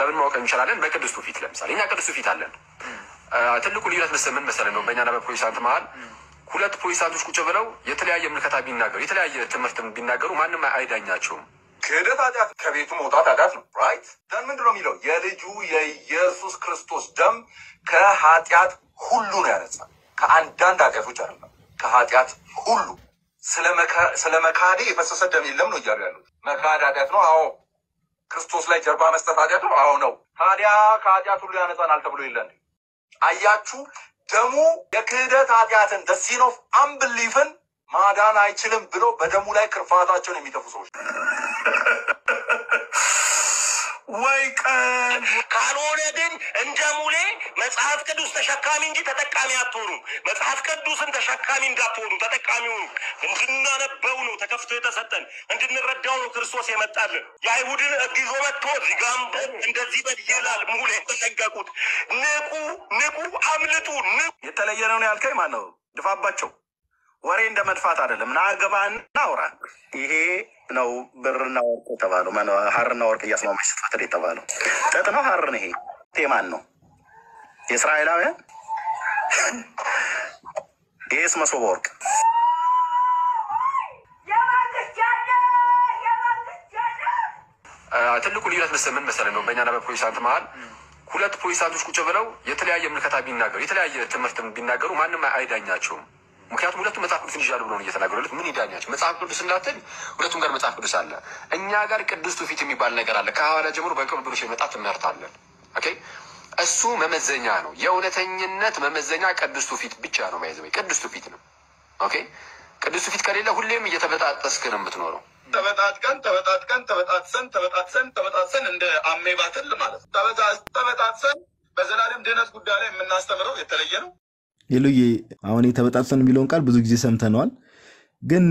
ለምን ማወቅ እንችላለን? በቅዱስቱ ፊት ለምሳሌ እኛ ቅዱስቱ ፊት አለን። ትልቁ ልዩነት ምስል ምን መሰለ ነው? በእኛና በፕሮቴስታንት መሀል ሁለት ፕሮቴስታንቶች ቁጭ ብለው የተለያየ ምልከታ ቢናገሩ የተለያየ ትምህርት ቢናገሩ ማንም አይዳኛቸውም። ክህደት ኃጢአት፣ ከቤቱ መውጣት ኃጢአት ነው። ራይት ደን ምንድን ነው የሚለው የልጁ የኢየሱስ ክርስቶስ ደም ከኃጢአት ሁሉ ነው ያነጻል። ከአንዳንድ ኃጢአቶች አይደለም፣ ከኃጢአት ሁሉ ስለ መካዴ የፈሰሰ ደም የለም ነው እያሉ ያሉት። መካድ ኃጢአት ነው። አዎ ክርስቶስ ላይ ጀርባ መስጠት ኃጢአት ነው? አዎ ነው። ታዲያ ከኃጢአት ሁሉ ያነጻናል ተብሎ የለን? አያችሁ፣ ደሙ የክህደት ኃጢአትን ደሲን ኦፍ አንብሊፍን ማዳን አይችልም ብሎ በደሙ ላይ ክርፋታቸውን የሚተፉ ሰዎች ወይ ቀን ካልሆነ ግን እንደ ሙሌ መጽሐፍ ቅዱስ ተሸካሚ እንጂ ተጠቃሚ አትሆኑ። መጽሐፍ ቅዱስን ተሸካሚ እንዳትሆኑ ተጠቃሚ ሆኑ። እንድናነበው ነው ተከፍቶ የተሰጠን፣ እንድንረዳው ነው ክርስቶስ የመጣልን። የአይሁድን እግዞ መጥቶ ዚጋምቦ እንደዚህ በል ይላል ሙሌ። ተጠንቀቁት፣ ንቁ፣ ንቁ፣ አምልጡ። ንቁ የተለየ ነው ያልከኝ ማን ነው? ድፋባቸው። ወሬ እንደ መድፋት አይደለም። ናገባ ግባና ይሄ ነው ብርና ወርቅ የተባለው ሀርና ወርቅ እያስማማች ስትፈትል የተባለው ጥጥ ነው ሀር ነው። ይሄ ቴማን ነው የእስራኤላውያን። ይሄስ መሶበ ወርቅ ትልቁ ልዩነት ምስል ምን መሰለህ ነው በእኛና በፕሮቴስታንት መሀል ሁለት ፕሮቴስታንቶች ቁጭ ብለው የተለያየ ምልከታ ቢናገሩ የተለያየ ትምህርት ቢናገሩ ማንም አይዳኛቸውም። ምክንያቱም ሁለቱም መጽሐፍ ቅዱስ ይዣሉ ብሎ ነው እየተናገሩለት። ምን ይዳኛቸው መጽሐፍ ቅዱስ እንዳትል ሁለቱም ጋር መጽሐፍ ቅዱስ አለ። እኛ ጋር ቅዱስ ትውፊት የሚባል ነገር አለ። ከሐዋርያ ጀምሮ በቅዱስ የመጣ ትምህርት አለን። እሱ መመዘኛ ነው። የእውነተኝነት መመዘኛ ቅዱስ ትውፊት ብቻ ነው። መያዝ ወይ ቅዱስ ትውፊት ነው። ኦኬ ቅዱስ ትውፊት ከሌለ ሁሌም እየተበጣጠስክ ነው የምትኖረው። ተበጣጥቀን ተበጣጥቀን ተበጣጥሰን ተበጣጥሰን ተበጣጥሰን እንደ አሜባትል ማለት ተበጣጥሰን በዘላለም ድህነት ጉዳይ ላይ የምናስተምረው የተለየ ነው። ሄሎዬ አሁን የተበጣጠን የሚለውን ቃል ብዙ ጊዜ ሰምተነዋል። ግን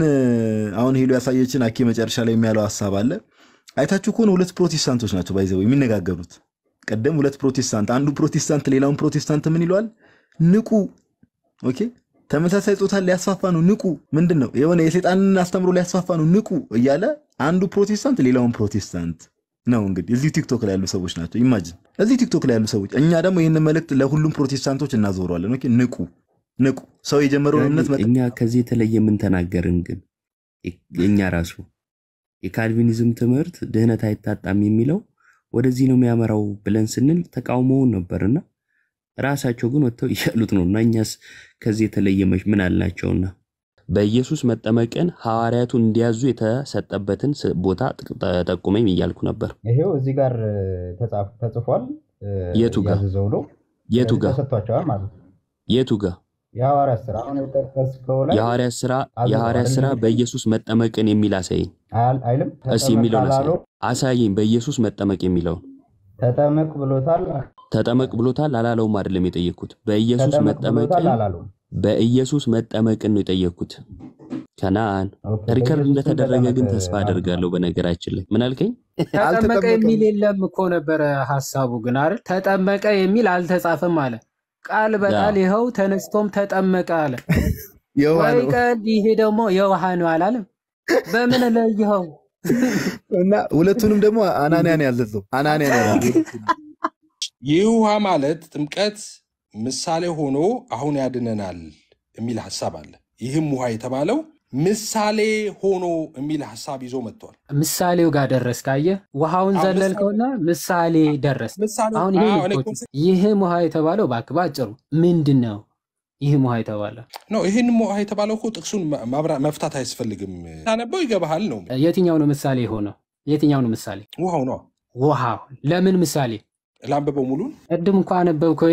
አሁን ሄሎ ያሳየችን አኬ መጨረሻ ላይ የሚያለው ሀሳብ አለ። አይታችሁ ከሆነ ሁለት ፕሮቴስታንቶች ናቸው ባይዘው የሚነጋገሩት። ቀደም ሁለት ፕሮቴስታንት አንዱ ፕሮቴስታንት ሌላውን ፕሮቴስታንት ምን ይለዋል? ንቁ። ኦኬ ተመሳሳይ ጾታ ሊያስፋፋ ነው ንቁ። ምንድን ነው የሆነ የሴጣንን አስተምሮ ሊያስፋፋ ነው ንቁ እያለ አንዱ ፕሮቴስታንት ሌላውን ፕሮቴስታንት ነው እንግዲህ እዚህ ቲክቶክ ላይ ያሉ ሰዎች ናቸው። ኢማጂን እዚህ ቲክቶክ ላይ ያሉ ሰዎች። እኛ ደግሞ ይህን መልእክት ለሁሉም ፕሮቴስታንቶች እናዞረዋለን። ኦኬ ንቁ፣ ንቁ። ሰው የጀመረውን እምነት እኛ ከዚህ የተለየ ምን ተናገርን? ግን እኛ ራሱ የካልቪኒዝም ትምህርት ድህነት አይታጣም የሚለው ወደዚህ ነው የሚያመራው ብለን ስንል ተቃውሞውን ነበርና ራሳቸው ግን ወጥተው እያሉት ነው እና እኛስ ከዚህ የተለየ ምን አልናቸውና በኢየሱስ መጠመቅን ሐዋርያቱ እንዲያዙ የተሰጠበትን ቦታ ጠቁመኝ እያልኩ ነበር። ይሄው እዚህ ጋር ተጽፏል። የቱ ጋ የቱ ጋ ተሰጥቷቸዋል ማለት ነው። የቱ ጋ የሐዋርያት ስራ የሐዋርያት ስራ በኢየሱስ መጠመቅን የሚል አሳየኝ እስኪ የሚለውን አሳይኝ። በኢየሱስ መጠመቅ የሚለውን ተጠመቅ ብሎታል ተጠመቅ ብሎታል አላለውም አይደለም የጠየቅኩት በኢየሱስ መጠመቅን በኢየሱስ መጠመቅን ነው የጠየቅኩት። ከነአን ሪከርድ እንደተደረገ ግን ተስፋ አደርጋለሁ። በነገራችን ላይ ምን አልከኝ? ተጠመቀ የሚል የለም እኮ ነበረ ሀሳቡ ግን አይደል? ተጠመቀ የሚል አልተጻፈም አለ። ቃል በቃል ይኸው ተነስቶም ተጠመቀ አለ። ወይ ይሄ ደግሞ የውሃ ነው አላለም? በምን ለይኸው እና ሁለቱንም ደግሞ አናንያን ያዘዘው አናንያን ያዘዘው ይህ ውሃ ማለት ጥምቀት ምሳሌ ሆኖ አሁን ያድነናል የሚል ሀሳብ አለ። ይህም ውሃ የተባለው ምሳሌ ሆኖ የሚል ሀሳብ ይዞ መጥቷል። ምሳሌው ጋር ደረስ ካየ ውሃውን ዘለልከውና ምሳሌ ደረስ። አሁን ይህም ውሃ የተባለው እባክህ በአጭሩ ምንድን ነው? ይህም ውሃ የተባለ ነው። ይህንም ውሃ የተባለው እኮ ጥቅሱን መፍታት አያስፈልግም። ታነበው ይገባሃል ነው። የትኛው ነው ምሳሌ የሆነው? የትኛው ነው ምሳሌ? ውሃው ነው። ውሃ ለምን ምሳሌ ለአንብበው ሙሉን ቅድም እንኳ አነበብከው።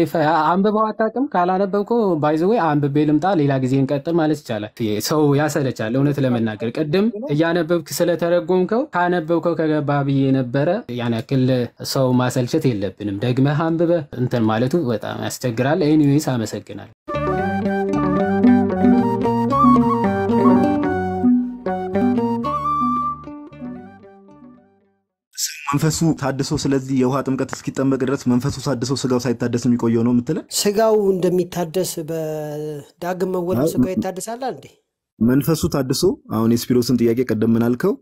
አንብበው አታውቅም። ካላነበብከው ባይዘወይ አንብቤ ልምጣ፣ ሌላ ጊዜ እንቀጥል ማለት ይቻላል። ሰው ያሰለቻል። እውነት ለመናገር ቅድም እያነበብክ ስለተረጎምከው ካነበብከው ከገባ ብዬ ነበረ። ያን ያክል ሰው ማሰልቸት የለብንም። ደግመህ አንብበህ እንትን ማለቱ በጣም ያስቸግራል። ኤኒዌይስ አመሰግናል። መንፈሱ ታድሶ ስለዚህ የውሃ ጥምቀት እስኪጠመቅ ድረስ መንፈሱ ታድሶ ስጋው ሳይታደስ የሚቆየው ነው የምትለን? ስጋው እንደሚታደስ በዳግም መወለድ ስጋው ይታደሳል እንዴ? መንፈሱ ታድሶ አሁን የስፒሮስን ጥያቄ ቀደም ምናልከው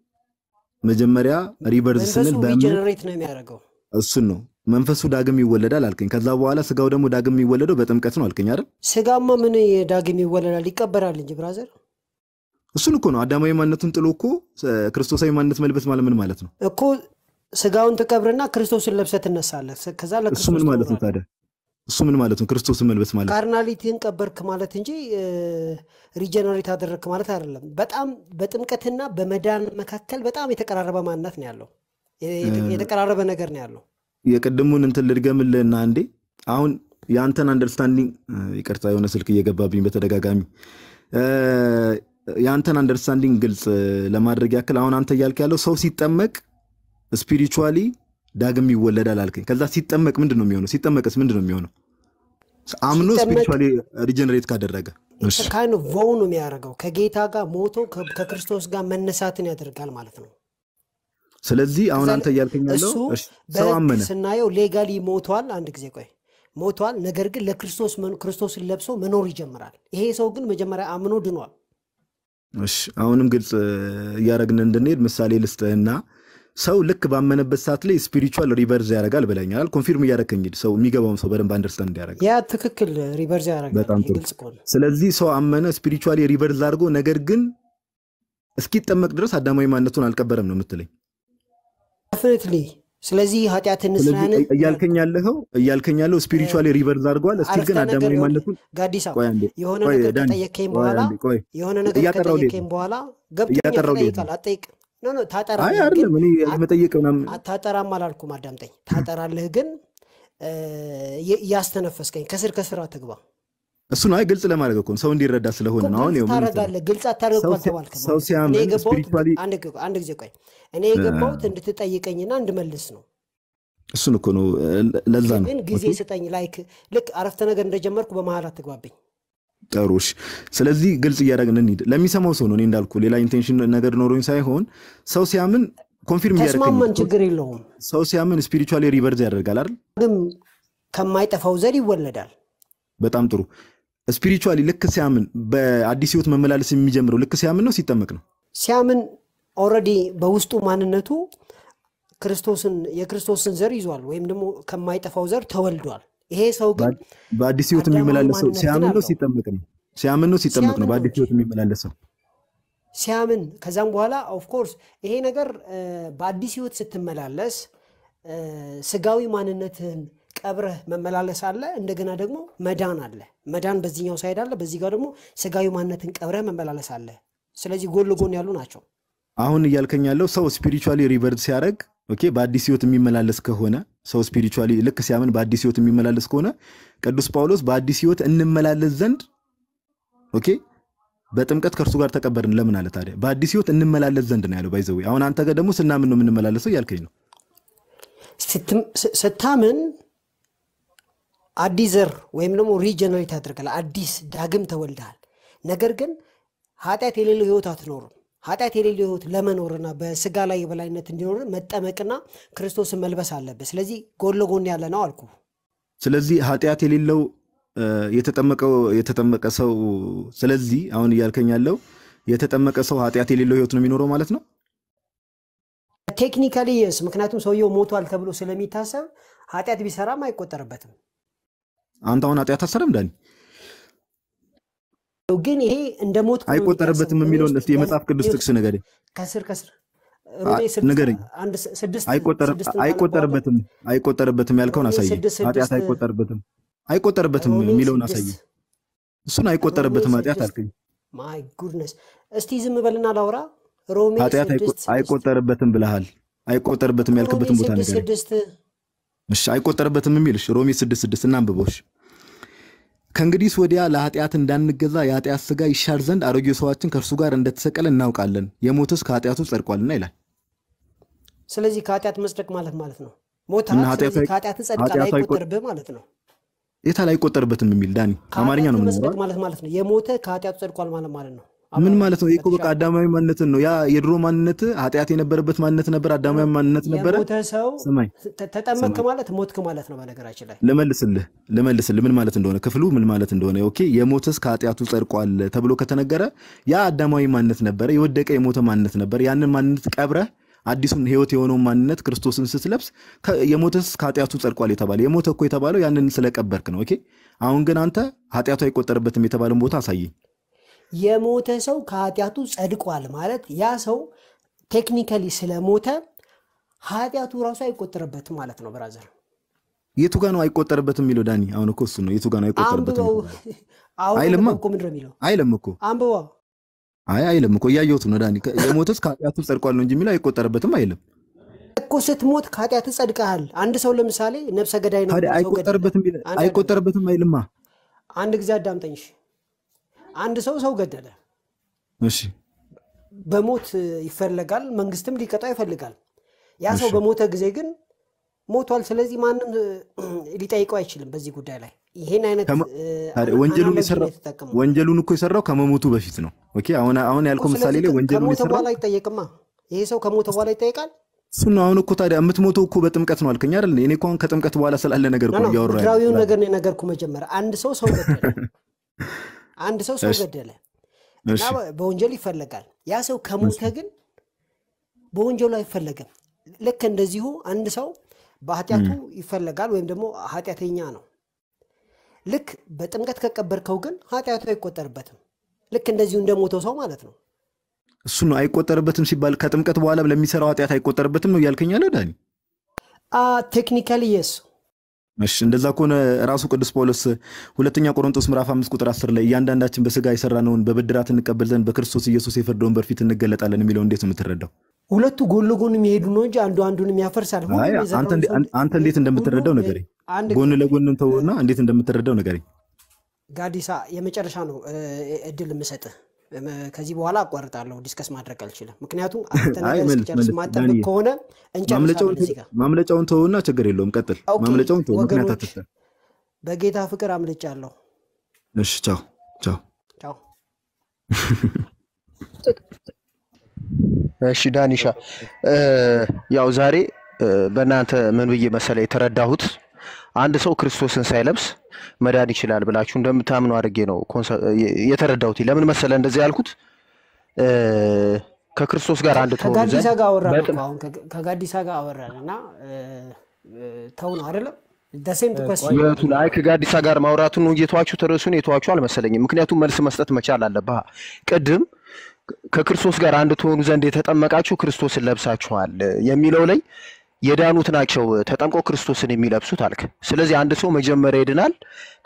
መጀመሪያ ሪቨርዝ ስንል ጀነሬት ነው የሚያደርገው እሱን ነው መንፈሱ ዳግም ይወለዳል አልከኝ። ከዛ በኋላ ስጋው ደግሞ ዳግም የሚወለደው በጥምቀት ነው አልከኝ አይደል? ስጋማ ምን ዳግም ይወለዳል? ይቀበራል እንጂ ብራዘር። እሱን እኮ ነው አዳማዊ ማንነቱን ጥሎ እኮ ክርስቶሳዊ ማንነት መልበስ ማለት ምን ማለት ነው እኮ ስጋውን ትቀብርና ክርስቶስን ለብሰ ትነሳለህ። ከዛ እሱ ምን ማለት ነው ታዲያ? እሱ ምን ማለት ነው? ክርስቶስን መልበስ ማለት ካርናሊቲን ቀበርክ ማለት እንጂ ሪጀነሬት አደረግክ ማለት አይደለም። በጣም በጥምቀትና በመዳን መካከል በጣም የተቀራረበ ማንነት ነው ያለው። የተቀራረበ ነገር ነው ያለው። የቅድሙን እንትን ልድገምልህና እንዴ፣ አሁን የአንተን አንደርስታንዲንግ ይቅርታ፣ የሆነ ስልክ እየገባብኝ በተደጋጋሚ የአንተን አንደርስታንዲንግ ግልጽ ለማድረግ ያክል አሁን አንተ እያልክ ያለው ሰው ሲጠመቅ ስፒሪቹዋሊ ዳግም ይወለዳል አልከኝ። ከዛ ሲጠመቅ ምንድን ነው የሚሆነው? ሲጠመቅስ ምንድን ነው የሚሆነው? አምኖ ስፒሪቹዋሊ ሪጀነሬት ካደረገ ካይን ቮው ነው የሚያደርገው። ከጌታ ጋር ሞቶ ከክርስቶስ ጋር መነሳትን ያደርጋል ማለት ነው። ስለዚህ አሁን አንተ እያልከኝ ያለው ሰው አመነ ስናየው ሌጋሊ ሞቷል። አንድ ጊዜ ቆይ ሞቷል። ነገር ግን ለክርስቶስ ክርስቶስን ለብሶ መኖር ይጀምራል። ይሄ ሰው ግን መጀመሪያ አምኖ ድኗል። አሁንም ግልጽ እያደረግን እንድንሄድ ምሳሌ ልስጥህና ሰው ልክ ባመነበት ሰዓት ላይ ስፒሪቹዋል ሪቨርዝ ያደርጋል ብለኛል። ኮንፊርም እያደረከኝ ሰው የሚገባውን ሰው በደንብ አንደርስታንድ እንዲያደርግ ያ ትክክል ሪቨርዝ ያደርጋል። ስለዚህ ሰው አመነ ስፒሪቹዋሊ ሪቨርዝ አድርጎ፣ ነገር ግን እስኪጠመቅ ድረስ አዳማዊ ማነቱን አልቀበረም ነው የምትለኝ? ፍትሊ ስለዚህ ኃጢአትን ስራን እያልከኝ ያለኸው እያልከኝ ያለው ስፒሪቹዋሊ ሪቨርዝ አድርጓል። እስኪል ግን አዳማዊ ማነቱን ጋዲሳ የሆነ ነገር ከጠየከኝ በኋላ የሆነ ነገር ከጠየከኝ በኋላ ገብቶኛል። ጠይቃል አጠይቅ ኖ ታጠራም አላልኩም፣ አዳምጠኝ። ታጠራለህ ግን እያስተነፈስከኝ ከስር ከስር አትግባ። እሱን አይ ግልጽ ለማድረግ እኮ ሰው እንዲረዳ ስለሆነ ነው። አሁን ታረጋለህ፣ ግልጽ አታደርግ አንድ ጊዜ ቆይ፣ እኔ የገባሁት እንድትጠይቀኝና እንድመልስ ነው። እሱን እኮ ነው፣ ለዛ ነው። ግን ጊዜ ስጠኝ። ላይክ ልክ አረፍተ ነገር እንደጀመርኩ በመሀል አትግባብኝ። ጠሩሽ። ስለዚህ ግልጽ እያደረግን እንሂድ። ለሚሰማው ሰው ነው። እኔ እንዳልኩ ሌላ ኢንቴንሽን ነገር ኖሮኝ ሳይሆን ሰው ሲያምን ኮንፊርም እያደረግን ችግር የለውም። ሰው ሲያምን ስፒሪቹዋል ሪቨርዝ ያደርጋል አይደል? ግን ከማይጠፋው ዘር ይወለዳል። በጣም ጥሩ። ስፒሪቹዋሊ ልክ ሲያምን በአዲስ ህይወት መመላለስ የሚጀምረው ልክ ሲያምን ነው ሲጠመቅ ነው? ሲያምን ኦልሬዲ በውስጡ ማንነቱ ክርስቶስን የክርስቶስን ዘር ይዟል፣ ወይም ደግሞ ከማይጠፋው ዘር ተወልዷል። ይሄ ሰው ግን በአዲስ ህይወት የሚመላለሰው ሲያምን ነው ሲጠመቅ ነው? ሲያምን ነው ሲጠመቅ ነው? በአዲስ ህይወት የሚመላለሰው ሲያምን። ከዛም በኋላ ኦፍኮርስ ይሄ ነገር በአዲስ ህይወት ስትመላለስ ስጋዊ ማንነትህን ቀብረህ መመላለስ አለ። እንደገና ደግሞ መዳን አለ። መዳን በዚህኛው ሳይድ አለ። በዚህ ጋር ደግሞ ስጋዊ ማንነትን ቀብረህ መመላለስ አለ። ስለዚህ ጎን ለጎን ያሉ ናቸው። አሁን እያልከኝ ያለው ሰው ስፒሪቹዋሊ ሪቨርድ ሲያደርግ በአዲስ ህይወት የሚመላለስ ከሆነ ሰው ስፒሪቹዋሊ ልክ ሲያምን በአዲስ ህይወት የሚመላለስ ከሆነ ቅዱስ ጳውሎስ በአዲስ ህይወት እንመላለስ ዘንድ ኦኬ በጥምቀት ከእርሱ ጋር ተቀበርን ለምን አለ ታዲያ? በአዲስ ህይወት እንመላለስ ዘንድ ነው ያለው። ባይዘዌ አሁን አንተ ጋር ደግሞ ስናምን ነው የምንመላለሰው እያልከኝ ነው። ስታምን አዲስ ዘር ወይም ደግሞ ሪጀነሬት ያደርጋል። አዲስ ዳግም ተወልደሃል። ነገር ግን ኃጢአት የሌለው ህይወት አትኖርም። ኃጢአት የሌለው ህይወት ለመኖርና በስጋ ላይ የበላይነት እንዲኖር መጠመቅና ክርስቶስን መልበስ አለበት ስለዚህ ጎን ለጎን ያለ ነው አልኩ። ስለዚህ ኃጢአት የሌለው የተጠመቀ ሰው ስለዚህ አሁን እያልከኝ ያለው የተጠመቀ ሰው ኃጢአት የሌለው ህይወት ነው የሚኖረው ማለት ነው። ቴክኒካሊ የስ ምክንያቱም ሰውየው ሞቷል ተብሎ ስለሚታሰብ ኃጢአት ቢሰራም አይቆጠርበትም። አንተ አሁን ኃጢአት አሰረም ዳኒ ግን ይሄ እንደ ሞት አይቆጠርበትም የሚለውን እስኪ የመጽሐፍ ቅዱስ ጥቅስ ንገረኝ። ከስር ከስር ንገረኝ። አይቆጠርበትም አይቆጠርበትም ያልከውን አሳየ። ኃጢአት አይቆጠርበትም አይቆጠርበትም የሚለውን አሳየ። እሱን አይቆጠርበትም ኃጢአት አልከኝ። ማይ ጉድነስ። እስቲ ዝም በልና ላውራ። ሮሜ ኃጢአት አይቆጠርበትም ብለሃል። አይቆጠርበትም ያልክበትን ቦታ ነገር እሺ፣ አይቆጠርበትም የሚልሽ ሮሜ ስድስት ስድስት እናንብበውሽ ከእንግዲህ ወዲያ ለኃጢአት እንዳንገዛ የኃጢአት ስጋ ይሻር ዘንድ አሮጌ ሰዋችን ከእርሱ ጋር እንደተሰቀለ እናውቃለን፣ የሞትስ ከኃጢአቱ ጸድቋልና ይላል። ስለዚህ ከኃጢአት መጽደቅ ማለት ማለት ነው ሞትኃጢአት ጸድቃ አይቆጠርብህ ማለት ነው። የት ላይ አይቆጠርበትም የሚል ዳኒ አማርኛ ነው ማለት ማለት ነው። የሞተ ከኃጢአቱ ጸድቋል ማለት ማለት ነው። ምን ማለት ነው? ይህ በቃ አዳማዊ ማንነትን ነው። ያ የድሮ ማንነት ኃጢአት የነበረበት ማንነት ነበር። አዳማዊ ማንነት ነበረ። ሰው ማለት ሞትክ ማለት ነው። በነገራችን ላይ ልመልስልህ ልመልስልህ ምን ማለት እንደሆነ ክፍሉ ምን ማለት እንደሆነ ኦኬ። የሞተስ ከኃጢአቱ ጸድቋል ተብሎ ከተነገረ ያ አዳማዊ ማንነት ነበረ፣ የወደቀ የሞተ ማንነት ነበር። ያንን ማንነት ቀብረህ አዲሱን ህይወት የሆነውን ማንነት ክርስቶስን ስትለብስ የሞተስ ከኃጢአቱ ጸድቋል የተባለ የሞተ እኮ የተባለው ያንን ስለቀበርክ ነው። ኦኬ። አሁን ግን አንተ ኃጢአቱ አይቆጠርበትም የተባለን ቦታ አሳየኝ። የሞተ ሰው ከኃጢአቱ ጸድቋል ማለት ያ ሰው ቴክኒካሊ ስለሞተ ኃጢአቱ ራሱ አይቆጠርበትም ማለት ነው። ብራዘር የቱ ጋ ነው አይቆጠርበትም የሚለው ዳኒ? አሁን እኮ እሱ ነው የቱ ጋ ነው አይቆጠርበትም እኮ ምንድን የሚለው? አይልም እኮ አንብባ አይ አይለም እኮ እያየሁት ነው ዳኒ። የሞተስ ከኃጢአቱ ጸድቋል ነው እንጂ የሚለው አይቆጠርበትም አይለም እኮ ስትሞት ከኃጢአት ጸድቀሃል። አንድ ሰው ለምሳሌ ነብሰ ገዳይ ነው አይቆጠርበትም አይልማ። አንድ ጊዜ አዳምጠኝሽ አንድ ሰው ሰው ገደለ፣ እሺ፣ በሞት ይፈለጋል፣ መንግስትም ሊቀጣው ይፈልጋል። ያ ሰው በሞተ ጊዜ ግን ሞቷል። ስለዚህ ማንም ሊጠይቀው አይችልም በዚህ ጉዳይ ላይ ይሄን አይነት ወንጀሉን ወንጀሉን እኮ የሰራው ከመሞቱ በፊት ነው። ኦኬ አሁን አሁን ያልከው ምሳሌ ላይ ወንጀሉን የሰራው በኋላ ይጠየቅማ። ይሄ ሰው ከሞተ በኋላ ይጠይቃል። እሱ አሁን እኮ ታዲያ የምትሞተው እኮ በጥምቀት ነው አልከኝ አይደል? እኔ እኮ ከጥምቀት በኋላ ስላለ ነገር እኮ እያወራሁ ምድራዊውን ነገር ነው የነገርኩህ። መጀመሪያ አንድ ሰው ሰው ገደለ አንድ ሰው ሰው ገደለ እና በወንጀል ይፈለጋል። ያ ሰው ከሞተ ግን በወንጀሉ አይፈለግም። ልክ እንደዚሁ አንድ ሰው በኃጢአቱ ይፈለጋል ወይም ደግሞ ኃጢአተኛ ነው። ልክ በጥምቀት ከቀበርከው ግን ኃጢአቱ አይቆጠርበትም። ልክ እንደዚሁ እንደሞተው ሰው ማለት ነው። እሱ ነው አይቆጠርበትም ሲባል ከጥምቀት በኋላ ለሚሰራው ኃጢአት አይቆጠርበትም ነው እያልከኝ አለ ዳኒ? ቴክኒካሊ የሱ እሺ እንደዛ ከሆነ ራሱ ቅዱስ ጳውሎስ ሁለተኛ ቆሮንቶስ ምዕራፍ አምስት ቁጥር አስር ላይ እያንዳንዳችን በስጋ የሰራነውን በብድራት እንቀበል ዘንድ በክርስቶስ ኢየሱስ የፍርድ ወንበር ፊት እንገለጣለን የሚለው እንዴት ነው የምትረዳው? ሁለቱ ጎን ለጎን የሚሄዱ ነው እንጂ አንዱ አንዱን የሚያፈርሳል። አንተ እንዴት እንደምትረዳው ንገረኝ። ጎን ለጎን ተውና እንዴት እንደምትረዳው ንገረኝ። ጋዲሳ የመጨረሻ ነው እድል የምሰጥህ። ከዚህ በኋላ አቋርጣለሁ፣ ዲስከስ ማድረግ አልችልም። ምክንያቱም አንተ ነገር ከሆነ እንጨርሳለን። ማምለጫውን ተውና ችግር የለውም ቀጥል። ማምለጫውን ተው፣ ምክንያት አትስጠን። በጌታ ፍቅር አምልጫለሁ። እሺ፣ ቻው ቻው ቻው። እሺ ዳኒሻ፣ ያው ዛሬ በእናንተ ምን ብዬ መሰለ የተረዳሁት አንድ ሰው ክርስቶስን ሳይለብስ መዳን ይችላል ብላችሁ እንደምታምኑ አድርጌ ነው የተረዳሁት። ለምን መሰለ እንደዚህ ያልኩት ከክርስቶስ ጋር አንድ ከጋዲሳ ጋር አወራን ከጋዲሳ ጋር አወራን እና ተው ነው አይደለም የቱ ላይ ከጋዲሳ ጋር ማውራቱን የተዋችሁ ተረሱን የተዋችሁ አልመሰለኝም። ምክንያቱም መልስ መስጠት መቻል አለብህ። ቅድም ከክርስቶስ ጋር አንድ ትሆኑ ዘንድ የተጠመቃችሁ ክርስቶስን ለብሳችኋል የሚለው ላይ የዳኑት ናቸው ተጠምቆ ክርስቶስን የሚለብሱት አልክ። ስለዚህ አንድ ሰው መጀመሪያ ይድናል፣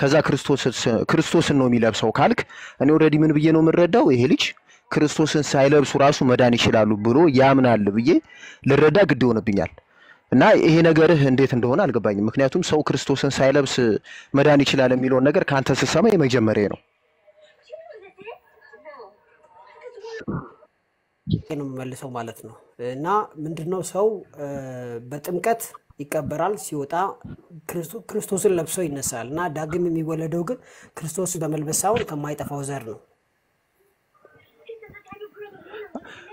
ከዛ ክርስቶስን ነው የሚለብሰው ካልክ እኔ ወረዲ ምን ብዬ ነው የምረዳው ይሄ ልጅ ክርስቶስን ሳይለብሱ ራሱ መዳን ይችላሉ ብሎ ያምናል ብዬ ልረዳ ግድ ይሆንብኛል። እና ይሄ ነገርህ እንዴት እንደሆነ አልገባኝም። ምክንያቱም ሰው ክርስቶስን ሳይለብስ መዳን ይችላል የሚለውን ነገር ከአንተ ስሰማ የመጀመሪያ ነው። ነው የምመልሰው ማለት ነው። እና ምንድነው ሰው በጥምቀት ይቀበራል ሲወጣ ክርስቶስን ለብሶ ይነሳል። እና ዳግም የሚወለደው ግን ክርስቶስን በመልበስ ሳይሆን ከማይጠፋው ዘር ነው።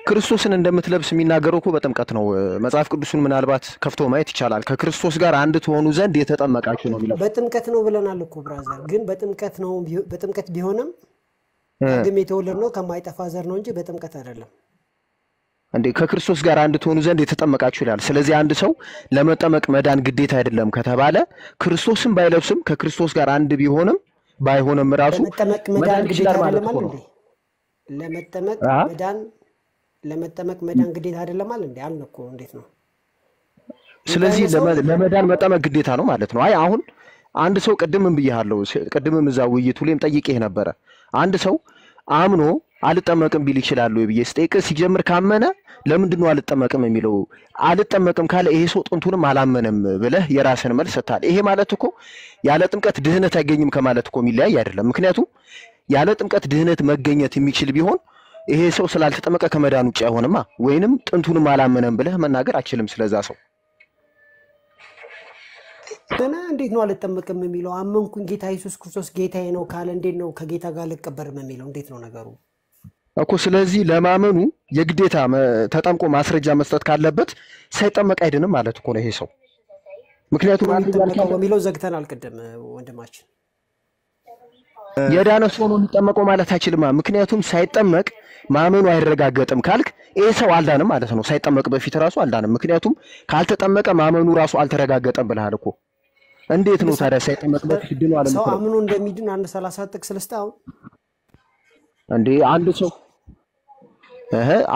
ክርስቶስን እንደምትለብስ የሚናገረው እኮ በጥምቀት ነው። መጽሐፍ ቅዱሱን ምናልባት ከፍቶ ማየት ይቻላል። ከክርስቶስ ጋር አንድ ትሆኑ ዘንድ የተጠመቃችሁ ነው የሚለው በጥምቀት ነው ብለናል እኮ ብራዘር። ግን በጥምቀት ነው በጥምቀት ቢሆንም ዳግም የተወለድ ነው ከማይጠፋ ዘር ነው እንጂ በጥምቀት አይደለም። እንዴ ከክርስቶስ ጋር አንድ ትሆኑ ዘንድ የተጠመቃችሁ ይላል። ስለዚህ አንድ ሰው ለመጠመቅ መዳን ግዴታ አይደለም ከተባለ ክርስቶስም ባይለብስም ከክርስቶስ ጋር አንድ ቢሆንም ባይሆንም ራሱ መዳን ግዴታ ማለት ነው። ለመጠመቅ መዳን ለመጠመቅ መዳን ግዴታ አይደለም አለ እንዴ? አልነኩ እንዴት ነው? ስለዚህ ለመዳን መጠመቅ ግዴታ ነው ማለት ነው። አይ አሁን አንድ ሰው ቅድምም ብያለሁ፣ ቅድምም እዛ ውይይቱ ላይም ጠይቄህ ነበረ። አንድ ሰው አምኖ አልጠመቅም ቢል ይችላሉ ብዬ ስጠይቅ ሲጀምር ካመነ ለምንድን ነው አልጠመቅም የሚለው? አልጠመቅም ካለ ይሄ ሰው ጥንቱንም አላመነም ብለህ የራስን መልስ ሰጥታል። ይሄ ማለት እኮ ያለ ጥምቀት ድህነት አይገኝም ከማለት እኮ የሚለያይ አይደለም። ምክንያቱም ያለ ጥምቀት ድህነት መገኘት የሚችል ቢሆን ይሄ ሰው ስላልተጠመቀ ከመዳን ውጭ አይሆንማ። ወይንም ጥንቱንም አላመነም ብለህ መናገር አችልም ስለዛ ሰው ገና እንዴት ነው አልጠመቅም የሚለው? አመንኩኝ ጌታ ኢየሱስ ክርስቶስ ጌታዬ ነው ካለ እንዴት ነው ከጌታ ጋር አልቀበርም የሚለው? እንዴት ነው ነገሩ? እኮ ስለዚህ ለማመኑ የግዴታ ተጠምቆ ማስረጃ መስጠት ካለበት ሳይጠመቅ አይድንም ማለት እኮ ነው ይሄ ሰው። ምክንያቱም በሚለው ዘግተን ቅድም ወንድማችን የዳነ ሰው ነው የሚጠመቀው ማለት አይችልማ። ምክንያቱም ሳይጠመቅ ማመኑ አይረጋገጥም ካልክ ይህ ሰው አልዳንም ማለት ነው። ሳይጠመቅ በፊት ራሱ አልዳንም። ምክንያቱም ካልተጠመቀ ማመኑ ራሱ አልተረጋገጠም ብለሃል እኮ። እንዴት ነው ታዲያ ሳይጠመቅ በፊት ድኖ አለ ሰው አምኖ እንደሚድን አንድ ሰላሳ ጥቅስ ልስጥ አሁን እንዴ አንድ ሰው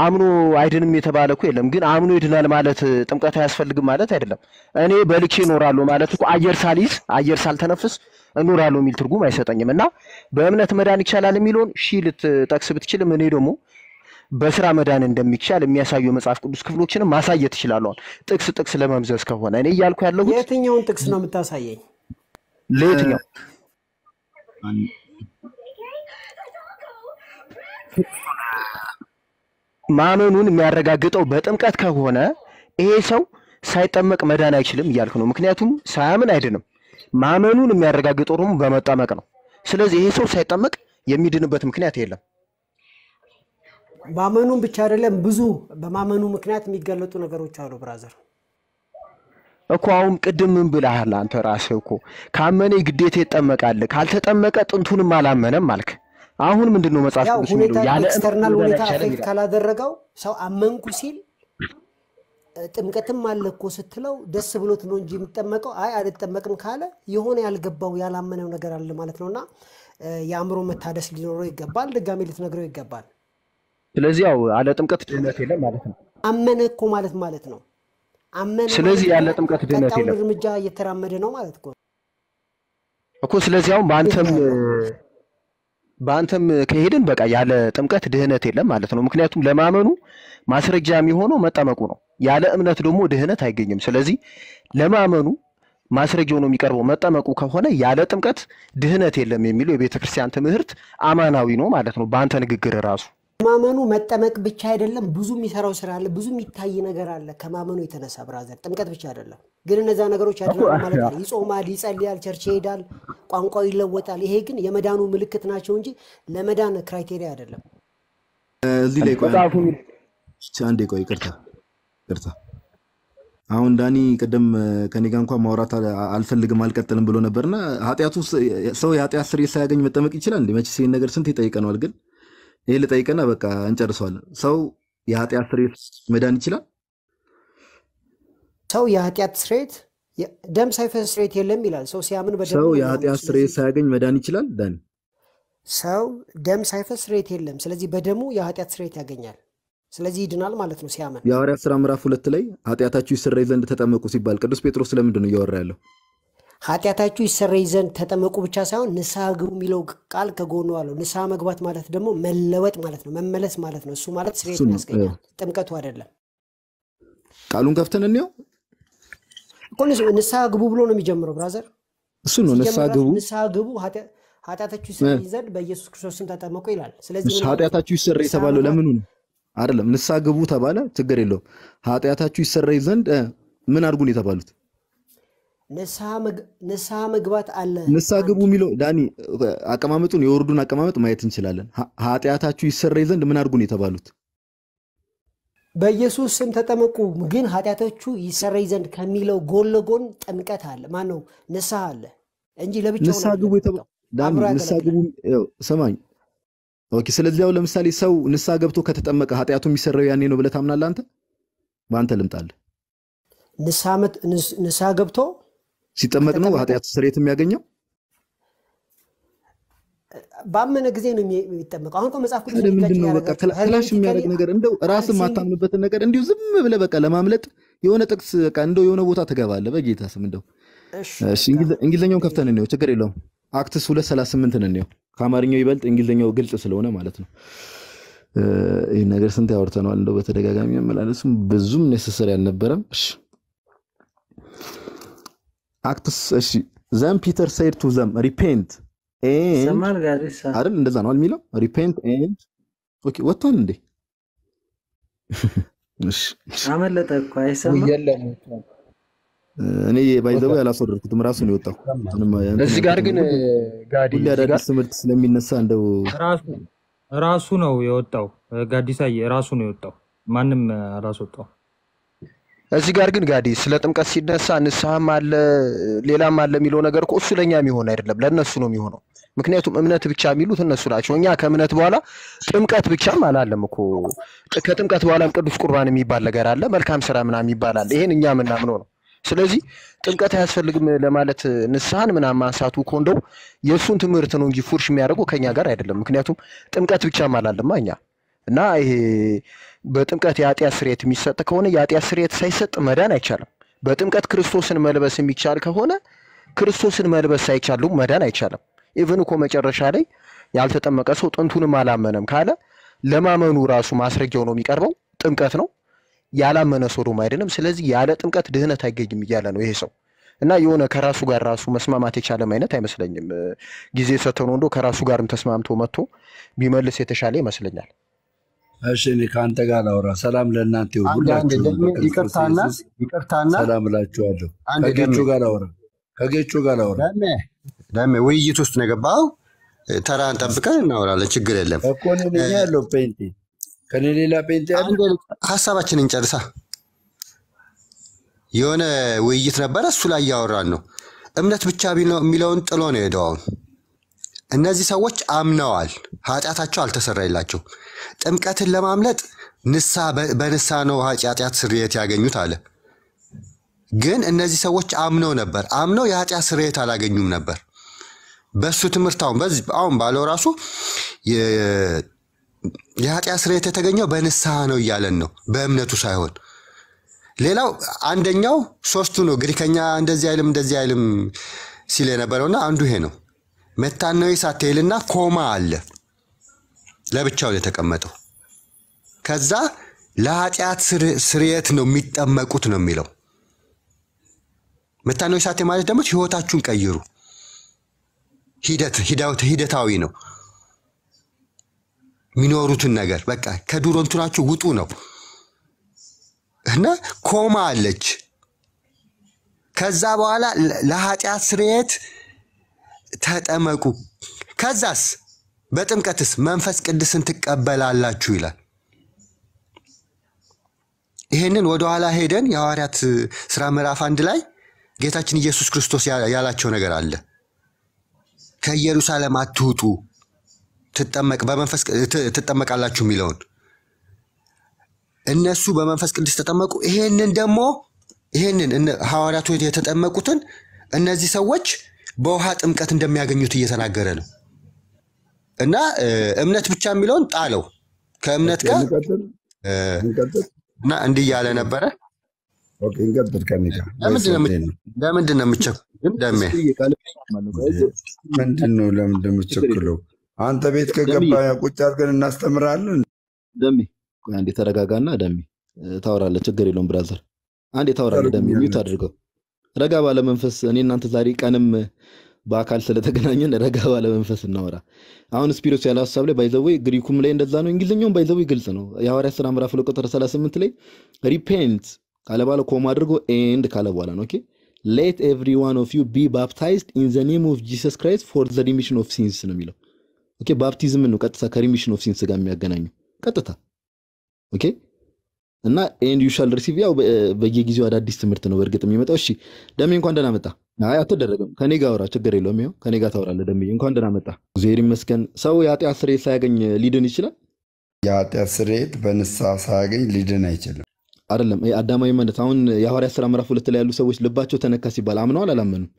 አምኖ አይድንም የተባለ እኮ የለም። ግን አምኖ ይድናል ማለት ጥምቀት አያስፈልግም ማለት አይደለም። እኔ በልቼ እኖራለሁ ማለት እኮ አየር ሳልይዝ አየር ሳልተነፍስ እኖራለሁ የሚል ትርጉም አይሰጠኝም። እና በእምነት መዳን ይቻላል የሚለውን ሺ ልትጠቅስ ብትችልም እኔ ደግሞ በስራ መዳን እንደሚቻል የሚያሳዩ የመጽሐፍ ቅዱስ ክፍሎችንም ማሳየት ይችላለዋል። ጥቅስ ጥቅስ ለመምዘዝ ከሆነ እኔ እያልኩ ያለሁት የትኛውን ጥቅስ ነው የምታሳየኝ? ለየትኛው ማመኑን የሚያረጋግጠው በጥምቀት ከሆነ ይሄ ሰው ሳይጠመቅ መዳን አይችልም እያልክ ነው። ምክንያቱም ሳያምን አይድንም። ማመኑን የሚያረጋግጠው ደግሞ በመጠመቅ ነው። ስለዚህ ይሄ ሰው ሳይጠመቅ የሚድንበት ምክንያት የለም። ማመኑን ብቻ አይደለም፣ ብዙ በማመኑ ምክንያት የሚገለጡ ነገሮች አሉ። ብራዘር እኮ አሁን ቅድም ምን ብለሃል አንተ ራስህ እኮ ካመነ ግዴታ ይጠመቃል፣ ካልተጠመቀ ጥንቱንም አላመነም አልክ። አሁን ምንድን ነው መጽሐፍ ቅዱስ የሚለው? ያለ ኤክስተርናል ሁኔታ አፌክት ካላደረገው ሰው አመንኩ ሲል ጥምቀትም አለ እኮ ስትለው ደስ ብሎት ነው እንጂ የሚጠመቀው። አይ አልጠመቅም ካለ የሆነ ያልገባው ያላመነው ነገር አለ ማለት ነው። እና የአእምሮ መታደስ ሊኖረው ይገባል። ድጋሜ ልትነግረው ይገባል። ስለዚህ ያው አለ ጥምቀት ድህነት የለም ማለት ነው። አመነ እኮ ማለት ማለት ነው። አመነ። ስለዚህ ያለ ጥምቀት ድህነት የለም። እርምጃ እየተራመደ ነው ማለት እኮ እኮ ስለዚህ አሁን በአንተም በአንተም ከሄድን በቃ ያለ ጥምቀት ድህነት የለም ማለት ነው። ምክንያቱም ለማመኑ ማስረጃ የሚሆነው መጠመቁ ነው። ያለ እምነት ደግሞ ድህነት አይገኝም። ስለዚህ ለማመኑ ማስረጃው ነው የሚቀርበው። መጠመቁ ከሆነ ያለ ጥምቀት ድህነት የለም የሚለው የቤተ ክርስቲያን ትምህርት አማናዊ ነው ማለት ነው በአንተ ንግግር ራሱ ከማመኑ መጠመቅ ብቻ አይደለም፣ ብዙ የሚሰራው ስራ አለ፣ ብዙ የሚታይ ነገር አለ። ከማመኑ የተነሳ ብራዘር ጥምቀት ብቻ አይደለም። ግን እነዛ ነገሮች ያደርጋል ማለት ነው። ይጾማል፣ ይጸልያል፣ ቸርች ይሄዳል፣ ቋንቋው ይለወጣል። ይሄ ግን የመዳኑ ምልክት ናቸው እንጂ ለመዳን ክራይቴሪያ አይደለም። እዚህ ላይ አንዴ ቆይ፣ ቅርታ ቅርታ። አሁን ዳኒ ቅድም ከኔ ጋር እንኳን ማውራት አልፈልግም አልቀጥልም ብሎ ነበርና ኃጢአቱ ሰው የኃጢአት ስርየት ሳያገኝ መጠመቅ ይችላል? መቼ ይህን ነገር ስንት ይጠይቀነዋል ግን ይህ ልጠይቅና በቃ እንጨርሰዋለን። ሰው የኃጢአት ስሬት መዳን ይችላል? ሰው የኃጢአት ስሬት ደም ሳይፈስ ስሬት የለም ይላል። ሰው ሲያምን ሰው የኃጢአት ስሬት ሳያገኝ መዳን ይችላል? ዳኒ ሰው ደም ሳይፈስ ስሬት የለም። ስለዚህ በደሙ የኃጢአት ስሬት ያገኛል። ስለዚህ ይድናል ማለት ነው ሲያምን። የሐዋርያት ስራ ምዕራፍ ሁለት ላይ ኃጢአታችሁ ይሰረይ ዘንድ ተጠመቁ ሲባል ቅዱስ ጴጥሮስ ስለምንድን ነው እያወራ ያለው? ኃጢአታችሁ ይሰረይ ዘንድ ተጠመቁ ብቻ ሳይሆን ንስሐ ግቡ የሚለው ቃል ከጎኑ አለው። ንስሐ መግባት ማለት ደግሞ መለወጥ ማለት ነው፣ መመለስ ማለት ነው። እሱ ማለት ስሬት ያስገኛል፣ ጥምቀቱ አይደለም። ቃሉን ከፍተን እኒው እኮ ንስሐ ግቡ ብሎ ነው የሚጀምረው። ብራዘር እሱ ነው ንስሐ ግቡ፣ ንስሐ ግቡ ኃጢአታችሁ ይሰረይ ዘንድ በኢየሱስ ክርስቶስ ስም ተጠመቁ ይላል። ስለዚህ ኃጢአታችሁ ይሰረይ የተባለው ለምኑ ነው? አይደለም ንስሐ ግቡ ተባለ፣ ችግር የለውም። ኃጢአታችሁ ይሰረይ ዘንድ ምን አድርጉን የተባሉት ንሳ መግባት አለ። ንሳ ግቡ የሚለው ዳኒ አቀማመጡን የወርዱን አቀማመጥ ማየት እንችላለን። ኃጢአታችሁ ይሰረይ ዘንድ ምን አድርጉን የተባሉት በኢየሱስ ስም ተጠመቁ፣ ግን ኃጢአታችሁ ይሰረይ ዘንድ ከሚለው ጎን ለጎን ጥምቀት አለ። ማን ነው? ንሳ አለ እንጂ ለብቻው ግቡ ሰማኝ። ስለዚህ ያው ለምሳሌ ሰው ንሳ ገብቶ ከተጠመቀ ኃጢአቱ የሚሰረው ያኔ ነው ብለህ ታምናለህ አንተ? በአንተ ልምጣልህ። ንስሐ ገብቶ ሲጠመቅ ነው ኃጢአት ስርየት የሚያገኘው። ባመነ ጊዜ ነው የሚጠመቀው። አሁን መጽሐፍ ቅዱስ ምንድን ነው በቃ ክላሽ የሚያደርግ ነገር እንደው ራስ የማታምንበትን ነገር እንዲሁ ዝም ብለህ በቃ ለማምለጥ የሆነ ጥቅስ በቃ እንደው የሆነ ቦታ ትገባለህ። በጌታ ስም እንደው እንግሊዝኛውን ከፍተን እንየው፣ ችግር የለውም። አክትስ ሁለት ሰላሳ ስምንትን እንየው። ከአማርኛው ይበልጥ እንግሊዝኛው ግልጽ ስለሆነ ማለት ነው። ይህ ነገር ስንት ያወርተነዋል እንደው በተደጋጋሚ መላለሱም ብዙም ኔሰሰሪ አልነበረም። እሺ አክትስ እሺ ዘም ፒተር ሴድ ቱ ዘም ሪፔንት አይደል እንደዛ ነው የሚለው ሪፔንት ኦኬ ወጥቷል እንዴ እኔ ባይዘው ያላስወረድኩትም ራሱ ነው የወጣው እዚህ ጋር ግን ጋዲ አዳዲስ ትምህርት ስለሚነሳ እንደው ራሱ ነው የወጣው ጋዲሳዬ ራሱ ነው የወጣው ማንም አላስወጣው እዚህ ጋር ግን ጋዲ ስለ ጥምቀት ሲነሳ ንስሐም አለ ሌላም አለ የሚለው ነገር እኮ እሱ ለእኛ የሚሆን አይደለም፣ ለእነሱ ነው የሚሆነው። ምክንያቱም እምነት ብቻ የሚሉት እነሱ ናቸው። እኛ ከእምነት በኋላ ጥምቀት ብቻም አላለም እኮ። ከጥምቀት በኋላም ቅዱስ ቁርባን የሚባል ነገር አለ፣ መልካም ስራ ምናምን ይባላል። ይሄን እኛ የምናምነው ነው። ስለዚህ ጥምቀት አያስፈልግም ለማለት ንስሐን ምናምን ማንሳቱ እኮ እንደው የእሱን ትምህርት ነው እንጂ ፉርሽ የሚያደርገው ከእኛ ጋር አይደለም። ምክንያቱም ጥምቀት ብቻም አላለማ እኛ እና ይሄ በጥምቀት የኃጢአት ስርየት የሚሰጥ ከሆነ የኃጢአት ስርየት ሳይሰጥ መዳን አይቻልም። በጥምቀት ክርስቶስን መልበስ የሚቻል ከሆነ ክርስቶስን መልበስ ሳይቻሉ መዳን አይቻልም። ኢቭን እኮ መጨረሻ ላይ ያልተጠመቀ ሰው ጥንቱንም አላመነም ካለ ለማመኑ ራሱ ማስረጃው ነው የሚቀርበው ጥምቀት ነው። ያላመነ ሰው ደግሞ አይደለም። ስለዚህ ያለ ጥምቀት ድህነት አይገኝም እያለ ነው ይሄ ሰው እና የሆነ ከራሱ ጋር ራሱ መስማማት የቻለም አይነት አይመስለኝም። ጊዜ ሰተኖ እንዶ ከራሱ ጋርም ተስማምቶ መጥቶ ቢመልስ የተሻለ ይመስለኛል። እሺ እኔ ከአንተ ጋር ላውራ። ሰላም ለእናንተ ይሁን። ሁላችሁም ሰላም እላችኋለሁ። ከጌቹ ጋር ላውራ ከጌቹ ጋር ላውራ። ደሜ ውይይት ውስጥ ነው የገባው። ተራህን ጠብቀን እናወራለን። ችግር የለም እኮ ያለው ፔንቴ ከኔ ሌላ ፔንቴ ያለው ሀሳባችንን እንጨርሳ። የሆነ ውይይት ነበረ እሱ ላይ እያወራን ነው። እምነት ብቻ የሚለውን ጥሎ ነው የሄደው አሁን እነዚህ ሰዎች አምነዋል፣ ኃጢአታቸው አልተሰራይላቸው። ጥምቀትን ለማምለጥ ንሳ በንሳ ነው ኃጢአት ስርየት ያገኙት አለ። ግን እነዚህ ሰዎች አምነው ነበር፣ አምነው የኃጢአት ስርየት አላገኙም ነበር። በእሱ ትምህርት አሁን በዚህ አሁን ባለው ራሱ የኃጢአት ስርየት የተገኘው በንስሐ ነው እያለን ነው፣ በእምነቱ ሳይሆን። ሌላው አንደኛው ሶስቱ ነው። ግሪከኛ እንደዚህ አይልም እንደዚህ አይልም ሲል የነበረውና አንዱ ይሄ ነው። መታነዊ ሳቴልና ኮማ አለ ለብቻው የተቀመጠው። ከዛ ለኃጢአት ስርየት ነው የሚጠመቁት ነው የሚለው። መታነዊ ሳቴ ማለት ደግሞ ህይወታችሁን ቀይሩ፣ ሂደት ሂደታዊ ነው የሚኖሩትን ነገር በቃ ከዱሮ እንትናችሁ ውጡ ነው እና ኮማ አለች። ከዛ በኋላ ለኃጢአት ስርየት ተጠመቁ። ከዛስ በጥምቀትስ መንፈስ ቅዱስን ትቀበላላችሁ ይላል። ይሄንን ወደኋላ ሄደን የሐዋርያት ስራ ምዕራፍ አንድ ላይ ጌታችን ኢየሱስ ክርስቶስ ያላቸው ነገር አለ። ከኢየሩሳሌም አትውጡ ትጠመቅ በመንፈስ ትጠመቃላችሁ የሚለውን እነሱ በመንፈስ ቅዱስ ተጠመቁ። ይሄንን ደግሞ ይሄንን ሐዋርያቱ የተጠመቁትን እነዚህ ሰዎች በውሃ ጥምቀት እንደሚያገኙት እየተናገረ ነው። እና እምነት ብቻ የሚለውን ጣለው ከእምነት ጋር እና እንዲህ እያለ ነበረ። ለምንድን ነው አንተ ቤት ከገባ ቁጭ አድርገን እናስተምራለን። ደሜ አንዴ ተረጋጋና፣ ደሜ ታወራለህ። ችግር የለውም ብራዘር፣ አንዴ ታወራለህ። ደሜ ሚዩት አድርገው ረጋ ባለመንፈስ እኔ እናንተ ዛሬ ቀንም በአካል ስለተገናኘን ረጋ ባለመንፈስ እናወራ። አሁን ስፒሪት ያለ ሀሳብ ላይ ባይዘዌ ግሪኩም ላይ እንደዛ ነው፣ እንግሊዝኛውም ባይዘዌ ግልጽ ነው። የሐዋርያ ስራ ምዕራፍ ሁለት ቁጥር 38 ላይ ሪፔንት ካለ በኋላ ኮማ አድርጎ ኤንድ ካለ በኋላ ነው ሌት ኤቭሪ ዋን ኦፍ ዩ ቢ ባፕታይዝድ ኢን ዘ ኔም ኦፍ ጂሰስ ክራይስት ፎር ዘ ሪሚሽን ኦፍ ሲንስ ነው የሚለው። ኦኬ ባፕቲዝምን ነው ቀጥታ ከሪሚሽን ኦፍ ሲንስ ጋር የሚያገናኙ ቀጥታ ኦኬ እና ኤንድ ዩ ሻል ሪሲቭ ያው በየጊዜው አዳዲስ ትምህርት ነው በእርግጥ የሚመጣው። እሺ ደሜ እንኳን ደህና መጣ። አይ አትደረግም፣ ከኔ ጋር አውራ፣ ችግር የለውም። ይኸው ከኔ ጋር ታወራለህ። ደሜ እንኳን ደህና መጣ፣ እግዚአብሔር ይመስገን። ሰው የኃጢአት ስርየት ሳያገኝ ሊድን ይችላል? የኃጢአት ስርየት በንስሐ ሳያገኝ ሊድን አይችልም። አይደለም አዳማዊ ማለት አሁን የሐዋርያ ስራ ምዕራፍ ሁለት ላይ ያሉ ሰዎች ልባቸው ተነካ ሲባል አምነዋል አላመኑም?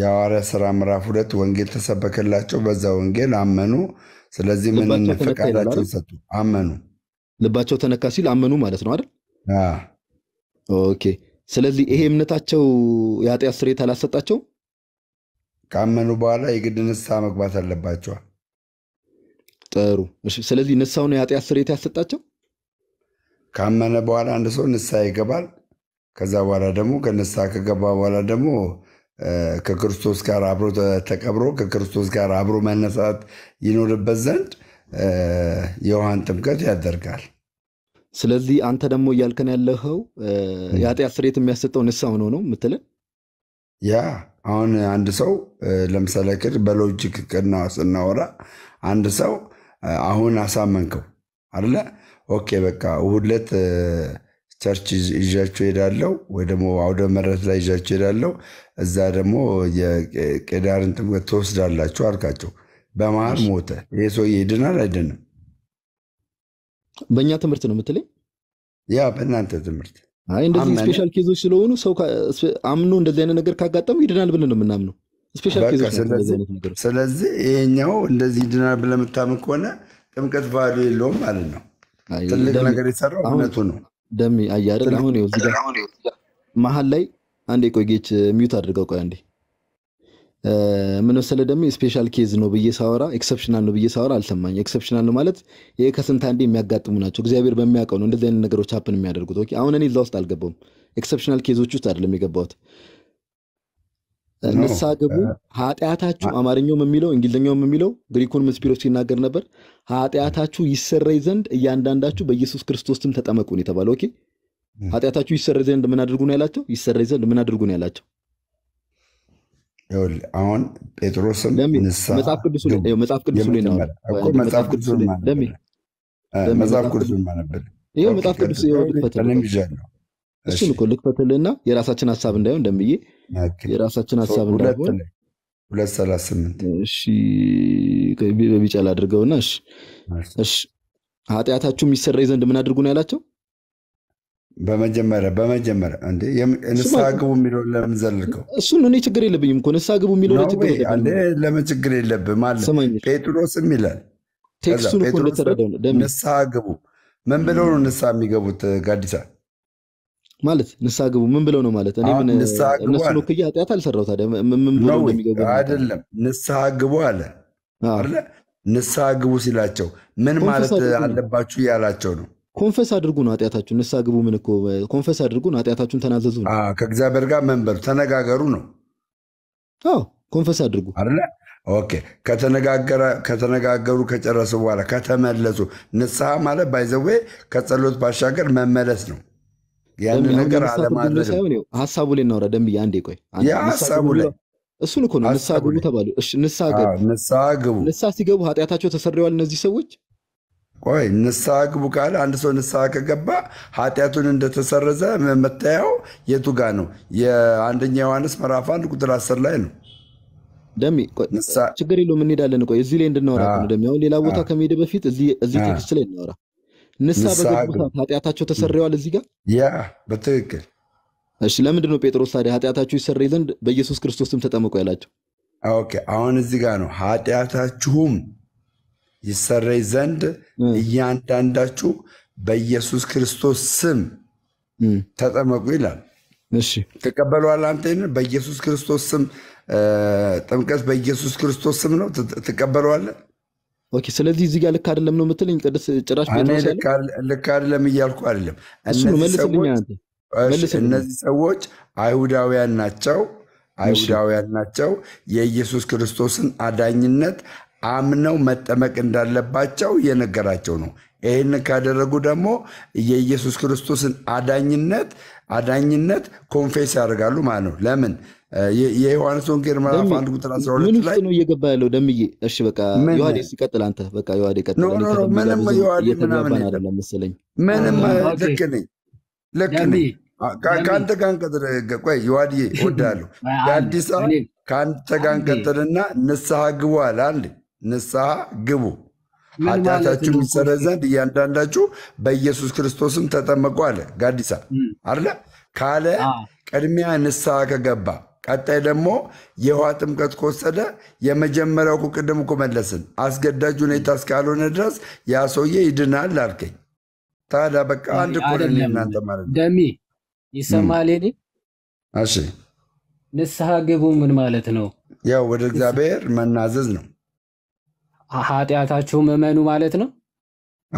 የሐዋርያ ስራ ምዕራፍ ሁለት ወንጌል ተሰበከላቸው፣ በዛ ወንጌል አመኑ። ስለዚህ ምን ፈቃዳቸውን ሰጡ፣ አመኑ ልባቸው ተነካ ሲል አመኑ ማለት ነው አይደል? ኦኬ። ስለዚህ ይሄ እምነታቸው የኃጢአት ስርየት አላሰጣቸው። ካመኑ በኋላ የግድ ንስሐ መግባት አለባቸዋል። ጥሩ። ስለዚህ ንስሐው ነው የኃጢአት ስርየት ያሰጣቸው። ካመነ በኋላ አንድ ሰው ንስሐ ይገባል። ከዛ በኋላ ደግሞ ከንስሐ ከገባ በኋላ ደግሞ ከክርስቶስ ጋር አብሮ ተቀብሮ ከክርስቶስ ጋር አብሮ መነሳት ይኖርበት ዘንድ የውሃን ጥምቀት ያደርጋል። ስለዚህ አንተ ደግሞ እያልከን ያለኸው የኃጢአት ስርየት የሚያሰጠው ንስሐ ሆኖ ነው የምትለን? ያ አሁን አንድ ሰው ለምሳሌ ክድ በሎጂክ ስናወራ አንድ ሰው አሁን አሳመንከው አለ ኦኬ፣ በቃ እሑድ ቸርች ይዣቸው ሄዳለው ወይ ደግሞ አውደ ምሕረት ላይ ይዣቸው ሄዳለው፣ እዛ ደግሞ የቄዳርን ጥምቀት ትወስዳላችሁ አልካቸው። በመሀል ሞተ። ይህ ሰውዬ ይድናል አይድንም? በእኛ ትምህርት ነው የምትለኝ? ያ በእናንተ ትምህርት። እንደዚህ ስፔሻል ኬዞች ስለሆኑ ሰው አምኖ እንደዚህ አይነት ነገር ካጋጠሙ ይድናል ብለን ነው የምናምነው። ስለዚህ ይሄኛው እንደዚህ ይድናል ብለን የምታምን ከሆነ ጥምቀት ቫሉ የለውም ማለት ነው። ትልቅ ነገር የሰራው እውነቱ ነው። ደሜ አያደል አሁን እዚህ ጋር መሀል ላይ አንዴ ቆይ ጌች ሚዩት አድርገው ቆይ አንዴ ምን መሰለህ ደግሞ የስፔሻል ኬዝ ነው ብዬ ሳወራ ኤክሰፕሽናል ነው ብዬ ሳወራ አልሰማኝ። ኤክሰፕሽናል ነው ማለት ይህ ከስንት አንዴ የሚያጋጥሙ ናቸው። እግዚአብሔር በሚያውቀው ነው እንደዚህ አይነት ነገሮች ሀፕን የሚያደርጉት። ኦኬ አሁን እኔ እዛ ውስጥ አልገባውም። ኤክሰፕሽናል ኬዞች ውስጥ አይደለም የገባሁት። ንስሐ ግቡ ኃጢአታችሁ፣ አማርኛውም የሚለው እንግሊዝኛውም የሚለው ግሪኩንም ስፒሮስ ሲናገር ነበር። ኃጢአታችሁ ይሰረይ ዘንድ እያንዳንዳችሁ በኢየሱስ ክርስቶስ ተጠመቁን የተባለ ኦኬ። ኃጢአታችሁ ይሰረይ ዘንድ ምን አድርጉ ነው ያላቸው? ይሰረይ ዘንድ ምን አድርጉ ነው ያላቸው? አሁን ጴጥሮስም መጽሐፍ ቅዱስ መጽሐፍ ቅዱስ መጽሐፍ ቅዱስ መጽሐፍ ቅዱስ ማነበር ይህ እሱን እኮ ልክፈትልና የራሳችን ሀሳብ እንዳይሆን እንደምዬ የራሳችን ሀሳብ እንዳይሆን ሁለት ሰላሳ ስምንት በቢጫ ላድርገውና እሺ ኃጢአታችሁ የሚሰረይ ዘንድ ምን አድርጉ ነው ያላቸው በመጀመሪያ በመጀመሪያ እንደ ንስሐ ግቡ የሚለውን ለምን ዘልከው? እሱን እኔ ችግር የለብኝም እኮ ንስሐ ግቡ የሚለው ለምን ችግር የለብም አለ። ጴጥሮስም ይላል ንስሐ ግቡ። ምን ብለው ነው ንስሐ የሚገቡት? ጋዲሳ ማለት ንስሐ ግቡ ምን ብለው ነው ማለት እኔ እነሱን ወክዬ ኃጢአት አልሰራው። ታዲያ ምን ብለው ነው የሚገቡ? አይደለም ንስሐ ግቡ አለ አይደለ? ንስሐ ግቡ ሲላቸው ምን ማለት አለባችሁ እያላቸው ነው ኮንፈስ ነው ኃጢአታችሁን ንስሐ ግቡ። ምን እኮ ኮንፈስ ነው ኃጢአታችሁን ተናዘዙ ነው። ከእግዚአብሔር ጋር መንበር ተነጋገሩ ነው። አዎ ኮንፈስ አድርጉ አይደለ? ኦኬ። ከተነጋገሩ ከጨረሱ በኋላ ከተመለሱ፣ ንስሐ ማለት ባይዘዌ ከጸሎት ባሻገር መመለስ ነው። ያን ነገር አለማድረግ ሀሳቡ ላይ እናውራ። ደንብ አንዴ ቆይ፣ ሀሳቡ ላይ እሱን እኮ ነው። ንስሐ ግቡ ተባሉ። ንስሐ ግቡ። ንስሐ ሲገቡ ኃጢአታቸው ተሰሪዋል እነዚህ ሰዎች ቆይ ንስሐ ግቡ ካለ አንድ ሰው ንስሐ ከገባ ኃጢአቱን እንደተሰረዘ መታየው የቱ ጋ ነው? የአንደኛ ዮሐንስ ምዕራፍ አንድ ቁጥር አስር ላይ ነው። ደሚ ችግር የለውም እንሄዳለን። ቆይ እዚህ ላይ እንድናወራ ነው ደሚ። አሁን ሌላ ቦታ ከመሄደ በፊት እዚህ ቴክስት ላይ እናወራ። ንስሐ በገቡ ኃጢአታቸው ተሰረዋል። እዚህ ጋር ያ በትክክል እሺ። ለምንድን ነው ጴጥሮስ ታዲያ ኃጢአታችሁ ይሰረይ ዘንድ በኢየሱስ ክርስቶስም ተጠምቆ ያላቸው? ኦኬ አሁን እዚህ ጋር ነው ኃጢአታችሁም ይሰረይ ዘንድ እያንዳንዳችሁ በኢየሱስ ክርስቶስ ስም ተጠመቁ ይላል። ትቀበለዋለህ? አንተ በኢየሱስ ክርስቶስ ስም ጥምቀት በኢየሱስ ክርስቶስ ስም ነው። ትቀበለዋለህ? ኦኬ። ስለዚህ እዚህ ጋር ልክ አይደለም ነው የምትለኝ? ጭራሽ ልክ አይደለም እያልኩ አይደለም። እነዚህ ሰዎች አይሁዳውያን ናቸው አይሁዳውያን ናቸው። የኢየሱስ ክርስቶስን አዳኝነት አምነው መጠመቅ እንዳለባቸው እየነገራቸው ነው። ይህን ካደረጉ ደግሞ የኢየሱስ ክርስቶስን አዳኝነት አዳኝነት ኮንፌስ ያደርጋሉ ማለት ነው። ለምን የዮሐንስ ወንጌል ምዕራፍ አንድ ቁጥር 12 ላይ ነው እየገባ ያለው ደምዬ። እሺ በቃ ዮሐዴስ ይቀጥል፣ አንተ በቃ ዮሐዴ ይቀጥል። ምንም ዮሐዴ ምናምን አይደለም መሰለኝ። ምንም ልክ ነኝ፣ ልክ ነኝ። ከአንተ ጋር እንቀጥል። ቆይ ዮሐዴ ወዳለሁ የአዲስ ከአንተ ጋር እንቀጥልና ንስሐ ግቡ አለ አንዴ ንስሐ ግቡ ኃጢአታችሁ ይሰረይ ዘንድ እያንዳንዳችሁ በኢየሱስ ክርስቶስም ተጠመቁ አለ። ጋዲሳ አለ ካለ ቅድሚያ ንስሐ ከገባ ቀጣይ ደግሞ የውሃ ጥምቀት ከወሰደ የመጀመሪያው እኮ ቅድም እኮ መለስን አስገዳጅ ሁኔታ እስካልሆነ ድረስ ያ ሰውዬ ይድናል አልከኝ። ታዲያ በቃ አንድ እኮ ነን እናንተ ማለት ነው። ደሜ ይሰማል። እሺ፣ ንስሐ ግቡ ምን ማለት ነው? ያው ወደ እግዚአብሔር መናዘዝ ነው። ኃጢአታችሁም መመኑ ማለት ነው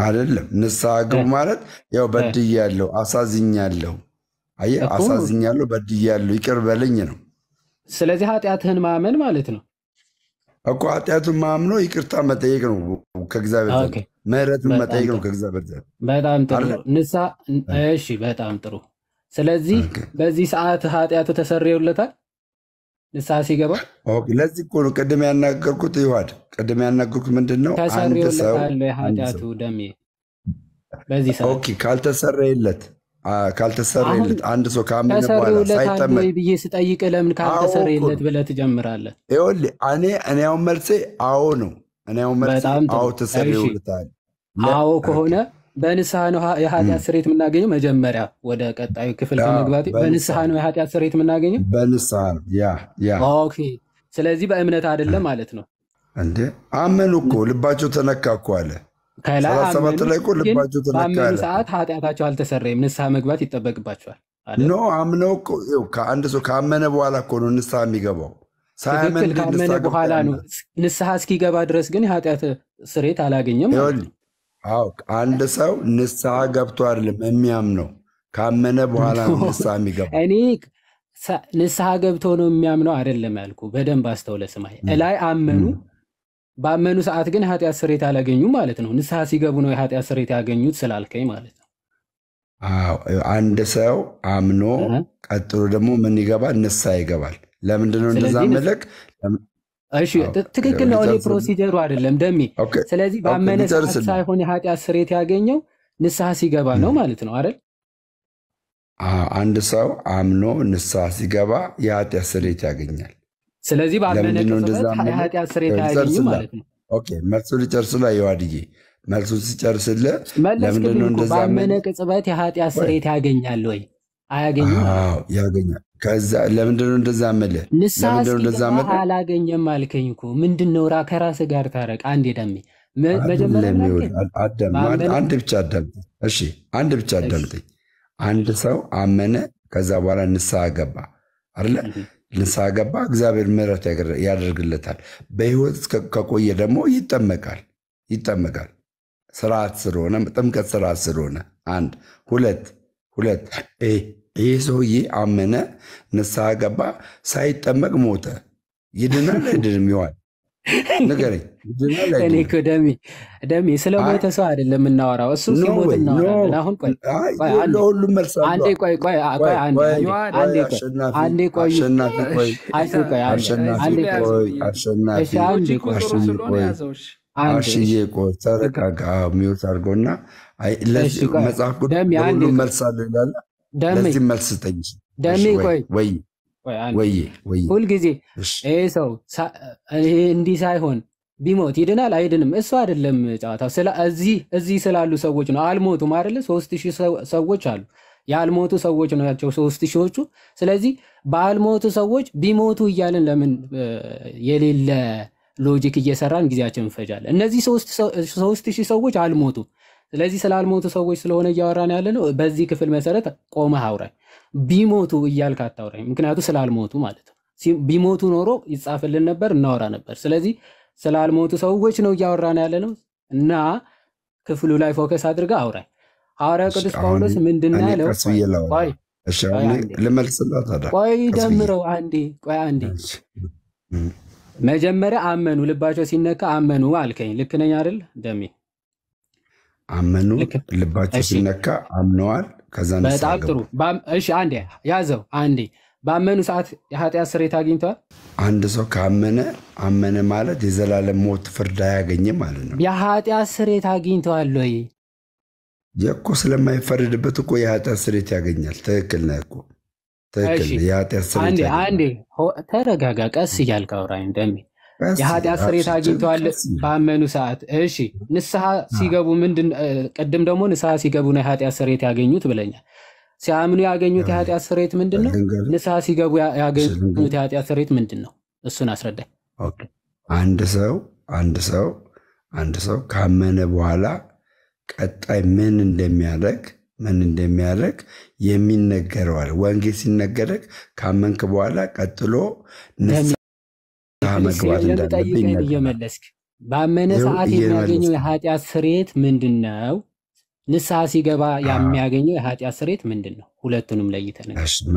አይደለም። ንስሐ ግቡ ማለት ያው በድያለሁ፣ አሳዝኛለሁ፣ አሳዝኛለሁ፣ በድያለሁ፣ ይቅር በለኝ ነው። ስለዚህ ኃጢአትህን ማመን ማለት ነው እኮ ኃጢአቱን ማምኖ ይቅርታ መጠየቅ ነው ከእግዚአብሔር ዘንድ መጠየቅ ነው ከእግዚአብሔር ዘንድ። በጣም ጥሩ ንስሐ። እሺ፣ በጣም ጥሩ። ስለዚህ በዚህ ሰዓት ኃጢአቱ ተሰርዮለታል። ንስሐ ሲገባ ለዚህ እኮ ነው ቅድም ያናገርኩት ይዋድ ቅድም ያናገርኩት ምንድን ነው አንድ ሰው ሀጢያቱ ደሜ በዚህ ሰዓት ካልተሰረየለት ካልተሰረየለት አንድ ሰው ካመነ በኋላ ሳይጠመቅ ብዬ ስጠይቅ ለምን ካልተሰረየለት ብለህ ትጀምራለህ? ይኸውልህ እኔ እኔ አሁን መልሴ አዎ ነው። እኔ አሁን መልሴ አዎ ተሰረየውልታል። አዎ ከሆነ በንስሐ ነው የኃጢአት ስሬት የምናገኘው። መጀመሪያ ወደ ቀጣዩ ክፍል ከመግባት በንስሐ ነው የኃጢአት ስሬት የምናገኘው። በንስሐ ነው። ኦኬ። ስለዚህ በእምነት አይደለም ማለት ነው። እንዴ አመኑ እኮ ልባቸው ተነካ እኮ አለ። ከላሰባት ላይ እኮ ልባቸው ተነካ ሰዓት ኃጢአታቸው አልተሰረይም፣ ንስሐ መግባት ይጠበቅባቸዋል። ኖ አምነው ከአንድ ሰው ካመነ በኋላ እኮ ነው ንስሐ የሚገባው። ሳያመን ካመነ በኋላ ነው ንስሐ እስኪገባ ድረስ ግን የኃጢአት ስሬት አላገኘም አዎ አንድ ሰው ንስሐ ገብቶ አይደለም የሚያምነው፣ ካመነ በኋላ ነው ንስሐ የሚገባው። እኔ ንስሐ ገብቶ ነው የሚያምነው አይደለም ያልኩ። በደንብ አስተውለ ስማ። እላይ አመኑ፣ ባመኑ ሰዓት ግን ኃጢአት ስሬት አላገኙ ማለት ነው። ንስሐ ሲገቡ ነው የኃጢአት ስሬት ያገኙት ስላልከኝ ማለት ነው። አዎ አንድ ሰው አምኖ ቀጥሎ ደግሞ ምን ይገባል? ንስሐ ይገባል። ለምንድነው እንደዛ መለክ እሺ ትክክል ነው። እኔ ፕሮሲጀሩ አይደለም ደሜ። ስለዚህ በአመነ ሰዓት ሳይሆን የኃጢአት ስርየት ያገኘው ንስሐ ሲገባ ነው ማለት ነው አይደል? አንድ ሰው አምኖ ንስሐ ሲገባ የኃጢአት ስርየት ያገኛል። ስለዚህ በአመነ ቅጽበት የኃጢአት ስርየት አያገኝም ማለት ነው። መልሱ ልጨርስልህ የዋድዬ መልሱ ሲጨርስል ለምንድነው እንደዛ? በአመነ ቅጽበት የኃጢአት ስርየት ያገኛል ወይ አያገኝም? ያገኛል ከዛ ለምንድነው እንደዛ መለ ንስሐ አላገኘም አልከኝ እኮ ምንድን ነው? ራ ከራስ ጋር ታረቅ። አንድ የዳሜ አንድ ብቻ አዳምጠኝ። እሺ አንድ ብቻ አዳምጠኝ። አንድ ሰው አመነ፣ ከዛ በኋላ ንስሐ ገባ አለ። ንስሐ ገባ፣ እግዚአብሔር ምሕረት ያደርግለታል። በህይወት ከቆየ ደግሞ ይጠመቃል። ይጠመቃል ስርዓት ስለሆነ ጥምቀት ስርዓት ስለሆነ አንድ ሁለት ሁለት ይህ ሰውዬ አመነ፣ ንስሐ ገባ፣ ሳይጠመቅ ሞተ። ይድናል አይድንም? ይዋል ንገረኝ። እኔ እኮ ደሜ ደሜ ስለ ሞተ ሰው አይደለም እናወራው፣ እሱ ሲሞት እናወራለን። አሁን ለሁሉም መልስ አንዴ ቆይ ቆይ አንዴ ቆይ አሽዬ ተረጋጋ። ሚውት አድርጎና መጽሐፍ ቅዱስ መልስ ይላል ለዚህ መልስ ስጠኝ። ደሜ ቆይ ወይ ወይ ሁልጊዜ ይህ ሰው እንዲህ ሳይሆን ቢሞት ይድናል አይድንም? እሱ አይደለም ጨዋታው። እዚህ ስላሉ ሰዎች ነው። አልሞቱም አይደለ? ሶስት ሺህ ሰዎች አሉ። ያልሞቱ ሰዎች ናቸው ሶስት ሺዎቹ። ስለዚህ በአልሞቱ ሰዎች ቢሞቱ እያለን ለምን የሌለ ሎጂክ እየሰራን ጊዜያችን እንፈጃለን? እነዚህ ሶስት ሺህ ሰዎች አልሞቱም። ስለዚህ ስላልሞቱ ሰዎች ስለሆነ እያወራን ያለ ነው። በዚህ ክፍል መሰረት ቆመህ አውራኝ፣ ቢሞቱ እያልክ አታውራኝ። ምክንያቱ ስላልሞቱ ማለት ነው። ቢሞቱ ኖሮ ይጻፍልን ነበር፣ እናወራ ነበር። ስለዚህ ስላልሞቱ ሰዎች ነው እያወራን ያለ ነው እና ክፍሉ ላይ ፎከስ አድርገህ አውራኝ። ሐዋርያ ቅዱስ ጳውሎስ ምንድን ነው ቆይ ደምረው አንዴ፣ ቆይ አንዴ። መጀመሪያ አመኑ፣ ልባቸው ሲነካ አመኑ አልከኝ። ልክ ነኝ አይደል ደሜ? አመኑ፣ ልባቸው ሲነካ አምነዋል። ከዛ በጣም ጥሩ። እሺ አንዴ ያዘው፣ አንዴ በአመኑ ሰዓት የኃጢአት ስርየት አግኝተዋል። አንድ ሰው ካመነ አመነ ማለት የዘላለም ሞት ፍርድ አያገኝም ማለት ነው። የኃጢአት ስርየት አግኝተዋል ወይ? የእኮ ስለማይፈረድበት እኮ የኃጢአት ስርየት ያገኛል። ትክክል ነህ እኮ ትክክል። የኃጢአት ስርየት አንዴ ተረጋጋ፣ ቀስ እያልክ አውራ እንደሚል የኃጢአት ስርየት አግኝተዋል ባመኑ ሰዓት። እሺ ንስሐ ሲገቡ ምንድን ቅድም ደግሞ ንስሐ ሲገቡ ነው የኃጢአት ስርየት ያገኙት ብለኛል። ሲያምኑ ያገኙት የኃጢአት ስርየት ምንድን ነው? ንስሐ ሲገቡ ያገኙት የኃጢአት ስርየት ምንድን ነው? እሱን አስረዳኝ። አንድ ሰው አንድ ሰው አንድ ሰው ካመነ በኋላ ቀጣይ ምን እንደሚያደርግ ምን እንደሚያደርግ የሚነገረዋል። ወንጌል ሲነገረግ ካመንክ በኋላ ቀጥሎ ንስ መግባት እንዳለብኝ እየመለስክ በአመነ ሰዓት የሚያገኘው የኃጢአት ስሬት ምንድን ነው? ንስሐ ሲገባ የሚያገኘው የኃጢአት ስሬት ምንድን ነው? ሁለቱንም ለይተን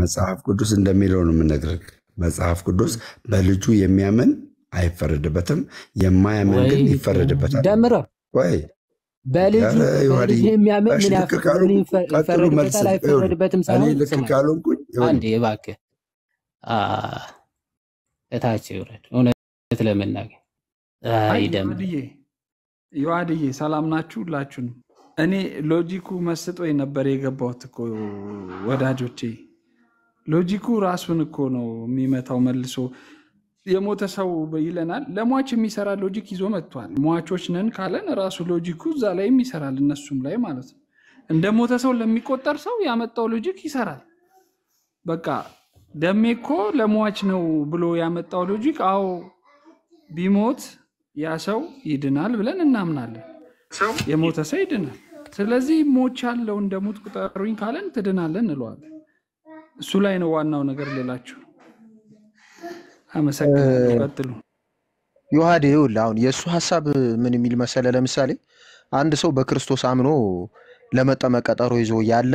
መጽሐፍ ቅዱስ እንደሚለው ነው የምነግርህ። መጽሐፍ ቅዱስ በልጁ የሚያምን አይፈረድበትም፣ የማያምን ግን ይፈረድበታል። ደምረው ወይ በልጁ የሚያምን ምን ልክ አይፈረድበትም ሳይሆን እባክህ እታች ይውረድ። እውነት ለመናገር አይደም። ዮአድዬ ሰላም ናችሁ ሁላችሁንም። እኔ ሎጂኩ መስጦኝ ነበር የገባሁት እኮ ወዳጆቼ። ሎጂኩ ራሱን እኮ ነው የሚመታው መልሶ የሞተ ሰው ይለናል። ለሟች የሚሰራ ሎጂክ ይዞ መጥቷል። ሟቾች ነን ካለን ራሱ ሎጂኩ እዛ ላይ ይሰራል፣ እነሱም ላይ ማለት ነው። እንደ ሞተ ሰው ለሚቆጠር ሰው ያመጣው ሎጂክ ይሰራል። በቃ ደሜ እኮ ለሟች ነው ብሎ ያመጣው ሎጂክ፣ አዎ ቢሞት ያ ሰው ይድናል ብለን እናምናለን። የሞተ ሰው ይድናል። ስለዚህ ሞች ያለው እንደ ቁጠሩኝ ካለን ትድናለን እንለዋለን። እሱ ላይ ነው ዋናው ነገር። ሌላችሁ አመሰግናለሁ። ቀጥሉ። ዮሐዴ ይኸውልህ፣ አሁን የእሱ ሀሳብ ምን የሚል መሰለ? ለምሳሌ አንድ ሰው በክርስቶስ አምኖ ለመጠመቅ ቀጠሮ ይዞ ያለ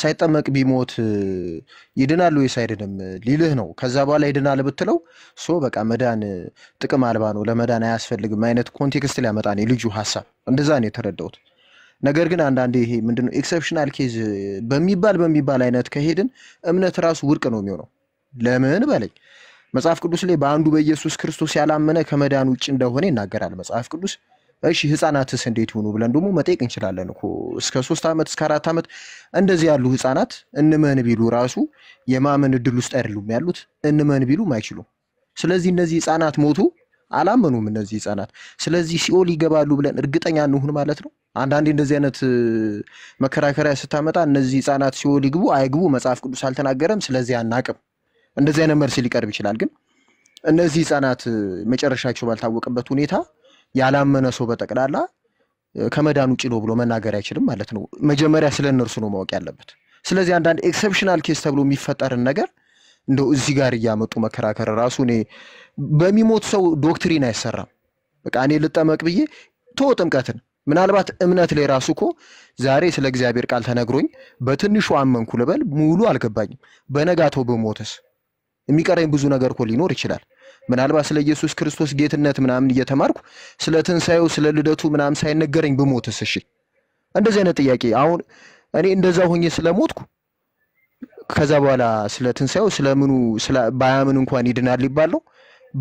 ሳይጠመቅ ቢሞት ይድናል ወይስ አይድንም ሊልህ ነው። ከዛ በኋላ ይድናል ብትለው ሶ በቃ መዳን ጥቅም አልባ ነው፣ ለመዳን አያስፈልግም አይነት ኮንቴክስት ሊያመጣ ነው ልጁ ሀሳብ። እንደዛ ነው የተረዳሁት። ነገር ግን አንዳንዴ ይሄ ምንድነው ኤክሰፕሽናል ኬዝ በሚባል በሚባል አይነት ከሄድን እምነት ራሱ ውድቅ ነው የሚሆነው። ለምን በለኝ መጽሐፍ ቅዱስ ላይ በአንዱ በኢየሱስ ክርስቶስ ያላመነ ከመዳን ውጭ እንደሆነ ይናገራል መጽሐፍ ቅዱስ እሺ ህፃናትስ እንዴት ይሆኑ ብለን ደግሞ መጠየቅ እንችላለን እኮ እስከ ሶስት ዓመት እስከ አራት ዓመት እንደዚህ ያሉ ህፃናት እንመን ቢሉ ራሱ የማመን እድል ውስጥ አይደሉም ያሉት፣ እንመን ቢሉም አይችሉም። ስለዚህ እነዚህ ህፃናት ሞቱ አላመኑም እነዚህ ህፃናት ስለዚህ ሲኦል ይገባሉ ብለን እርግጠኛ እንሁን ማለት ነው። አንዳንዴ እንደዚህ አይነት መከራከሪያ ስታመጣ እነዚህ ህፃናት ሲኦል ይግቡ አይግቡ መጽሐፍ ቅዱስ አልተናገረም፣ ስለዚህ አናቅም። እንደዚህ አይነት መልስ ሊቀርብ ይችላል። ግን እነዚህ ህፃናት መጨረሻቸው ባልታወቀበት ሁኔታ ያላመነ ሰው በጠቅላላ ከመዳን ውጭ ነው ብሎ መናገር አይችልም ማለት ነው። መጀመሪያ ስለ እነርሱ ነው ማወቅ ያለበት። ስለዚህ አንዳንድ ኤክሰፕሽናል ኬስ ተብሎ የሚፈጠርን ነገር እንደው እዚህ ጋር እያመጡ መከራከር ራሱ እኔ በሚሞት ሰው ዶክትሪን አይሰራም። በቃ እኔ ልጠመቅ ብዬ ቶ ጥምቀትን ምናልባት እምነት ላይ ራሱ እኮ ዛሬ ስለ እግዚአብሔር ቃል ተነግሮኝ በትንሹ አመንኩ ልበል ሙሉ አልገባኝም። በነጋተው ብሞትስ የሚቀረኝ ብዙ ነገር እኮ ሊኖር ይችላል። ምናልባት ስለ ኢየሱስ ክርስቶስ ጌትነት ምናምን እየተማርኩ ስለ ትንሣኤው ስለ ልደቱ ምናምን ሳይነገረኝ ብሞትስ? እሺ፣ እንደዚህ አይነት ጥያቄ አሁን እኔ እንደዛ ሆኜ ስለሞትኩ ከዛ በኋላ ስለ ትንሣኤው ስለምኑ ባያምን እንኳን ይድናል ይባለው?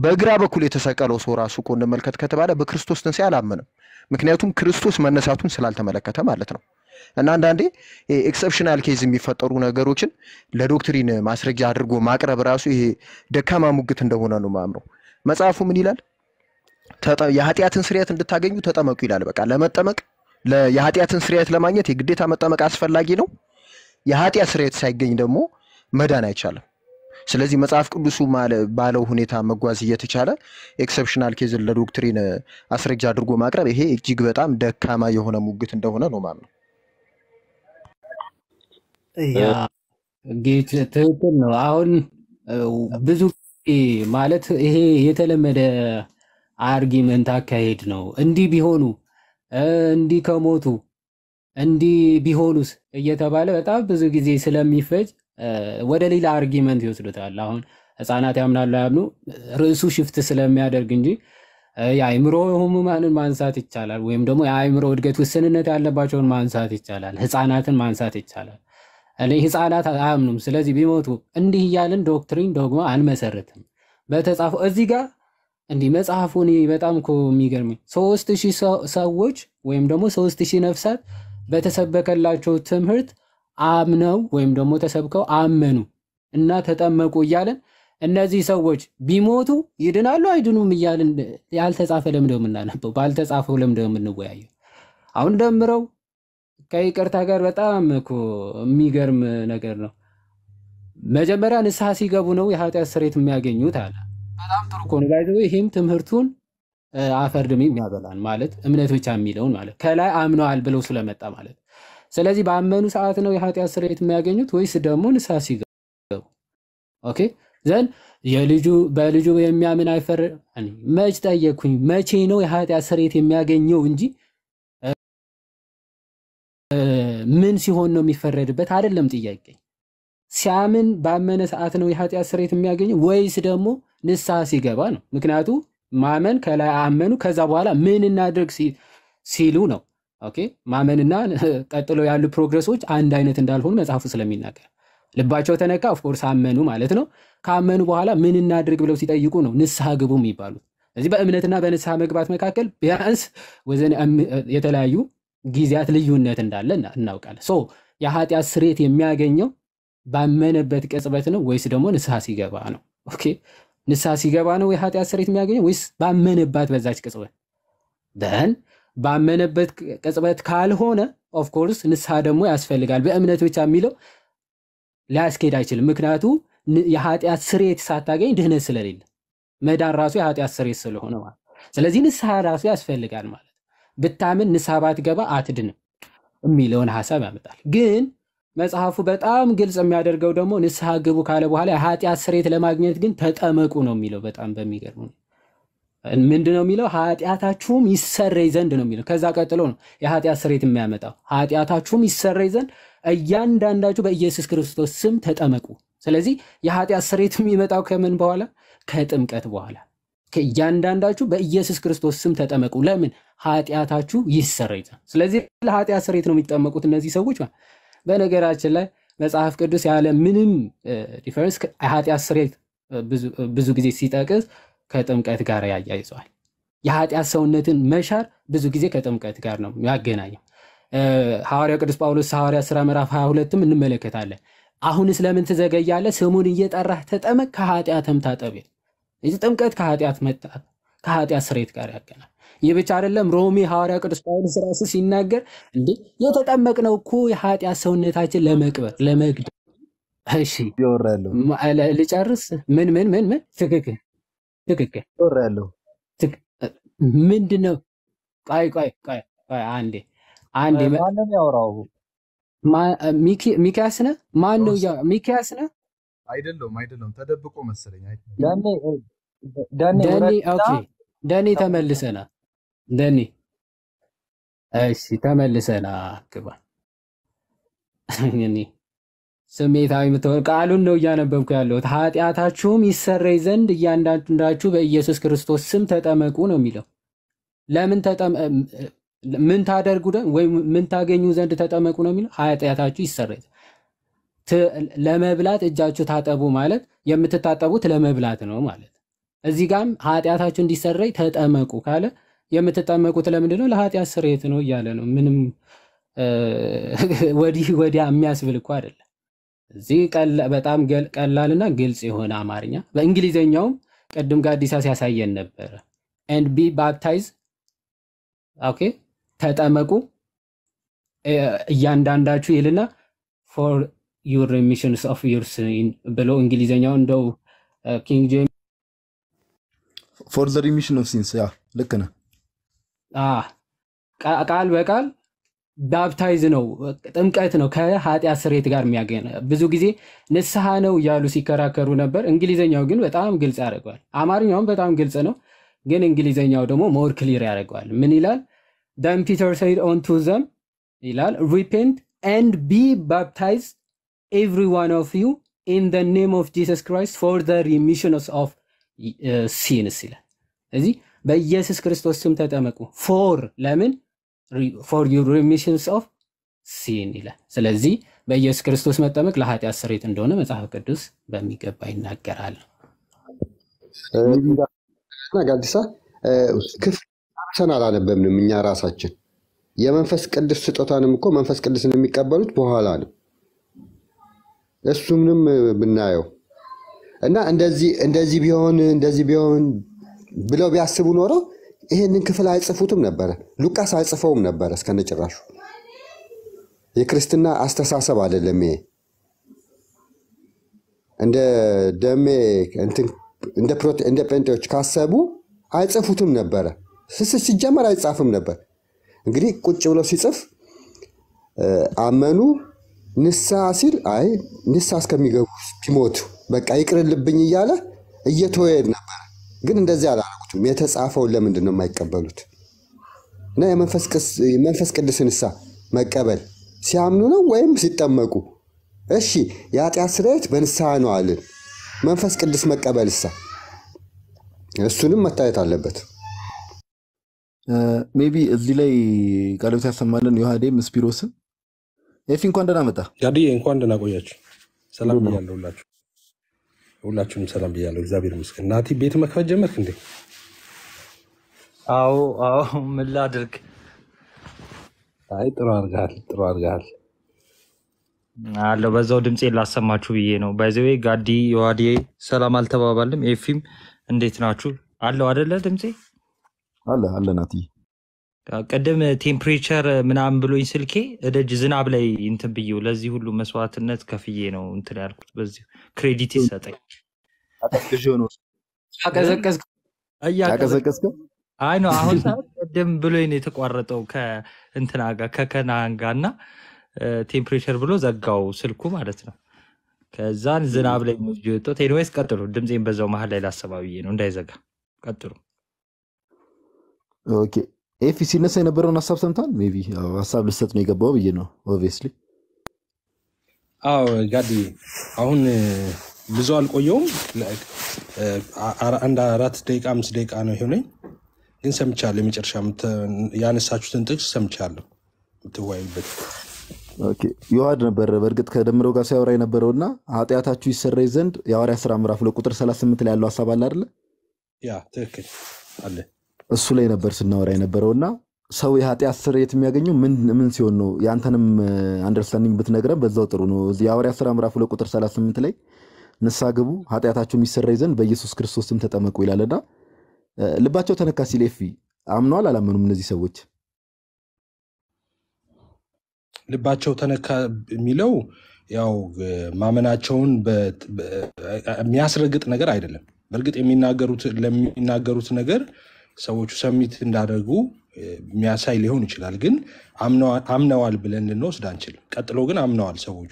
በግራ በኩል የተሰቀለው ሰው ራሱ እኮ እንመልከት ከተባለ በክርስቶስ ትንሣኤ አላመንም። ምክንያቱም ክርስቶስ መነሳቱን ስላልተመለከተ ማለት ነው። እና አንዳንዴ ኤክሰፕሽናል ኬዝ የሚፈጠሩ ነገሮችን ለዶክትሪን ማስረጃ አድርጎ ማቅረብ ራሱ ይሄ ደካማ ሙግት እንደሆነ ነው ማምነው። መጽሐፉ ምን ይላል? የኃጢአትን ስርየት እንድታገኙ ተጠመቁ ይላል። በቃ ለመጠመቅ የኃጢአትን ስርየት ለማግኘት የግዴታ መጠመቅ አስፈላጊ ነው። የኃጢአት ስርየት ሳይገኝ ደግሞ መዳን አይቻልም። ስለዚህ መጽሐፍ ቅዱሱ ባለው ሁኔታ መጓዝ እየተቻለ ኤክሰፕሽናል ኬዝን ለዶክትሪን አስረጃ አድርጎ ማቅረብ ይሄ እጅግ በጣም ደካማ የሆነ ሙግት እንደሆነ ነው ማምነው። ትክክል ነው። አሁን ብዙ ማለት ይሄ የተለመደ አርጊመንት አካሄድ ነው። እንዲህ ቢሆኑ እንዲህ ከሞቱ እንዲህ ቢሆኑስ እየተባለ በጣም ብዙ ጊዜ ስለሚፈጅ ወደ ሌላ አርጊመንት ይወስዱታል። አሁን ህፃናት ያምናሉ ያምኑ ርዕሱ ሽፍት ስለሚያደርግ እንጂ የአእምሮ ህሙማንን ማንሳት ይቻላል፣ ወይም ደግሞ የአይምሮ እድገት ውስንነት ያለባቸውን ማንሳት ይቻላል፣ ህፃናትን ማንሳት ይቻላል። እኔ ህፃናት አያምኑም፣ ስለዚህ ቢሞቱ እንዲህ እያልን ዶክትሪን ዶግማ አንመሰረትም። በተጻፉ እዚህ ጋር እንዲህ መጽሐፉ በጣም እኮ የሚገርመኝ ሶስት ሺህ ሰዎች ወይም ደግሞ ሶስት ሺህ ነፍሳት በተሰበከላቸው ትምህርት አምነው ወይም ደግሞ ተሰብከው አመኑ እና ተጠመቁ እያለን እነዚህ ሰዎች ቢሞቱ ይድናሉ አይድኑም እያልን ያልተጻፈ ለምደው የምናነበው ባልተጻፈው ለምደው የምንወያየው አሁን ደምረው ከይቅርታ ጋር በጣም እኮ የሚገርም ነገር ነው። መጀመሪያ ንስሐ ሲገቡ ነው የኃጢአት ስሬት የሚያገኙት አለ። በጣም ጥሩ እኮ ነው። ይህም ትምህርቱን አፈርድም የሚያበላን ማለት እምነት ብቻ የሚለውን ማለት ከላይ አምነዋል ብለው ስለመጣ ማለት። ስለዚህ በአመኑ ሰዓት ነው የኃጢአት ስሬት የሚያገኙት ወይስ ደግሞ ንስሐ ሲገቡ? ኦኬ ዘን የልጁ በልጁ የሚያምን አይፈር መች ጠየቅኩኝ። መቼ ነው የኃጢአት ስሬት የሚያገኘው እንጂ ምን ሲሆን ነው የሚፈረድበት? አይደለም ጥያቄ። ሲያምን ባመነ ሰዓት ነው የኃጢአት ስርየት የሚያገኘ ወይስ ደግሞ ንስሐ ሲገባ ነው? ምክንያቱ ማመን ከላይ አመኑ፣ ከዛ በኋላ ምን እናድርግ ሲሉ ነው። ኦኬ ማመንና ቀጥሎ ያሉ ፕሮግረሶች አንድ አይነት እንዳልሆኑ መጽሐፉ ስለሚናገር ልባቸው ተነካ፣ ኦፍኮርስ አመኑ ማለት ነው። ካመኑ በኋላ ምን እናድርግ ብለው ሲጠይቁ ነው ንስሐ ግቡ የሚባሉት። እዚህ በእምነትና በንስሐ መግባት መካከል ቢያንስ ወዘን የተለያዩ ጊዜያት ልዩነት እንዳለ እናውቃለን። ሶ የኃጢአት ስሬት የሚያገኘው ባመነበት ቅጽበት ነው ወይስ ደግሞ ንስሐ ሲገባ ነው? ኦኬ ንስሐ ሲገባ ነው የኃጢአት ስሬት የሚያገኘው ወይስ ባመነባት በዛች ቅጽበት? ደን ባመነበት ቅጽበት ካልሆነ ኦፍኮርስ ንስሐ ደግሞ ያስፈልጋል። በእምነት ብቻ የሚለው ሊያስኬድ አይችልም። ምክንያቱ የኃጢአት ስሬት ሳታገኝ ድህነት ስለሌለ መዳን ራሱ የኃጢአት ስሬት ስለሆነ ማለት ስለዚህ ንስሐ ራሱ ያስፈልጋል ማለት ብታምን ንስሐ ባትገባ አትድንም የሚለውን ሀሳብ ያመጣል። ግን መጽሐፉ በጣም ግልጽ የሚያደርገው ደግሞ ንስሐ ግቡ ካለ በኋላ የኃጢአት ስሬት ለማግኘት ግን ተጠመቁ ነው የሚለው። በጣም በሚገርሙ ምንድ ነው የሚለው? ኃጢአታችሁም ይሰረይ ዘንድ ነው የሚለው። ከዛ ቀጥሎ ነው የኃጢአት ስሬት የሚያመጣው። ኃጢአታችሁም ይሰረይ ዘንድ እያንዳንዳችሁ በኢየሱስ ክርስቶስ ስም ተጠመቁ። ስለዚህ የኃጢአት ስሬት የሚመጣው ከምን በኋላ? ከጥምቀት በኋላ እያንዳንዳችሁ በኢየሱስ ክርስቶስ ስም ተጠመቁ። ለምን ኃጢአታችሁ ይሰረይዛል። ስለዚህ ለኃጢአት ስሬት ነው የሚጠመቁት እነዚህ ሰዎች። በነገራችን ላይ መጽሐፍ ቅዱስ ያለ ምንም ዲፈረንስ የኃጢአት ስሬት ብዙ ጊዜ ሲጠቅስ ከጥምቀት ጋር ያያይዘዋል። የኃጢአት ሰውነትን መሻር ብዙ ጊዜ ከጥምቀት ጋር ነው ያገናኘው። ሐዋርያው ቅዱስ ጳውሎስ ሐዋርያ ሥራ ምዕራፍ 22ም እንመለከታለን። አሁን ስለምን ትዘገያለህ? ስሙን እየጠራህ ተጠመቅ፣ ከኃጢአትም ታጠብ። እዚህ ጥምቀት ከኃጢአት መጣት ከኃጢአት ስሬት ጋር ያገናል። ይህ ብቻ አይደለም። ሮሚ ሐዋርያ ቅዱስ ጳውሎስ ራሱ ሲናገር እንዴ የተጠመቅነው እኮ የኃጢአት ሰውነታችን ለመቅበር ለመግደ እሺ ልጨርስ። ምን ምን ምን ምን ትክክል ትክክል። ምንድን ነው? ቆይ ቆይ ቆይ አንዴ አንዴ፣ ማን ነው ያወራው? ሚኪያስ ነህ? ማን ነው? ሚኪያስ ነህ? አይደለም አይደለም፣ ተደብቆ መሰለኝ። ተመልሰና እሺ፣ ተመልሰና ግባ። እኔ ስሜታዊ የምትሆን ቃሉን ነው እያነበብኩ ያለሁት። ኃጢአታችሁም ይሰረይ ዘንድ እያንዳንዳችሁ በኢየሱስ ክርስቶስ ስም ተጠመቁ ነው የሚለው። ለምን ምን ታደርጉ ወይም ምን ታገኙ ዘንድ ተጠመቁ ነው የሚለው። ኃጢአታችሁ ይሰረይ ዘንድ ለመብላት እጃችሁ ታጠቡ ማለት የምትታጠቡት ለመብላት ነው ማለት። እዚህ ጋም ኃጢአታችሁ እንዲሰረይ ተጠመቁ ካለ የምትጠመቁት ለምንድን ነው? ለኃጢአት ስርየት ነው እያለ ነው። ምንም ወዲህ ወዲያ የሚያስብል እኮ አይደለም። እዚህ በጣም ቀላልና ግልጽ የሆነ አማርኛ በእንግሊዝኛውም ቅድም ጋዲሳ ሲያሳየን ነበረ። ኤንድ ቢ ባፕታይዝ ኦኬ፣ ተጠመቁ እያንዳንዳችሁ ይልና ፎር ዩር ሚሽንስ ኦፍ ዩርስ ብሎ እንግሊዝኛው እንደው ኪንግ ጄምስ ፎር ዘ ሪሚሽን ኦፍ ሲንስ ያ ልክ ነህ። ah, ቃል በቃል ባፕታይዝ ነው ጥምቀት ነው ከኃጢአት ስሬት ጋር የሚያገኝ ብዙ ጊዜ ንስሐ ነው እያሉ ሲከራከሩ ነበር። እንግሊዝኛው ግን በጣም ግልጽ ያደርገዋል። አማርኛውም በጣም ግልጽ ነው፣ ግን እንግሊዝኛው ደግሞ ሞር ክሊር ያደርገዋል። ምን ይላል? ደን ፒተር ሰይድ ኦን ዘም ይላል ሪፔንት ኤንድ ቢ ባፕታይዝ every one of you in the name of ጂሰስ ክራይስት ፎር the remissions of ሲንስ uh, ይላል። ስለዚህ በኢየሱስ ክርስቶስ ስም ተጠመቁ ፎር ለምን ፎር ሪሚሽንስ ኦፍ ሲን ይላል። ስለዚህ በኢየሱስ ክርስቶስ መጠመቅ ለኃጢአት ስርየት እንደሆነ መጽሐፍ ቅዱስ በሚገባ ይናገራል። ጋዲሳ ክፍል ጨርሰን አላነበብንም እኛ ራሳችን የመንፈስ ቅዱስ ስጦታንም እኮ መንፈስ ቅዱስን የሚቀበሉት በኋላ ነው። እሱንም ብናየው እና እንደዚህ እንደዚህ ቢሆን እንደዚህ ቢሆን ብለው ቢያስቡ ኖሮ ይሄንን ክፍል አይጽፉትም ነበረ። ሉቃስ አይጽፈውም ነበረ ጭራሹ። የክርስትና አስተሳሰብ አይደለም ይሄ። እንደ ደሜ እንደ ጴንጤዎች ካሰቡ አይጽፉትም ነበረ። ሲጀመር አይጻፍም ነበር። እንግዲህ ቁጭ ብለው ሲጽፍ አመኑ ንሳ ሲል አይ ንሳ እስከሚገቡ ቢሞቱ በቃ ይቅርልብኝ እያለ እየተወየ ነበር። ግን እንደዚህ አላረጉትም። የተጻፈውን ለምንድን ነው የማይቀበሉት? እና የመንፈስ ቅዱስ ንሳ መቀበል ሲያምኑ ነው ወይም ሲጠመቁ። እሺ የኃጢአት ስርየት በንስሐ ነው አልን። መንፈስ ቅዱስ መቀበል እሳ እሱንም መታየት አለበት። ሜቢ እዚህ ላይ ቃሎት ያሰማልን ዮሐዴም ስፒሮስን ኤፊ እንኳን ደህና መጣ። ጋዲ እንኳን ደህና ቆያችሁ። ሰላም ብያለሁ ሁላችሁ ሁላችሁም ሰላም ብያለሁ። እግዚአብሔር ይመስገን። እናቲ ቤት መክፈት ጀመርክ እንዴ? አዎ አዎ፣ ምን ላድርግ? አይ ጥሩ አድርገሃል፣ ጥሩ አድርገሃል አለው። በዛው ድምፄ ላሰማችሁ ብዬ ነው። ባይዘዌ ጋዲ የዋዲ ሰላም አልተባባልም። ኤፊም እንዴት ናችሁ አለው። አደለ ድምፄ አለ አለ ናቲ ቅድም ቴምፕሬቸር ምናምን ብሎኝ ስልኬ እደጅ ዝናብ ላይ እንትን ብዬው ለዚህ ሁሉ መስዋዕትነት ከፍዬ ነው እንትን ያልኩት። በዚህ ክሬዲት ይሰጠኝ። አይ ነው አሁን ቅድም ብሎኝ ነው የተቋረጠው ከእንትና ጋር ከከናን ጋር እና ቴምፕሬቸር ብሎ ዘጋው ስልኩ ማለት ነው። ከዛን ዝናብ ላይ ነው ወጣሁት። ኤኒዌይስ ቀጥሉ። ድምፄን በዛው መሀል ላይ ላሰባ ነው እንዳይዘጋ። ቀጥሉ ኦኬ ኤፊ ሲነሳ የነበረውን ሀሳብ ሰምታል። ሜይ ቢ ሀሳብ ልሰጥ ነው የገባው ብዬ ነው። ኦብቪየስሊ አዎ፣ ጋዲ አሁን ብዙ አልቆየውም። አንድ አራት ደቂቃ አምስት ደቂቃ ነው የሆነኝ፣ ግን ሰምቻለሁ። የመጨረሻ ያነሳችሁትን ጥቅስ ሰምቻለሁ። የምትወያዩበት ዮሐድ ነበር በእርግጥ ከደምረው ጋር ሲያወራ የነበረው እና ኃጢአታችሁ ይሰረይ ዘንድ የሐዋርያ ስራ ምዕራፍ ለቁጥር ቁጥር 38 ላይ ያለው ሀሳብ አለ አይደለ? ያ ትክክል አለ እሱ ላይ ነበር ስናወራ የነበረው እና ሰው የኃጢአት ስርየት የሚያገኘው ምን ሲሆን ነው? የአንተንም አንደርስታንዲንግ ብትነግረን በዛው ጥሩ ነው። የሐዋርያት ሥራ ምዕራፍ ሁለት ቁጥር 38 ላይ ንስሐ ግቡ ኃጢአታችሁ የሚሰረይ ዘንድ በኢየሱስ ክርስቶስም ተጠመቁ ይላልና ልባቸው ተነካ ሲል ኤፊ አምነዋል አላመኑም? እነዚህ ሰዎች ልባቸው ተነካ የሚለው ያው ማመናቸውን የሚያስረግጥ ነገር አይደለም። በእርግጥ የሚናገሩት ለሚናገሩት ነገር ሰዎቹ ሰሚት እንዳደረጉ የሚያሳይ ሊሆን ይችላል። ግን አምነዋል ብለን ልንወስድ አንችልም። ቀጥሎ ግን አምነዋል ሰዎቹ።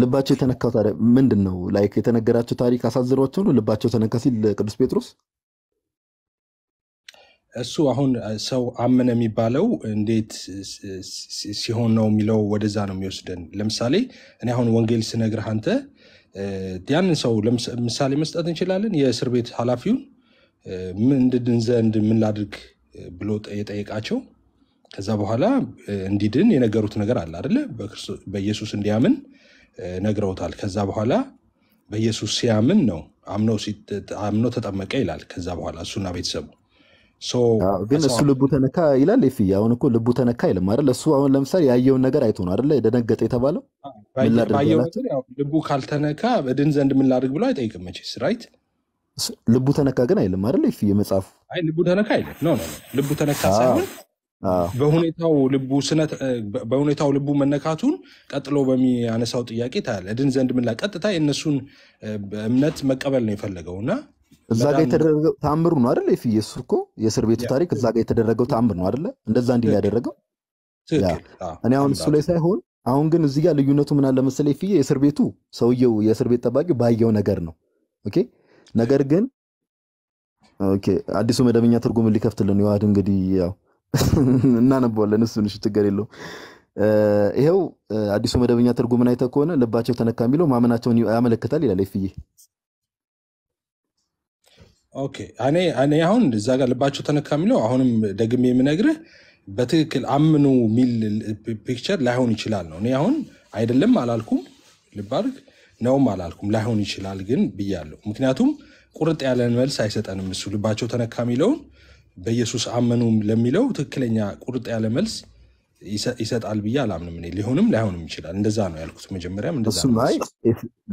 ልባቸው የተነካው ታዲያ ምንድን ነው? ላይክ የተነገራቸው ታሪክ አሳዝሯቸው ነው ልባቸው ተነካ ሲል ቅዱስ ጴጥሮስ እሱ አሁን ሰው አመነ የሚባለው እንዴት ሲሆን ነው የሚለው ወደዛ ነው የሚወስደን። ለምሳሌ እኔ አሁን ወንጌል ስነግርህ አንተ ያንን ሰው ምሳሌ መስጠት እንችላለን። የእስር ቤት ኃላፊውን ምን እንድድን ዘንድ ምን ላድርግ ብሎ የጠየቃቸው ከዛ በኋላ እንዲድን የነገሩት ነገር አለ አደለ? በኢየሱስ እንዲያምን ነግረውታል። ከዛ በኋላ በኢየሱስ ሲያምን ነው አምኖ ተጠመቀ ይላል። ከዛ በኋላ እሱና ቤተሰቡ ግን እሱ ልቡ ተነካ ይላል። ይፍ አሁን እኮ ልቡ ተነካ አይልም አይደል? እሱ አሁን ለምሳሌ ያየውን ነገር አይቶ ነው አይደለ የደነገጠ የተባለው። ልቡ ካልተነካ በድን ዘንድ ምን ላድርግ ብሎ አይጠይቅም መቼስ ራይት ልቡ ተነካ ግን አይልም አይደለ? የመጽሐፉ ልቡ ተነካ አይልም። ኖ ልቡ ተነካ ሳይሆን በሁኔታው ልቡ መነካቱን ቀጥሎ በሚያነሳው ጥያቄ ታያለህ። እድን ዘንድ ምላ ቀጥታ የእነሱን እምነት መቀበል ነው የፈለገው እና እዛ ጋ የተደረገው ተአምሩ ነው አይደለ? ኢየሱስ እኮ የእስር ቤቱ ታሪክ እዛ ጋ የተደረገው ተአምር ነው አይደለ? እንደዛ እንዲል ያደረገው እኔ አሁን እሱ ላይ ሳይሆን አሁን ግን እዚህ ጋር ልዩነቱ ምን አለ መሰለህ፣ የእስር ቤቱ ሰውየው የእስር ቤት ጠባቂ ባየው ነገር ነው ኦኬ ነገር ግን ኦኬ አዲሱ መደበኛ ትርጉም ሊከፍትልን የዋህድ እንግዲህ ያው እናነበዋለን። እሱን እሺ፣ ችግር የለውም። ይኸው አዲሱ መደበኛ ትርጉምን አይተ ከሆነ ልባቸው ተነካ የሚለው ማመናቸውን ያመለክታል ይላል ፍዬ። ኦኬ እኔ አሁን እዛ ጋር ልባቸው ተነካ የሚለው አሁንም ደግሜ የምነግርህ በትክክል አምኑ የሚል ፒክቸር ላይሆን ይችላል ነው። እኔ አሁን አይደለም አላልኩም ልባርግ ነውም አላልኩም፣ ላይሆን ይችላል ግን ብያለሁ። ምክንያቱም ቁርጥ ያለን መልስ አይሰጠንም። እሱ ልባቸው ተነካ የሚለውን በኢየሱስ አመኑ ለሚለው ትክክለኛ ቁርጥ ያለ መልስ ይሰጣል ብዬ አላምንም። እኔ ሊሆንም ላይሆንም ይችላል። እንደዛ ነው ያልኩት። መጀመሪያም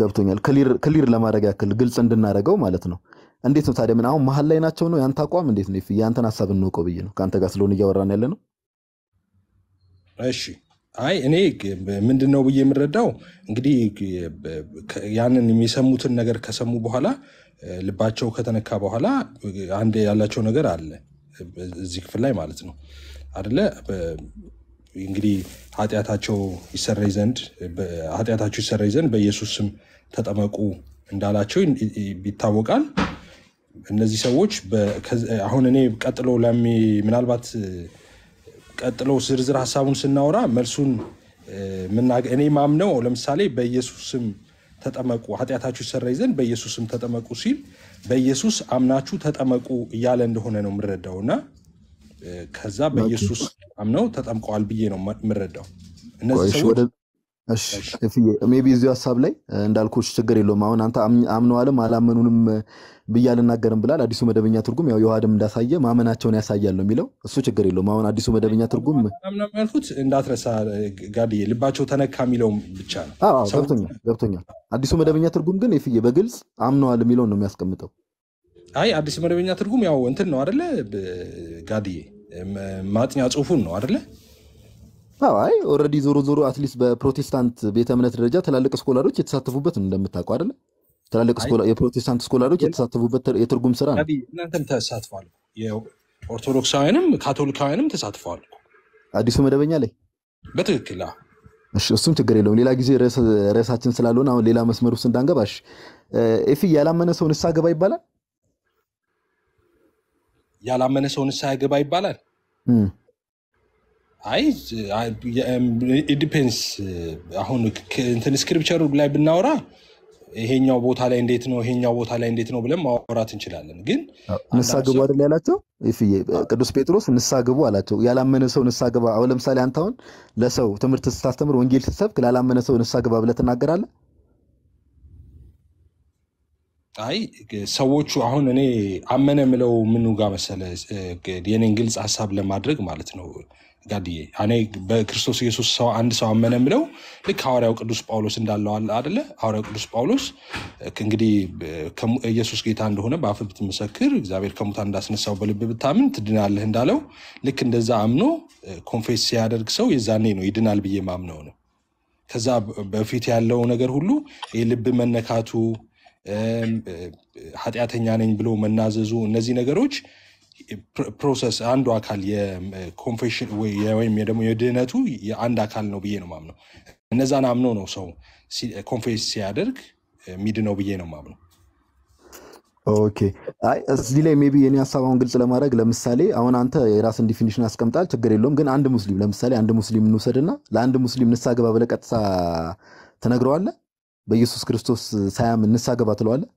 ገብቶኛል። ክሊር ለማድረግ ያክል ግልጽ እንድናደርገው ማለት ነው። እንዴት ነው ታዲያ? ምን አሁን መሀል ላይ ናቸው ነው ያንተ አቋም እንዴት ነው? የአንተን ሀሳብ እንውቀው ብዬ ነው ከአንተ ጋር ስለሆን እያወራን ያለ ነው። እሺ አይ እኔ ምንድን ነው ብዬ የምረዳው እንግዲህ ያንን የሚሰሙትን ነገር ከሰሙ በኋላ ልባቸው ከተነካ በኋላ አንድ ያላቸው ነገር አለ እዚህ ክፍል ላይ ማለት ነው አደለ። እንግዲህ ኃጢአታቸው ይሰረይ ዘንድ ኃጢአታቸው ይሰረይ ዘንድ በኢየሱስ ስም ተጠመቁ እንዳላቸው ይታወቃል። እነዚህ ሰዎች አሁን እኔ ቀጥሎ ለሚ ምናልባት ቀጥሎ ዝርዝር ሀሳቡን ስናወራ መልሱን እኔ ማምነው ለምሳሌ በኢየሱስም ተጠመቁ ኃጢአታችሁ ይሰረይ ዘንድ በኢየሱስም ተጠመቁ ሲል በኢየሱስ አምናችሁ ተጠመቁ እያለ እንደሆነ ነው የምረዳው እና ከዛ በኢየሱስ አምነው ተጠምቀዋል ብዬ ነው የምረዳው እነዚህ ሰዎች ሜይ ቢ እዚሁ ሀሳብ ላይ እንዳልኮች ችግር የለውም። አሁን አንተ አምነዋልም አላመኑንም ብዬ አልናገርም ብላል። አዲሱ መደበኛ ትርጉም ያው የውሃድም እንዳሳየ ማመናቸውን ያሳያል ነው የሚለው። እሱ ችግር የለውም። አሁን አዲሱ መደበኛ ትርጉም ያልኩት እንዳትረሳ ጋድዬ፣ ልባቸው ተነካ የሚለውም ብቻ ነው። ገብቶኛል፣ ገብቶኛል። አዲሱ መደበኛ ትርጉም ግን ፍዬ በግልጽ አምነዋል የሚለውን ነው የሚያስቀምጠው። አይ አዲሱ መደበኛ ትርጉም ያው እንትን ነው አደለ ጋድዬ፣ ማጥኛ ጽሁፉን ነው አደለ አይ ኦልሬዲ ዞሮ ዞሮ አትሊስት በፕሮቴስታንት ቤተ እምነት ደረጃ ትላልቅ ስኮላሮች የተሳተፉበት እንደምታውቀው አይደለ? ትላልቅ የፕሮቴስታንት ስኮላሮች የተሳተፉበት የትርጉም ስራ ነው። እናንተም ተሳትፏል፣ ኦርቶዶክሳውያንም ካቶሊካውያንም ተሳትፈዋል። አዲሱ መደበኛ ላይ በትክክል እሱም ችግር የለውም። ሌላ ጊዜ ርዕሳችን ስላልሆነ አሁን ሌላ መስመር ውስጥ እንዳንገባሽ። ኤፊ ያላመነ ሰው ንስሐ ገባ ይባላል። ያላመነ ሰው ንስሐ ገባ ይባላል። አይ ኢዲፔንስ አሁን እንትን ስክሪፕቸሩ ላይ ብናወራ ይሄኛው ቦታ ላይ እንዴት ነው ይሄኛው ቦታ ላይ እንዴት ነው ብለን ማውራት እንችላለን። ግን ንሳ ግቡ አይደል ያላቸው ቅዱስ ጴጥሮስ ንሳ ግቡ አላቸው። ያላመነ ሰው ንሳ ግባ። አሁን ለምሳሌ አንተ አሁን ለሰው ትምህርት ስታስተምር ወንጌል ስትሰብክ ላላመነ ሰው ንሳ ግባ ብለህ ትናገራለህ? አይ ሰዎቹ አሁን እኔ አመነ ምለው ምኑ ጋር መሰለ የኔን ግልጽ ሀሳብ ለማድረግ ማለት ነው ጋድዬ እኔ በክርስቶስ ኢየሱስ ሰው አንድ ሰው አመነ የምለው ልክ ሐዋርያው ቅዱስ ጳውሎስ እንዳለዋል አደለ። ሐዋርያው ቅዱስ ጳውሎስ እንግዲህ ኢየሱስ ጌታ እንደሆነ በአፍ ብትመሰክር እግዚአብሔር ከሙታን እንዳስነሳው በልብ ብታምን ትድናለህ እንዳለው ልክ እንደዛ አምኖ ኮንፌስ ሲያደርግ ሰው የዛኔ ነው ይድናል ብዬ ማምነው ነው። ከዛ በፊት ያለው ነገር ሁሉ ልብ መነካቱ ኃጢአተኛ ነኝ ብሎ መናዘዙ እነዚህ ነገሮች ፕሮሰስ አንዱ አካል የኮንፌሽን ወይም ደግሞ የድህነቱ የአንድ አካል ነው ብዬ ነው ማምነው። እነዛን አምኖ ነው ሰው ኮንፌስ ሲያደርግ ሚድ ነው ብዬ ነው ማምነው። ኦኬ አይ እዚህ ላይ ሜይ ቢ የኔ ሀሳብ አሁን ግልጽ ለማድረግ ለምሳሌ አሁን አንተ የራስን ዲፊኒሽን አስቀምጣል፣ ችግር የለውም ግን አንድ ሙስሊም ለምሳሌ አንድ ሙስሊም እንውሰድና ለአንድ ሙስሊም ንሳ ግባ ብለህ ቀጥታ ትነግረዋለህ? በኢየሱስ ክርስቶስ ሳያምን ንሳ ግባ ትለዋለህ?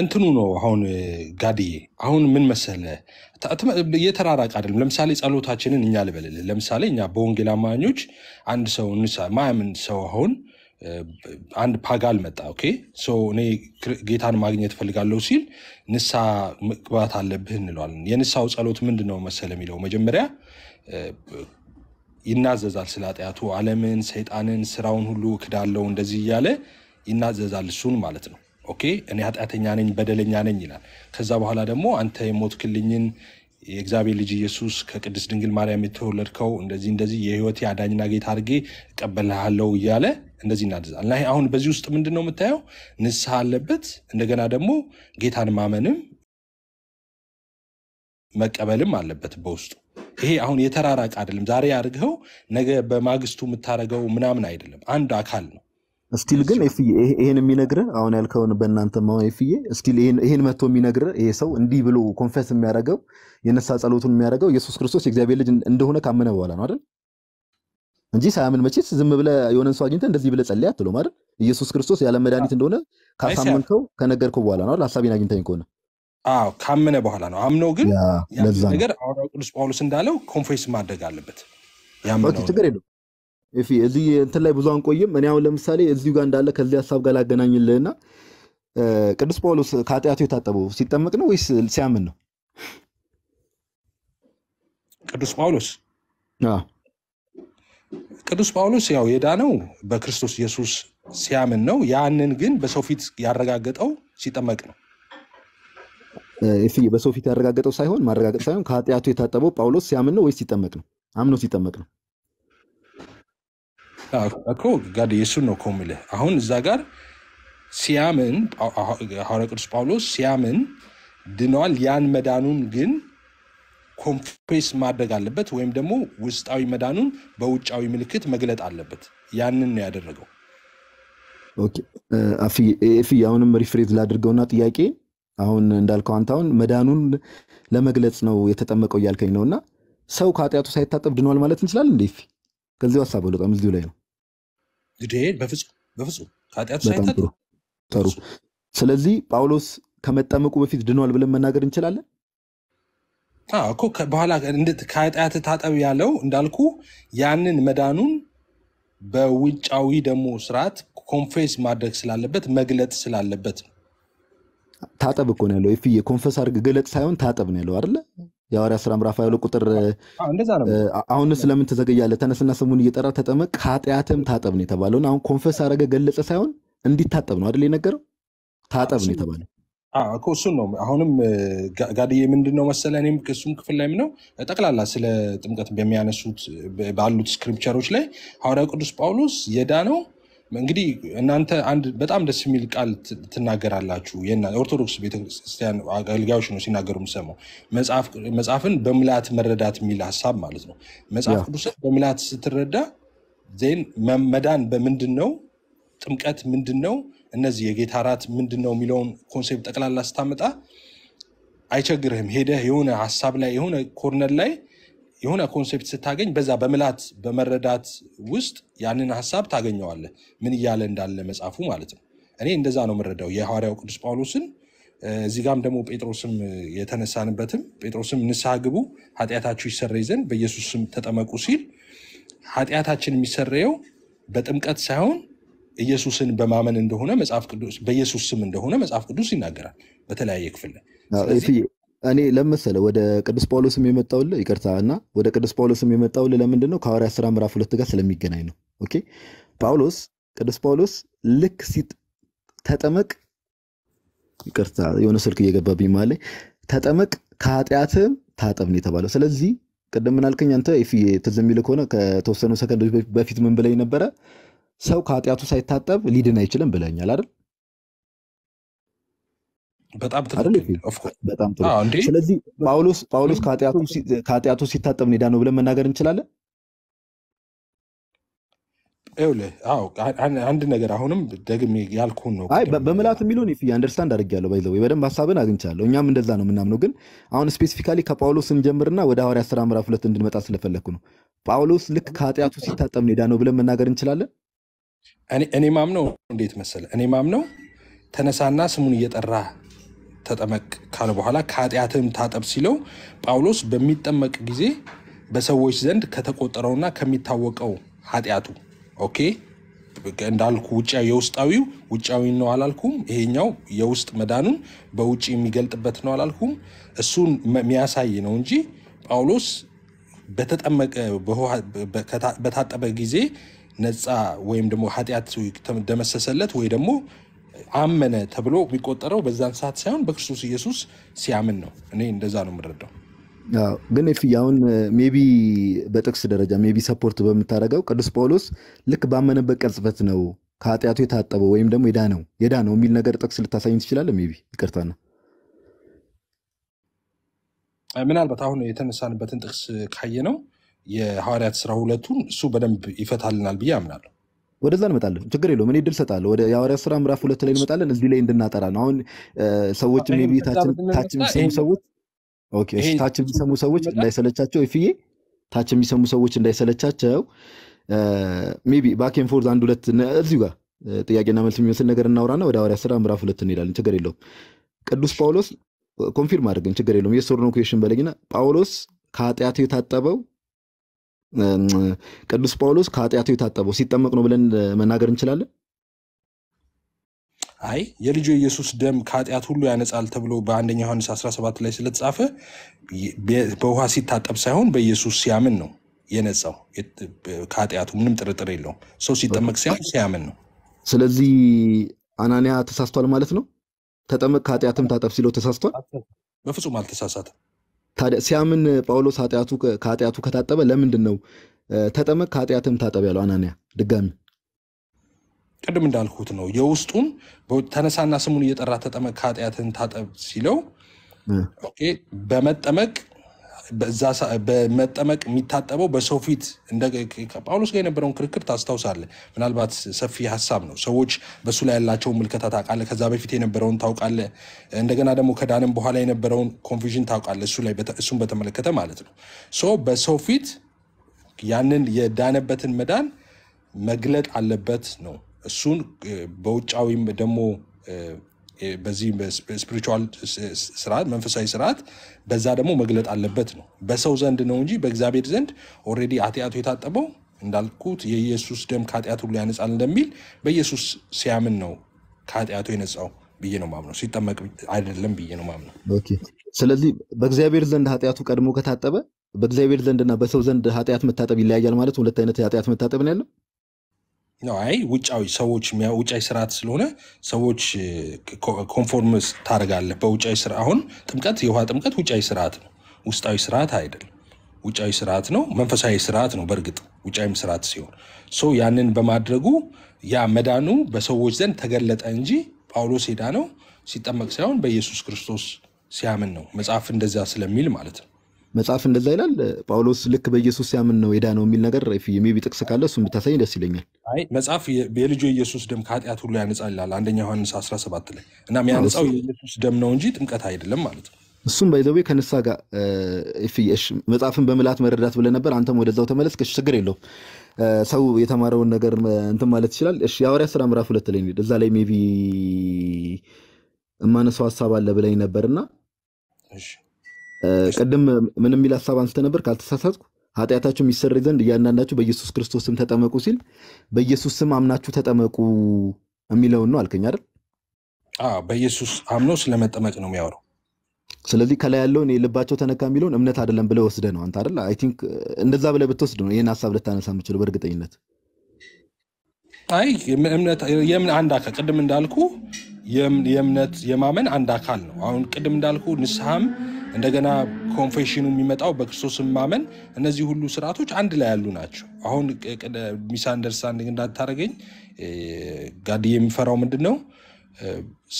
እንትኑ ነው አሁን ጋድዬ፣ አሁን ምን መሰለ የተራራቅ አይደለም። ለምሳሌ ጸሎታችንን እኛ ልበልል፣ ለምሳሌ እኛ በወንጌል አማኞች አንድ ሰው ማያምን ሰው አሁን አንድ ፓጋል መጣ። ኦኬ እኔ ጌታን ማግኘት እፈልጋለሁ ሲል ንሳ መግባት አለብህ እንለዋለን። የንሳው ጸሎት ምንድን ነው መሰለ የሚለው መጀመሪያ ይናዘዛል ስለ ኃጢአቱ፣ ዓለምን፣ ሰይጣንን፣ ስራውን ሁሉ ክዳለው እንደዚህ እያለ ይናዘዛል እሱን ማለት ነው። ኦኬ እኔ ኃጢአተኛ ነኝ በደለኛ ነኝ ይላል። ከዛ በኋላ ደግሞ አንተ የሞትክልኝን የእግዚአብሔር ልጅ ኢየሱስ ከቅድስት ድንግል ማርያም የተወለድከው እንደዚህ እንደዚህ የህይወት አዳኝና ጌታ አድርጌ እቀበልሃለሁ እያለ እንደዚህ እናድዛል እና አሁን በዚህ ውስጥ ምንድን ነው የምታየው? ንስሐ አለበት። እንደገና ደግሞ ጌታን ማመንም መቀበልም አለበት በውስጡ። ይሄ አሁን የተራራቅ አይደለም። ዛሬ አድርገው ነገ በማግስቱ የምታደርገው ምናምን አይደለም። አንድ አካል ነው። ስቲል ግን ኤፍዬ ይሄን የሚነግርህ አሁን ያልከውን በእናንተ ማሆን ፍዬ ስቲል ይሄን መቶ የሚነግርህ ይሄ ሰው እንዲህ ብሎ ኮንፌስ የሚያደርገው የነሳ ጸሎቱን የሚያደርገው ኢየሱስ ክርስቶስ የእግዚአብሔር ልጅ እንደሆነ ካመነ በኋላ ነው አይደል? እንጂ ሳያምን መቼስ ዝም ብለህ የሆነን ሰው አግኝተህ እንደዚህ ብለህ ጸልይ አትለውም አይደል? ኢየሱስ ክርስቶስ ያለ መድኃኒት እንደሆነ ካሳመንከው ከነገርከው በኋላ ነው አይደል? ሀሳቤን አግኝተኝ ከሆነ ካመነ በኋላ ነው። አምኖ ግን ነገር ቅዱስ ጳውሎስ እንዳለው ኮንፌስ ማድረግ አለበት። ችግር የለውም እፊ እዚህ እንትን ላይ ብዙ አንቆይም። እኔ አሁን ለምሳሌ እዚሁ ጋር እንዳለ ከዚህ ሀሳብ ጋር ላገናኝልህና ቅዱስ ጳውሎስ ከኃጢአቱ የታጠበው ሲጠመቅ ነው ወይስ ሲያምን ነው? ቅዱስ ጳውሎስ ቅዱስ ጳውሎስ ያው የዳነው በክርስቶስ ኢየሱስ ሲያምን ነው። ያንን ግን በሰው ፊት ያረጋገጠው ሲጠመቅ ነው። በሰው ፊት ያረጋገጠው ሳይሆን ማረጋገጥ ሳይሆን ከኃጢአቱ የታጠበው ጳውሎስ ሲያምን ነው ወይስ ሲጠመቅ ነው? አምኖ ሲጠመቅ ነው። እኮ ጋር የእሱን ነው እኮ የምልህ። አሁን እዛ ጋር ሲያምን ሐዋርያ ቅዱስ ጳውሎስ ሲያምን ድኗል። ያን መዳኑን ግን ኮንፌስ ማድረግ አለበት፣ ወይም ደግሞ ውስጣዊ መዳኑን በውጫዊ ምልክት መግለጥ አለበት። ያንን ነው ያደረገው። ፍ አሁንም ሪፍሬዝ ላድርገውና ጥያቄ አሁን እንዳልከው አንተ አሁን መዳኑን ለመግለጽ ነው የተጠመቀው እያልከኝ ነውና ሰው ከኃጢአቱ ሳይታጠብ ድኗል ማለት እንችላለን እንዴ? ከዚሁ ሀሳብ በለጣም እዚሁ ላይ ነው ግድን በፍጹም ስለዚህ ጳውሎስ ከመጠመቁ በፊት ድኗል ብለን መናገር እንችላለን እኮ። በኋላ ከኃጢአት ታጠብ ያለው እንዳልኩ ያንን መዳኑን በውጫዊ ደግሞ ስርዓት ኮንፌስ ማድረግ ስላለበት መግለጥ ስላለበት ታጠብ እኮ ነው ያለው። ኮንፌስ አድርግ ግለጥ ሳይሆን ታጠብ ነው ያለው አይደለ? የሐዋርያ ስራ ምዕራፍ ሀያ ቁጥር አሁን ስለምን ትዘገያለህ? ተነስና ስሙን እየጠራ ተጠመቅ፣ ከኃጢአትም ታጠብ ነው የተባለውን አሁን ኮንፌስ አረገ ገለጸ ሳይሆን እንዲታጠብ ነው አይደል የነገረው? ታጠብ ነው የተባለው እኮ እሱን ነው። አሁንም ጋድዬ ምንድን ነው መሰለህ፣ እኔም እሱም ክፍል ላይ ምነው ጠቅላላ ስለ ጥምቀት በሚያነሱት ባሉት ስክሪፕቸሮች ላይ ሐዋርያው ቅዱስ ጳውሎስ የዳነው እንግዲህ እናንተ አንድ በጣም ደስ የሚል ቃል ትናገራላችሁ። ኦርቶዶክስ ቤተክርስቲያን አገልጋዮች ነው ሲናገሩ የምሰማው መጽሐፍን በምልአት መረዳት የሚል ሀሳብ ማለት ነው። መጽሐፍ ቅዱስን በምልአት ስትረዳ ዜን መዳን በምንድን ነው፣ ጥምቀት ምንድን ነው፣ እነዚህ የጌታ እራት ምንድን ነው የሚለውን ኮንሴፕት ጠቅላላ ስታመጣ አይቸግርህም። ሄደህ የሆነ ሀሳብ ላይ የሆነ ኮርነር ላይ የሆነ ኮንሴፕት ስታገኝ በዛ በምላት በመረዳት ውስጥ ያንን ሀሳብ ታገኘዋለህ፣ ምን እያለ እንዳለ መጽሐፉ ማለት ነው። እኔ እንደዛ ነው የምረዳው የሐዋርያው ቅዱስ ጳውሎስን። እዚህ ጋም ደግሞ ጴጥሮስም የተነሳንበትም ጴጥሮስም ንስሐ ግቡ ኃጢአታችሁ ይሰረይ ዘንድ በኢየሱስም ተጠመቁ ሲል ኃጢአታችን የሚሰረየው በጥምቀት ሳይሆን ኢየሱስን በማመን እንደሆነ መጽሐፍ ቅዱስ በኢየሱስ ስም እንደሆነ መጽሐፍ ቅዱስ ይናገራል በተለያየ ክፍል ላይ እኔ ለመሰለ ወደ ቅዱስ ጳውሎስም የመጣውል ይቅርታ እና ወደ ቅዱስ ጳውሎስም የመጣውል ለምንድን ነው? ከሐዋርያ ስራ ምዕራፍ ሁለት ጋር ስለሚገናኝ ነው። ኦኬ ጳውሎስ ቅዱስ ጳውሎስ ልክ ሲጥ ተጠመቅ፣ ይቅርታ የሆነ ስልክ እየገባብኝ ማለ ተጠመቅ፣ ከኃጢአትም ታጠብ ነው የተባለው። ስለዚህ ቅድም ምናልከኝ አንተ ትዝ የሚል ከሆነ ከተወሰኑ ሰከንዶች በፊት ምን ብለኝ ነበረ? ሰው ከኃጢአቱ ሳይታጠብ ሊድን አይችልም ብለኛል አይደል? በጣም ጥሩ። ስለዚህ ጳውሎስ ጳውሎስ ከኃጢአቱ ሲታጠብ ኔዳ ነው ብለን መናገር እንችላለን። አንድ ነገር አሁንም ደግሜ ያልኩህን ነው። በምልአት የሚለውን ፍ አንደርስታንድ አድርጌያለሁ። ባይዘ በደንብ ሀሳብን አግኝቻለሁ። እኛም እንደዛ ነው የምናምነው። ግን አሁን ስፔሲፊካሊ ከጳውሎስ እንጀምርና ወደ ሐዋርያት ሥራ ምዕራፍ ሁለት እንድንመጣ ስለፈለግኩ ነው። ጳውሎስ ልክ ከኃጢአቱ ሲታጠብ ኔዳ ነው ብለን መናገር እንችላለን። እኔ ማምነው እንዴት መሰለህ? እኔ ማምነው ተነሳና ስሙን እየጠራ ተጠመቅ ካለ በኋላ ከኃጢአትም ታጠብ ሲለው ጳውሎስ በሚጠመቅ ጊዜ በሰዎች ዘንድ ከተቆጠረውና ከሚታወቀው ኃጢአቱ ኦኬ እንዳልኩ ውጭ የውስጣዊው ውጫዊ ነው አላልኩም። ይሄኛው የውስጥ መዳኑን በውጭ የሚገልጥበት ነው አላልኩም። እሱን የሚያሳይ ነው እንጂ ጳውሎስ በተጠመቀ በታጠበ ጊዜ ነፃ ወይም ደግሞ ኃጢአት ደመሰሰለት ወይ ደግሞ አመነ ተብሎ የሚቆጠረው በዛን ሰዓት ሳይሆን በክርስቶስ ኢየሱስ ሲያምን ነው። እኔ እንደዛ ነው የምረዳው። ግን ፊ አሁን ሜቢ በጥቅስ ደረጃ ሜቢ ሰፖርት በምታደርገው ቅዱስ ጳውሎስ ልክ ባመነበት ቅጽበት ነው ከኃጢአቱ የታጠበው ወይም ደግሞ የዳነው ነው የሚል ነገር ጥቅስ ልታሳኝ ትችላለህ? ሜቢ ይቅርታ ነው። ምናልባት አሁን የተነሳንበትን ጥቅስ ካየ ነው የሐዋርያት ስራ ሁለቱን እሱ በደንብ ይፈታልናል ብዬ አምናለሁ። ወደዛ እንመጣለን። ችግር የለውም። እኔ ድል ሰጣለሁ። ወደ የሐዋርያት ስራ ምዕራፍ ሁለት ላይ እንመጣለን። እዚህ ላይ እንድናጠራ ነው። አሁን ሰዎች ታች የሚሰሙ ሰዎች ታች የሚሰሙ ሰዎች እንዳይሰለቻቸው ይፍዬ ታች የሚሰሙ ሰዎች እንዳይሰለቻቸው ቢ ፎርዝ አንድ ሁለት እዚሁ ጋር ጥያቄና መልስ የሚመስል ነገር እናውራና ወደ ሐዋርያት ስራ ምዕራፍ ሁለት እንሄዳለን። ችግር የለውም። ቅዱስ ጳውሎስ ኮንፊርም አድርገን ችግር የለውም። የሶርኖ ኩዌሽን በለኝና ጳውሎስ ከኃጢአቱ የታጠበው ቅዱስ ጳውሎስ ከኃጢአቱ የታጠበው ሲጠመቅ ነው ብለን መናገር እንችላለን? አይ የልጁ የኢየሱስ ደም ከኃጢአት ሁሉ ያነጻል ተብሎ በአንደኛ ዮሐንስ 17 ላይ ስለተጻፈ በውሃ ሲታጠብ ሳይሆን በኢየሱስ ሲያምን ነው የነጻው። ከኃጢአቱ ምንም ጥርጥር የለውም። ሰው ሲጠመቅ ሳይሆን ሲያምን ነው። ስለዚህ አናንያ ተሳስቷል ማለት ነው። ተጠመቅ ከኃጢአትም ታጠብ ሲለው ተሳስቷል። በፍጹም አልተሳሳትም። ታዲያ ሲያምን ጳውሎስ ከኃጢአቱ ከታጠበ ለምንድን ነው ተጠመቅ ከኃጢአትም ታጠብ ያለው አናንያ? ድጋሚ ቅድም እንዳልኩት ነው የውስጡን ተነሳና ስሙን እየጠራ ተጠመቅ ከኃጢአትን ታጠብ ሲለው በመጠመቅ በመጠመቅ የሚታጠበው በሰው ፊት ጳውሎስ ጋር የነበረውን ክርክር ታስታውሳለህ። ምናልባት ሰፊ ሀሳብ ነው። ሰዎች በእሱ ላይ ያላቸውን ምልከታ ታውቃለህ። ከዛ በፊት የነበረውን ታውቃለህ። እንደገና ደግሞ ከዳንም በኋላ የነበረውን ኮንፊዥን ታውቃለህ። እሱ ላይ እሱን በተመለከተ ማለት ነው። ሶ በሰው ፊት ያንን የዳነበትን መዳን መግለጥ አለበት ነው። እሱን በውጫዊም ደግሞ በዚህ ስፒሪቹዋል ስርዓት መንፈሳዊ ስርዓት በዛ ደግሞ መግለጥ አለበት ነው። በሰው ዘንድ ነው እንጂ በእግዚአብሔር ዘንድ ኦልሬዲ አጢአቱ የታጠበው እንዳልኩት የኢየሱስ ደም ከአጢአት ሁሉ ያነጻል እንደሚል በኢየሱስ ሲያምን ነው ከአጢአቱ የነጻው ብዬ ነው ማምነው። ሲጠመቅ አይደለም ብዬ ነው ማምነው። ስለዚህ በእግዚአብሔር ዘንድ ኃጢአቱ ቀድሞ ከታጠበ በእግዚአብሔር ዘንድና በሰው ዘንድ ኃጢአት መታጠብ ይለያያል ማለት ሁለት አይነት ኃጢአት መታጠብ ነው ያለው። አይ ውጫዊ ሰዎች ውጫዊ ስርዓት ስለሆነ ሰዎች ኮንፎርም ታደርጋለህ በውጫዊ ስርዓት። አሁን ጥምቀት የውሃ ጥምቀት ውጫዊ ስርዓት ነው፣ ውስጣዊ ስርዓት አይደለም። ውጫዊ ስርዓት ነው፣ መንፈሳዊ ስርዓት ነው። በእርግጥ ውጫዊም ስርዓት ሲሆን ሰው ያንን በማድረጉ ያ መዳኑ በሰዎች ዘንድ ተገለጠ እንጂ ጳውሎስ ሄዳ ነው ሲጠመቅ ሳይሆን በኢየሱስ ክርስቶስ ሲያምን ነው መጽሐፍ እንደዚያ ስለሚል ማለት ነው። መጽሐፍ እንደዛ ይላል። ጳውሎስ ልክ በኢየሱስ ሲያምን ነው የዳ ነው የሚል ነገር የሚቢ ጥቅስ ካለ እሱም ብታሳይ ደስ ይለኛል። አይ መጽሐፍ የልጁ የኢየሱስ ደም ከኃጢአት ሁሉ ያነጻል ይላል አንደኛ ዮሐንስ 17 ላይ እናም ያነጻው የኢየሱስ ደም ነው እንጂ ጥምቀት አይደለም ማለት ነው። እሱም ባይዘዌ ከንሳ ጋር መጽሐፍን በምላት መረዳት ብለህ ነበር። አንተም ወደዛው ተመለስ፣ እሺ ችግር የለውም። ሰው የተማረውን ነገር እንትን ማለት ይችላል። እሺ የሐዋርያት ስራ ምዕራፍ ሁለት ላይ እዛ ላይ ሜይ ቢ የማነሳው ሀሳብ አለ ብለኝ ነበርና ቅድም ምን የሚል ሀሳብ አንስተ ነበር ካልተሳሳትኩ ኃጢአታችሁ የሚሰረይ ዘንድ እያንዳንዳችሁ በኢየሱስ ክርስቶስ ስም ተጠመቁ ሲል በኢየሱስ ስም አምናችሁ ተጠመቁ የሚለውን ነው አልከኝ አይደል? በኢየሱስ አምኖ ስለመጠመቅ ነው የሚያወራው። ስለዚህ ከላይ ያለውን የልባቸው ተነካ የሚለውን እምነት አይደለም ብለህ ወስደህ ነው አንተ አይደል? አይ ቲንክ እንደዛ ብለህ ብትወስድ ነው ይህን ሀሳብ ልታነሳ የምችለው በእርግጠኝነት። አይ አንድ አካል ቅድም እንዳልኩ የእምነት የማመን አንድ አካል ነው። አሁን ቅድም እንዳልኩ ንስሐም እንደገና ኮንፌሽኑ የሚመጣው በክርስቶስ ማመን። እነዚህ ሁሉ ስርዓቶች አንድ ላይ ያሉ ናቸው። አሁን ሚስ አንደርስታንዲንግ እንዳታደረገኝ ጋድዬ የሚፈራው ምንድን ነው?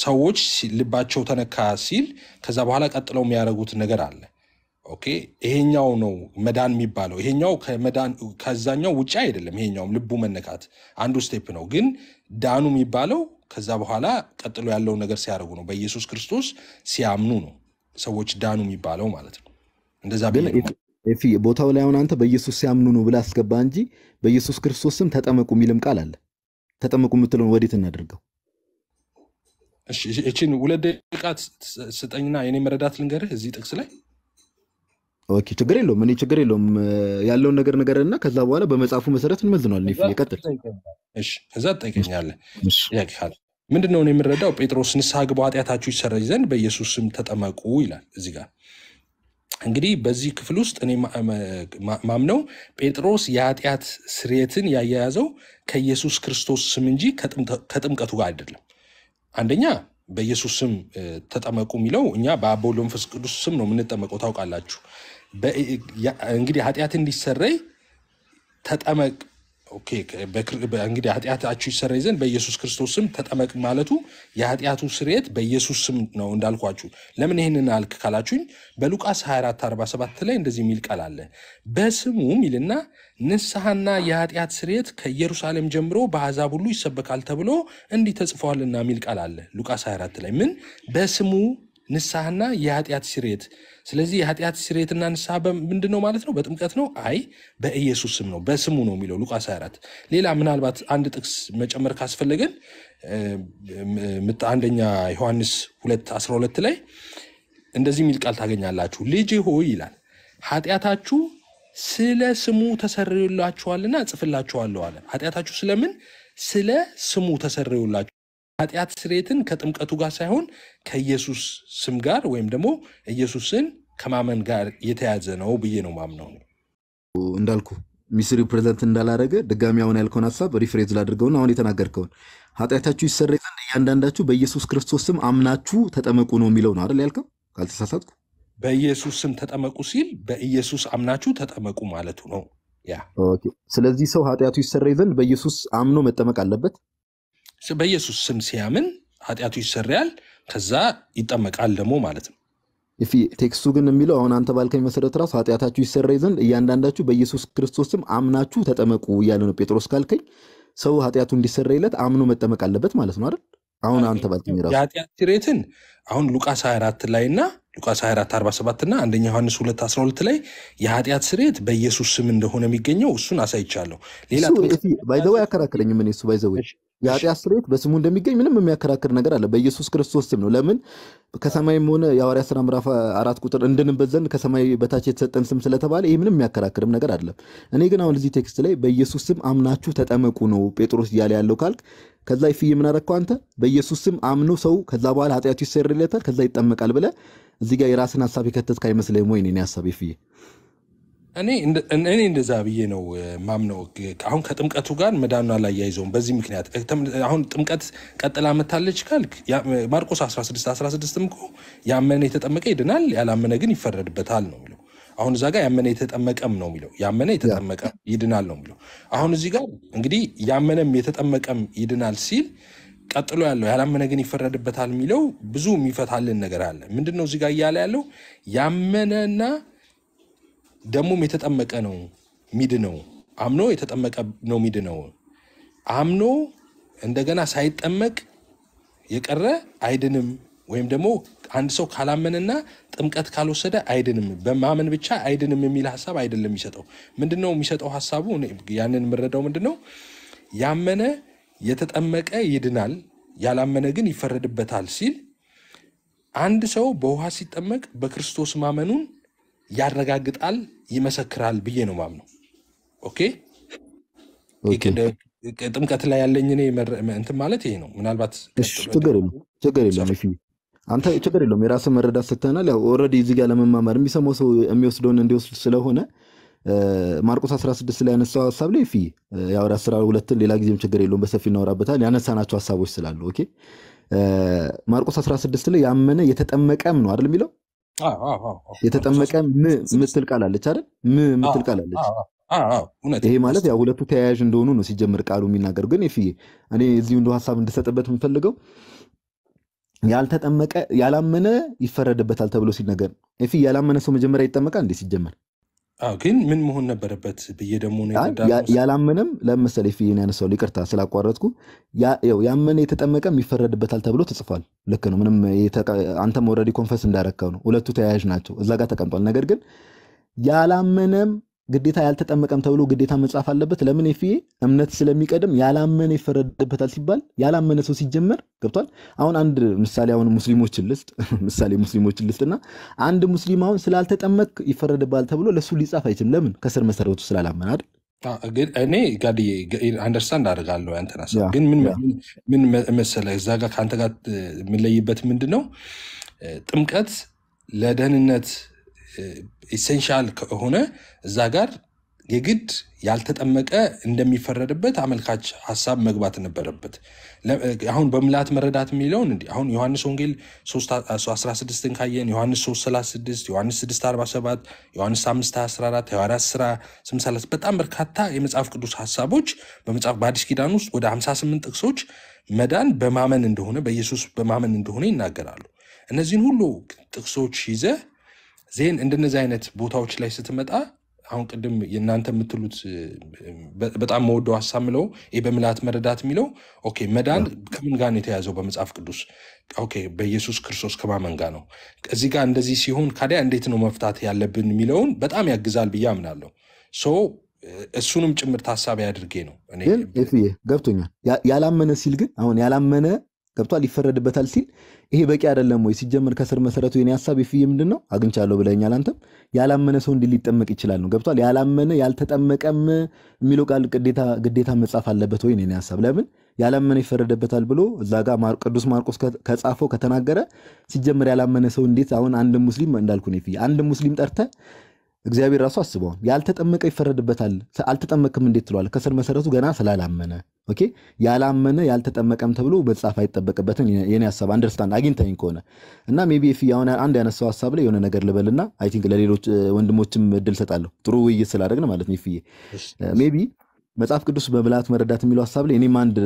ሰዎች ልባቸው ተነካ ሲል ከዛ በኋላ ቀጥለው የሚያደርጉት ነገር አለ። ኦኬ ይሄኛው ነው መዳን የሚባለው። ይሄኛው ከዛኛው ውጭ አይደለም። ይሄኛውም ልቡ መነካት አንዱ ስቴፕ ነው። ግን ዳኑ የሚባለው ከዛ በኋላ ቀጥሎ ያለው ነገር ሲያደርጉ ነው፣ በኢየሱስ ክርስቶስ ሲያምኑ ነው። ሰዎች ዳኑ የሚባለው ማለት ነው። እንደዛ ቦታው ላይ አሁን አንተ በኢየሱስ ሲያምኑ ነው ብለህ አስገባ እንጂ በኢየሱስ ክርስቶስ ስም ተጠመቁ የሚልም ቃል አለ። ተጠመቁ የምትለውን ወዴት እናደርገው? እቺን ሁለት ደቂቃ ስጠኝና የኔ መረዳት ልንገርህ እዚህ ጥቅስ ላይ ኦኬ፣ ችግር የለውም። እኔ ችግር የለውም። ያለውን ነገር ነገርና ከዛ በኋላ በመጽሐፉ መሰረት እንመዝነዋለን። ይቀጥል። እዛ ትጠይቀኛለህ ምንድነው የምንረዳው? ጴጥሮስ ንስሐ ግቡ ኃጢአታችሁ ይሰረይ ዘንድ በኢየሱስ ስም ተጠመቁ ይላል። እዚህ ጋር እንግዲህ በዚህ ክፍል ውስጥ እኔ ማምነው ጴጥሮስ የኃጢአት ስርየትን ያያያዘው ከኢየሱስ ክርስቶስ ስም እንጂ ከጥምቀቱ ጋር አይደለም። አንደኛ በኢየሱስ ስም ተጠመቁ የሚለው እኛ በአብ ቅዱስ ስም ነው የምንጠመቀው፣ ታውቃላችሁ። እንግዲህ ኃጢአት እንዲሰረይ ተጠመቅ ኦኬ እንግዲህ ኃጢአታችሁ ይሰረይ ዘንድ በኢየሱስ ክርስቶስ ስም ተጠመቅ ማለቱ የኃጢአቱ ስርየት በኢየሱስ ስም ነው እንዳልኳችሁ። ለምን ይህንን አልክ ካላችሁኝ በሉቃስ 2447 ላይ እንደዚህ የሚል ቃል አለ። በስሙ ሚልና ንስሐና የኃጢአት ስርየት ከኢየሩሳሌም ጀምሮ በአሕዛብ ሁሉ ይሰበካል ተብሎ እንዲህ ተጽፏልና የሚል ቃል አለ ሉቃስ 24 ላይ ምን በስሙ ንስሐና የኃጢአት ስርየት። ስለዚህ የኃጢአት ስርየትና ንስሐ ምንድን ነው ማለት ነው? በጥምቀት ነው? አይ በኢየሱስ ስም ነው፣ በስሙ ነው የሚለው ሉቃስ 24። ሌላ ምናልባት አንድ ጥቅስ መጨመር ካስፈለገን አንደኛ ዮሐንስ 2 12 ላይ እንደዚህ የሚል ቃል ታገኛላችሁ። ልጅ ሆይ ይላል ኃጢአታችሁ ስለ ስሙ ተሰርዮላችኋልና እጽፍላችኋለሁ አለ። ኃጢአታችሁ ስለምን? ስለ ስሙ ተሰርዮላችሁ ኃጢአት ስሬትን ከጥምቀቱ ጋር ሳይሆን ከኢየሱስ ስም ጋር ወይም ደግሞ ኢየሱስን ከማመን ጋር የተያዘ ነው ብዬ ነው ማምነው። እንዳልኩ ሚስሪ ፕሬዘንት እንዳላረገ ድጋሚ አሁን ያልከውን ሀሳብ ሪፍሬዝ ላድርገውና አሁን የተናገርከውን ኃጢአታችሁ ይሰረይ ዘንድ እያንዳንዳችሁ በኢየሱስ ክርስቶስ ስም አምናችሁ ተጠመቁ ነው የሚለው ነው አይደል ያልከው? ካልተሳሳትኩ በኢየሱስ ስም ተጠመቁ ሲል በኢየሱስ አምናችሁ ተጠመቁ ማለቱ ነው። ያ ስለዚህ ሰው ኃጢአቱ ይሰረይ ዘንድ በኢየሱስ አምኖ መጠመቅ አለበት። በኢየሱስ ስም ሲያምን ኃጢአቱ ይሰሪያል፣ ከዛ ይጠመቃል ደግሞ ማለት ነው። ይፊ ቴክስቱ ግን የሚለው አሁን አንተ ባልከኝ መሰረት ራሱ ኃጢአታችሁ ይሰረይ ዘንድ እያንዳንዳችሁ በኢየሱስ ክርስቶስ ስም አምናችሁ ተጠመቁ እያለ ነው ጴጥሮስ ካልከኝ ሰው ኃጢአቱ እንዲሰረይለት አምኖ መጠመቅ አለበት ማለት ነው አይደል? አሁን አንተ ባልከኝ ራሱ የኃጢአት ስርየትን አሁን ሉቃስ 24 ላይ እና ሉቃስ 24 47 እና አንደኛ ዮሐንስ 2 12 ላይ የኃጢአት ስርየት በኢየሱስ ስም እንደሆነ የሚገኘው እሱን አሳይቻለሁ። ሌላ አያከራክረኝም። እኔ እሱ ባይዘዌ የኃጢአት ስርየት በስሙ እንደሚገኝ ምንም የሚያከራክር ነገር አለ በኢየሱስ ክርስቶስ ስም ነው። ለምን ከሰማይም ሆነ የሐዋርያት ስራ ምዕራፍ አራት ቁጥር እንድንበት ዘንድ ከሰማይ በታች የተሰጠን ስም ስለተባለ ይህ ምንም የሚያከራክርም ነገር አይደለም። እኔ ግን አሁን እዚህ ቴክስት ላይ በኢየሱስ ስም አምናችሁ ተጠመቁ ነው ጴጥሮስ እያለ ያለው ካልክ ከዛ ይፍይ የምናረግከው አንተ በኢየሱስ ስም አምኖ ሰው ከዛ በኋላ ኃጢአቱ ይሰረለታል፣ ከዛ ይጠመቃል ብለህ እዚህ ጋር የራስን ሀሳብ የከተትክ አይመስልህም ወይ? እኔ ሀሳብ ይፍይ እኔ እንደዛ ብዬ ነው ማምነው። አሁን ከጥምቀቱ ጋር መዳኑን አላያይዘውም። በዚህ ምክንያት አሁን ጥምቀት ቀጥላ መታለች ካልክ ማርቆስ 16 16 እኮ ያመነ የተጠመቀ ይድናል፣ ያላመነ ግን ይፈረድበታል ነው አሁን እዛ ጋር ያመነ የተጠመቀም ነው የሚለው ያመነ የተጠመቀ ይድናል ነው የሚለው። አሁን እዚህ ጋር እንግዲህ ያመነም የተጠመቀም ይድናል ሲል ቀጥሎ ያለው ያላመነ ግን ይፈረድበታል የሚለው ብዙ የሚፈታልን ነገር አለ። ምንድን ነው እዚህ ጋር እያለ ያለው ያመነና ደግሞም የተጠመቀ ነው ሚድ ነው አምኖ የተጠመቀ ነው ሚድ ነው አምኖ እንደገና ሳይጠመቅ የቀረ አይድንም ወይም ደግሞ አንድ ሰው ካላመንና ጥምቀት ካልወሰደ አይድንም፣ በማመን ብቻ አይድንም የሚል ሀሳብ አይደለም የሚሰጠው። ምንድነው የሚሰጠው ሀሳቡ? ያንን የምረዳው ምንድነው ያመነ የተጠመቀ ይድናል፣ ያላመነ ግን ይፈረድበታል ሲል አንድ ሰው በውሃ ሲጠመቅ በክርስቶስ ማመኑን ያረጋግጣል፣ ይመሰክራል ብዬ ነው ማምነው። ኦኬ ጥምቀት ላይ ያለኝ እኔ እንትን ማለት ይሄ ነው። ምናልባት ችግር የለም አንተ ችግር የለውም የራስ መረዳት ስትናል። ያው ኦልሬዲ እዚህ ጋር ለመማማር የሚሰማው ሰው የሚወስደውን እንዲወስድ ስለሆነ ማርቆስ 16 ላይ ያነሳው ሀሳብ ላይ ፊ ያው አስራ ሁለትን ሌላ ጊዜም ችግር የለውም በሰፊ እናወራበታል። ያነሳናቸው ሀሳቦች ስላሉ ኦኬ። ማርቆስ 16 ላይ ያመነ የተጠመቀም ነው አይደል የሚለው የተጠመቀ ምትል ቃል አለች አይደል? ም ምትል ቃል አለች። ይሄ ማለት ያው ሁለቱ ተያያዥ እንደሆኑ ነው ሲጀምር ቃሉ የሚናገር ግን ፊ እኔ እዚሁ እንደ ሀሳብ እንድሰጥበት የምፈልገው ያልተጠመቀ ያላመነ ይፈረድበታል ተብሎ ሲነገር ኤፊ ያላመነ ሰው መጀመሪያ ይጠመቃል እንዴ? ሲጀመር ግን ምን መሆን ነበረበት ብዬ ደግሞ ያላመነም ለምሳሌ ፊ ያነሳው ይቅርታ ስላቋረጥኩ፣ ያመነ የተጠመቀ ይፈረድበታል ተብሎ ተጽፏል። ልክ ነው። ምንም አንተም ኦልሬዲ ኮንፈስ እንዳረከው ነው። ሁለቱ ተያያዥ ናቸው። እዛ ጋር ተቀምጧል። ነገር ግን ያላመነም ግዴታ ያልተጠመቀም ተብሎ ግዴታ መጻፍ አለበት። ለምን ኤፍኤ እምነት ስለሚቀድም ያላመነ ይፈረድበታል ሲባል ያላመነ ሰው ሲጀመር ገብቷል። አሁን አንድ ምሳሌ አሁን ሙስሊሞችን ልስጥ ምሳሌ ሙስሊሞችን ልስጥ እና አንድ ሙስሊም አሁን ስላልተጠመቅ ይፈረድባል ተብሎ ለእሱ ሊጻፍ አይችልም። ለምን ከስር መሰረቱ ስላላመነ አይደል? እኔ ጋድዬ አንደርስታንድ አደርጋለሁ ያንተን ሀሳብ። ግን ምን መሰለህ እዛ ጋር ከአንተ ጋር የምንለይበት ምንድን ነው ጥምቀት ለደህንነት ኢሴንሻል ከሆነ እዛ ጋር የግድ ያልተጠመቀ እንደሚፈረድበት አመልካች ሀሳብ መግባት ነበረበት። አሁን በምልአት መረዳት የሚለውን እንዲህ አሁን ዮሐንስ ወንጌል 16ን ካየን ዮሐንስ 36 ዮሐንስ 647 ዮሐንስ 514 ዮሐንስ ሥራ 834 በጣም በርካታ የመጽሐፍ ቅዱስ ሀሳቦች በመጽሐፍ በአዲስ ኪዳን ውስጥ ወደ 58 ጥቅሶች መዳን በማመን እንደሆነ በኢየሱስ በማመን እንደሆነ ይናገራሉ። እነዚህን ሁሉ ጥቅሶች ይዘህ ዜን እንደነዚህ አይነት ቦታዎች ላይ ስትመጣ አሁን ቅድም እናንተ የምትሉት በጣም መወደው ሀሳብ ምለው ይህ በምልዓት መረዳት የሚለው ኦኬ መዳን ከምን ጋር ነው የተያዘው በመጽሐፍ ቅዱስ? ኦኬ በኢየሱስ ክርስቶስ ከማመን ጋር ነው። እዚህ ጋር እንደዚህ ሲሆን ካዲያ እንዴት ነው መፍታት ያለብን የሚለውን በጣም ያግዛል ብዬ አምናለሁ። ሶ እሱንም ጭምር ታሳቢ አድርጌ ነው ገብቶኛል። ያላመነ ሲል ግን አሁን ያላመነ ገብቷል ይፈረድበታል ሲል ይሄ በቂ አይደለም ወይ? ሲጀምር ከስር መሰረቱ የኔ ሀሳብ ይፍዬ ምንድን ነው አግኝቻለሁ ብለኛል። አንተም ያላመነ ሰው እንዲህ ሊጠመቅ ይችላል ነው ገብቷል። ያላመነ ያልተጠመቀም የሚለው ቃል ግዴታ መጻፍ አለበት ወይ? የኔ ሀሳብ ለምን ያላመነ ይፈረድበታል ብሎ እዛ ጋር ቅዱስ ማርቆስ ከጻፈው ከተናገረ ሲጀምር ያላመነ ሰው እንዴት አሁን አንድ ሙስሊም እንዳልኩ ነው ይፍዬ አንድ ሙስሊም ጠርተ እግዚአብሔር ራሱ አስበዋል። ያልተጠመቀ ይፈረድበታል። አልተጠመቅም እንዴት ትለዋል? ከስር መሰረቱ ገና ስላላመነ ኦኬ። ያላመነ ያልተጠመቀም ተብሎ በጻፍ አይጠበቅበትም። የኔ ሀሳብ አንደርስታንድ አግኝተኝ ከሆነ እና ሜቢ ፊ አሁን አንድ ያነሳው ሀሳብ ላይ የሆነ ነገር ልበልና አይ ቲንክ ለሌሎች ወንድሞችም እድል ሰጣለሁ። ጥሩ ውይይት ስላደረግን ማለት ነው። ይፍዬ ሜቢ መጽሐፍ ቅዱስ በብላት መረዳት የሚለው ሀሳብ ላይ እኔም አንድ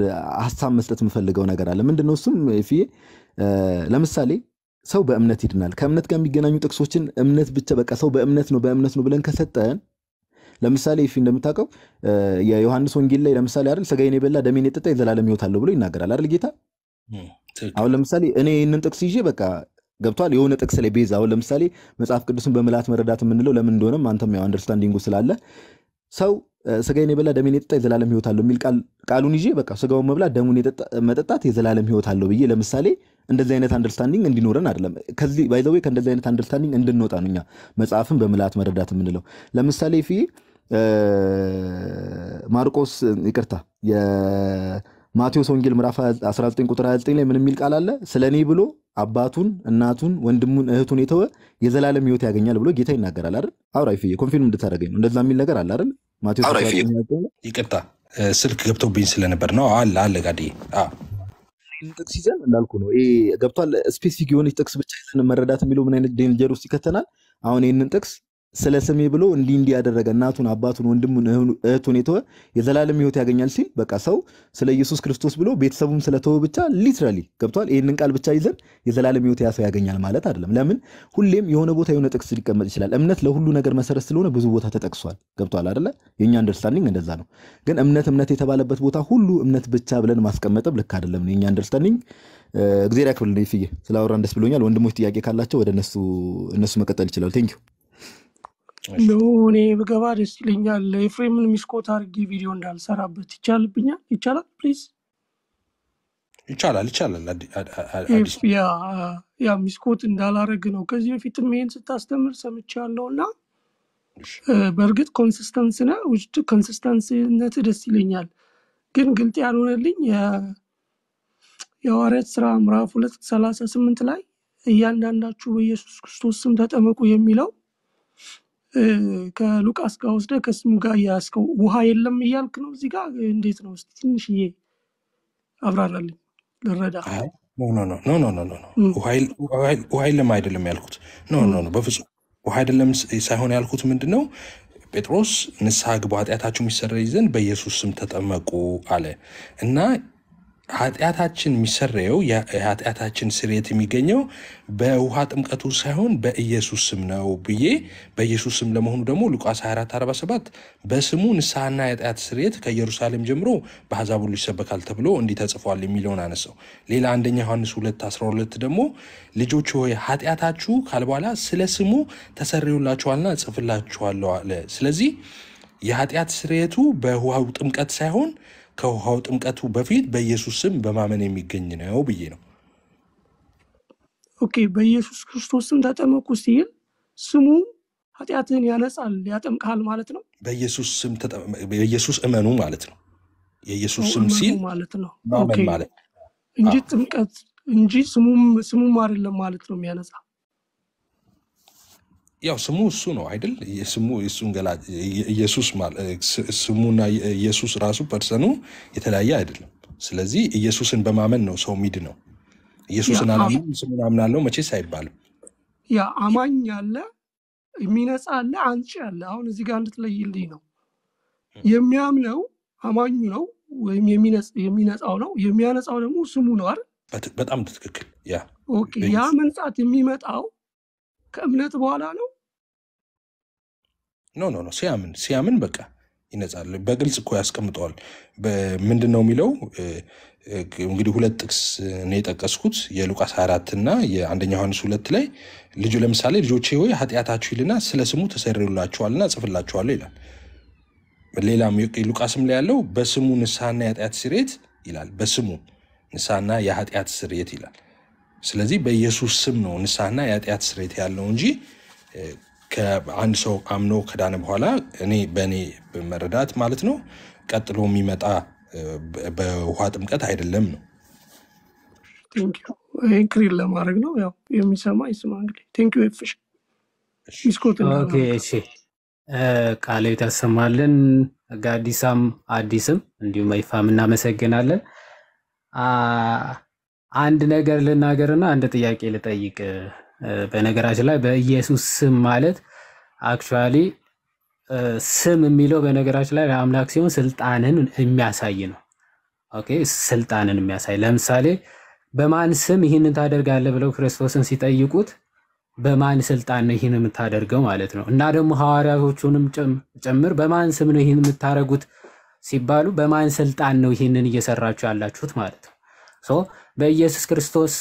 ሀሳብ መስጠት የምፈልገው ነገር አለ። ምንድነው እሱም? ይፍዬ ለምሳሌ ሰው በእምነት ይድናል። ከእምነት ጋር የሚገናኙ ጥቅሶችን እምነት ብቻ በቃ ሰው በእምነት ነው በእምነት ነው ብለን ከሰጠን ለምሳሌ ይፊ እንደምታውቀው የዮሐንስ ወንጌል ላይ ለምሳሌ አይደል ስጋዬን የበላ ደሜን የጠጣ የዘላለም ሕይወት አለው ብሎ ይናገራል አይደል ጌታ። አሁን ለምሳሌ እኔ ይህንን ጥቅስ ይዤ በቃ ገብቷል የሆነ ጥቅስ ላይ ቤዛ አሁን ለምሳሌ መጽሐፍ ቅዱስን በምልአት መረዳት የምንለው ለምን እንደሆነም አንተም ያው አንደርስታንዲንጉ ስላለ ሰው ስጋዬን የበላ ደሜን የጠጣ የዘላለም ሕይወት አለው የሚል ቃሉን ይዤ በቃ ስጋውን መብላት ደሙን መጠጣት የዘላለም ሕይወት አለው ብዬ ለምሳሌ እንደዚህ አይነት አንደርስታንዲንግ እንዲኖረን አይደለም ከዚህ ባይ ዘ ወይ ከእንደዚህ አይነት አንደርስታንዲንግ እንድንወጣ ነው እኛ መጽሐፍን በምልአት መረዳት የምንለው። ለምሳሌ ፊ ማርቆስ ይቅርታ የማቴዎስ ወንጌል ምዕራፍ 19 ቁጥር 29 ላይ ምን የሚል ቃል አለ? ስለ እኔ ብሎ አባቱን እናቱን ወንድሙን እህቱን የተወ የዘላለም ህይወት ያገኛል ብሎ ጌታ ይናገራል አይደል? አውራይ ፊ ኮንፊርም እንድታደረገኝ ነው እንደዛ የሚል ነገር አለ አይደል? ማቴዎስ ይቅርታ ስልክ ገብቶብኝ ስለነበር ነው አለ አለ ጋዴ ጥቅስ ይዘን እንዳልኩ ነው ገብቷል። ስፔሲፊክ የሆነች ጥቅስ ብቻ ይዘን መረዳት የሚለው ምን አይነት ዴንጀር ውስጥ ይከተናል። አሁን ይህንን ጥቅስ ስለ ስሜ ብሎ እንዲህ እንዲህ ያደረገ እናቱን አባቱን ወንድሙን እህቱን የተወ የዘላለም ህይወት ያገኛል ሲል በቃ ሰው ስለ ኢየሱስ ክርስቶስ ብሎ ቤተሰቡም ስለተወ ብቻ ሊትራሊ ገብቷል። ይህንን ቃል ብቻ ይዘን የዘላለም ህይወት ያ ሰው ያገኛል ማለት አይደለም። ለምን ሁሌም የሆነ ቦታ የሆነ ጥቅስ ሊቀመጥ ይችላል። እምነት ለሁሉ ነገር መሰረት ስለሆነ ብዙ ቦታ ተጠቅሷል። ገብቷል አደለ? የእኛ አንደርስታንዲንግ እንደዛ ነው። ግን እምነት እምነት የተባለበት ቦታ ሁሉ እምነት ብቻ ብለን ማስቀመጥም ልክ አይደለም። የእኛ አንደርስታንዲንግ እግዚአብሔር ያክብልን። ይፍዬ ስለ አወራን ደስ ብሎኛል። ወንድሞች ጥያቄ ካላቸው ወደ እነሱ መቀጠል ይችላል። ቴንኪው እኔ ብገባ ደስ ይለኛል። ኤፍሬምን ሚስኮት አድርጌ ቪዲዮ እንዳልሰራበት ይቻልብኛል? ይቻላል? ፕሊዝ ይቻላል፣ ይቻላል። ያ ሚስኮት እንዳላረግ ነው። ከዚህ በፊትም ይሄን ስታስተምር ሰምቻለሁ እና በእርግጥ ኮንሲስተንስ ነ ውጭ ኮንሲስተንስነት ደስ ይለኛል። ግን ግልጥ ያልሆነልኝ የሐዋርያት ስራ ምዕራፍ ሁለት ሰላሳ ስምንት ላይ እያንዳንዳችሁ በኢየሱስ ክርስቶስ ስም ተጠመቁ የሚለው ከሉቃስ ጋር ወስደ ከስሙ ጋር እያያዝከው ውሃ የለም እያልክ ነው እዚህ ጋር እንዴት ነው? እስኪ ትንሽዬ አብራራልኝ ልረዳ። ውሃ የለም አይደለም ያልኩት። ኖ ኖ ኖ፣ በፍጹም ውሃ አይደለም ሳይሆን ያልኩት ምንድን ነው ጴጥሮስ ንስሐ ግቡ ኃጢአታችሁ የሚሰረይ ዘንድ በኢየሱስ ስም ተጠመቁ አለ እና ኃጢአታችን የሚሰረየው የኃጢአታችን ስርየት የሚገኘው በውሃ ጥምቀቱ ሳይሆን በኢየሱስ ስም ነው ብዬ በኢየሱስ ስም ለመሆኑ ደግሞ ሉቃስ 2447 በስሙ ንስሐና የኃጢአት ስርየት ከኢየሩሳሌም ጀምሮ በአሕዛብ ሁሉ ይሰበካል ተብሎ እንዲህ ተጽፏል የሚለውን አነሳው። ሌላ አንደኛ ዮሐንስ 212 ደግሞ ልጆች ሆይ ኃጢአታችሁ ካለ በኋላ ስለ ስሙ ተሰርዩላችኋልና እጽፍላችኋለሁ አለ። ስለዚህ የኃጢአት ስርየቱ በውሃው ጥምቀት ሳይሆን ከውሃው ጥምቀቱ በፊት በኢየሱስ ስም በማመን የሚገኝ ነው ብዬ ነው። ኦኬ በኢየሱስ ክርስቶስ ስም ተጠመቁ ሲል ስሙ ኃጢአትህን ያነጻል ያጠምቃል ማለት ነው። በኢየሱስ እመኑ ማለት ነው። የኢየሱስ ስም ሲል ማለት ነው እንጂ ጥምቀት እንጂ ስሙም አይደለም ማለት ነው የሚያነጻ ያው ስሙ እሱ ነው አይደል? ስሙ እሱን ገላ ኢየሱስ ስሙና ኢየሱስ ራሱ ፐርሰኑ የተለያየ አይደለም። ስለዚህ ኢየሱስን በማመን ነው ሰው ሚድ ነው። ኢየሱስን አላምንም ስሙን አምናለው መቼስ አይባልም። ያ አማኝ ያለ የሚነጻ አለ፣ አንጭ ያለ። አሁን እዚህ ጋር እንድትለይልኝ ነው። የሚያምነው አማኙ ነው ወይም የሚነጻው ነው። የሚያነጻው ደግሞ ስሙ ነው አይደል? በጣም ትክክል። ያ ያ መንጻት የሚመጣው ከእምነት በኋላ ነው። ኖ ኖ ኖ ሲያምን ሲያምን በቃ ይነጻል። በግልጽ እኮ ያስቀምጠዋል። ምንድን ነው የሚለው? እንግዲህ ሁለት ጥቅስ ነው የጠቀስኩት የሉቃስ አራት እና የአንደኛ ዮሐንስ ሁለት ላይ ልጁ ለምሳሌ ልጆቼ ሆይ ኃጢአታችሁ ይልና ስለ ስሙ ተሰርዩላችኋልና ጽፍላችኋለሁ ይላል። ሌላም ሉቃስም ላይ ያለው በስሙ ንስሐና የኃጢአት ስርየት ይላል። በስሙ ንስሐና የኃጢአት ስርየት ይላል። ስለዚህ በኢየሱስ ስም ነው ንስሐና የኃጢአት ስሬት ያለው እንጂ አንድ ሰው አምኖ ከዳነ በኋላ እኔ በእኔ መረዳት ማለት ነው ቀጥሎ የሚመጣ በውሃ ጥምቀት አይደለም ነው ክሪል ለማድረግ ነው። ያው የሚሰማ ይስማ። እንግዲህ ቃለ ያሰማልን ጋዲሳም አዲስም እንዲሁም ይፋም እናመሰግናለን። አንድ ነገር ልናገርና አንድ ጥያቄ ልጠይቅ። በነገራችን ላይ በኢየሱስ ስም ማለት አክቹዋሊ ስም የሚለው በነገራችን ላይ ለአምላክ ሲሆን ስልጣንን የሚያሳይ ነው። ኦኬ፣ ስልጣንን የሚያሳይ ለምሳሌ በማን ስም ይህንን ታደርጋለህ ብለው ክርስቶስን ሲጠይቁት በማን ስልጣን ነው ይህን የምታደርገው ማለት ነው። እና ደግሞ ሐዋርያቶቹንም ጭምር በማን ስም ነው ይህን የምታደርጉት ሲባሉ በማን ስልጣን ነው ይህንን እየሰራችሁ ያላችሁት ማለት ነው። በኢየሱስ ክርስቶስ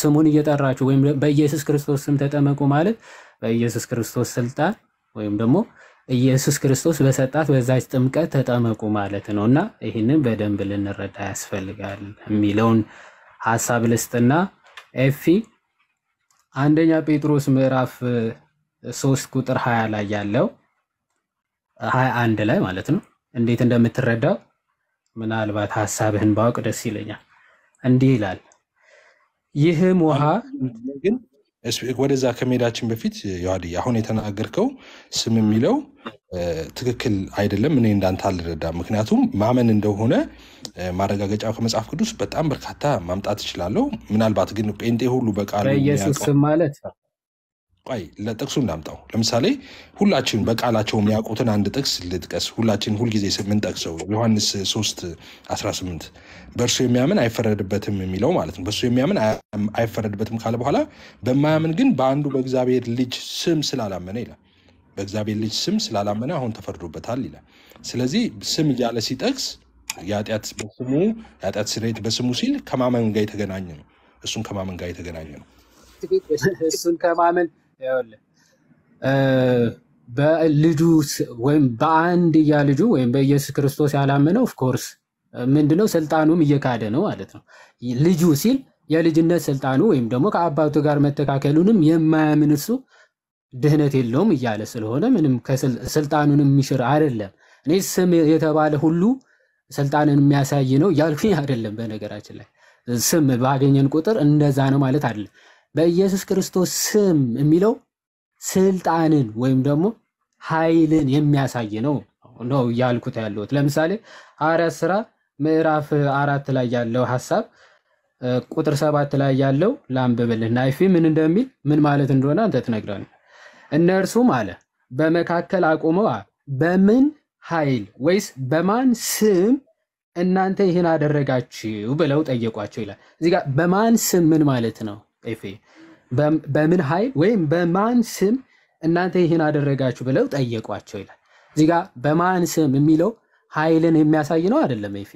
ስሙን እየጠራችሁ ወይም በኢየሱስ ክርስቶስ ስም ተጠመቁ ማለት በኢየሱስ ክርስቶስ ስልጣን ወይም ደግሞ ኢየሱስ ክርስቶስ በሰጣት በዛች ጥምቀት ተጠመቁ ማለት ነው እና ይህንን በደንብ ልንረዳ ያስፈልጋል የሚለውን ሀሳብ ልስጥና ኤፊ አንደኛ ጴጥሮስ ምዕራፍ ሶስት ቁጥር ሀያ ላይ ያለው ሀያ አንድ ላይ ማለት ነው እንዴት እንደምትረዳው ምናልባት ሀሳብህን ባውቅ ደስ ይለኛል። እንዲህ ይላል ይህም ውሃ ግን ወደዛ ከመሄዳችን በፊት ዮሐዲ አሁን የተናገርከው ስም የሚለው ትክክል አይደለም። እኔ እንዳንተ አልረዳም። ምክንያቱም ማመን እንደሆነ ማረጋገጫ ከመጽሐፍ ቅዱስ በጣም በርካታ ማምጣት እችላለሁ። ምናልባት ግን ጴንጤ ሁሉ በቃሉ በኢየሱስ ስም ማለት ቆይ ለጥቅሱ እንዳምጣው። ለምሳሌ ሁላችን በቃላቸው የሚያውቁትን አንድ ጥቅስ ልጥቀስ። ሁላችን ሁልጊዜ የምንጠቅሰው ዮሐንስ 3 18 በእርሱ የሚያምን አይፈረድበትም የሚለው ማለት ነው። በእሱ የሚያምን አይፈረድበትም ካለ በኋላ በማያምን ግን በአንዱ በእግዚአብሔር ልጅ ስም ስላላመነ ይላል። በእግዚአብሔር ልጅ ስም ስላላመነ አሁን ተፈርዶበታል ይላል። ስለዚህ ስም እያለ ሲጠቅስ የኃጢአት በስሙ የኃጢአት ስርየት በስሙ ሲል ከማመን ጋር የተገናኘ ነው። እሱን ከማመን ጋር የተገናኘ ነው። እሱን ከማመን በልጁ ወይም በአንድያ ልጁ ወይም በኢየሱስ ክርስቶስ ያላመነ ኦፍኮርስ ምንድነው ስልጣኑም እየካደ ነው ማለት ነው። ልጁ ሲል የልጅነት ስልጣኑ ወይም ደግሞ ከአባቱ ጋር መተካከሉንም የማያምን እሱ ድህነት የለውም እያለ ስለሆነ ምንም ስልጣኑንም የሚሽር አይደለም። እኔ ስም የተባለ ሁሉ ስልጣንን የሚያሳይ ነው እያልኩኝ አይደለም። በነገራችን ላይ ስም ባገኘን ቁጥር እንደዛ ነው ማለት አይደለም። በኢየሱስ ክርስቶስ ስም የሚለው ስልጣንን ወይም ደግሞ ኃይልን የሚያሳይ ነው ነው እያልኩት ያለሁት። ለምሳሌ ሐዋርያት ስራ ምዕራፍ አራት ላይ ያለው ሀሳብ ቁጥር ሰባት ላይ ያለው ላንብብልህ። ናይፊ ምን እንደሚል ምን ማለት እንደሆነ አንተ ትነግረን። እነርሱም አለ በመካከል አቁመው በምን ኃይል ወይስ በማን ስም እናንተ ይህን አደረጋችሁ ብለው ጠየቋቸው ይላል። እዚህ ጋር በማን ስም ምን ማለት ነው? ኤፌ በምን ኃይል ወይም በማን ስም እናንተ ይህን አደረጋችሁ ብለው ጠየቋቸው ይላል። እዚህ በማን ስም የሚለው ኃይልን የሚያሳይ ነው አይደለም? ኤፌ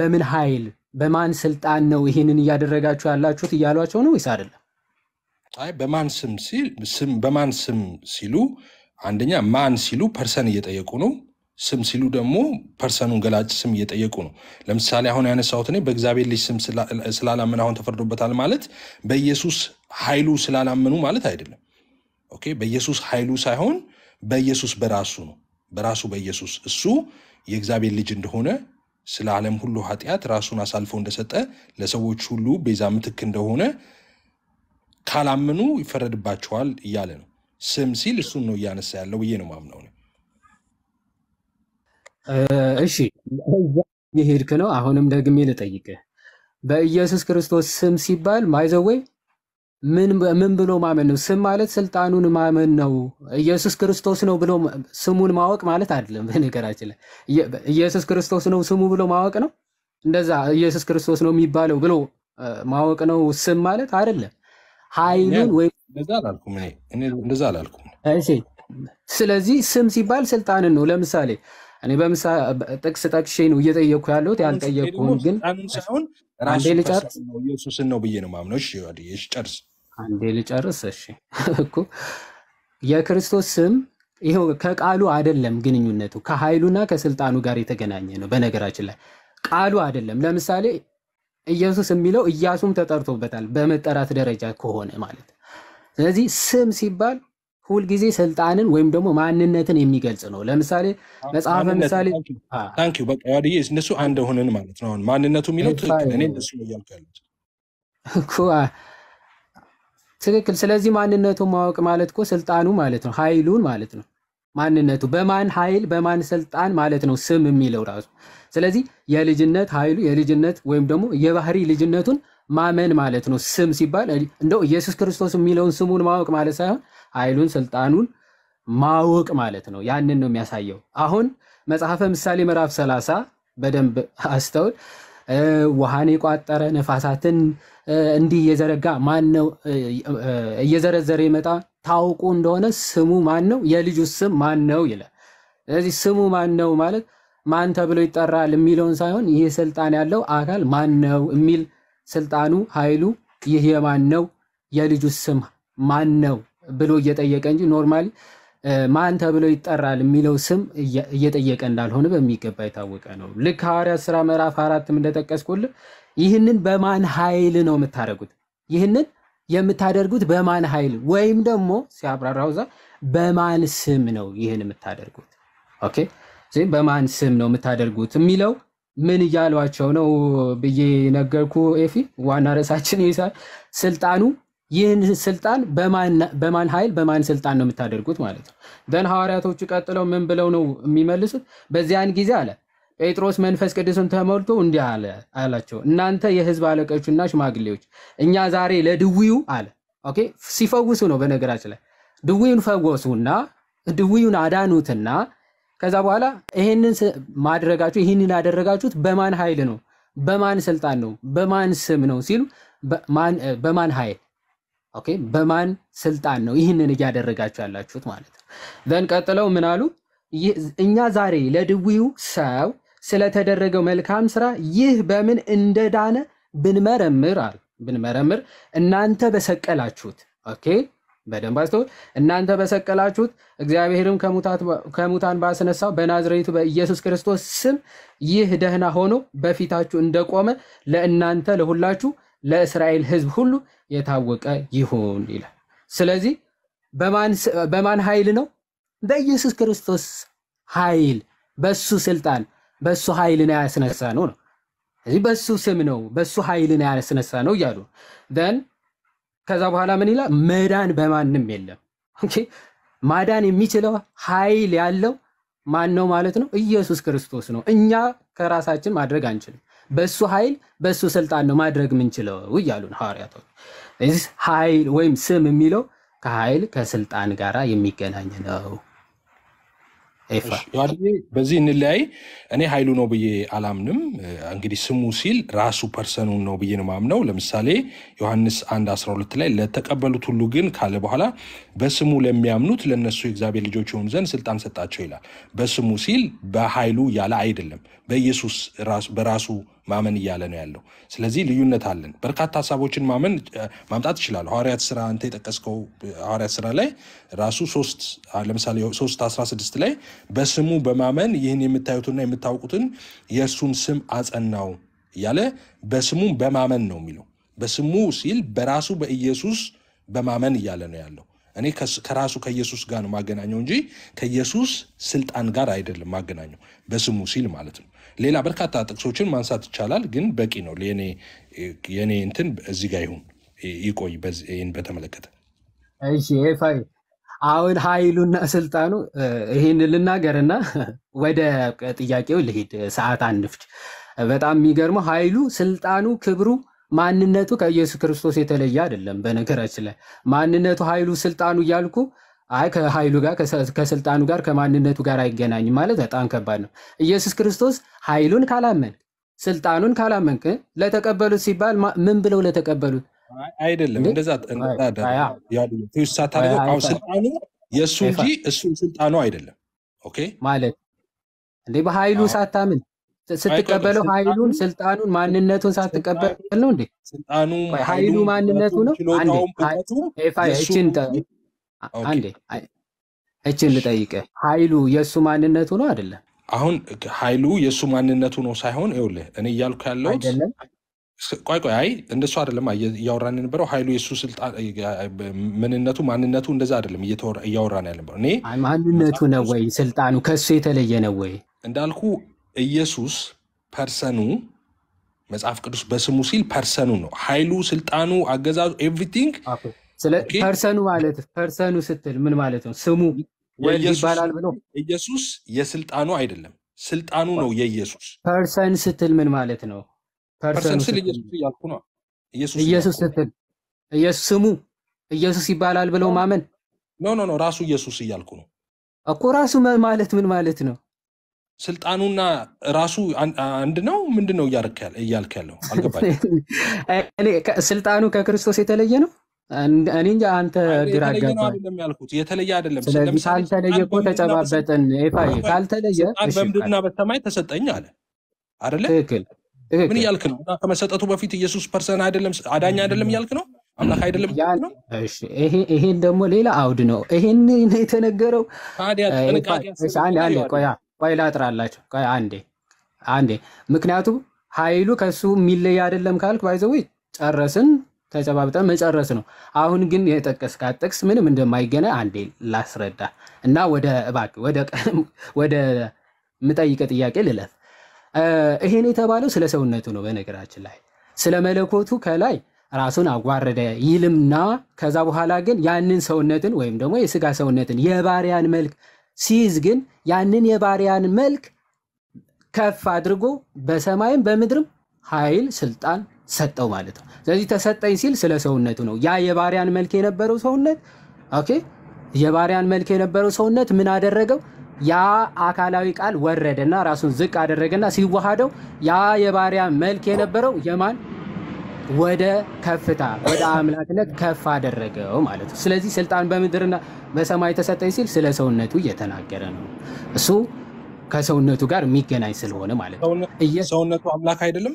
በምን ኃይል በማን ስልጣን ነው ይህንን እያደረጋችሁ ያላችሁት እያሏቸው ነው ወይስ አይደለም? አይ በማን ስም ሲል በማን ስም ሲሉ አንደኛ ማን ሲሉ ፐርሰን እየጠየቁ ነው ስም ሲሉ ደግሞ ፐርሰኑን ገላጭ ስም እየጠየቁ ነው። ለምሳሌ አሁን ያነሳሁት እኔ በእግዚአብሔር ልጅ ስም ስላላመን አሁን ተፈርዶበታል ማለት በኢየሱስ ኃይሉ ስላላመኑ ማለት አይደለም። ኦኬ በኢየሱስ ኃይሉ ሳይሆን በኢየሱስ በራሱ ነው። በራሱ በኢየሱስ እሱ የእግዚአብሔር ልጅ እንደሆነ ስለ ዓለም ሁሉ ኃጢአት ራሱን አሳልፎ እንደሰጠ ለሰዎች ሁሉ ቤዛ ምትክ እንደሆነ ካላመኑ ይፈረድባቸዋል እያለ ነው። ስም ሲል እሱን ነው እያነሳ ያለው ብዬ ነው ማምነው ነው። እሺ የሄድክ ነው። አሁንም ደግሜ ልጠይቅህ፣ በኢየሱስ ክርስቶስ ስም ሲባል ማይዘወይ ምን ብሎ ማመን ነው? ስም ማለት ስልጣኑን ማመን ነው። ኢየሱስ ክርስቶስ ነው ብሎ ስሙን ማወቅ ማለት አይደለም። በነገራችን ላይ ኢየሱስ ክርስቶስ ነው ስሙ ብሎ ማወቅ ነው። እንደዛ ኢየሱስ ክርስቶስ ነው የሚባለው ብሎ ማወቅ ነው ስም ማለት አይደለም። ኃይሉን ወይ እንደዛ አላልኩም። ስለዚህ ስም ሲባል ስልጣንን ነው። ለምሳሌ እኔ በምሳ ጥቅስ ጠቅሼ ነው እየጠየቅኩ ያለሁት ያልጠየቅኩህም፣ ግን አንዴ ልጨርስ ኢየሱስን ነው ብዬ ነው ማምነው። ጨርስ፣ አንዴ ልጨርስ። እሺ እኮ የክርስቶስ ስም ይኸው ከቃሉ አይደለም ግንኙነቱ ከኃይሉና ከስልጣኑ ጋር የተገናኘ ነው። በነገራችን ላይ ቃሉ አይደለም። ለምሳሌ ኢየሱስ የሚለው ኢያሱም ተጠርቶበታል በመጠራት ደረጃ ከሆነ ማለት። ስለዚህ ስም ሲባል ሁልጊዜ ስልጣንን ወይም ደግሞ ማንነትን የሚገልጽ ነው። ለምሳሌ መጽሐፈ ምሳሌ እነሱ አንድ ሆንን ማለት ነው። አሁን ማንነቱ የሚለው ትክክል፣ እኔ እነሱ እያልኩ ያሉት ትክክል። ስለዚህ ማንነቱ ማወቅ ማለት እኮ ስልጣኑ ማለት ነው፣ ኃይሉን ማለት ነው። ማንነቱ በማን ኃይል በማን ስልጣን ማለት ነው ስም የሚለው ራሱ። ስለዚህ የልጅነት ኃይሉ የልጅነት ወይም ደግሞ የባህሪ ልጅነቱን ማመን ማለት ነው። ስም ሲባል እንደው ኢየሱስ ክርስቶስ የሚለውን ስሙን ማወቅ ማለት ሳይሆን ኃይሉን ስልጣኑን ማወቅ ማለት ነው። ያንን ነው የሚያሳየው። አሁን መጽሐፈ ምሳሌ ምዕራፍ 30 በደንብ አስተውል። ውሃን የቋጠረ ነፋሳትን እንዲህ እየዘረጋ ማን ነው? እየዘረዘረ ይመጣ ታውቁ እንደሆነ ስሙ ማን ነው? የልጁ ስም ማን ነው ይላል። ስለዚህ ስሙ ማን ነው ማለት ማን ተብሎ ይጠራል የሚለውን ሳይሆን ይህ ስልጣን ያለው አካል ማን ነው የሚል ስልጣኑ ኃይሉ ይህ የማን ነው? የልጁ ስም ማን ነው ብሎ እየጠየቀ እንጂ ኖርማሊ ማን ተብሎ ይጠራል የሚለው ስም እየጠየቀ እንዳልሆነ በሚገባ የታወቀ ነው። ልክ ሐዋርያት ስራ ምዕራፍ አራትም እንደጠቀስኩልህ ይህንን በማን ኃይል ነው የምታደርጉት? ይህንን የምታደርጉት በማን ኃይል ወይም ደግሞ ሲያብራራው እዛ በማን ስም ነው ይህን የምታደርጉት? ኦኬ ዚህም በማን ስም ነው የምታደርጉት የሚለው ምን እያሏቸው ነው ብዬ ነገርኩ። ኤፊ ዋና ርዕሳችን ይሳል ስልጣኑ ይህን ስልጣን በማን ኃይል በማን ስልጣን ነው የምታደርጉት ማለት ነው። ደን ሐዋርያቶቹ ቀጥለው ምን ብለው ነው የሚመልሱት? በዚያን ጊዜ አለ ጴጥሮስ መንፈስ ቅዱስን ተሞልቶ እንዲህ አለ አላቸው፣ እናንተ የህዝብ አለቆችና ሽማግሌዎች እኛ ዛሬ ለድዊው አለ ኦኬ፣ ሲፈውሱ ነው በነገራችን ላይ ድዊውን ፈወሱና ድዊውን አዳኑትና ከዛ በኋላ ይህንን ማድረጋችሁ ይህንን ያደረጋችሁት በማን ኃይል ነው? በማን ስልጣን ነው? በማን ስም ነው ሲሉ በማን ኃይል ኦኬ በማን ስልጣን ነው ይህንን እያደረጋችሁ ያላችሁት ማለት ነው። ዘን ቀጥለው ምን አሉ? እኛ ዛሬ ለድዊው ሰው ስለተደረገው መልካም ስራ ይህ በምን እንደዳነ ብንመረምር አሉ ብንመረምር እናንተ በሰቀላችሁት ኦኬ በደንብ አስቶ እናንተ በሰቀላችሁት እግዚአብሔርም ከሙታን ባስነሳው በናዝሬቱ በኢየሱስ ክርስቶስ ስም ይህ ደህና ሆኖ በፊታችሁ እንደቆመ ለእናንተ ለሁላችሁ ለእስራኤል ሕዝብ ሁሉ የታወቀ ይሁን ይላል። ስለዚህ በማን ኃይል ነው? በኢየሱስ ክርስቶስ ኃይል፣ በሱ ስልጣን፣ በሱ ኃይል ነው ያስነሳ ነው ነው እዚህ በሱ ስም ነው በሱ ኃይል ነው ያስነሳ ነው እያሉ ን ከዛ በኋላ ምን ይላል? መዳን በማንም የለም። ማዳን የሚችለው ኃይል ያለው ማን ነው ማለት ነው? ኢየሱስ ክርስቶስ ነው። እኛ ከራሳችን ማድረግ አንችልም። በእሱ ኃይል በእሱ ስልጣን ነው ማድረግ ምንችለው እያሉ ነው ሐዋርያቶች። እዚህ ኃይል ወይም ስም የሚለው ከኃይል ከስልጣን ጋር የሚገናኝ ነው። በዚህ እንለያይ። እኔ ኃይሉ ነው ብዬ አላምንም። እንግዲህ ስሙ ሲል ራሱ ፐርሰኑን ነው ብዬ ነው ማምነው። ለምሳሌ ዮሐንስ 1 12 ላይ ለተቀበሉት ሁሉ ግን ካለ በኋላ በስሙ ለሚያምኑት ለእነሱ የእግዚአብሔር ልጆች ይሆኑ ዘንድ ስልጣን ሰጣቸው ይላል። በስሙ ሲል በኃይሉ እያለ አይደለም፣ በኢየሱስ በራሱ ማመን እያለ ነው ያለው። ስለዚህ ልዩነት አለን። በርካታ ሀሳቦችን ማመን ማምጣት ይችላል። ሐዋርያት ስራ አንተ የጠቀስከው ሐዋርያት ስራ ላይ ራሱ ሶስት ለምሳሌ ሶስት አስራ ስድስት ላይ በስሙ በማመን ይህን የምታዩትና የምታውቁትን የእርሱን ስም አጸናው እያለ በስሙም በማመን ነው የሚለው። በስሙ ሲል በራሱ በኢየሱስ በማመን እያለ ነው ያለው። እኔ ከራሱ ከኢየሱስ ጋር ነው ማገናኘው እንጂ ከኢየሱስ ስልጣን ጋር አይደለም ማገናኘው በስሙ ሲል ማለት ነው። ሌላ በርካታ ጥቅሶችን ማንሳት ይቻላል፣ ግን በቂ ነው የኔ እንትን እዚህ ጋር ይሁን ይቆይ። ይህን በተመለከተ አሁን ኃይሉና ስልጣኑ ይህን ልናገርና ወደ ጥያቄው ልሄድ፣ ሰዓት አንፍጅ። በጣም የሚገርመው ኃይሉ ስልጣኑ ክብሩ ማንነቱ ከኢየሱስ ክርስቶስ የተለየ አይደለም። በነገራችን ላይ ማንነቱ፣ ኃይሉ፣ ስልጣኑ እያልኩ አይ ከኃይሉ ጋር ከስልጣኑ ጋር ከማንነቱ ጋር አይገናኝም ማለት በጣም ከባድ ነው። ኢየሱስ ክርስቶስ ኃይሉን ካላመንክ ስልጣኑን ካላመንክ ለተቀበሉት ሲባል ምን ብለው ለተቀበሉት አይደለም እንደዛ ስልጣኑ የእሱ እንጂ እሱ ስልጣኑ አይደለም ማለት እንዴ በኃይሉ ሳታምን ስትቀበለው ኃይሉን ስልጣኑን ማንነቱን ሳትቀበል ነው እንዴ? ኃይሉ ማንነቱ ነው። አንዴ እችን ልጠይቀ ኃይሉ የእሱ ማንነቱ ነው አይደለም? አሁን ኃይሉ የእሱ ማንነቱ ነው ሳይሆን ይኸውልህ እኔ እያልኩ ያለሁት ቆይ ቆይ፣ አይ እንደሱ አይደለም እያወራን የነበረው። ኃይሉ የእሱ ምንነቱ ማንነቱ እንደዛ አይደለም እያወራን ያለበው። እኔ ማንነቱ ነው ወይ ስልጣኑ ከእሱ የተለየ ነው ወይ እንዳልኩ ኢየሱስ ፐርሰኑ መጽሐፍ ቅዱስ በስሙ ሲል ፐርሰኑ ነው። ኃይሉ፣ ስልጣኑ፣ አገዛዙ ኤቭሪቲንግ ፐርሰኑ ማለት ፐርሰኑ ስትል ምን ማለት ነው? ስሙ ወልድ ይባላል ብሎ ኢየሱስ የስልጣኑ አይደለም፣ ስልጣኑ ነው የኢየሱስ። ፐርሰን ስትል ምን ማለት ነው? ፐርሰን ስል ኢየሱስ እያልኩ ነው። ኢየሱስ ስትል ኢየሱስ ስሙ ኢየሱስ ይባላል ብለው ማመን ኖ ኖ ኖ ራሱ ኢየሱስ እያልኩ ነው እኮ ራሱ ማለት ምን ማለት ነው? ስልጣኑና ራሱ አንድ ነው። ምንድን ነው እያልክ ያለው? ስልጣኑ ከክርስቶስ የተለየ ነው። እኔ እንጃ አንተ ግራ ያልኩት የተለየ አይደለም። ስለዚህ ካልተለየ እኮ ተጨባበጥን። ኤፋዬ ካልተለየ በምድርና በሰማይ ተሰጠኝ አለ አይደለ? ትክክል። ምን እያልክ ነው? ከመሰጠቱ በፊት ኢየሱስ ፐርሰን አይደለም አዳኝ አይደለም እያልክ ነው አምላክ አይደለም ነው። ይሄን ደግሞ ሌላ አውድ ነው። ይሄን የተነገረው ቆያ ባይላተራል ናቸው። አንዴ አንዴ ምክንያቱም ኃይሉ ከሱ የሚለይ አይደለም ካልክ ባይዘው ጨረስን፣ ተጨባብጠን መጨረስ ነው። አሁን ግን የጠቀስካት ጥቅስ ምንም እንደማይገነ አንዴ ላስረዳ እና ወደ እባክህ ወደ ምጠይቀ ጥያቄ ልለፍ። ይሄን የተባለው ስለ ሰውነቱ ነው። በነገራችን ላይ ስለ መለኮቱ ከላይ ራሱን አዋረደ ይልምና ከዛ በኋላ ግን ያንን ሰውነትን ወይም ደግሞ የስጋ ሰውነትን የባሪያን መልክ ሲይዝ ግን ያንን የባሪያን መልክ ከፍ አድርጎ በሰማይም በምድርም ኃይል ስልጣን ሰጠው ማለት ነው። ስለዚህ ተሰጠኝ ሲል ስለ ሰውነቱ ነው። ያ የባሪያን መልክ የነበረው ሰውነት ኦኬ፣ የባሪያን መልክ የነበረው ሰውነት ምን አደረገው? ያ አካላዊ ቃል ወረደና ራሱን ዝቅ አደረገና ሲዋሃደው ያ የባሪያ መልክ የነበረው የማን ወደ ከፍታ ወደ አምላክነት ከፍ አደረገው ማለት ነው። ስለዚህ ስልጣን በምድርና በሰማይ ተሰጠኝ ሲል ስለ ሰውነቱ እየተናገረ ነው። እሱ ከሰውነቱ ጋር የሚገናኝ ስለሆነ ማለት ነው። ሰውነቱ አምላክ አይደለም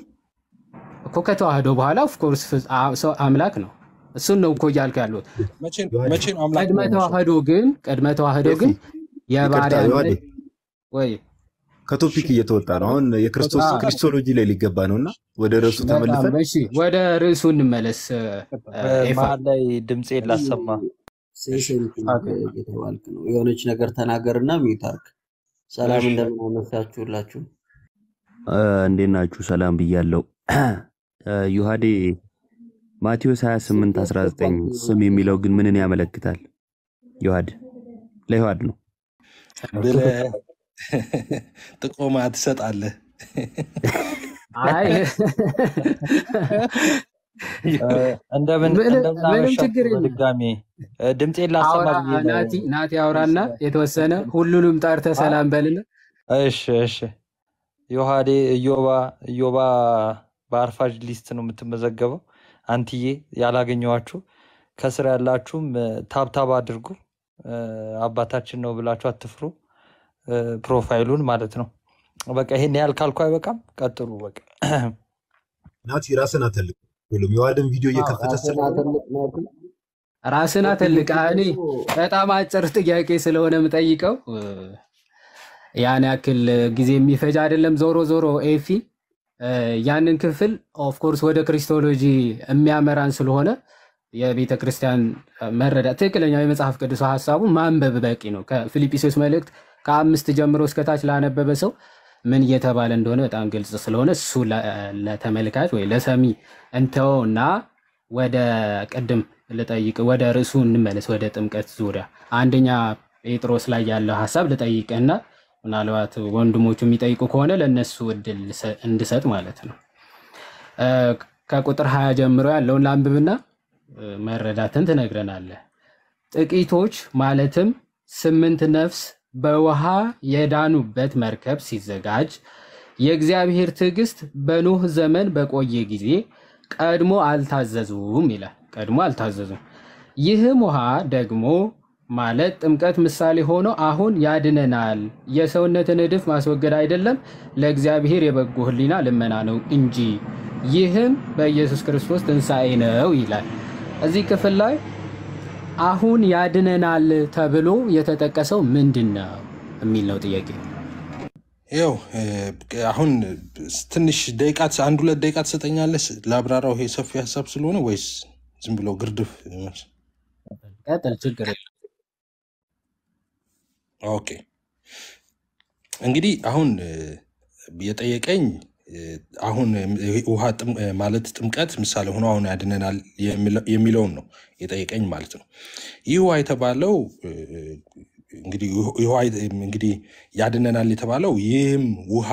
እኮ ከተዋህዶ በኋላ ኦፍኮርስ አምላክ ነው። እሱን ነው እኮ እያልክ ያሉት። ቅድመ ተዋህዶ ግን ቅድመ ተዋህዶ ግን የባሪያ ወይ ከቶፒክ እየተወጣ ነው። አሁን የክርስቶስ ክሪስቶሎጂ ላይ ሊገባ ነው እና ወደ ርዕሱ ተመልሰን ወደ ርዕሱ እንመለስ። መሀል ላይ ድምፄ ላሰማ የሆነች ነገር ተናገርና ሚታርክ ሰላም እንደምናመሳችሁላችሁ እንዴት ናችሁ? ሰላም ብያለው። ዩሃዴ ማቴዎስ 28 19 ስም የሚለው ግን ምንን ያመለክታል? ዩሃድ ለዩሃድ ነው ጥቆማ ትሰጣለህ። ምንም ችግር ድጋሜ ድምፄ ላሰማናቲ አውራና የተወሰነ ሁሉንም ጠርተ ሰላም በልና። እሺ እሺ። ዮሐዴ እዮባ እዮባ በአርፋጅ ሊስት ነው የምትመዘገበው። አንትዬ ያላገኘዋችሁ ከስር ያላችሁም ታብታብ አድርጉ። አባታችን ነው ብላችሁ አትፍሩ። ፕሮፋይሉን ማለት ነው። በቃ ይሄን ያህል ካልኩ አይበቃም። ቀጥሉ። በቃ ናቲ ራስን አተልቅ ሁሉም የዋድን ቪዲዮ እየከፈተ ራስን አተልቅ። እኔ በጣም አጭር ጥያቄ ስለሆነ የምጠይቀው ያን ያክል ጊዜ የሚፈጅ አይደለም። ዞሮ ዞሮ ኤፊ ያንን ክፍል ኦፍኮርስ ወደ ክሪስቶሎጂ የሚያመራን ስለሆነ የቤተ ክርስቲያን መረዳት ትክክለኛው የመጽሐፍ ቅዱስ ሀሳቡ ማንበብ በቂ ነው። ከፊልጵስዩስ መልእክት ከአምስት ጀምሮ እስከታች ላነበበ ሰው ምን እየተባለ እንደሆነ በጣም ግልጽ ስለሆነ እሱ ለተመልካች ወይ ለሰሚ እና ወደ ቅድም ልጠይቅ ወደ ርዕሱ እንመለስ። ወደ ጥምቀት ዙሪያ አንደኛ ጴጥሮስ ላይ ያለው ሀሳብ ልጠይቅና ምናልባት ወንድሞቹ የሚጠይቁ ከሆነ ለእነሱ እድል እንድሰጥ ማለት ነው። ከቁጥር ሀያ ጀምሮ ያለውን ለአንብብና መረዳትን ትነግረናለህ። ጥቂቶች ማለትም ስምንት ነፍስ በውሃ የዳኑበት መርከብ ሲዘጋጅ የእግዚአብሔር ትዕግስት በኖህ ዘመን በቆየ ጊዜ ቀድሞ አልታዘዙም ይላል። ቀድሞ አልታዘዙም። ይህም ውሃ ደግሞ ማለት ጥምቀት ምሳሌ ሆኖ አሁን ያድነናል። የሰውነትን እድፍ ማስወገድ አይደለም፣ ለእግዚአብሔር የበጎ ሕሊና ልመና ነው እንጂ ይህም በኢየሱስ ክርስቶስ ትንሣኤ ነው ይላል እዚህ ክፍል ላይ አሁን ያድነናል ተብሎ የተጠቀሰው ምንድን ነው የሚል ነው ጥያቄ። ያው አሁን ትንሽ ደቂቃት አንድ ሁለት ደቂቃ ትሰጠኛለህ ለአብራራው ይሄ ሰፊ ሀሳብ ስለሆነ ወይስ ዝም ብሎ ግርድፍ? ኦኬ። እንግዲህ አሁን የጠየቀኝ አሁን ውሃ ማለት ጥምቀት ምሳሌ ሆኖ አሁን ያድነናል የሚለውን ነው የጠየቀኝ ማለት ነው። ይህ ውሃ የተባለው እንግዲህ ያድነናል የተባለው ይህም ውሃ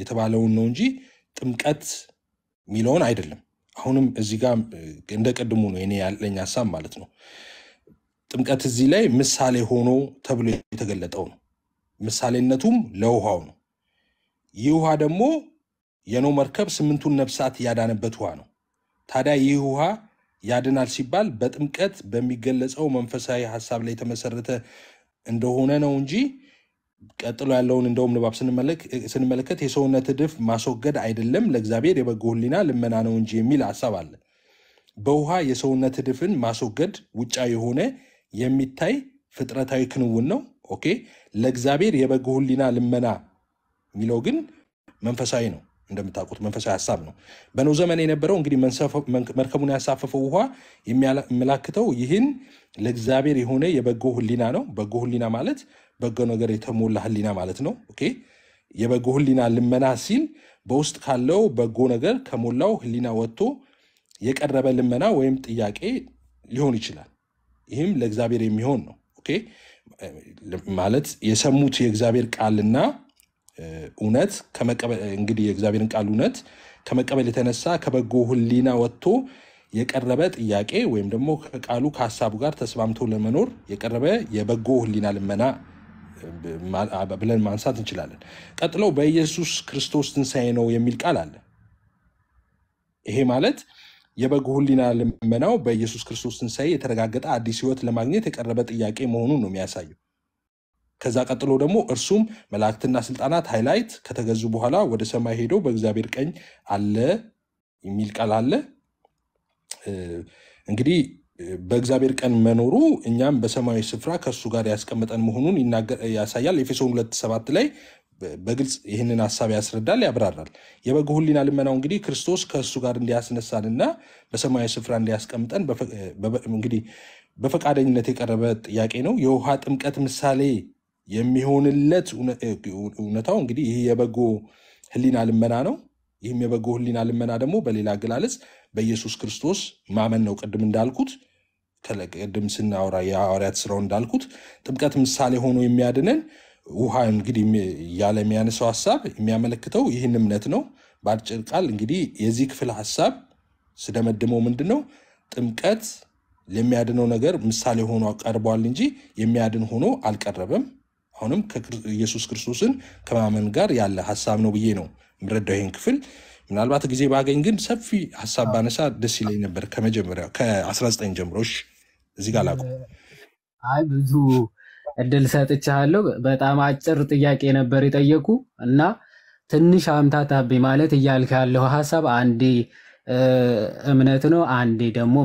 የተባለውን ነው እንጂ ጥምቀት የሚለውን አይደለም። አሁንም እዚህ ጋር እንደ ቅድሙ ነው እኔ ያለኝ ሀሳብ ማለት ነው። ጥምቀት እዚህ ላይ ምሳሌ ሆኖ ተብሎ የተገለጠው ነው። ምሳሌነቱም ለውሃው ነው። ይህ ውሃ ደግሞ የኖ መርከብ ስምንቱን ነፍሳት ያዳነበት ውሃ ነው። ታዲያ ይህ ውሃ ያድናል ሲባል በጥምቀት በሚገለጸው መንፈሳዊ ሀሳብ ላይ የተመሰረተ እንደሆነ ነው እንጂ ቀጥሎ ያለውን እንደውም ንባብ ስንመለከት የሰውነት ድፍ ማስወገድ አይደለም፣ ለእግዚአብሔር የበጎ ሕሊና ልመና ነው እንጂ የሚል ሀሳብ አለ። በውሃ የሰውነት ድፍን ማስወገድ ውጫ የሆነ የሚታይ ፍጥረታዊ ክንውን ነው። ኦኬ። ለእግዚአብሔር የበጎ ሕሊና ልመና የሚለው ግን መንፈሳዊ ነው። እንደምታውቁት መንፈሳዊ ሀሳብ ነው። በኖህ ዘመን የነበረው እንግዲህ መርከቡን ያሳፈፈው ውሃ የሚያመላክተው ይህን ለእግዚአብሔር የሆነ የበጎ ህሊና ነው። በጎ ህሊና ማለት በጎ ነገር የተሞላ ህሊና ማለት ነው። ኦኬ የበጎ ህሊና ልመና ሲል በውስጥ ካለው በጎ ነገር ከሞላው ህሊና ወጥቶ የቀረበ ልመና ወይም ጥያቄ ሊሆን ይችላል። ይህም ለእግዚአብሔር የሚሆን ነው። ኦኬ ማለት የሰሙት የእግዚአብሔር ቃልና እውነት እንግዲህ የእግዚአብሔርን ቃል እውነት ከመቀበል የተነሳ ከበጎ ህሊና ወጥቶ የቀረበ ጥያቄ ወይም ደግሞ ከቃሉ ከሀሳቡ ጋር ተስማምቶ ለመኖር የቀረበ የበጎ ህሊና ልመና ብለን ማንሳት እንችላለን። ቀጥሎ በኢየሱስ ክርስቶስ ትንሣኤ ነው የሚል ቃል አለ። ይሄ ማለት የበጎ ህሊና ልመናው በኢየሱስ ክርስቶስ ትንሣኤ የተረጋገጠ አዲስ ህይወት ለማግኘት የቀረበ ጥያቄ መሆኑን ነው የሚያሳየው። ከዛ ቀጥሎ ደግሞ እርሱም መላእክትና ስልጣናት ሃይላይት ከተገዙ በኋላ ወደ ሰማይ ሄዶ በእግዚአብሔር ቀኝ አለ የሚል ቃል አለ። እንግዲህ በእግዚአብሔር ቀን መኖሩ እኛም በሰማያዊ ስፍራ ከእርሱ ጋር ያስቀመጠን መሆኑን ያሳያል። ኤፌሶን ሁለት ሰባት ላይ በግልጽ ይህንን ሀሳብ ያስረዳል፣ ያብራራል። የበጎ ሕሊና ልመናው እንግዲህ ክርስቶስ ከእሱ ጋር እንዲያስነሳንና በሰማያዊ ስፍራ እንዲያስቀምጠን እንግዲህ በፈቃደኝነት የቀረበ ጥያቄ ነው። የውሃ ጥምቀት ምሳሌ የሚሆንለት እውነታው እንግዲህ ይህ የበጎ ህሊና ልመና ነው። ይህም የበጎ ህሊና ልመና ደግሞ በሌላ አገላለጽ በኢየሱስ ክርስቶስ ማመን ነው። ቅድም እንዳልኩት ቅድም ስናወራ የሐዋርያት ስራው እንዳልኩት ጥምቀት ምሳሌ ሆኖ የሚያድነን ውሃ እንግዲህ ያለ የሚያነሳው ሀሳብ የሚያመለክተው ይህን እምነት ነው። በአጭር ቃል እንግዲህ የዚህ ክፍል ሀሳብ ስደመድመው ምንድን ነው ጥምቀት ለሚያድነው ነገር ምሳሌ ሆኖ ቀርቧል እንጂ የሚያድን ሆኖ አልቀረበም። አሁንም ኢየሱስ ክርስቶስን ከማመን ጋር ያለ ሀሳብ ነው ብዬ ነው የምረዳው ይህን ክፍል። ምናልባት ጊዜ ባገኝ ግን ሰፊ ሀሳብ ባነሳ ደስ ይለኝ ነበር። ከመጀመሪያ ከ19 ጀምሮሽ እዚህ ጋር ላቁ። አይ ብዙ እድል ሰጥቻለሁ። በጣም አጭር ጥያቄ ነበር የጠየቁ እና ትንሽ አምታታቤ ማለት እያልክ ያለው ሀሳብ አንዴ እምነት ነው፣ አንዴ ደግሞ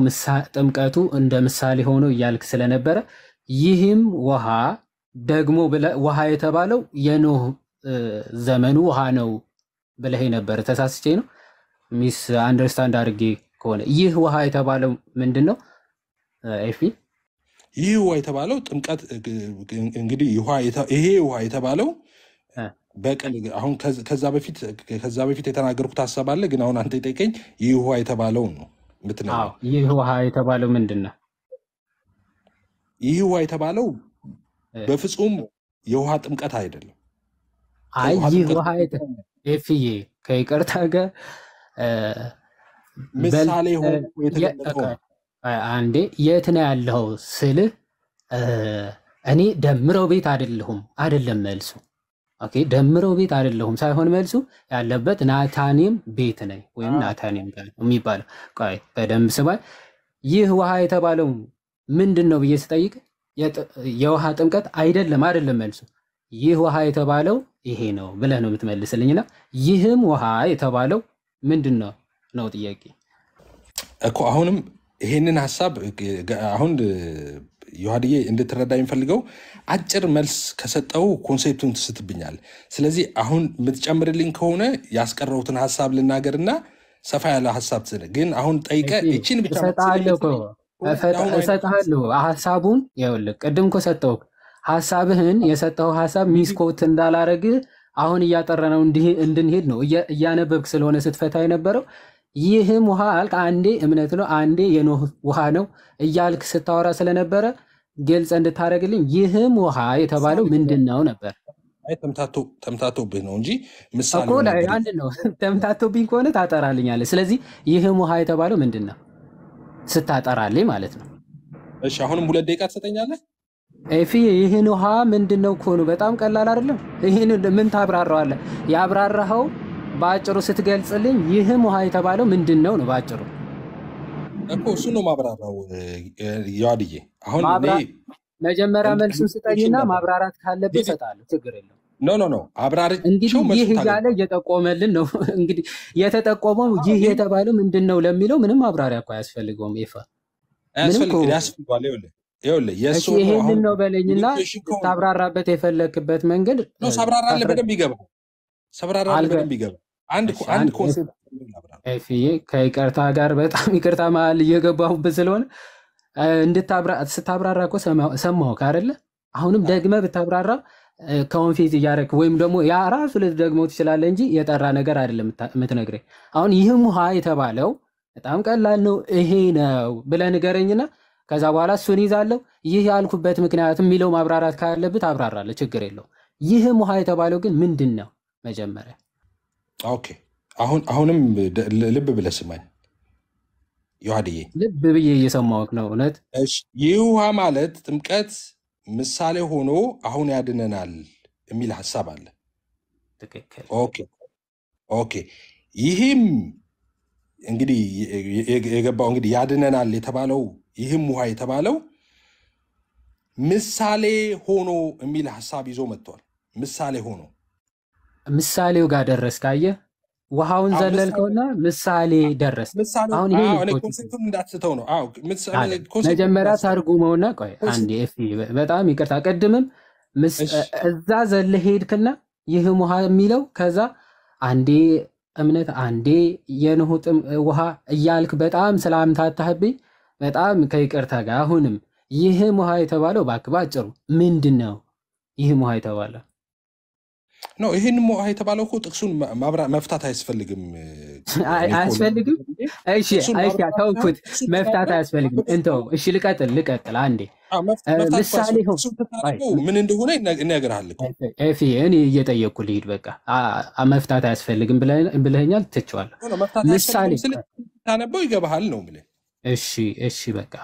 ጥምቀቱ እንደ ምሳሌ ሆኖ እያልክ ስለነበረ ይህም ውሃ ደግሞ ውሃ የተባለው የኖህ ዘመኑ ውሃ ነው ብለህ ነበር። ተሳስቼ ነው ሚስ አንደርስታንድ አድርጌ ከሆነ ይህ ውሃ የተባለው ምንድን ነው? ኤፊ ይህ ውሃ የተባለው ጥምቀት እንግዲህ ይሄ ውሃ የተባለው በቀል አሁን ከዛ በፊት ከዛ በፊት የተናገርኩት ሀሳብ አለ፣ ግን አሁን አንተ የጠይቀኝ ይህ ውሃ የተባለው ነው ምትነው? ይህ ውሃ የተባለው ምንድን ነው? ይህ ውሃ የተባለው በፍጹም የውሃ ጥምቀት አይደለም። አይ ውሃ ኤፍዬ ከይቅርታ ጋር ምሳሌ አንዴ የት ነው ያለው ስልህ እኔ ደምረው ቤት አይደለሁም አይደለም መልሱ። ኦኬ ደምረው ቤት አይደለሁም ሳይሆን መልሱ ያለበት ናታኒም ቤት ነኝ ወይም ናታኒም ጋር የሚባለው። ቆይ በደንብ ስማኝ። ይህ ውሃ የተባለው ምንድን ነው ብዬ ስጠይቅ የውሃ ጥምቀት አይደለም አይደለም መልሱ ይህ ውሃ የተባለው ይሄ ነው ብለህ ነው የምትመልስልኝና ይህም ውሃ የተባለው ምንድን ነው ነው ጥያቄ እኮ አሁንም ይሄንን ሀሳብ አሁን ዮሐድዬ እንድትረዳ የሚፈልገው አጭር መልስ ከሰጠው ኮንሴፕቱን ትስትብኛል። ስለዚህ አሁን የምትጨምርልኝ ከሆነ ያስቀረውትን ሀሳብ ልናገርና ሰፋ ያለ ሀሳብ ግን አሁን ጠይቀ ይችን ብቻ እሰጥሃለሁ ሀሳቡን ይኸውልህ፣ ቅድም እኮ ሰጠሁህ ሀሳብህን። የሰጠው ሀሳብ ሚስኮት እንዳላረግ አሁን እያጠረነው እንድንሄድ ነው። እያነበብክ ስለሆነ ስትፈታ የነበረው ይህም ውሃ አልክ። አንዴ እምነት ነው፣ አንዴ የኖህ ውሃ ነው እያልክ ስታወራ ስለነበረ ግልጽ እንድታደረግልኝ ይህም ውሃ የተባለው ምንድን ነው ነበር። ተምታቶብህ ነው እንጂ ምሳሌ አንድ ነው። ተምታቶብኝ ከሆነ ታጠራልኛለህ። ስለዚህ ይህም ውሃ የተባለው ምንድን ነው? ስታጠራልኝ ማለት ነው። እሺ አሁንም ሁለት ደቂቃ ትሰጠኛለህ? ኤፊ ይህን ውሃ ምንድን ነው ከሆኑ በጣም ቀላል አይደለም። ይህን ምን ታብራራዋለህ? ያብራራኸው በአጭሩ ስትገልጽልኝ ይህም ውሃ የተባለው ምንድን ነው ነው በአጭሩ እኮ እሱ ነው ማብራራው። ያድዬ አሁን መጀመሪያ መልሱን ስጠኝና ማብራራት ካለብህ እሰጥሃለሁ። ችግር የለውም። ኖ ኖ ኖ አብራር እንግዲህ ይህ እያለ እየጠቆመልን ነው። እንግዲህ የተጠቆመው ይህ የተባለው ምንድን ነው ለሚለው ምንም አብራሪያ እኮ አያስፈልገውም። ይፋ ይህንን ነው በለኝና ታብራራበት የፈለክበት መንገድ ሳብራራለ በደንብ ይገባል። ሳብራራለ በደንብ ይገባል። አንድ አንድ ኮንሴፕት ከይቅርታ ጋር በጣም ይቅርታ መሀል እየገባሁበት ስለሆነ እንድታብራ ስታብራራ እኮ ሰማሁህ አይደለ? አሁንም ደግመህ ብታብራራ ኮንፊዝ እያደረክ ወይም ደግሞ ያ ራሱ ልትደግመው ትችላለህ እንጂ የጠራ ነገር አይደለም የምትነግረኝ። አሁን ይህም ውሃ የተባለው በጣም ቀላል ነው፣ ይሄ ነው ብለህ ንገረኝና ከዛ በኋላ እሱን ይዛለሁ። ይህ ያልኩበት ምክንያት የሚለው ማብራራት ካለብህ ታብራራለህ፣ ችግር የለው። ይህም ውሃ የተባለው ግን ምንድን ነው? መጀመሪያ ኦኬ። አሁን አሁንም ልብ ብለህ ስማኝ ዮሐድዬ፣ ልብ ብዬ እየሰማሁህ ነው። እውነት ይህ ውሃ ማለት ጥምቀት ምሳሌ ሆኖ አሁን ያድነናል የሚል ሀሳብ አለ። ኦኬ ይህም እንግዲህ የገባው እንግዲህ ያድነናል የተባለው ይህም ውሃ የተባለው ምሳሌ ሆኖ የሚል ሀሳብ ይዞ መጥቷል። ምሳሌ ሆኖ ምሳሌው ጋር ደረስ ካየህ ውሃውን ዘለልከውና ምሳሌ ደረስ። አሁን ኮንሴፕቱን እንዳትስተው ነው። መጀመሪያ ታርጉመውና ቆይ አንዴ ኤፍ በጣም ይቅርታ፣ ቅድምም እዛ ዘለህ ሄድክና ይህ ውሃ የሚለው ከዛ አንዴ እምነት አንዴ የንሁ ውሃ እያልክ በጣም ስላምታታህብኝ በጣም ከይቅርታ ጋር አሁንም ይህም ውሃ የተባለው እባክህ ባጭሩ ምንድን ነው ይህም ውሃ የተባለው? ኖ ይህን ሞሃ የተባለው እኮ ጥቅሱን መፍታት አያስፈልግም፣ አያስፈልግም። እሺ ተውኩት፣ መፍታት አያስፈልግም። እንተው። እሺ ልቀጥል፣ ልቀጥል። አንዴ ምሳሌ ምን እንደሆነ ይነግርሃል። ኤፊ እኔ እየጠየቅኩ ልሂድ። በቃ መፍታት አያስፈልግም ብለኛል፣ ትችዋል። ምሳሌ ታነበው ይገባሃል ነው የምልህ። እሺ፣ እሺ፣ በቃ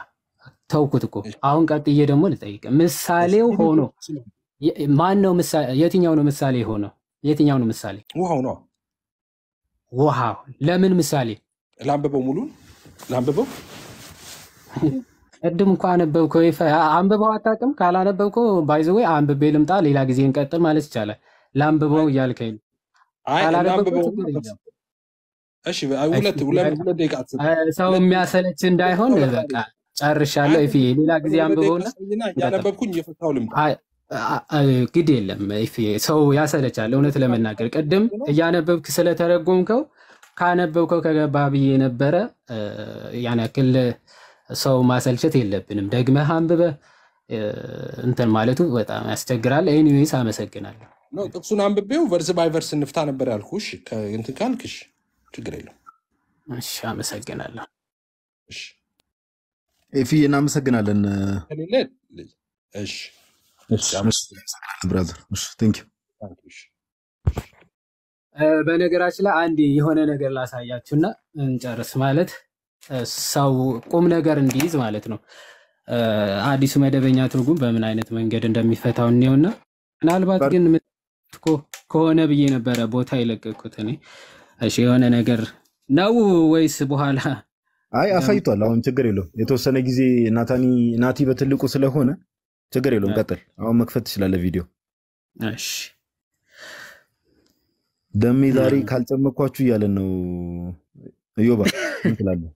ተውኩት እኮ። አሁን ቀጥዬ ደግሞ ልጠይቅ ምሳሌው ሆኖ ማን ነው ምሳሌ? የትኛው ነው ምሳሌ የሆነው? የትኛው ነው ምሳሌ? ውሃው ነው። ውሃ ለምን ምሳሌ? ለአንብበው፣ ሙሉን ለአንብበው። ቅድም እንኳ አነበብከው። አንብበው አታውቅም። ካላነበብከው ባይዘወ አንብቤ ልምጣ፣ ሌላ ጊዜ እንቀጥል ማለት ይቻላል። ለአንብበው እያልከኝ ሰው የሚያሰለች እንዳይሆን በቃ ጨርሻለሁ። ሌላ ጊዜ አንብበውና ያነበብኩኝ የፈታው ልምጣ ግድ የለም ሰው ያሰለቻል። እውነት ለመናገር ቅድም እያነበብክ ስለተረጎምከው ካነበብከው ከገባ ብዬ ነበረ። ያን ያክል ሰው ማሰልቸት የለብንም። ደግመህ አንብበህ እንትን ማለቱ በጣም ያስቸግራል። ኤኒዌይስ አመሰግናለሁ። ጥቅሱን አንብቤው ቨርስ ባይ ቨርስ እንፍታ ነበር ያልኩሽ። እንትን ካልክሽ ችግር የለም። እሺ፣ አመሰግናለሁ። ፊ እናመሰግናለን። እሺ በነገራችን ላይ አንድ የሆነ ነገር ላሳያችሁና እንጨርስ። ማለት ሰው ቁም ነገር እንዲይዝ ማለት ነው። አዲሱ መደበኛ ትርጉም በምን አይነት መንገድ እንደሚፈታው እኔውና ምናልባት ግን ከሆነ ብዬ ነበረ ቦታ የለቀኩት እኔ። እሺ የሆነ ነገር ነው ወይስ በኋላ? አይ አሳይቷል። አሁን ችግር የለውም። የተወሰነ ጊዜ ናታኒ ናቲ በትልቁ ስለሆነ ችግር የለውም ቀጥል። አሁን መክፈት ትችላለህ ቪዲዮ። እሺ ደሜ ዛሬ ካልጨመኳችሁ እያለን ነው እዮባ እንችላለን።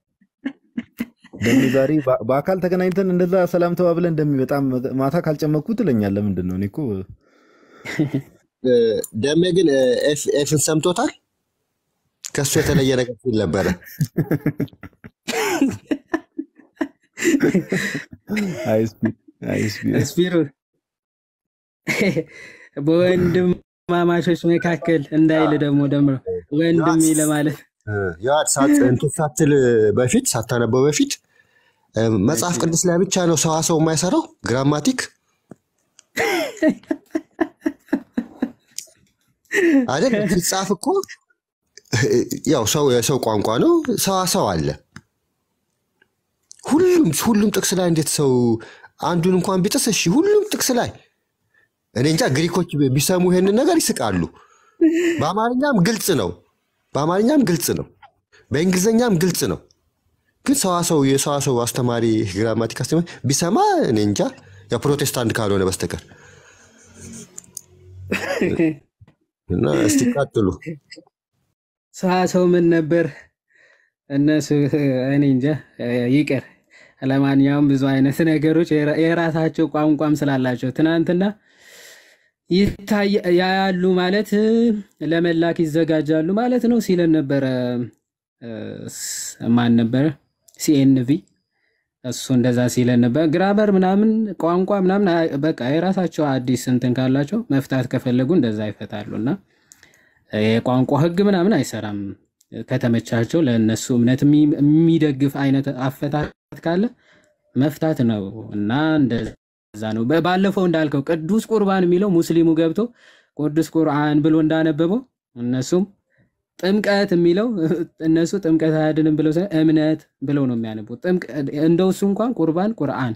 ደሜ ዛሬ በአካል ተገናኝተን እንደዛ ሰላም ተባብለን ደሜ በጣም ማታ ካልጨመኩ ትለኛለህ። ምንድን ነው እኔ እኮ ደሜ ግን ኤፍን ሰምቶታል። ከሱ የተለየ ነገር ሲል ነበረ። አይስፒክ ስፒሩ በወንድማማቾች መካከል እንዳይል ደግሞ ደምረ ወንድም ለማለት ሳትል በፊት ሳታነበው በፊት መጽሐፍ ቅዱስ ላይ ብቻ ነው ሰዋ ሰው የማይሰራው ግራማቲክ አይደል? ሲጻፍ እኮ ያው ሰው የሰው ቋንቋ ነው። ሰዋ ሰው አለ። ሁሉም ሁሉም ጥቅስ ላይ እንዴት ሰው አንዱን እንኳን ቢጥስ እሺ፣ ሁሉም ጥቅስ ላይ እኔ እንጃ ግሪኮች ቢሰሙ ይሄንን ነገር ይስቃሉ። በአማርኛም ግልጽ ነው፣ በአማርኛም ግልጽ ነው፣ በእንግሊዝኛም ግልጽ ነው። ግን ሰዋሰው የሰዋሰው አስተማሪ ግራማቲካ ቢሰማ እኔ እንጃ የፕሮቴስታንት ካልሆነ በስተቀር እና እስቲ ቀጥሉ። ሰዋሰው ምን ነበር? እነሱ እኔ እንጃ ይቅር። ለማንኛውም ብዙ አይነት ነገሮች የራሳቸው ቋንቋም ስላላቸው ትናንትና ያያሉ ማለት ለመላክ ይዘጋጃሉ ማለት ነው ሲለን ነበረ። ማን ነበረ? ሲኤንቪ እሱ እንደዛ ሲለን ነበር። ግራመር ምናምን ቋንቋ ምናምን በቃ የራሳቸው አዲስ እንትን ካላቸው መፍታት ከፈለጉ እንደዛ ይፈታሉ እና የቋንቋ ህግ ምናምን አይሰራም። ከተመቻቸው ለእነሱ እምነት የሚደግፍ አይነት አፈታት ካለ መፍታት ነው እና እንደዛ ነው። ባለፈው እንዳልከው ቅዱስ ቁርባን የሚለው ሙስሊሙ ገብቶ ቅዱስ ቁርአን ብሎ እንዳነበበው እነሱም ጥምቀት የሚለው እነሱ ጥምቀት አያድንም ብለው እምነት ብለው ነው የሚያነቡት። እንደው እሱ እንኳን ቁርባን ቁርአን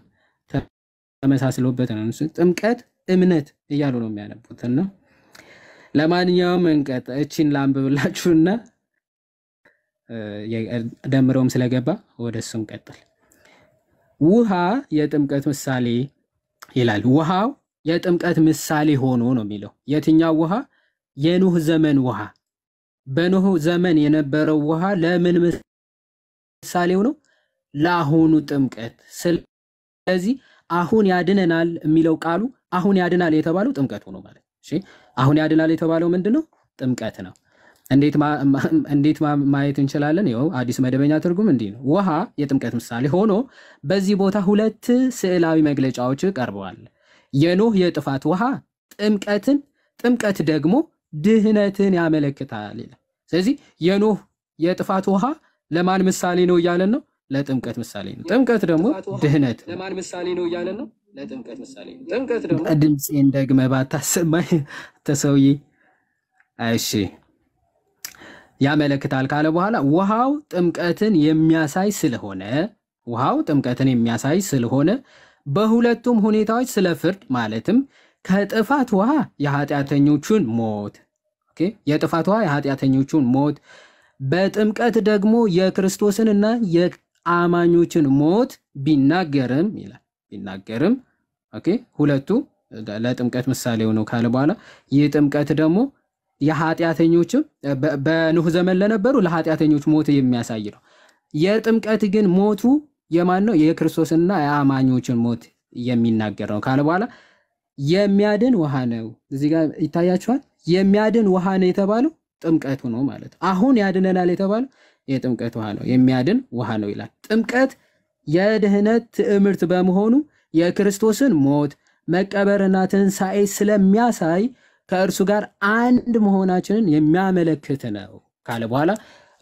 ተመሳስሎበት ነው። ጥምቀት እምነት እያሉ ነው የሚያነቡት እና ለማንኛውም እንቀጥ እቺን ላንብብላችሁና ደምረውም ስለገባ ወደ እሱም ቀጥል። ውሃ የጥምቀት ምሳሌ ይላል። ውሃው የጥምቀት ምሳሌ ሆኖ ነው የሚለው። የትኛው ውሃ? የኑህ ዘመን ውሃ። በኑህ ዘመን የነበረው ውሃ ለምን ምሳሌው ነው? ለአሁኑ ጥምቀት። ስለዚህ አሁን ያድነናል የሚለው ቃሉ አሁን ያድናል የተባለው ጥምቀቱ ነው ማለት። አሁን ያድናል የተባለው ምንድን ነው? ጥምቀት ነው። እንዴት ማየት እንችላለን? ይኸው አዲስ መደበኛ ትርጉም እንዲህ ነው። ውሃ የጥምቀት ምሳሌ ሆኖ በዚህ ቦታ ሁለት ስዕላዊ መግለጫዎች ቀርበዋል። የኖህ የጥፋት ውሃ ጥምቀትን፣ ጥምቀት ደግሞ ድህነትን ያመለክታል ይላል። ስለዚህ የኖህ የጥፋት ውሃ ለማን ምሳሌ ነው እያለን ነው? ለጥምቀት ምሳሌ ነው። ጥምቀት ደግሞ ድህነት ለማን ምሳሌ ነው እያለን ነው? ለጥምቀት ምሳሌ ነው። ጥምቀት ደግሞ ድምፄን ደግመህ ባታሰማኝ ተሰውዬ። እሺ ያመለክታል ካለ በኋላ ውሃው ጥምቀትን የሚያሳይ ስለሆነ ውሃው ጥምቀትን የሚያሳይ ስለሆነ በሁለቱም ሁኔታዎች ስለ ፍርድ ማለትም ከጥፋት ውሃ የኃጢአተኞቹን ሞት የጥፋት ውሃ የኃጢአተኞቹን ሞት በጥምቀት ደግሞ የክርስቶስንና የአማኞችን ሞት ቢናገርም ይላል ቢናገርም ሁለቱ ለጥምቀት ምሳሌ ሆነው ካለ በኋላ ይህ ጥምቀት ደግሞ የኃጢአተኞችም በኑህ ዘመን ለነበሩ ለኃጢአተኞች ሞት የሚያሳይ ነው። የጥምቀት ግን ሞቱ የማን ነው? የክርስቶስና የአማኞችን ሞት የሚናገር ነው ካለ በኋላ የሚያድን ውሃ ነው። እዚህ ጋር ይታያችኋል። የሚያድን ውሃ ነው የተባለው ጥምቀቱ ነው ማለት አሁን ያድነናል የተባለው የጥምቀት ውሃ ነው፣ የሚያድን ውሃ ነው ይላል። ጥምቀት የድህነት ትዕምርት በመሆኑ የክርስቶስን ሞት መቀበርና ትንሣኤ ስለሚያሳይ ከእርሱ ጋር አንድ መሆናችንን የሚያመለክት ነው ካለ በኋላ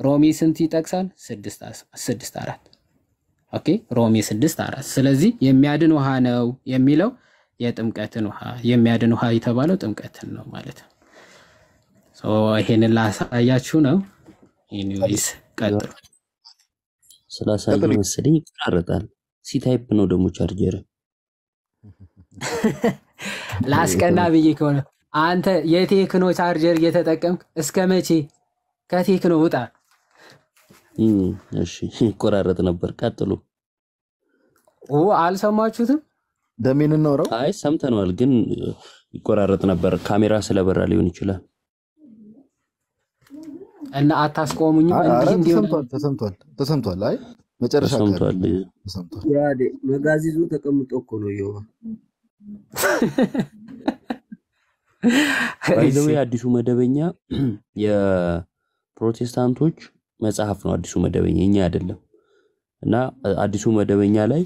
ሮሚ ስንት ይጠቅሳል? ስድስት አራት ኦኬ ሮሜ ስድስት አራት ስለዚህ የሚያድን ውሃ ነው የሚለው የጥምቀትን ውሃ የሚያድን ውሃ የተባለው ጥምቀትን ነው ማለት ነው። ይሄንን ላሳያችሁ ነው። ኒስ ቀጥሉ። ስላሳየ መሰለኝ ይቆራረጣል። ሲታይፕ ነው ደግሞ ቻርጀር ላስቀና ብዬ ከሆነ አንተ የቴክኖ ቻርጀር እየተጠቀምክ እስከ መቼ? ከቴክኖ ውጣ። ይቆራረጥ ነበር። ቀጥሉ። አልሰማችሁትም? ደሜን እንወረው። አይ ሰምተነዋል፣ ግን ይቆራረጥ ነበር። ካሜራ ስለበራ ሊሆን ይችላል። እና አታስቆሙኝ። ተሰምቷል፣ አይ መጨረሻ ተሰምቷል። መጋዚዙ ተቀምጦ እኮ ነው ባይዘዌ አዲሱ መደበኛ የፕሮቴስታንቶች መጽሐፍ ነው። አዲሱ መደበኛ እኛ አይደለም። እና አዲሱ መደበኛ ላይ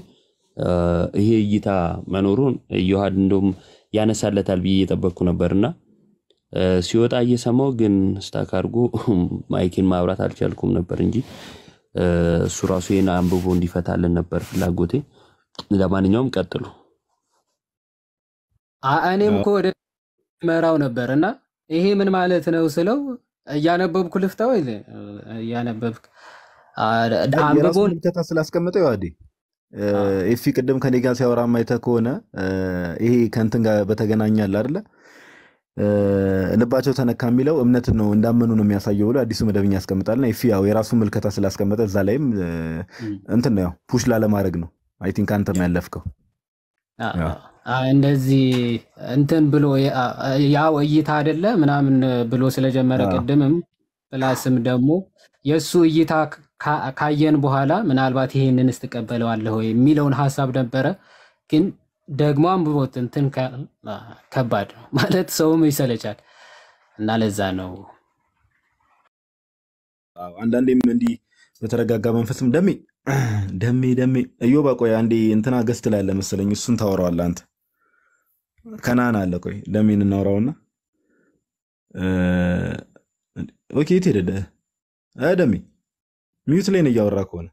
ይሄ እይታ መኖሩን ዮሐድ እንደውም ያነሳለታል ብዬ እየጠበቅኩ ነበር እና ሲወጣ እየሰማው ግን ስታክ አድርጎ ማይኬን ማብራት አልቻልኩም ነበር እንጂ እሱ ራሱ ይህን አንብቦ እንዲፈታልን ነበር ፍላጎቴ። ለማንኛውም ቀጥሉ። እኔም እኮ ወደ መራው ነበር እና ይሄ ምን ማለት ነው ስለው እያነበብኩ ልፍታ ይል እያነበብክ አንብቦን ተታ ስላስቀምጠው ያው ኤፊ ቅድም ከኔ ጋር ሲያወራ ማይተ ከሆነ ይሄ ከንትን ጋር በተገናኛል አደለ ልባቸው ተነካ የሚለው እምነት ነው እንዳመኑ ነው የሚያሳየው ብሎ አዲሱ መደበኛ ያስቀምጣልና ኤፊ ያው የራሱ ምልከታ ስላስቀመጠ እዛ ላይም እንትን ነው ያው ፑሽ ላለማድረግ ነው አይ ቲንክ አንተ ያለፍከው እንደዚህ እንትን ብሎ ያው እይታ አይደለ ምናምን ብሎ ስለጀመረ ቅድምም ፕላስም ደግሞ የእሱ እይታ ካየን በኋላ ምናልባት ይሄንን እስትቀበለዋለሁ የሚለውን ሀሳብ ነበረ። ግን ደግሞ አንብቦት እንትን ከባድ ነው ማለት ሰውም ይሰለቻል እና ለዛ ነው አንዳንዴም እንዲህ በተረጋጋ መንፈስም ደሜ ደሜ ደሜ እዮብ ቆይ አንዴ እንትና ገስት ላይ ያለ መሰለኝ እሱን ታወራዋለህ አንተ ከናን አለ። ቆይ ለሚን እናውራውና ኦኬ፣ የት ሄደ ደሜ? ሚዩት ላይ ነው እያወራ ከሆነ